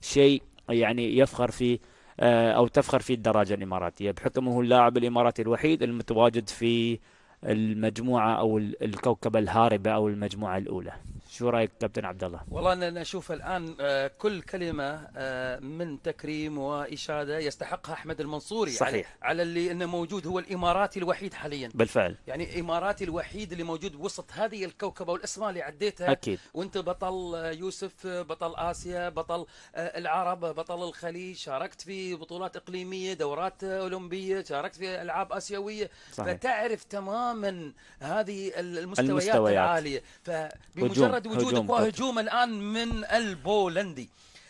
شيء يعني يفخر فيه آه، أو تفخر فيه الدراجة الإماراتية بحكمه اللاعب الإماراتي الوحيد المتواجد في المجموعة أو الكوكبة الهاربة أو المجموعة الأولى شو رايك كابتن عبد الله؟ والله انا اشوف الان آه، كل كلمه آه، من تكريم واشاده يستحقها احمد المنصوري صحيح على اللي انه موجود هو الاماراتي الوحيد حاليا بالفعل يعني اماراتي الوحيد اللي موجود وسط هذه الكوكبه والاسماء اللي عديتها اكيد وانت بطل آه، يوسف بطل اسيا بطل العرب بطل الخليج شاركت في بطولات اقليميه دورات اولمبيه شاركت في العاب اسيويه صحيح. فتعرف تماما هذه المستويات, المستويات. العاليه فبمجرد مجرد وجودك وهجوم الآن من البولندي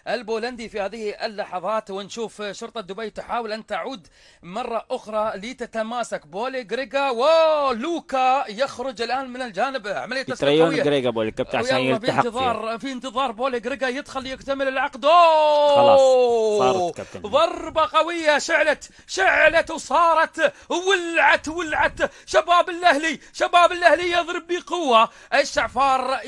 البولندي في هذه اللحظات ونشوف شرطة دبي تحاول أن تعود مرة أخرى لتتماسك بولي غريغا ولوكا يخرج الآن من الجانب عملية تسلل غريغا بولي كابتن عشان يلتحق في انتظار في انتظار بولي غريغا يدخل يكتمل العقد خلاص صارت كابتن ضربة قوية شعلت شعلت وصارت ولعت ولعت شباب الأهلي شباب الأهلي يضرب بقوة الشعفار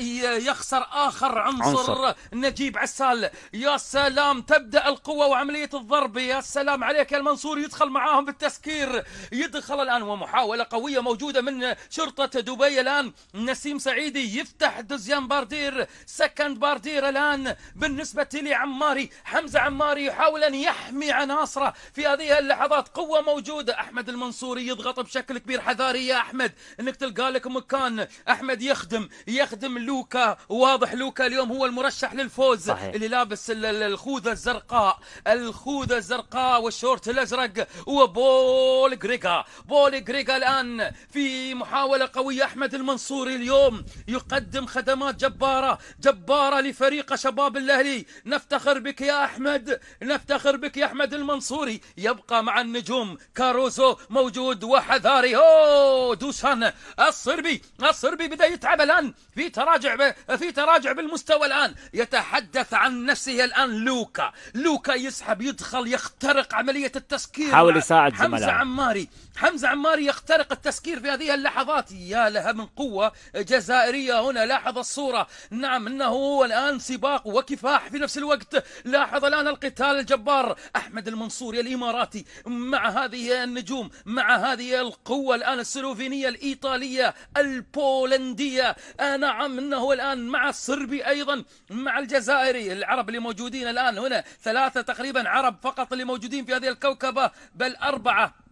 يخسر آخر عنصر, عنصر. نجيب عسال يا سلام تبدأ القوة وعملية الضرب يا سلام عليك يا المنصور يدخل معاهم بالتسكير يدخل الآن ومحاولة قوية موجودة من شرطة دبي الآن نسيم سعيدي يفتح دزيان باردير سكند باردير الآن بالنسبة لعماري حمزة عماري يحاول أن يحمي عناصره في هذه اللحظات قوة موجودة أحمد المنصوري يضغط بشكل كبير حذاري يا أحمد أنك تلقى لك مكان أحمد يخدم يخدم لوكا واضح لوكا اليوم هو المرشح للفوز صحيح. اللي لابس الخوذه الزرقاء الخوذه الزرقاء والشورت الازرق وبول غريغا بول غريغا الان في محاوله قويه احمد المنصوري اليوم يقدم خدمات جباره جباره لفريق شباب الاهلي نفتخر بك يا احمد نفتخر بك يا احمد المنصوري يبقى مع النجوم كاروزو موجود وحذاري هو دوسان الصربي الصربي بدا يتعب الان في تراجع في تراجع بالمستوى الان يتحدث عن نفسه الآن لوكا لوكا يسحب يدخل يخترق عملية التسكير حاول يساعد حمزة عماري حمزة عماري يخترق التسكير في هذه اللحظات يا لها من قوة جزائرية هنا لاحظ الصورة نعم أنه هو الآن سباق وكفاح في نفس الوقت لاحظ الآن القتال الجبار أحمد المنصوري الإماراتي مع هذه النجوم مع هذه القوة الآن السلوفينية الإيطالية البولندية آه، نعم أنه الآن مع الصربي أيضا مع الجزائري العرب اللي موجودين الآن هنا ثلاثة تقريبا عرب فقط اللي موجودين في هذه الكوكبة بل أربعة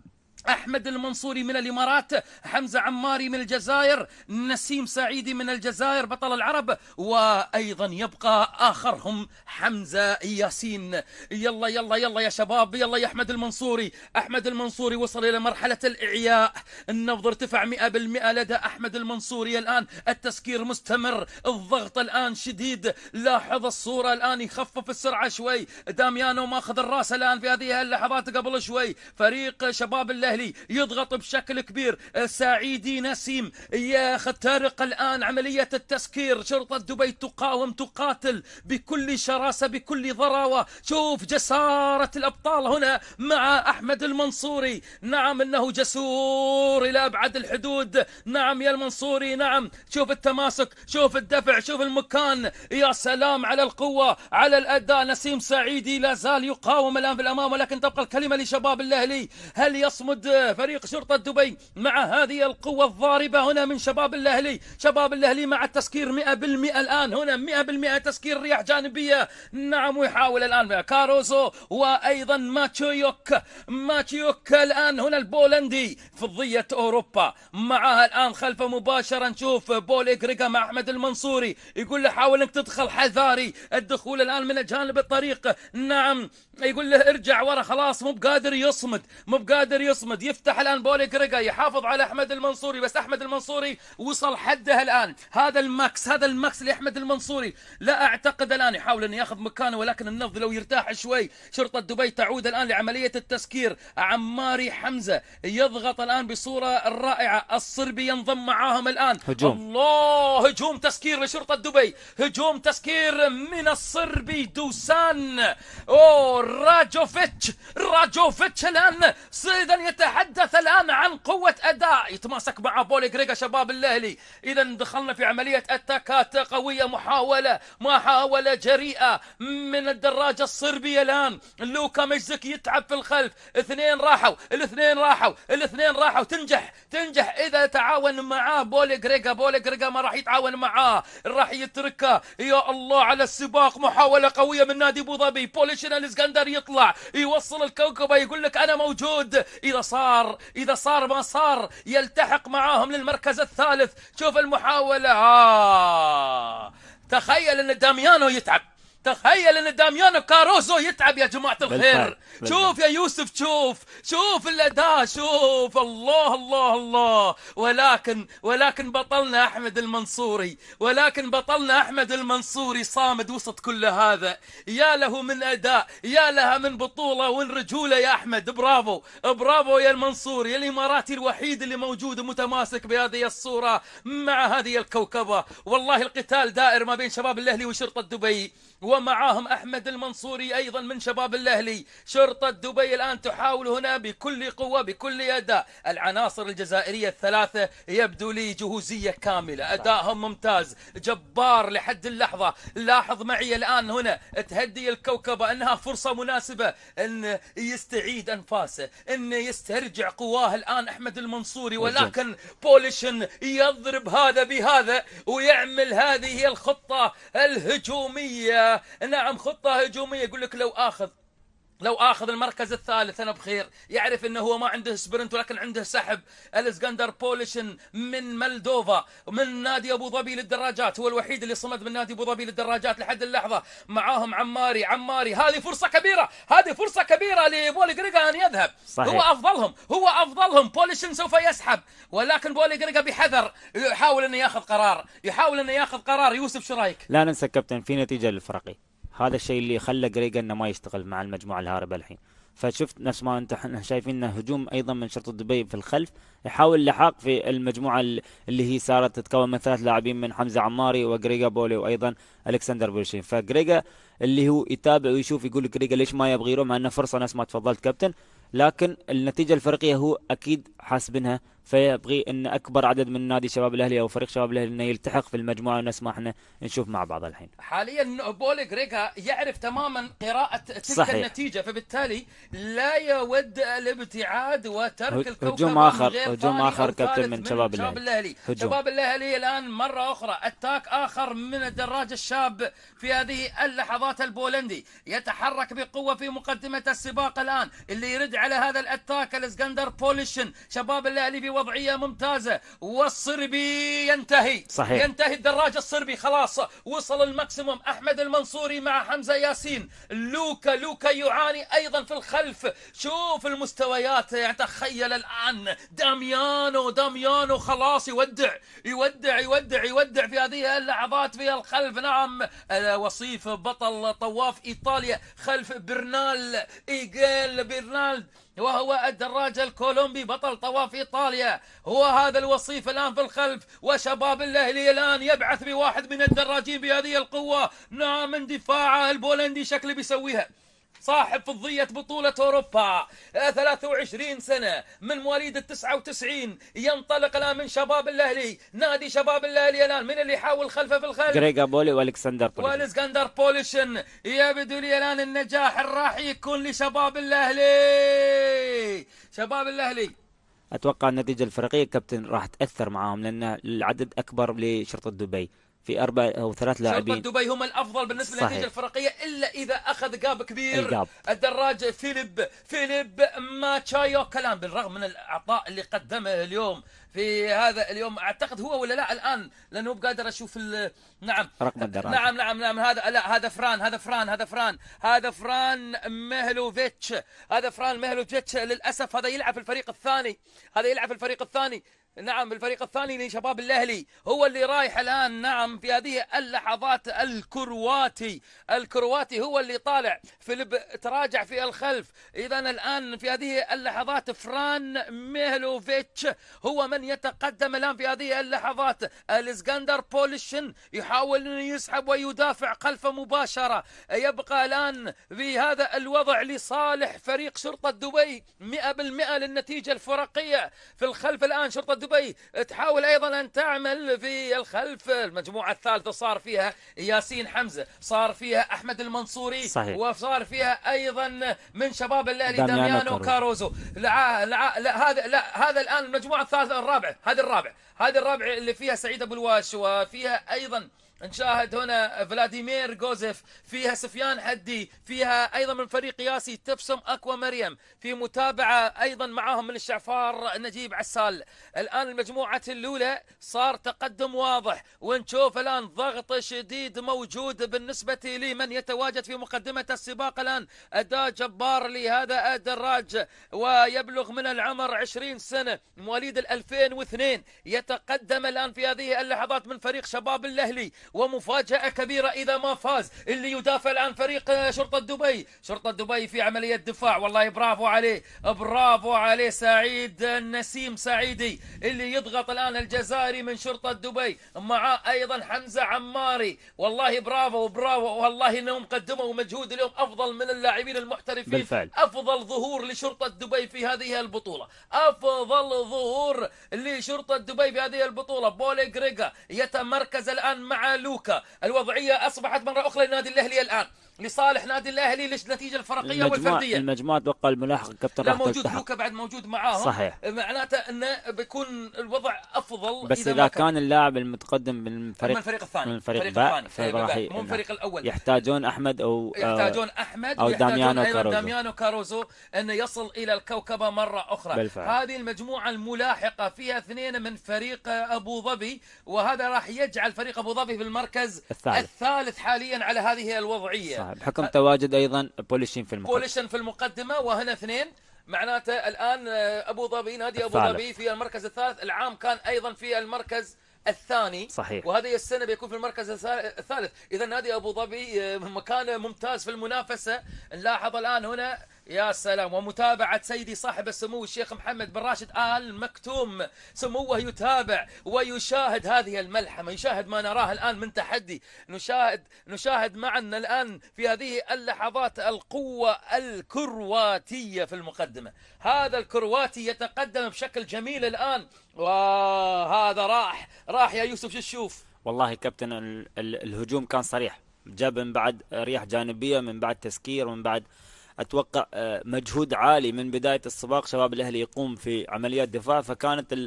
أحمد المنصوري من الإمارات حمزة عماري من الجزائر نسيم سعيدي من الجزائر بطل العرب وأيضا يبقى آخرهم حمزة ياسين يلا يلا يلا يا شباب يلا يا أحمد المنصوري أحمد المنصوري وصل إلى مرحلة الإعياء النبض ارتفع 100% لدى أحمد المنصوري الآن التسكير مستمر الضغط الآن شديد لاحظ الصورة الآن يخفف السرعة شوي داميانو ماخذ الراس الآن في هذه اللحظات قبل شوي فريق شباب الله الاهلي يضغط بشكل كبير آه، سعيدي نسيم يخترق الان عمليه التسكير شرطه دبي تقاوم تقاتل بكل شراسه بكل ضراوه شوف جساره الابطال هنا مع احمد المنصوري نعم انه جسور الى ابعد الحدود نعم يا المنصوري نعم شوف التماسك شوف الدفع شوف المكان يا سلام على القوه على الاداء نسيم سعيدي لا زال يقاوم الان في الامام ولكن تبقى الكلمه لشباب الاهلي هل يصمد ضد فريق شرطة دبي مع هذه القوة الضاربة هنا من شباب الأهلي شباب الأهلي مع التسكير 100% الآن هنا 100% تسكير رياح جانبية نعم ويحاول الآن كاروزو وأيضا ماتشيوك ماتشيوك الآن هنا البولندي فضية أوروبا معها الآن خلفه مباشرة نشوف بول غريغا مع أحمد المنصوري يقول له حاول أنك تدخل حذاري الدخول الآن من جانب الطريق نعم يقول له ارجع ورا خلاص مو بقادر يصمد مو بقادر يصمد يفتح الان بولي كريغا يحافظ على احمد المنصوري بس احمد المنصوري وصل حده الان هذا الماكس هذا الماكس لاحمد المنصوري لا اعتقد الان يحاول انه ياخذ مكانه ولكن النفض لو يرتاح شوي شرطه دبي تعود الان لعمليه التسكير عماري حمزه يضغط الان بصوره رائعه الصربي ينضم معاهم الان هجوم الله هجوم تسكير لشرطه دبي هجوم تسكير من الصربي دوسان اوه راجوفيتش راجوفيتش الآن صيدا يتحدث الآن عن قوة أداء يتماسك مع بولي غريغا شباب الاهلي إذا دخلنا في عملية أتاكات قوية محاولة محاولة جريئة من الدراجة الصربية الآن لوكا مجزك يتعب في الخلف اثنين راحوا الاثنين راحوا الاثنين راحوا تنجح تنجح إذا تعاون معاه بولي غريغا بولي غريغا ما راح يتعاون معاه راح يتركه يا الله على السباق محاولة قوية من نادي أبو ظبي بوليشنا الإسكندر يقدر يطلع يوصل الكوكبة يقول لك أنا موجود إذا صار إذا صار ما صار يلتحق معاهم للمركز الثالث شوف المحاولة آه تخيل أن داميانو يتعب تخيل ان داميانو كاروزو يتعب يا جماعه الخير بالفعل. شوف يا يوسف شوف شوف الاداء شوف الله الله الله ولكن ولكن بطلنا احمد المنصوري ولكن بطلنا احمد المنصوري صامد وسط كل هذا يا له من اداء يا لها من بطوله ومن رجوله يا احمد برافو برافو يا المنصوري الاماراتي الوحيد اللي موجود متماسك بهذه الصوره مع هذه الكوكبه والله القتال دائر ما بين شباب الاهلي وشرطه دبي ومعاهم أحمد المنصوري أيضا من شباب الأهلي شرطة دبي الآن تحاول هنا بكل قوة بكل أداء العناصر الجزائرية الثلاثة يبدو لي جهوزية كاملة نعم. أدائهم ممتاز جبار لحد اللحظة لاحظ معي الآن هنا تهدي الكوكبة أنها فرصة مناسبة أن يستعيد أنفاسه أن يسترجع قواه الآن أحمد المنصوري ولكن بوليشن يضرب هذا بهذا ويعمل هذه الخطة الهجومية نعم خطة هجومية يقول لك لو آخذ لو اخذ المركز الثالث انا بخير يعرف انه هو ما عنده سبرنت ولكن عنده سحب الاسكندر بولشن من مالدوفا من نادي ابو ظبي للدراجات هو الوحيد اللي صمد من نادي ابو ظبي للدراجات لحد اللحظه معاهم عماري عماري هذه فرصه كبيره هذه فرصه كبيره لبولي جريجا ان يذهب صحيح. هو افضلهم هو افضلهم بولشن سوف يسحب ولكن بولي جريجا بحذر يحاول انه ياخذ قرار يحاول انه ياخذ قرار يوسف شو رايك لا ننسى كابتن في نتيجه للفرقي هذا الشيء اللي خلى جريجا انه ما يشتغل مع المجموعه الهاربه الحين فشفت نفس ما انت شايفين انه هجوم ايضا من شرطه دبي في الخلف يحاول اللحاق في المجموعه اللي هي صارت تتكون من ثلاث لاعبين من حمزه عماري وجريجا بولي وايضا الكسندر بولشين فجريجا اللي هو يتابع ويشوف يقول جريجا ليش ما يبغى يروح مع انه فرصه نفس ما تفضلت كابتن لكن النتيجه الفرقيه هو اكيد حاسبينها فيبغي ان اكبر عدد من نادي شباب الاهلي او فريق شباب الاهلي انه يلتحق في المجموعه ونفس ما احنا نشوف مع بعض الحين. حاليا بول غريغا يعرف تماما قراءه تلك صحيح. النتيجه فبالتالي لا يود الابتعاد وترك الكوكب هجوم اخر هجوم اخر كابتن من شباب الاهلي. شباب الاهلي شباب الاهلي الان مره اخرى اتاك اخر من الدراج الشاب في هذه اللحظات البولندي يتحرك بقوه في مقدمه السباق الان اللي يرد على هذا الاتاك الاسكندر بوليشن شباب الاهلي في وضعية ممتازة والصربي ينتهي صحيح. ينتهي الدراج الصربي خلاص وصل الماكسيموم أحمد المنصوري مع حمزة ياسين لوكا لوكا يعاني أيضا في الخلف شوف المستويات يعني تخيل الآن داميانو داميانو خلاص يودع يودع يودع يودع في هذه اللحظات في الخلف نعم آه، وصيف بطل طواف إيطاليا خلف برنال إيجيل برنال وهو الدراج الكولومبي بطل طواف إيطاليا هو هذا الوصيف الآن في الخلف وشباب الأهلي الآن يبعث بواحد من الدراجين بهذه القوة نعم من دفاعه البولندي شكله بيسويها صاحب فضية بطولة أوروبا 23 آه، سنة من مواليد ال 99 ينطلق الآن من شباب الأهلي نادي شباب الأهلي الآن من اللي يحاول خلفه في الخلف جريجا بولي والكسندر بوليشن والكسندر بوليشن يبدو لي الآن النجاح راح يكون لشباب الأهلي شباب الأهلي اتوقع النتيجه الفرقيه كابتن راح تاثر معاهم لان العدد اكبر لشرطه دبي في اربع او ثلاث لاعبين شرطه دبي هم الافضل بالنسبه للنتيجه الفرقيه الا اذا اخذ جاب كبير الجاب. الدراج فيليب فيليب ماتشايو كلام بالرغم من العطاء اللي قدمه اليوم في هذا اليوم اعتقد هو ولا لا الان لانه بقادر اشوف نعم رقم الدراج نعم نعم نعم هذا لا هذا فران هذا فران هذا فران هذا فران مهلوفيتش هذا فران مهلوفيتش للاسف هذا يلعب في الفريق الثاني هذا يلعب في الفريق الثاني نعم الفريق الثاني لشباب الأهلي هو اللي رايح الآن نعم في هذه اللحظات الكرواتي الكرواتي هو اللي طالع فيليب تراجع في الخلف إذا الآن في هذه اللحظات فران ميهلوفيتش هو من يتقدم الآن في هذه اللحظات الإسكندر بولشن يحاول أن يسحب ويدافع خلفه مباشرة يبقى الآن في هذا الوضع لصالح فريق شرطة دبي 100% للنتيجة الفرقية في الخلف الآن شرطة دبي تحاول ايضا ان تعمل في الخلف المجموعه الثالثه صار فيها ياسين حمزه صار فيها احمد المنصوري صحيح. وصار فيها ايضا من شباب الاهلي داميانو, كاروزو لا, لا, لا هذا لا هذا الان المجموعه الثالثه الرابعه هذه الرابعه هذه الرابعه اللي فيها سعيد ابو الواش وفيها ايضا نشاهد هنا فلاديمير جوزيف فيها سفيان حدي فيها أيضا من فريق ياسي تبسم أكوا مريم في متابعة أيضا معهم من الشعفار نجيب عسال الآن المجموعة الأولى صار تقدم واضح ونشوف الآن ضغط شديد موجود بالنسبة لمن يتواجد في مقدمة السباق الآن أداء جبار لهذا الدراج ويبلغ من العمر 20 سنة مواليد 2002 يتقدم الآن في هذه اللحظات من فريق شباب الأهلي ومفاجأة كبيرة إذا ما فاز اللي يدافع الآن فريق شرطة دبي شرطة دبي في عملية دفاع والله برافو عليه برافو عليه سعيد النسيم سعيدي اللي يضغط الآن الجزائري من شرطة دبي معاه أيضا حمزة عماري والله برافو برافو والله إنهم قدموا مجهود اليوم أفضل من اللاعبين المحترفين بالفعل. أفضل ظهور لشرطة دبي في هذه البطولة أفضل ظهور لشرطة دبي في هذه البطولة بولي جريجا يتمركز الآن مع لوكا الوضعية أصبحت مرة أخرى للنادي الأهلي الآن لصالح نادي الاهلي ليش النتيجه الفرقيه المجموع والفرديه المجموعه اتوقع الملاحق كابتن لا موجود لوكا بعد موجود معاهم صحيح معناته انه بيكون الوضع افضل بس اذا, إذا كان اللاعب المتقدم من الفريق من الفريق الثاني من الفريق الثاني من إيه، مو الفريق الاول يحتاجون احمد او يحتاجون احمد او داميانو كاروزو داميانو كاروزو انه يصل الى الكوكبه مره اخرى بالفعل. هذه المجموعه الملاحقه فيها اثنين من فريق ابو ظبي وهذا راح يجعل فريق ابو ظبي في المركز الثالث, الثالث حاليا على هذه الوضعيه صحيح. بحكم تواجد ايضا بوليشين في المقدمه بوليشين في المقدمه وهنا اثنين معناته الان آه، ابو ظبي نادي ابو ظبي في المركز الثالث العام كان ايضا في المركز الثاني صحيح وهذه السنه بيكون في المركز الثالث اذا نادي ابو ظبي آه، مكان ممتاز في المنافسه نلاحظ الان هنا يا سلام ومتابعة سيدي صاحب السمو الشيخ محمد بن راشد آل مكتوم سموه يتابع ويشاهد هذه الملحمة يشاهد ما نراه الآن من تحدي نشاهد نشاهد معنا الآن في هذه اللحظات القوة الكرواتية في المقدمة هذا الكرواتي يتقدم بشكل جميل الآن وهذا آه، راح راح يا يوسف شو تشوف والله كابتن الهجوم كان صريح جاب من بعد رياح جانبية من بعد تسكير من بعد اتوقع آه، مجهود عالي من بدايه السباق شباب الاهلي يقوم في عمليات دفاع فكانت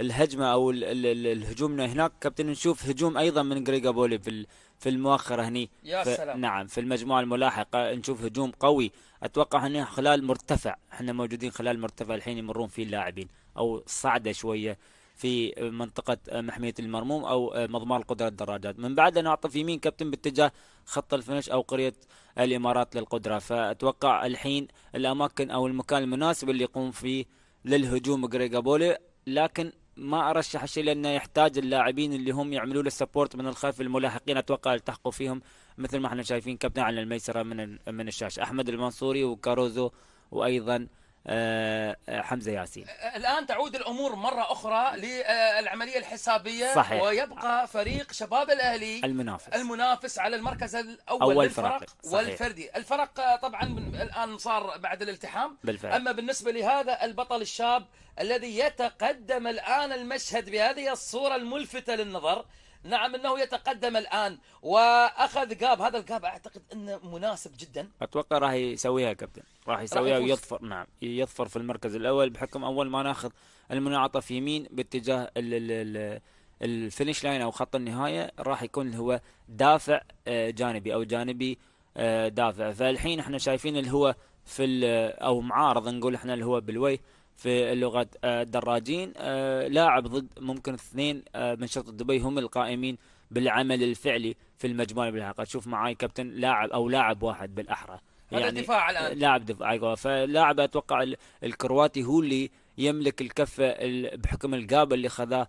الهجمه او الهجوم هناك كابتن نشوف هجوم ايضا من جريجا بولي في في المؤخره هني يا سلام. نعم في المجموعه الملاحقه نشوف هجوم قوي اتوقع هنا خلال مرتفع احنا موجودين خلال مرتفع الحين يمرون فيه اللاعبين او صعده شويه في منطقة آه، محمية المرموم أو آه، مضمار القدرة الدراجات من بعد نعطف يمين كابتن باتجاه خط الفنش أو قرية الإمارات للقدرة فأتوقع الحين الأماكن أو المكان المناسب اللي يقوم فيه للهجوم بولي لكن ما ارشح الشيء لانه يحتاج اللاعبين اللي هم يعملوا له سبورت من الخلف الملاحقين اتوقع التحقوا فيهم مثل ما احنا شايفين كابتن على الميسره من من الشاشه احمد المنصوري وكاروزو وايضا آه، آه، حمزه ياسين الان تعود الامور مره اخرى للعمليه الحسابيه صحيح. ويبقى فريق شباب الاهلي المنافس المنافس على المركز الاول أول للفرق صحيح. والفردي الفرق طبعا الان صار بعد الالتحام بالفعل. اما بالنسبه لهذا البطل الشاب الذي يتقدم الان المشهد بهذه الصوره الملفته للنظر نعم انه يتقدم الان واخذ قاب هذا القاب اعتقد انه مناسب جدا اتوقع راح يسويها كابتن راح يسويها ويظفر نعم يظفر في المركز الاول بحكم اول ما ناخذ المنعطف في يمين باتجاه ال ال ال الفينش لاين او خط النهايه راح يكون هو دافع آه، جانبي او جانبي آه، دافع فالحين احنا شايفين اللي هو في او معارض نقول احنا اللي هو بالوي في لغة الدراجين آه، آه، لاعب ضد ممكن اثنين آه، من شرطة دبي هم القائمين بالعمل الفعلي في المجموعة بالحلقة شوف معاي كابتن لاعب أو لاعب واحد بالأحرى يعني هذا دفاع الآن لاعب دفاع أيوة فلاعب أتوقع الكرواتي هو اللي يملك الكفة بحكم القابل اللي خذاه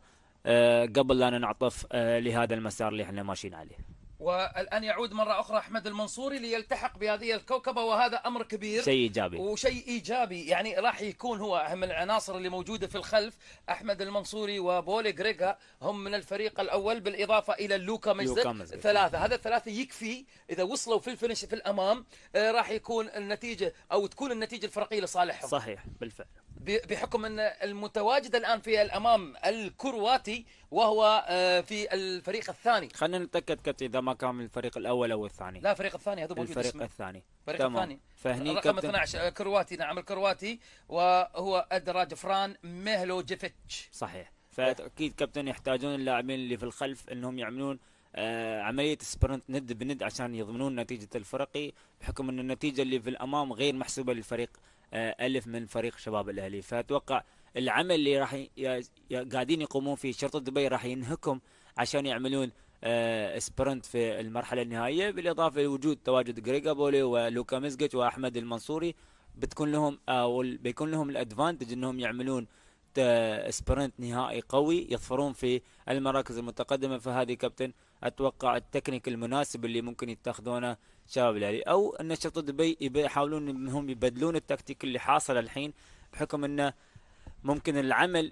قبل لا ننعطف لهذا المسار اللي احنا ماشيين عليه والآن يعود مرة أخرى أحمد المنصوري ليلتحق بهذه الكوكبة وهذا أمر كبير شيء إيجابي وشيء إيجابي يعني راح يكون هو أهم العناصر اللي موجودة في الخلف أحمد المنصوري وبولي غريغا هم من الفريق الأول بالإضافة إلى لوكا مجزد ثلاثة هذا الثلاثة يكفي إذا وصلوا في الفينش في الأمام آه، راح يكون النتيجة أو تكون النتيجة الفرقية لصالحهم صحيح بالفعل بحكم ان المتواجد الان في الامام الكرواتي وهو آه، في الفريق الثاني خلينا نتاكد كابتن اذا ما كان من الفريق الاول او الثاني لا الفريق الثاني هذا موجود الفريق اسمه. الثاني الفريق الثاني فهني رقم 12 آه، كرواتي نعم الكرواتي وهو ادراج فران مهلو جيفيتش صحيح فاكيد كابتن يحتاجون اللاعبين اللي في الخلف انهم يعملون آه، عملية سبرنت ند بند عشان يضمنون نتيجة الفرقي بحكم أن النتيجة اللي في الأمام غير محسوبة للفريق آه، ألف من فريق شباب الأهلي فأتوقع العمل اللي راح قاعدين يقومون فيه شرطة دبي راح ينهكم عشان يعملون آه، سبرنت في المرحلة النهائية بالإضافة لوجود تواجد جريجا بولي ولوكا مزقج وأحمد المنصوري بتكون لهم أو آه، بيكون لهم الأدفانتج أنهم يعملون سبرنت نهائي قوي يظفرون في المراكز المتقدمه فهذه كابتن اتوقع التكنيك المناسب اللي ممكن يتخذونه شباب الاهلي او ان شرطه دبي يحاولون انهم يبدلون التكتيك اللي حاصل الحين بحكم انه ممكن العمل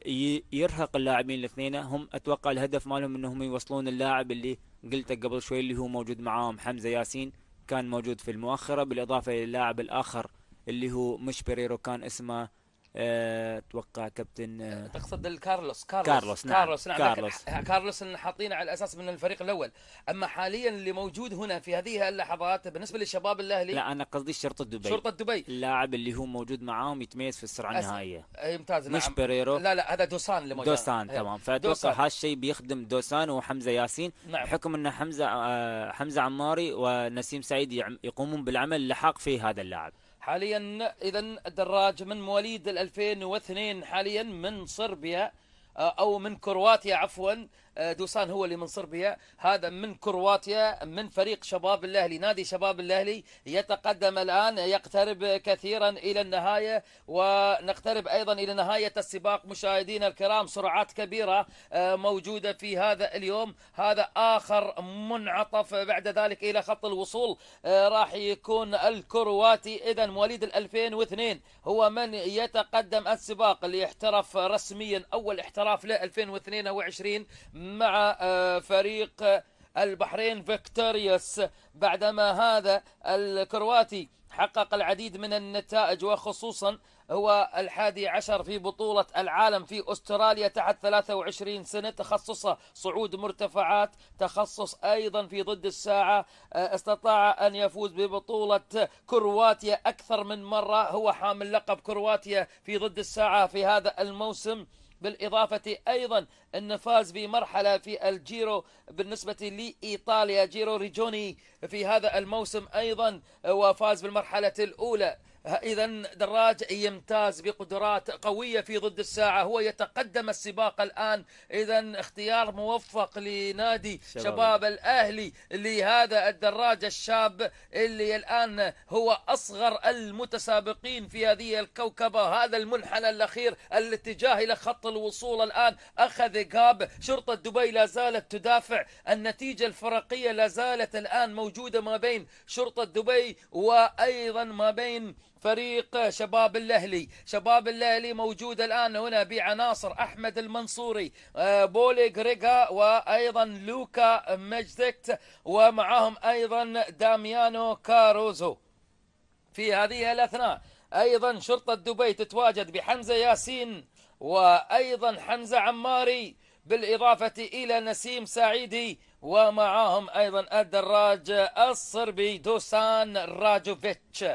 يرهق اللاعبين الاثنين هم اتوقع الهدف مالهم انهم يوصلون اللاعب اللي قلته قبل شوي اللي هو موجود معاهم حمزه ياسين كان موجود في المؤخره بالاضافه الى اللاعب الاخر اللي هو مش بيريرو كان اسمه آه، اتوقع كابتن آه، تقصد الكارلوس كارلوس كارلوس نعم كارلوس نعم كارلوس, كارلوس حاطينه على اساس من الفريق الاول اما حاليا اللي موجود هنا في هذه اللحظات بالنسبه للشباب الاهلي لا انا قصدي شرطه دبي شرطه دبي اللاعب اللي هو موجود معاهم يتميز في السرعه النهائيه أس... ممتاز نعم مش بريرو لا لا هذا دوسان اللي موجود دوسان هي. أيوه. تمام فاتوقع هالشيء بيخدم دوسان وحمزه ياسين نعم. بحكم ان حمزه آه، حمزه عماري ونسيم سعيد يقومون بالعمل اللحاق في هذا اللاعب حاليا اذا الدراج من مواليد 2002 حاليا من صربيا آه، او من كرواتيا عفوا آه، دوسان هو اللي من صربيا هذا من كرواتيا من فريق شباب الأهلي نادي شباب الأهلي يتقدم الآن يقترب كثيرا إلى النهاية ونقترب أيضا إلى نهاية السباق مشاهدينا الكرام سرعات كبيرة آه، موجودة في هذا اليوم هذا آخر منعطف بعد ذلك إلى خط الوصول آه، راح يكون الكرواتي إذا مواليد 2002 هو من يتقدم السباق اللي احترف رسميا أول احتراف له 2022 مع آه، فريق البحرين فيكتوريوس بعدما هذا الكرواتي حقق العديد من النتائج وخصوصا هو الحادي عشر في بطولة العالم في أستراليا تحت 23 سنة تخصصه صعود مرتفعات تخصص أيضا في ضد الساعة آه، استطاع أن يفوز ببطولة كرواتيا أكثر من مرة هو حامل لقب كرواتيا في ضد الساعة في هذا الموسم بالإضافة أيضا فاز بمرحلة في الجيرو بالنسبة لإيطاليا جيرو ريجوني في هذا الموسم أيضا وفاز بالمرحلة الأولى إذا دراج يمتاز بقدرات قوية في ضد الساعة هو يتقدم السباق الآن إذا اختيار موفق لنادي شباب, شباب الأهلي لهذا الدراج الشاب اللي الآن هو أصغر المتسابقين في هذه الكوكبة هذا المنحنى الأخير الاتجاه إلى خط الوصول الآن أخذ جاب شرطة دبي لا زالت تدافع النتيجة الفرقية لا زالت الآن موجودة ما بين شرطة دبي وأيضا ما بين فريق شباب الأهلي شباب الأهلي موجود الآن هنا بعناصر أحمد المنصوري آه، بولي غريغا وأيضا لوكا مجدكت ومعهم أيضا داميانو كاروزو في هذه الأثناء أيضا شرطة دبي تتواجد بحمزة ياسين وأيضا حمزة عماري بالإضافة إلى نسيم سعيدي ومعهم أيضا الدراج الصربي دوسان راجوفيتش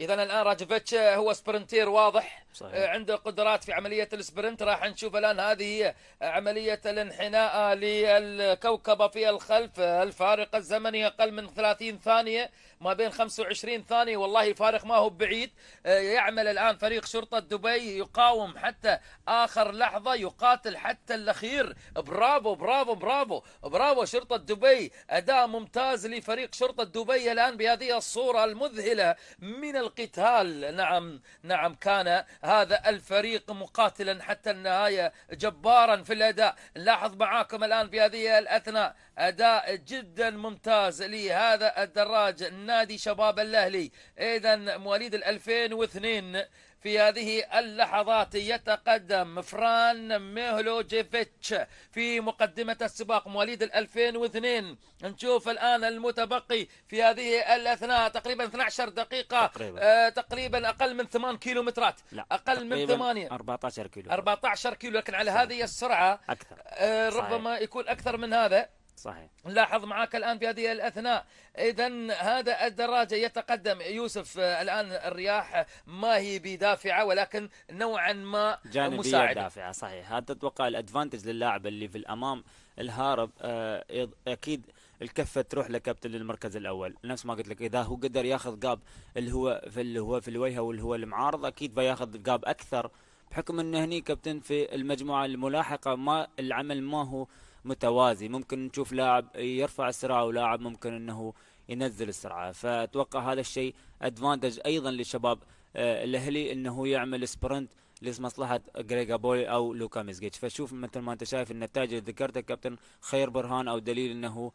إذا الآن راجفيتش هو سبرنتير واضح صحيح. آه، عنده قدرات في عملية السبرنت راح نشوف الآن هذه هي عملية الانحناء للكوكبة في الخلف الفارق الزمني أقل من 30 ثانية ما بين 25 ثانية والله فارق ما هو بعيد آه، يعمل الآن فريق شرطة دبي يقاوم حتى آخر لحظة يقاتل حتى الأخير برافو برافو برافو برافو شرطة دبي أداء ممتاز لفريق شرطة دبي الآن بهذه الصورة المذهلة من القتال نعم نعم كان هذا الفريق مقاتلا حتى النهاية جبارا في الأداء نلاحظ معاكم الآن في هذه الأثناء أداء جدا ممتاز لهذا الدراج نادي شباب الأهلي إذا مواليد الألفين واثنين في هذه اللحظات يتقدم فران ميهلوجيفيتش في مقدمة السباق مواليد 2002 نشوف الآن المتبقي في هذه الأثناء تقريبا 12 دقيقة تقريبا, آه تقريبا أقل من 8 كيلومترات لا أقل من 8 14 كيلو 14 كيلو لكن على هذه السرعة أكثر آه ربما يكون أكثر من هذا صحيح نلاحظ معك الآن في هذه الأثناء إذا هذا الدراجة يتقدم يوسف آه، الآن الرياح ما هي بدافعة ولكن نوعا ما جانبية مساعدة دافعة صحيح هذا أتوقع الأدفانتج للاعب اللي في الأمام الهارب آه، أكيد الكفه تروح لكابتن المركز الاول نفس ما قلت لك اذا هو قدر ياخذ قاب اللي هو في اللي هو في الوجهه واللي هو المعارض اكيد بياخذ قاب اكثر بحكم انه هني كابتن في المجموعه الملاحقه ما العمل ما هو متوازي ممكن نشوف لاعب يرفع السرعه ولاعب ممكن انه ينزل السرعه فاتوقع هذا الشيء ادفانتج ايضا لشباب آه، الاهلي انه يعمل سبرنت لمصلحه جريجا بولي او لوكا ميزجيتش فشوف مثل ما انت شايف النتائج اللي ذكرتها كابتن خير برهان او دليل انه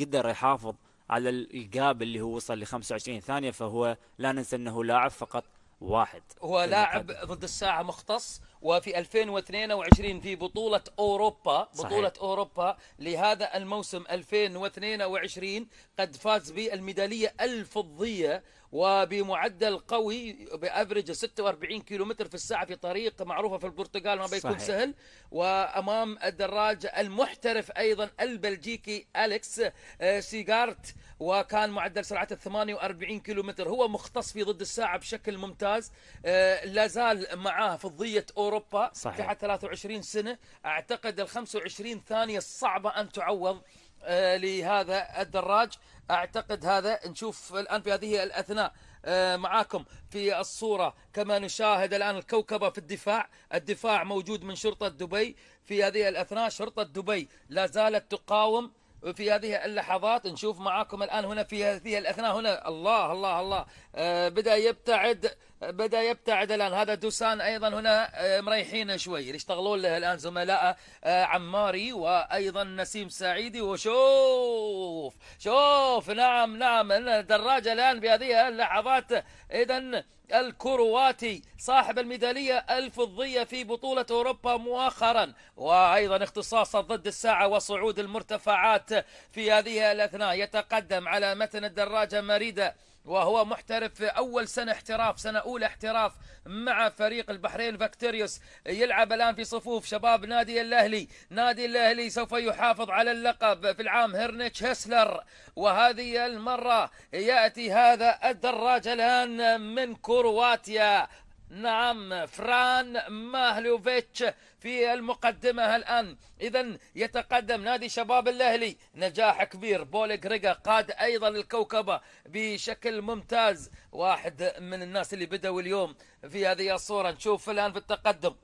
قدر يحافظ على الجاب اللي هو وصل ل 25 ثانيه فهو لا ننسى انه لاعب فقط واحد هو لاعب ضد الساعة مختص وفي 2022 في بطولة أوروبا بطولة صحيح. أوروبا لهذا الموسم 2022 قد فاز بالميدالية الفضية وبمعدل قوي بافرج 46 كيلو متر في الساعه في طريق معروفه في البرتغال ما بيكون صحيح. سهل وامام الدراج المحترف ايضا البلجيكي اليكس آه، سيجارت وكان معدل سرعته 48 كيلو متر هو مختص في ضد الساعه بشكل ممتاز آه، لا زال معاه فضيه اوروبا صحيح. تحت 23 سنه اعتقد ال 25 ثانيه صعبه ان تعوض آه، لهذا الدراج اعتقد هذا نشوف الان في هذه الاثناء آه، معاكم في الصورة كما نشاهد الآن الكوكبة في الدفاع الدفاع موجود من شرطة دبي في هذه الأثناء شرطة دبي لا زالت تقاوم في هذه اللحظات نشوف معاكم الآن هنا في هذه الأثناء هنا الله الله الله آه، بدأ يبتعد بدأ يبتعد الآن هذا دوسان أيضا هنا آه، مريحين شوي يشتغلون له الآن زملاء آه، عماري وأيضا نسيم سعيدي وشوف شوف نعم نعم الدراجة الآن بهذه اللحظات إذا الكرواتي صاحب الميدالية الفضية في بطولة أوروبا مؤخرا وأيضا اختصاصا ضد الساعة وصعود المرتفعات في هذه الأثناء يتقدم على متن الدراجة مريدة وهو محترف أول سنة احتراف سنة أولى احتراف مع فريق البحرين فاكتوريوس يلعب الآن في صفوف شباب نادي الأهلي نادي الأهلي سوف يحافظ على اللقب في العام هيرنيتش هسلر وهذه المرة يأتي هذا الدراج الآن من كرواتيا نعم فران ماهلوفيتش في المقدمة الآن إذا يتقدم نادي شباب الأهلي نجاح كبير بول غريغا قاد أيضا الكوكبة بشكل ممتاز واحد من الناس اللي بدأوا اليوم في هذه الصورة نشوف الآن في التقدم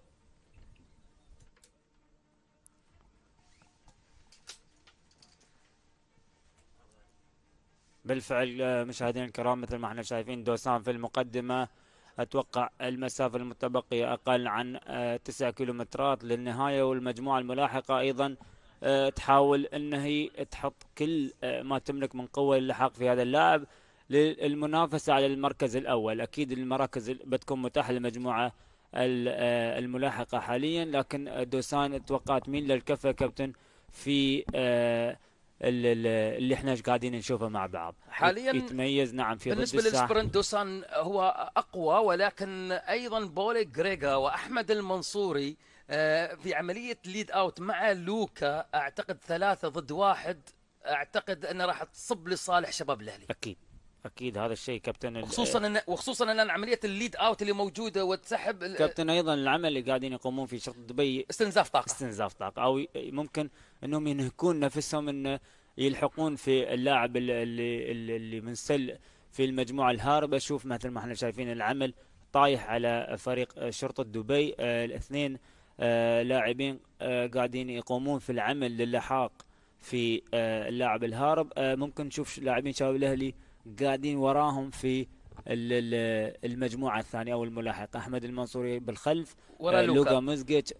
بالفعل مشاهدينا الكرام مثل ما احنا شايفين دوسان في المقدمه أتوقع المسافة المتبقية أقل عن 9 آه، كيلومترات للنهاية والمجموعة الملاحقة أيضا آه، تحاول أن هي تحط كل آه، ما تملك من قوة للحاق في هذا اللاعب للمنافسة على المركز الأول أكيد المراكز بتكون متاحة للمجموعة الملاحقة حاليا لكن دوسان توقعت مين للكفة كابتن في اللي احنا قاعدين نشوفه مع بعض حاليا يتميز نعم في بالنسبه للسبرنت دوسان هو اقوى ولكن ايضا بولي جريجا واحمد المنصوري آه، في عمليه ليد اوت مع لوكا اعتقد ثلاثه ضد واحد اعتقد انه راح تصب لصالح شباب الاهلي اكيد اكيد هذا الشيء كابتن وخصوصا ان وخصوصا ان عمليه الليد اوت اللي موجوده وتسحب كابتن ايضا العمل اللي قاعدين يقومون في شرطه دبي استنزاف طاقه استنزاف طاقه او ممكن انهم ينهكون نفسهم ان يلحقون في اللاعب اللي اللي من سل في المجموعه الهاربه شوف مثل ما احنا شايفين العمل طايح على فريق شرطه دبي آه، الاثنين آه، لاعبين آه، قاعدين يقومون في العمل للحاق في اللاعب الهارب ممكن نشوف لاعبين شباب الاهلي قاعدين وراهم في المجموعه الثانيه او الملاحقة احمد المنصوري بالخلف ورا آه، لوكا, لوكا مزقيتش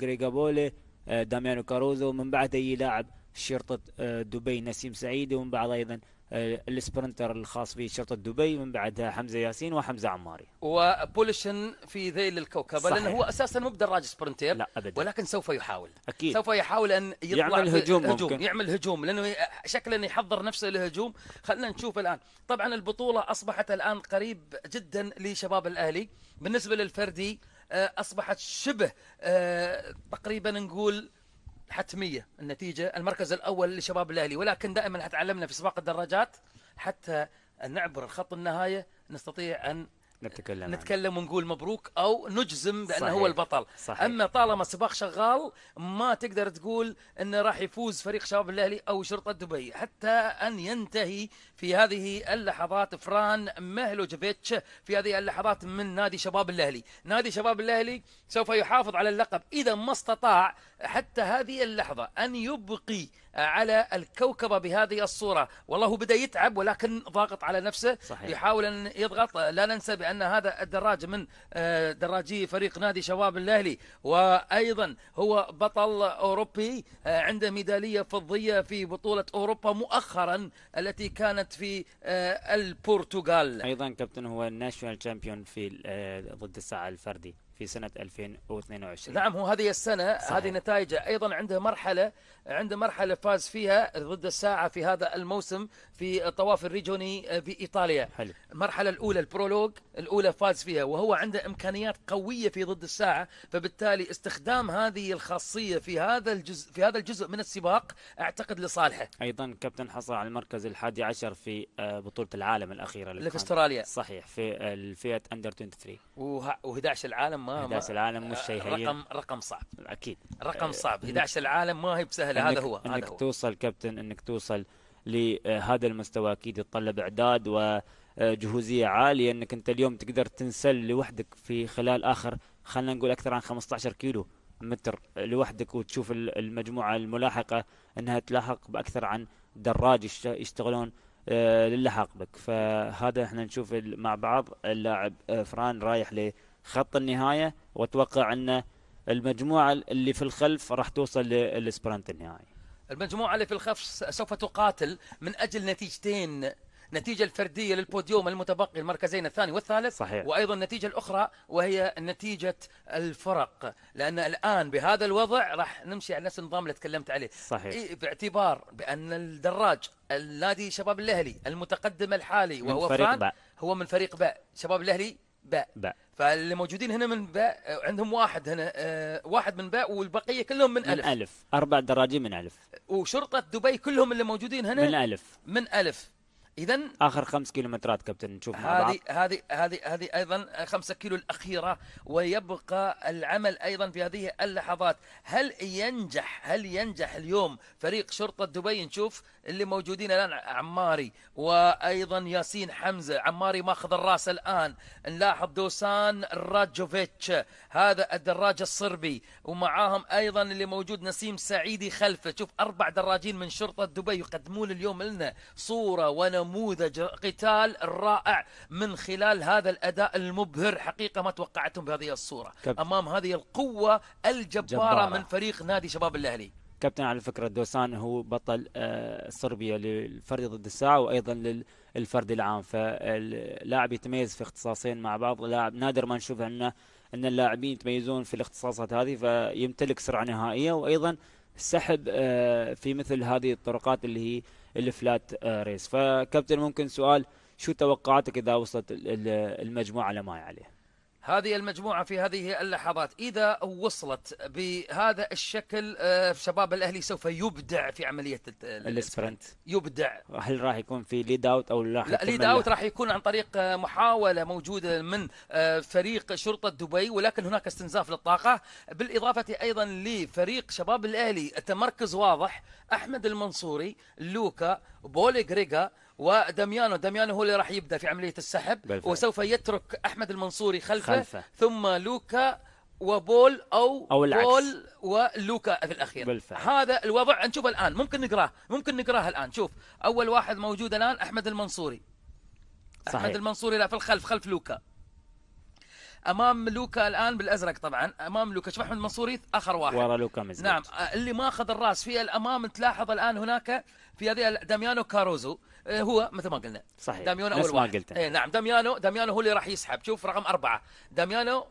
جريجابولي آه، آه، داميانو كاروزو من بعد اي لاعب شرطه دبي نسيم سعيد ومن بعد ايضا آه، السبرنتر الخاص في شرطه دبي من بعدها حمزه ياسين وحمزه عماري وبولشن في ذيل الكوكب لانه هو اساسا مو بدراج سبرنتير لا أبدا. ولكن سوف يحاول اكيد سوف يحاول ان يطلع يعمل هجوم, هجوم ممكن. يعمل هجوم لانه شكله انه يحضر نفسه للهجوم خلينا نشوف الان طبعا البطوله اصبحت الان قريب جدا لشباب الاهلي بالنسبه للفردي آه، اصبحت شبه آه، تقريبا نقول حتمية النتيجة المركز الأول لشباب الأهلي ولكن دائما تعلمنا في سباق الدراجات حتى نعبر الخط النهاية نستطيع أن نتكلم نتكلم عنه. ونقول مبروك او نجزم بانه صحيح. هو البطل صحيح. اما طالما سباق شغال ما تقدر تقول انه راح يفوز فريق شباب الاهلي او شرطه دبي حتى ان ينتهي في هذه اللحظات فران مهلوجفيتش في هذه اللحظات من نادي شباب الاهلي نادي شباب الاهلي سوف يحافظ على اللقب اذا ما استطاع حتى هذه اللحظه ان يبقي على الكوكبه بهذه الصوره والله بدا يتعب ولكن ضاغط على نفسه صحيح. يحاول ان يضغط لا ننسى بان هذا الدراج من آه، دراجي فريق نادي شباب الاهلي وايضا هو بطل اوروبي آه، عنده ميداليه فضيه في بطوله اوروبا مؤخرا التي كانت فازت في آه، البرتغال ايضا كابتن هو الناشونال تشامبيون في آه، ضد الساعه الفردي في سنة 2022 نعم هو هذه السنة صحيح. هذه نتائجه أيضا عنده مرحلة عنده مرحلة فاز فيها ضد الساعة في هذا الموسم في طواف الريجوني في إيطاليا حلو. المرحلة الأولى البرولوج الأولى فاز فيها وهو عنده إمكانيات قوية في ضد الساعة فبالتالي استخدام هذه الخاصية في هذا الجزء في هذا الجزء من السباق أعتقد لصالحه أيضا كابتن حصل على المركز الحادي عشر في آه، بطولة العالم الأخيرة اللي, في استراليا صحيح في الفئة أندر 23 و11 العالم ما 11 العالم مش شيء هين رقم رقم صعب اكيد رقم آه، صعب 11 العالم ما هي بسهله هذا هو انك هو. توصل كابتن انك توصل لهذا المستوى اكيد يتطلب اعداد وجهوزيه عاليه انك انت اليوم تقدر تنسل لوحدك في خلال اخر خلينا نقول اكثر عن 15 كيلو متر لوحدك وتشوف المجموعه الملاحقه انها تلاحق باكثر عن دراج يشتغلون آه، للحاق بك فهذا احنا نشوف مع بعض اللاعب آه، فران رايح ل خط النهايه واتوقع ان المجموعه اللي في الخلف راح توصل للسبرنت النهائي. المجموعه اللي في الخلف سوف تقاتل من اجل نتيجتين النتيجة الفردية للبوديوم المتبقي المركزين الثاني والثالث صحيح. وأيضا النتيجة الأخرى وهي نتيجة الفرق لأن الآن بهذا الوضع راح نمشي على نفس النظام اللي تكلمت عليه صحيح. إيه، باعتبار بأن الدراج النادي شباب الأهلي المتقدم الحالي وهو فريق باء هو من فريق باء شباب الأهلي باء باء فاللي موجودين هنا من باء آه، عندهم واحد هنا آه، واحد من باء والبقيه كلهم من, من الف الف اربع دراجين من الف وشرطه دبي كلهم اللي موجودين هنا من الف من الف اذا اخر خمس كيلومترات كابتن نشوف مع بعض هذه هذه هذه ايضا خمسة كيلو الاخيره ويبقى العمل ايضا في هذه اللحظات هل ينجح هل ينجح اليوم فريق شرطه دبي نشوف اللي موجودين الان عماري وايضا ياسين حمزه عماري ماخذ الراس الان نلاحظ دوسان راجوفيتش هذا الدراج الصربي ومعاهم ايضا اللي موجود نسيم سعيدي خلفه شوف اربع دراجين من شرطه دبي يقدمون اليوم لنا صوره ونوع نموذج قتال رائع من خلال هذا الأداء المبهر حقيقة ما توقعتهم بهذه الصورة كب... أمام هذه القوة الجبارة جبارة. من فريق نادي شباب الأهلي كابتن على فكرة دوسان هو بطل آه، صربيا للفرد ضد الساعة وأيضا للفرد العام فاللاعب يتميز في اختصاصين مع بعض لاعب نادر ما نشوف أنه أن اللاعبين يتميزون في الاختصاصات هذه فيمتلك سرعة نهائية وأيضا سحب آه، في مثل هذه الطرقات اللي هي الفلات آه، ريس فكابتن ممكن سؤال شو توقعاتك اذا وصلت المجموعه لما عليه هذه المجموعة في هذه اللحظات إذا وصلت بهذا الشكل آه، شباب الأهلي سوف يبدع في عملية الاسبرنت يبدع هل راح يكون في ليد أوت أو لا لا ليد أوت راح يكون عن طريق آه، محاولة موجودة من آه، فريق شرطة دبي ولكن هناك استنزاف للطاقة بالإضافة أيضا لفريق شباب الأهلي التمركز واضح أحمد المنصوري لوكا بولي غريغا ودميانو دميانو هو اللي راح يبدا في عمليه السحب بالفعل. وسوف يترك احمد المنصوري خلفه, خلفه. ثم لوكا وبول او, أو العكس. بول ولوكا في الاخير بالفعل. هذا الوضع نشوفه الان ممكن نقراه ممكن نقراه الان شوف اول واحد موجود الان احمد المنصوري صحيح. احمد المنصوري لا في الخلف خلف لوكا امام لوكا الان بالازرق طبعا امام لوكا شوف احمد المنصوري اخر واحد ورا لوكا مزبوط. نعم آه، اللي ما اخذ الراس في الامام تلاحظ الان هناك في هذه داميانو كاروزو آه، هو مثل ما قلنا صحيح داميانو اول واحد قلت. ايه نعم داميانو داميانو هو اللي راح يسحب شوف رقم أربعة داميانو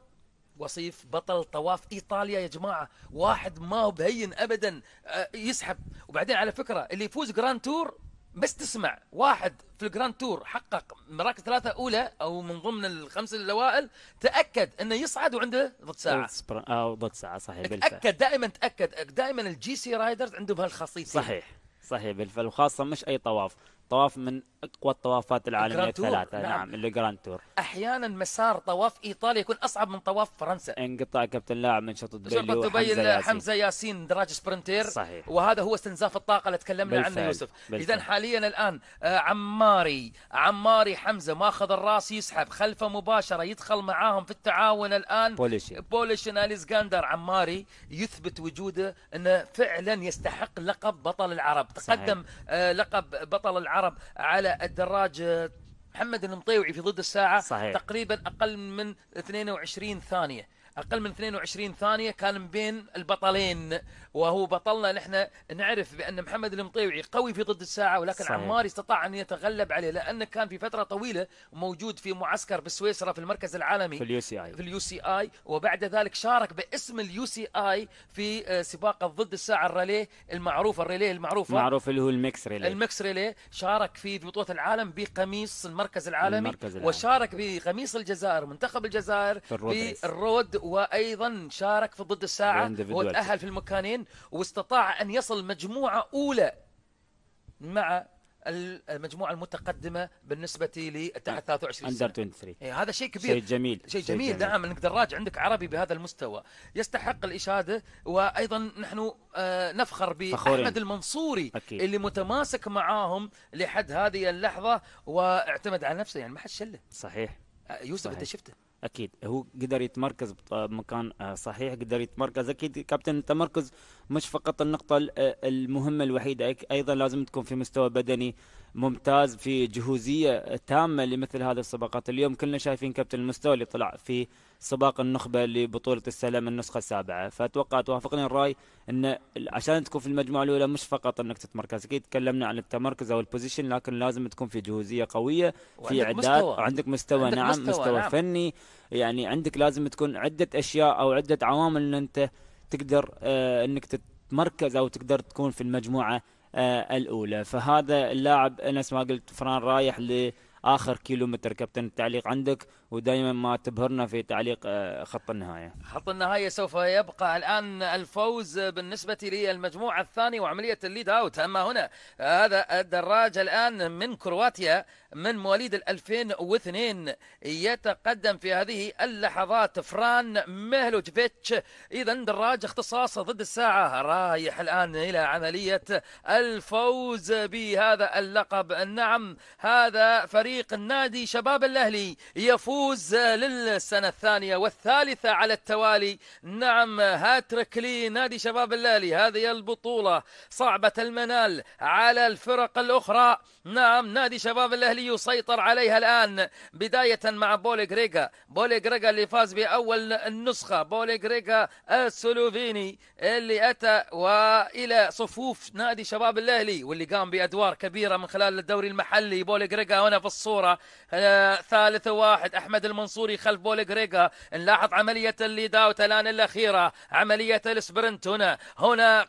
وصيف بطل طواف ايطاليا يا جماعه واحد ما هو بهين ابدا آه، يسحب وبعدين على فكره اللي يفوز جراند تور بس تسمع واحد في الجراند تور حقق مراكز ثلاثة أولى أو من ضمن الخمسة الأوائل تأكد أنه يصعد وعنده ضد ساعة آه، أو ضد ساعة صحيح بالفعل تأكد دائما تأكد دائما الجي سي رايدرز عندهم هالخصيصية صحيح صحيح بالفعل وخاصة مش أي طواف طواف من اقوى الطوافات العالميه الثلاثه نعم, نعم. الجراند تور احيانا مسار طواف ايطاليا يكون اصعب من طواف فرنسا انقطع كابتن لاعب من شوط دبي شوط دبي حمزه ياسين دراج سبرنتير صحيح وهذا هو استنزاف الطاقه اللي تكلمنا عنه يوسف اذا حاليا الان آه، عماري عماري حمزه ماخذ الراس يسحب خلفه مباشره يدخل معاهم في التعاون الان بوليشن بوليشن اليسكندر عماري يثبت وجوده انه فعلا يستحق لقب بطل العرب تقدم صحيح. آه، لقب بطل العرب على الدراج محمد المطيوعي في ضد الساعة صحيح. تقريبا أقل من 22 ثانية أقل من 22 ثانية كان بين البطلين وهو بطلنا نحن نعرف بأن محمد المطيوعي قوي في ضد الساعة ولكن صحيح. عمار استطاع أن يتغلب عليه لأنه كان في فترة طويلة موجود في معسكر بسويسرا في المركز العالمي في اليو سي آي في اليو سي آي وبعد ذلك شارك باسم اليو سي آي في آه، سباق ضد الساعة الراليه المعروفة الراليه المعروفة معروف اللي هو المكس ريليه المكس ريليه شارك في بطولة العالم بقميص المركز العالمي المركز العالمي وشارك بقميص الجزائر منتخب الجزائر في الرود وايضا شارك في ضد الساعه وتاهل في المكانين واستطاع ان يصل مجموعه اولى مع المجموعه المتقدمه بالنسبه تحت 23 اندر 23 إيه هذا شيء كبير شيء جميل شيء جميل, جميل. نعم انك دراج عندك عربي بهذا المستوى يستحق الاشاده وايضا نحن آه نفخر باحمد المنصوري أكيد. اللي متماسك معاهم لحد هذه اللحظه واعتمد على نفسه يعني ما حد شله صحيح آه، يوسف انت شفته اكيد هو قدر يتمركز بمكان آه، صحيح قدر يتمركز اكيد كابتن التمركز مش فقط النقطه آه، المهمه الوحيده ايضا لازم تكون في مستوى بدني ممتاز في جهوزيه تامه لمثل هذه السباقات اليوم كلنا شايفين كابتن المستوى اللي طلع في سباق النخبة لبطولة السلام النسخة السابعة فأتوقع توافقني الرأي أن عشان تكون في المجموعة الأولى مش فقط أنك تتمركز أكيد تكلمنا عن التمركز أو البوزيشن لكن لازم تكون في جهوزية قوية في اعداد مستوى. عندك مستوى عندك نعم مستوى, مستوى نعم. فني يعني عندك لازم تكون عدة أشياء أو عدة عوامل أن أنت تقدر آه أنك تتمركز أو تقدر تكون في المجموعة آه الأولى فهذا اللاعب أنس ما قلت فران رايح ل اخر كيلومتر كابتن التعليق عندك ودائما ما تبهرنا في تعليق آه، خط النهايه. خط النهايه سوف يبقى الان الفوز بالنسبه للمجموعه الثانيه وعمليه الليد اوت اما هنا آه، هذا الدراج الان من كرواتيا من مواليد 2002 يتقدم في هذه اللحظات فران مهلوتفيتش اذا دراج اختصاص ضد الساعه رايح الان الى عمليه الفوز بهذا اللقب نعم هذا فريق فريق النادي شباب الأهلي يفوز للسنة الثانية والثالثة على التوالي نعم هاتريك لنادي شباب الأهلي هذه البطولة صعبة المنال على الفرق الأخرى نعم نادي شباب الأهلي يسيطر عليها الآن بداية مع بولي غريغا بولي غريغا اللي فاز بأول النسخة بولي غريغا السلوفيني اللي أتى وإلى صفوف نادي شباب الأهلي واللي قام بأدوار كبيرة من خلال الدوري المحلي بولي غريغا هنا في الصورة آه، ثالث واحد أحمد المنصوري خلف بولي غريغا نلاحظ عملية الليد اوت الآن الأخيرة عملية السبرنت هنا هنا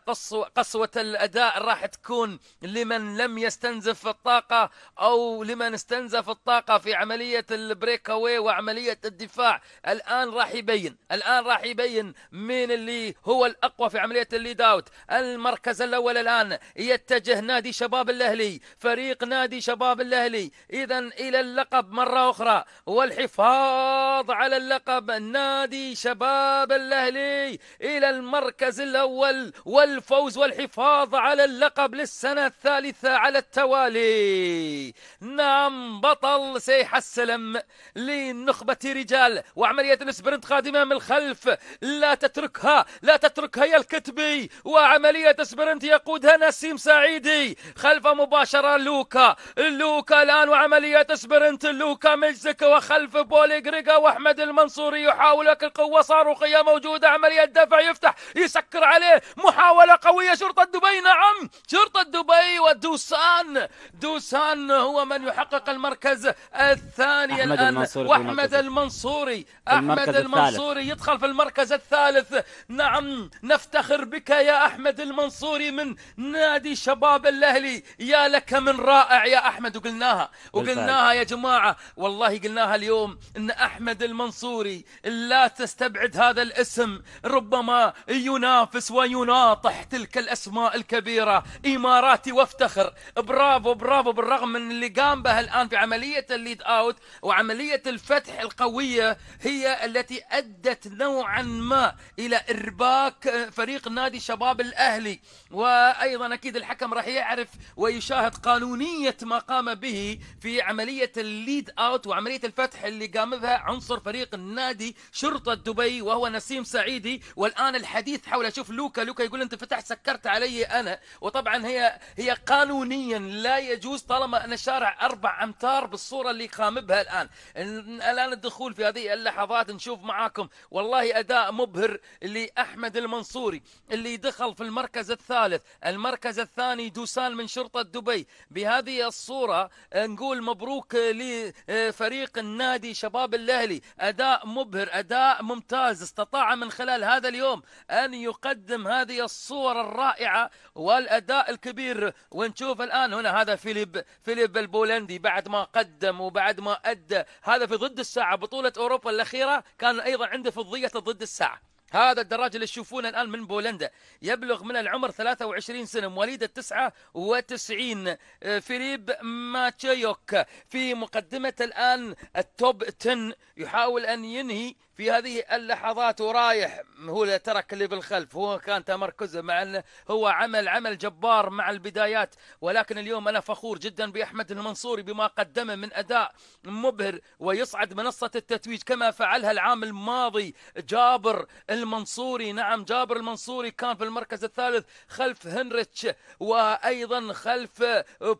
قصوة الأداء راح تكون لمن لم يستنزف الطاقة أو لمن استنزف الطاقة في عملية البريك أواي وعملية الدفاع الآن راح يبين الآن راح يبين مين اللي هو الأقوى في عملية الليد أوت المركز الأول الآن يتجه نادي شباب الأهلي فريق نادي شباب الأهلي إذا إلى اللقب مرة أخرى والحفاظ على اللقب نادي شباب الأهلي إلى المركز الأول والفوز والحفاظ على اللقب للسنة الثالثة على التوالي نعم بطل سيحسلم لنخبة رجال وعملية السبرنت قادمة من الخلف لا تتركها لا تتركها يا الكتبي وعملية سبرنت يقودها نسيم سعيدي خلف مباشرة لوكا لوكا الآن وعملية سبرنت لوكا مجزك وخلف بولي غريغا وأحمد المنصوري يحاول لكن القوة صاروخية موجودة عملية دفع يفتح يسكر عليه محاولة قوية شرطة دبي نعم شرطة دبي ودوسان دوسان هو من يحقق المركز الثاني أحمد الآن المنصوري وأحمد المنصوري أحمد المنصوري يدخل في المركز الثالث نعم نفتخر بك يا أحمد المنصوري من نادي شباب الأهلي يا لك من رائع يا أحمد وقلناها وقلناها يا جماعة والله قلناها اليوم أن أحمد المنصوري لا تستبعد هذا الاسم ربما ينافس ويناطح تلك الأسماء الكبيرة إماراتي وافتخر برافو برافو برافو بالرغم من اللي قام به الآن في عملية الليد أوت وعملية الفتح القوية هي التي أدت نوعا ما إلى إرباك فريق نادي شباب الأهلي وأيضا أكيد الحكم راح يعرف ويشاهد قانونية ما قام به في عملية الليد أوت وعملية الفتح اللي قام بها عنصر فريق النادي شرطة دبي وهو نسيم سعيدي والآن الحديث حول شوف لوكا لوكا يقول أنت فتح سكرت علي أنا وطبعا هي هي قانونيا لا يجوز يجوز طالما أن الشارع أربع أمتار بالصورة اللي قام بها الآن الآن الدخول في هذه اللحظات نشوف معاكم والله أداء مبهر لأحمد المنصوري اللي دخل في المركز الثالث المركز الثاني دوسان من شرطة دبي بهذه الصورة نقول مبروك لفريق النادي شباب الأهلي أداء مبهر أداء ممتاز استطاع من خلال هذا اليوم أن يقدم هذه الصور الرائعة والأداء الكبير ونشوف الآن هنا هذا في فيليب فيليب البولندي بعد ما قدم وبعد ما أدى هذا في ضد الساعة بطولة أوروبا الأخيرة كان أيضا عنده فضية ضد الساعة هذا الدراج اللي تشوفونه الآن من بولندا يبلغ من العمر 23 سنة مواليد 99 آه، فيليب ماتشيوك في مقدمة الآن التوب 10 يحاول أن ينهي في هذه اللحظات ورايح هو اللي ترك اللي بالخلف هو كان تمركزه مع انه هو عمل عمل جبار مع البدايات ولكن اليوم انا فخور جدا باحمد المنصوري بما قدمه من اداء مبهر ويصعد منصه التتويج كما فعلها العام الماضي جابر المنصوري نعم جابر المنصوري كان في المركز الثالث خلف هنريتش وايضا خلف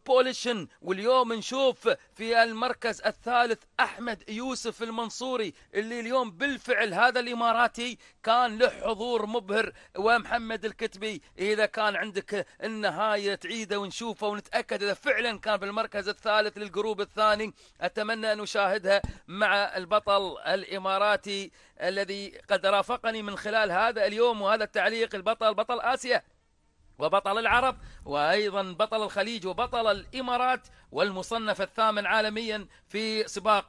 بوليشن واليوم نشوف في المركز الثالث احمد يوسف المنصوري اللي اليوم بالفعل هذا الإماراتي كان له حضور مبهر ومحمد الكتبي إذا كان عندك النهاية تعيده ونشوفه ونتأكد إذا فعلا كان بالمركز الثالث للجروب الثاني أتمنى أن أشاهدها مع البطل الإماراتي الذي قد رافقني من خلال هذا اليوم وهذا التعليق البطل بطل آسيا وبطل العرب وايضا بطل الخليج وبطل الامارات والمصنف الثامن عالميا في سباق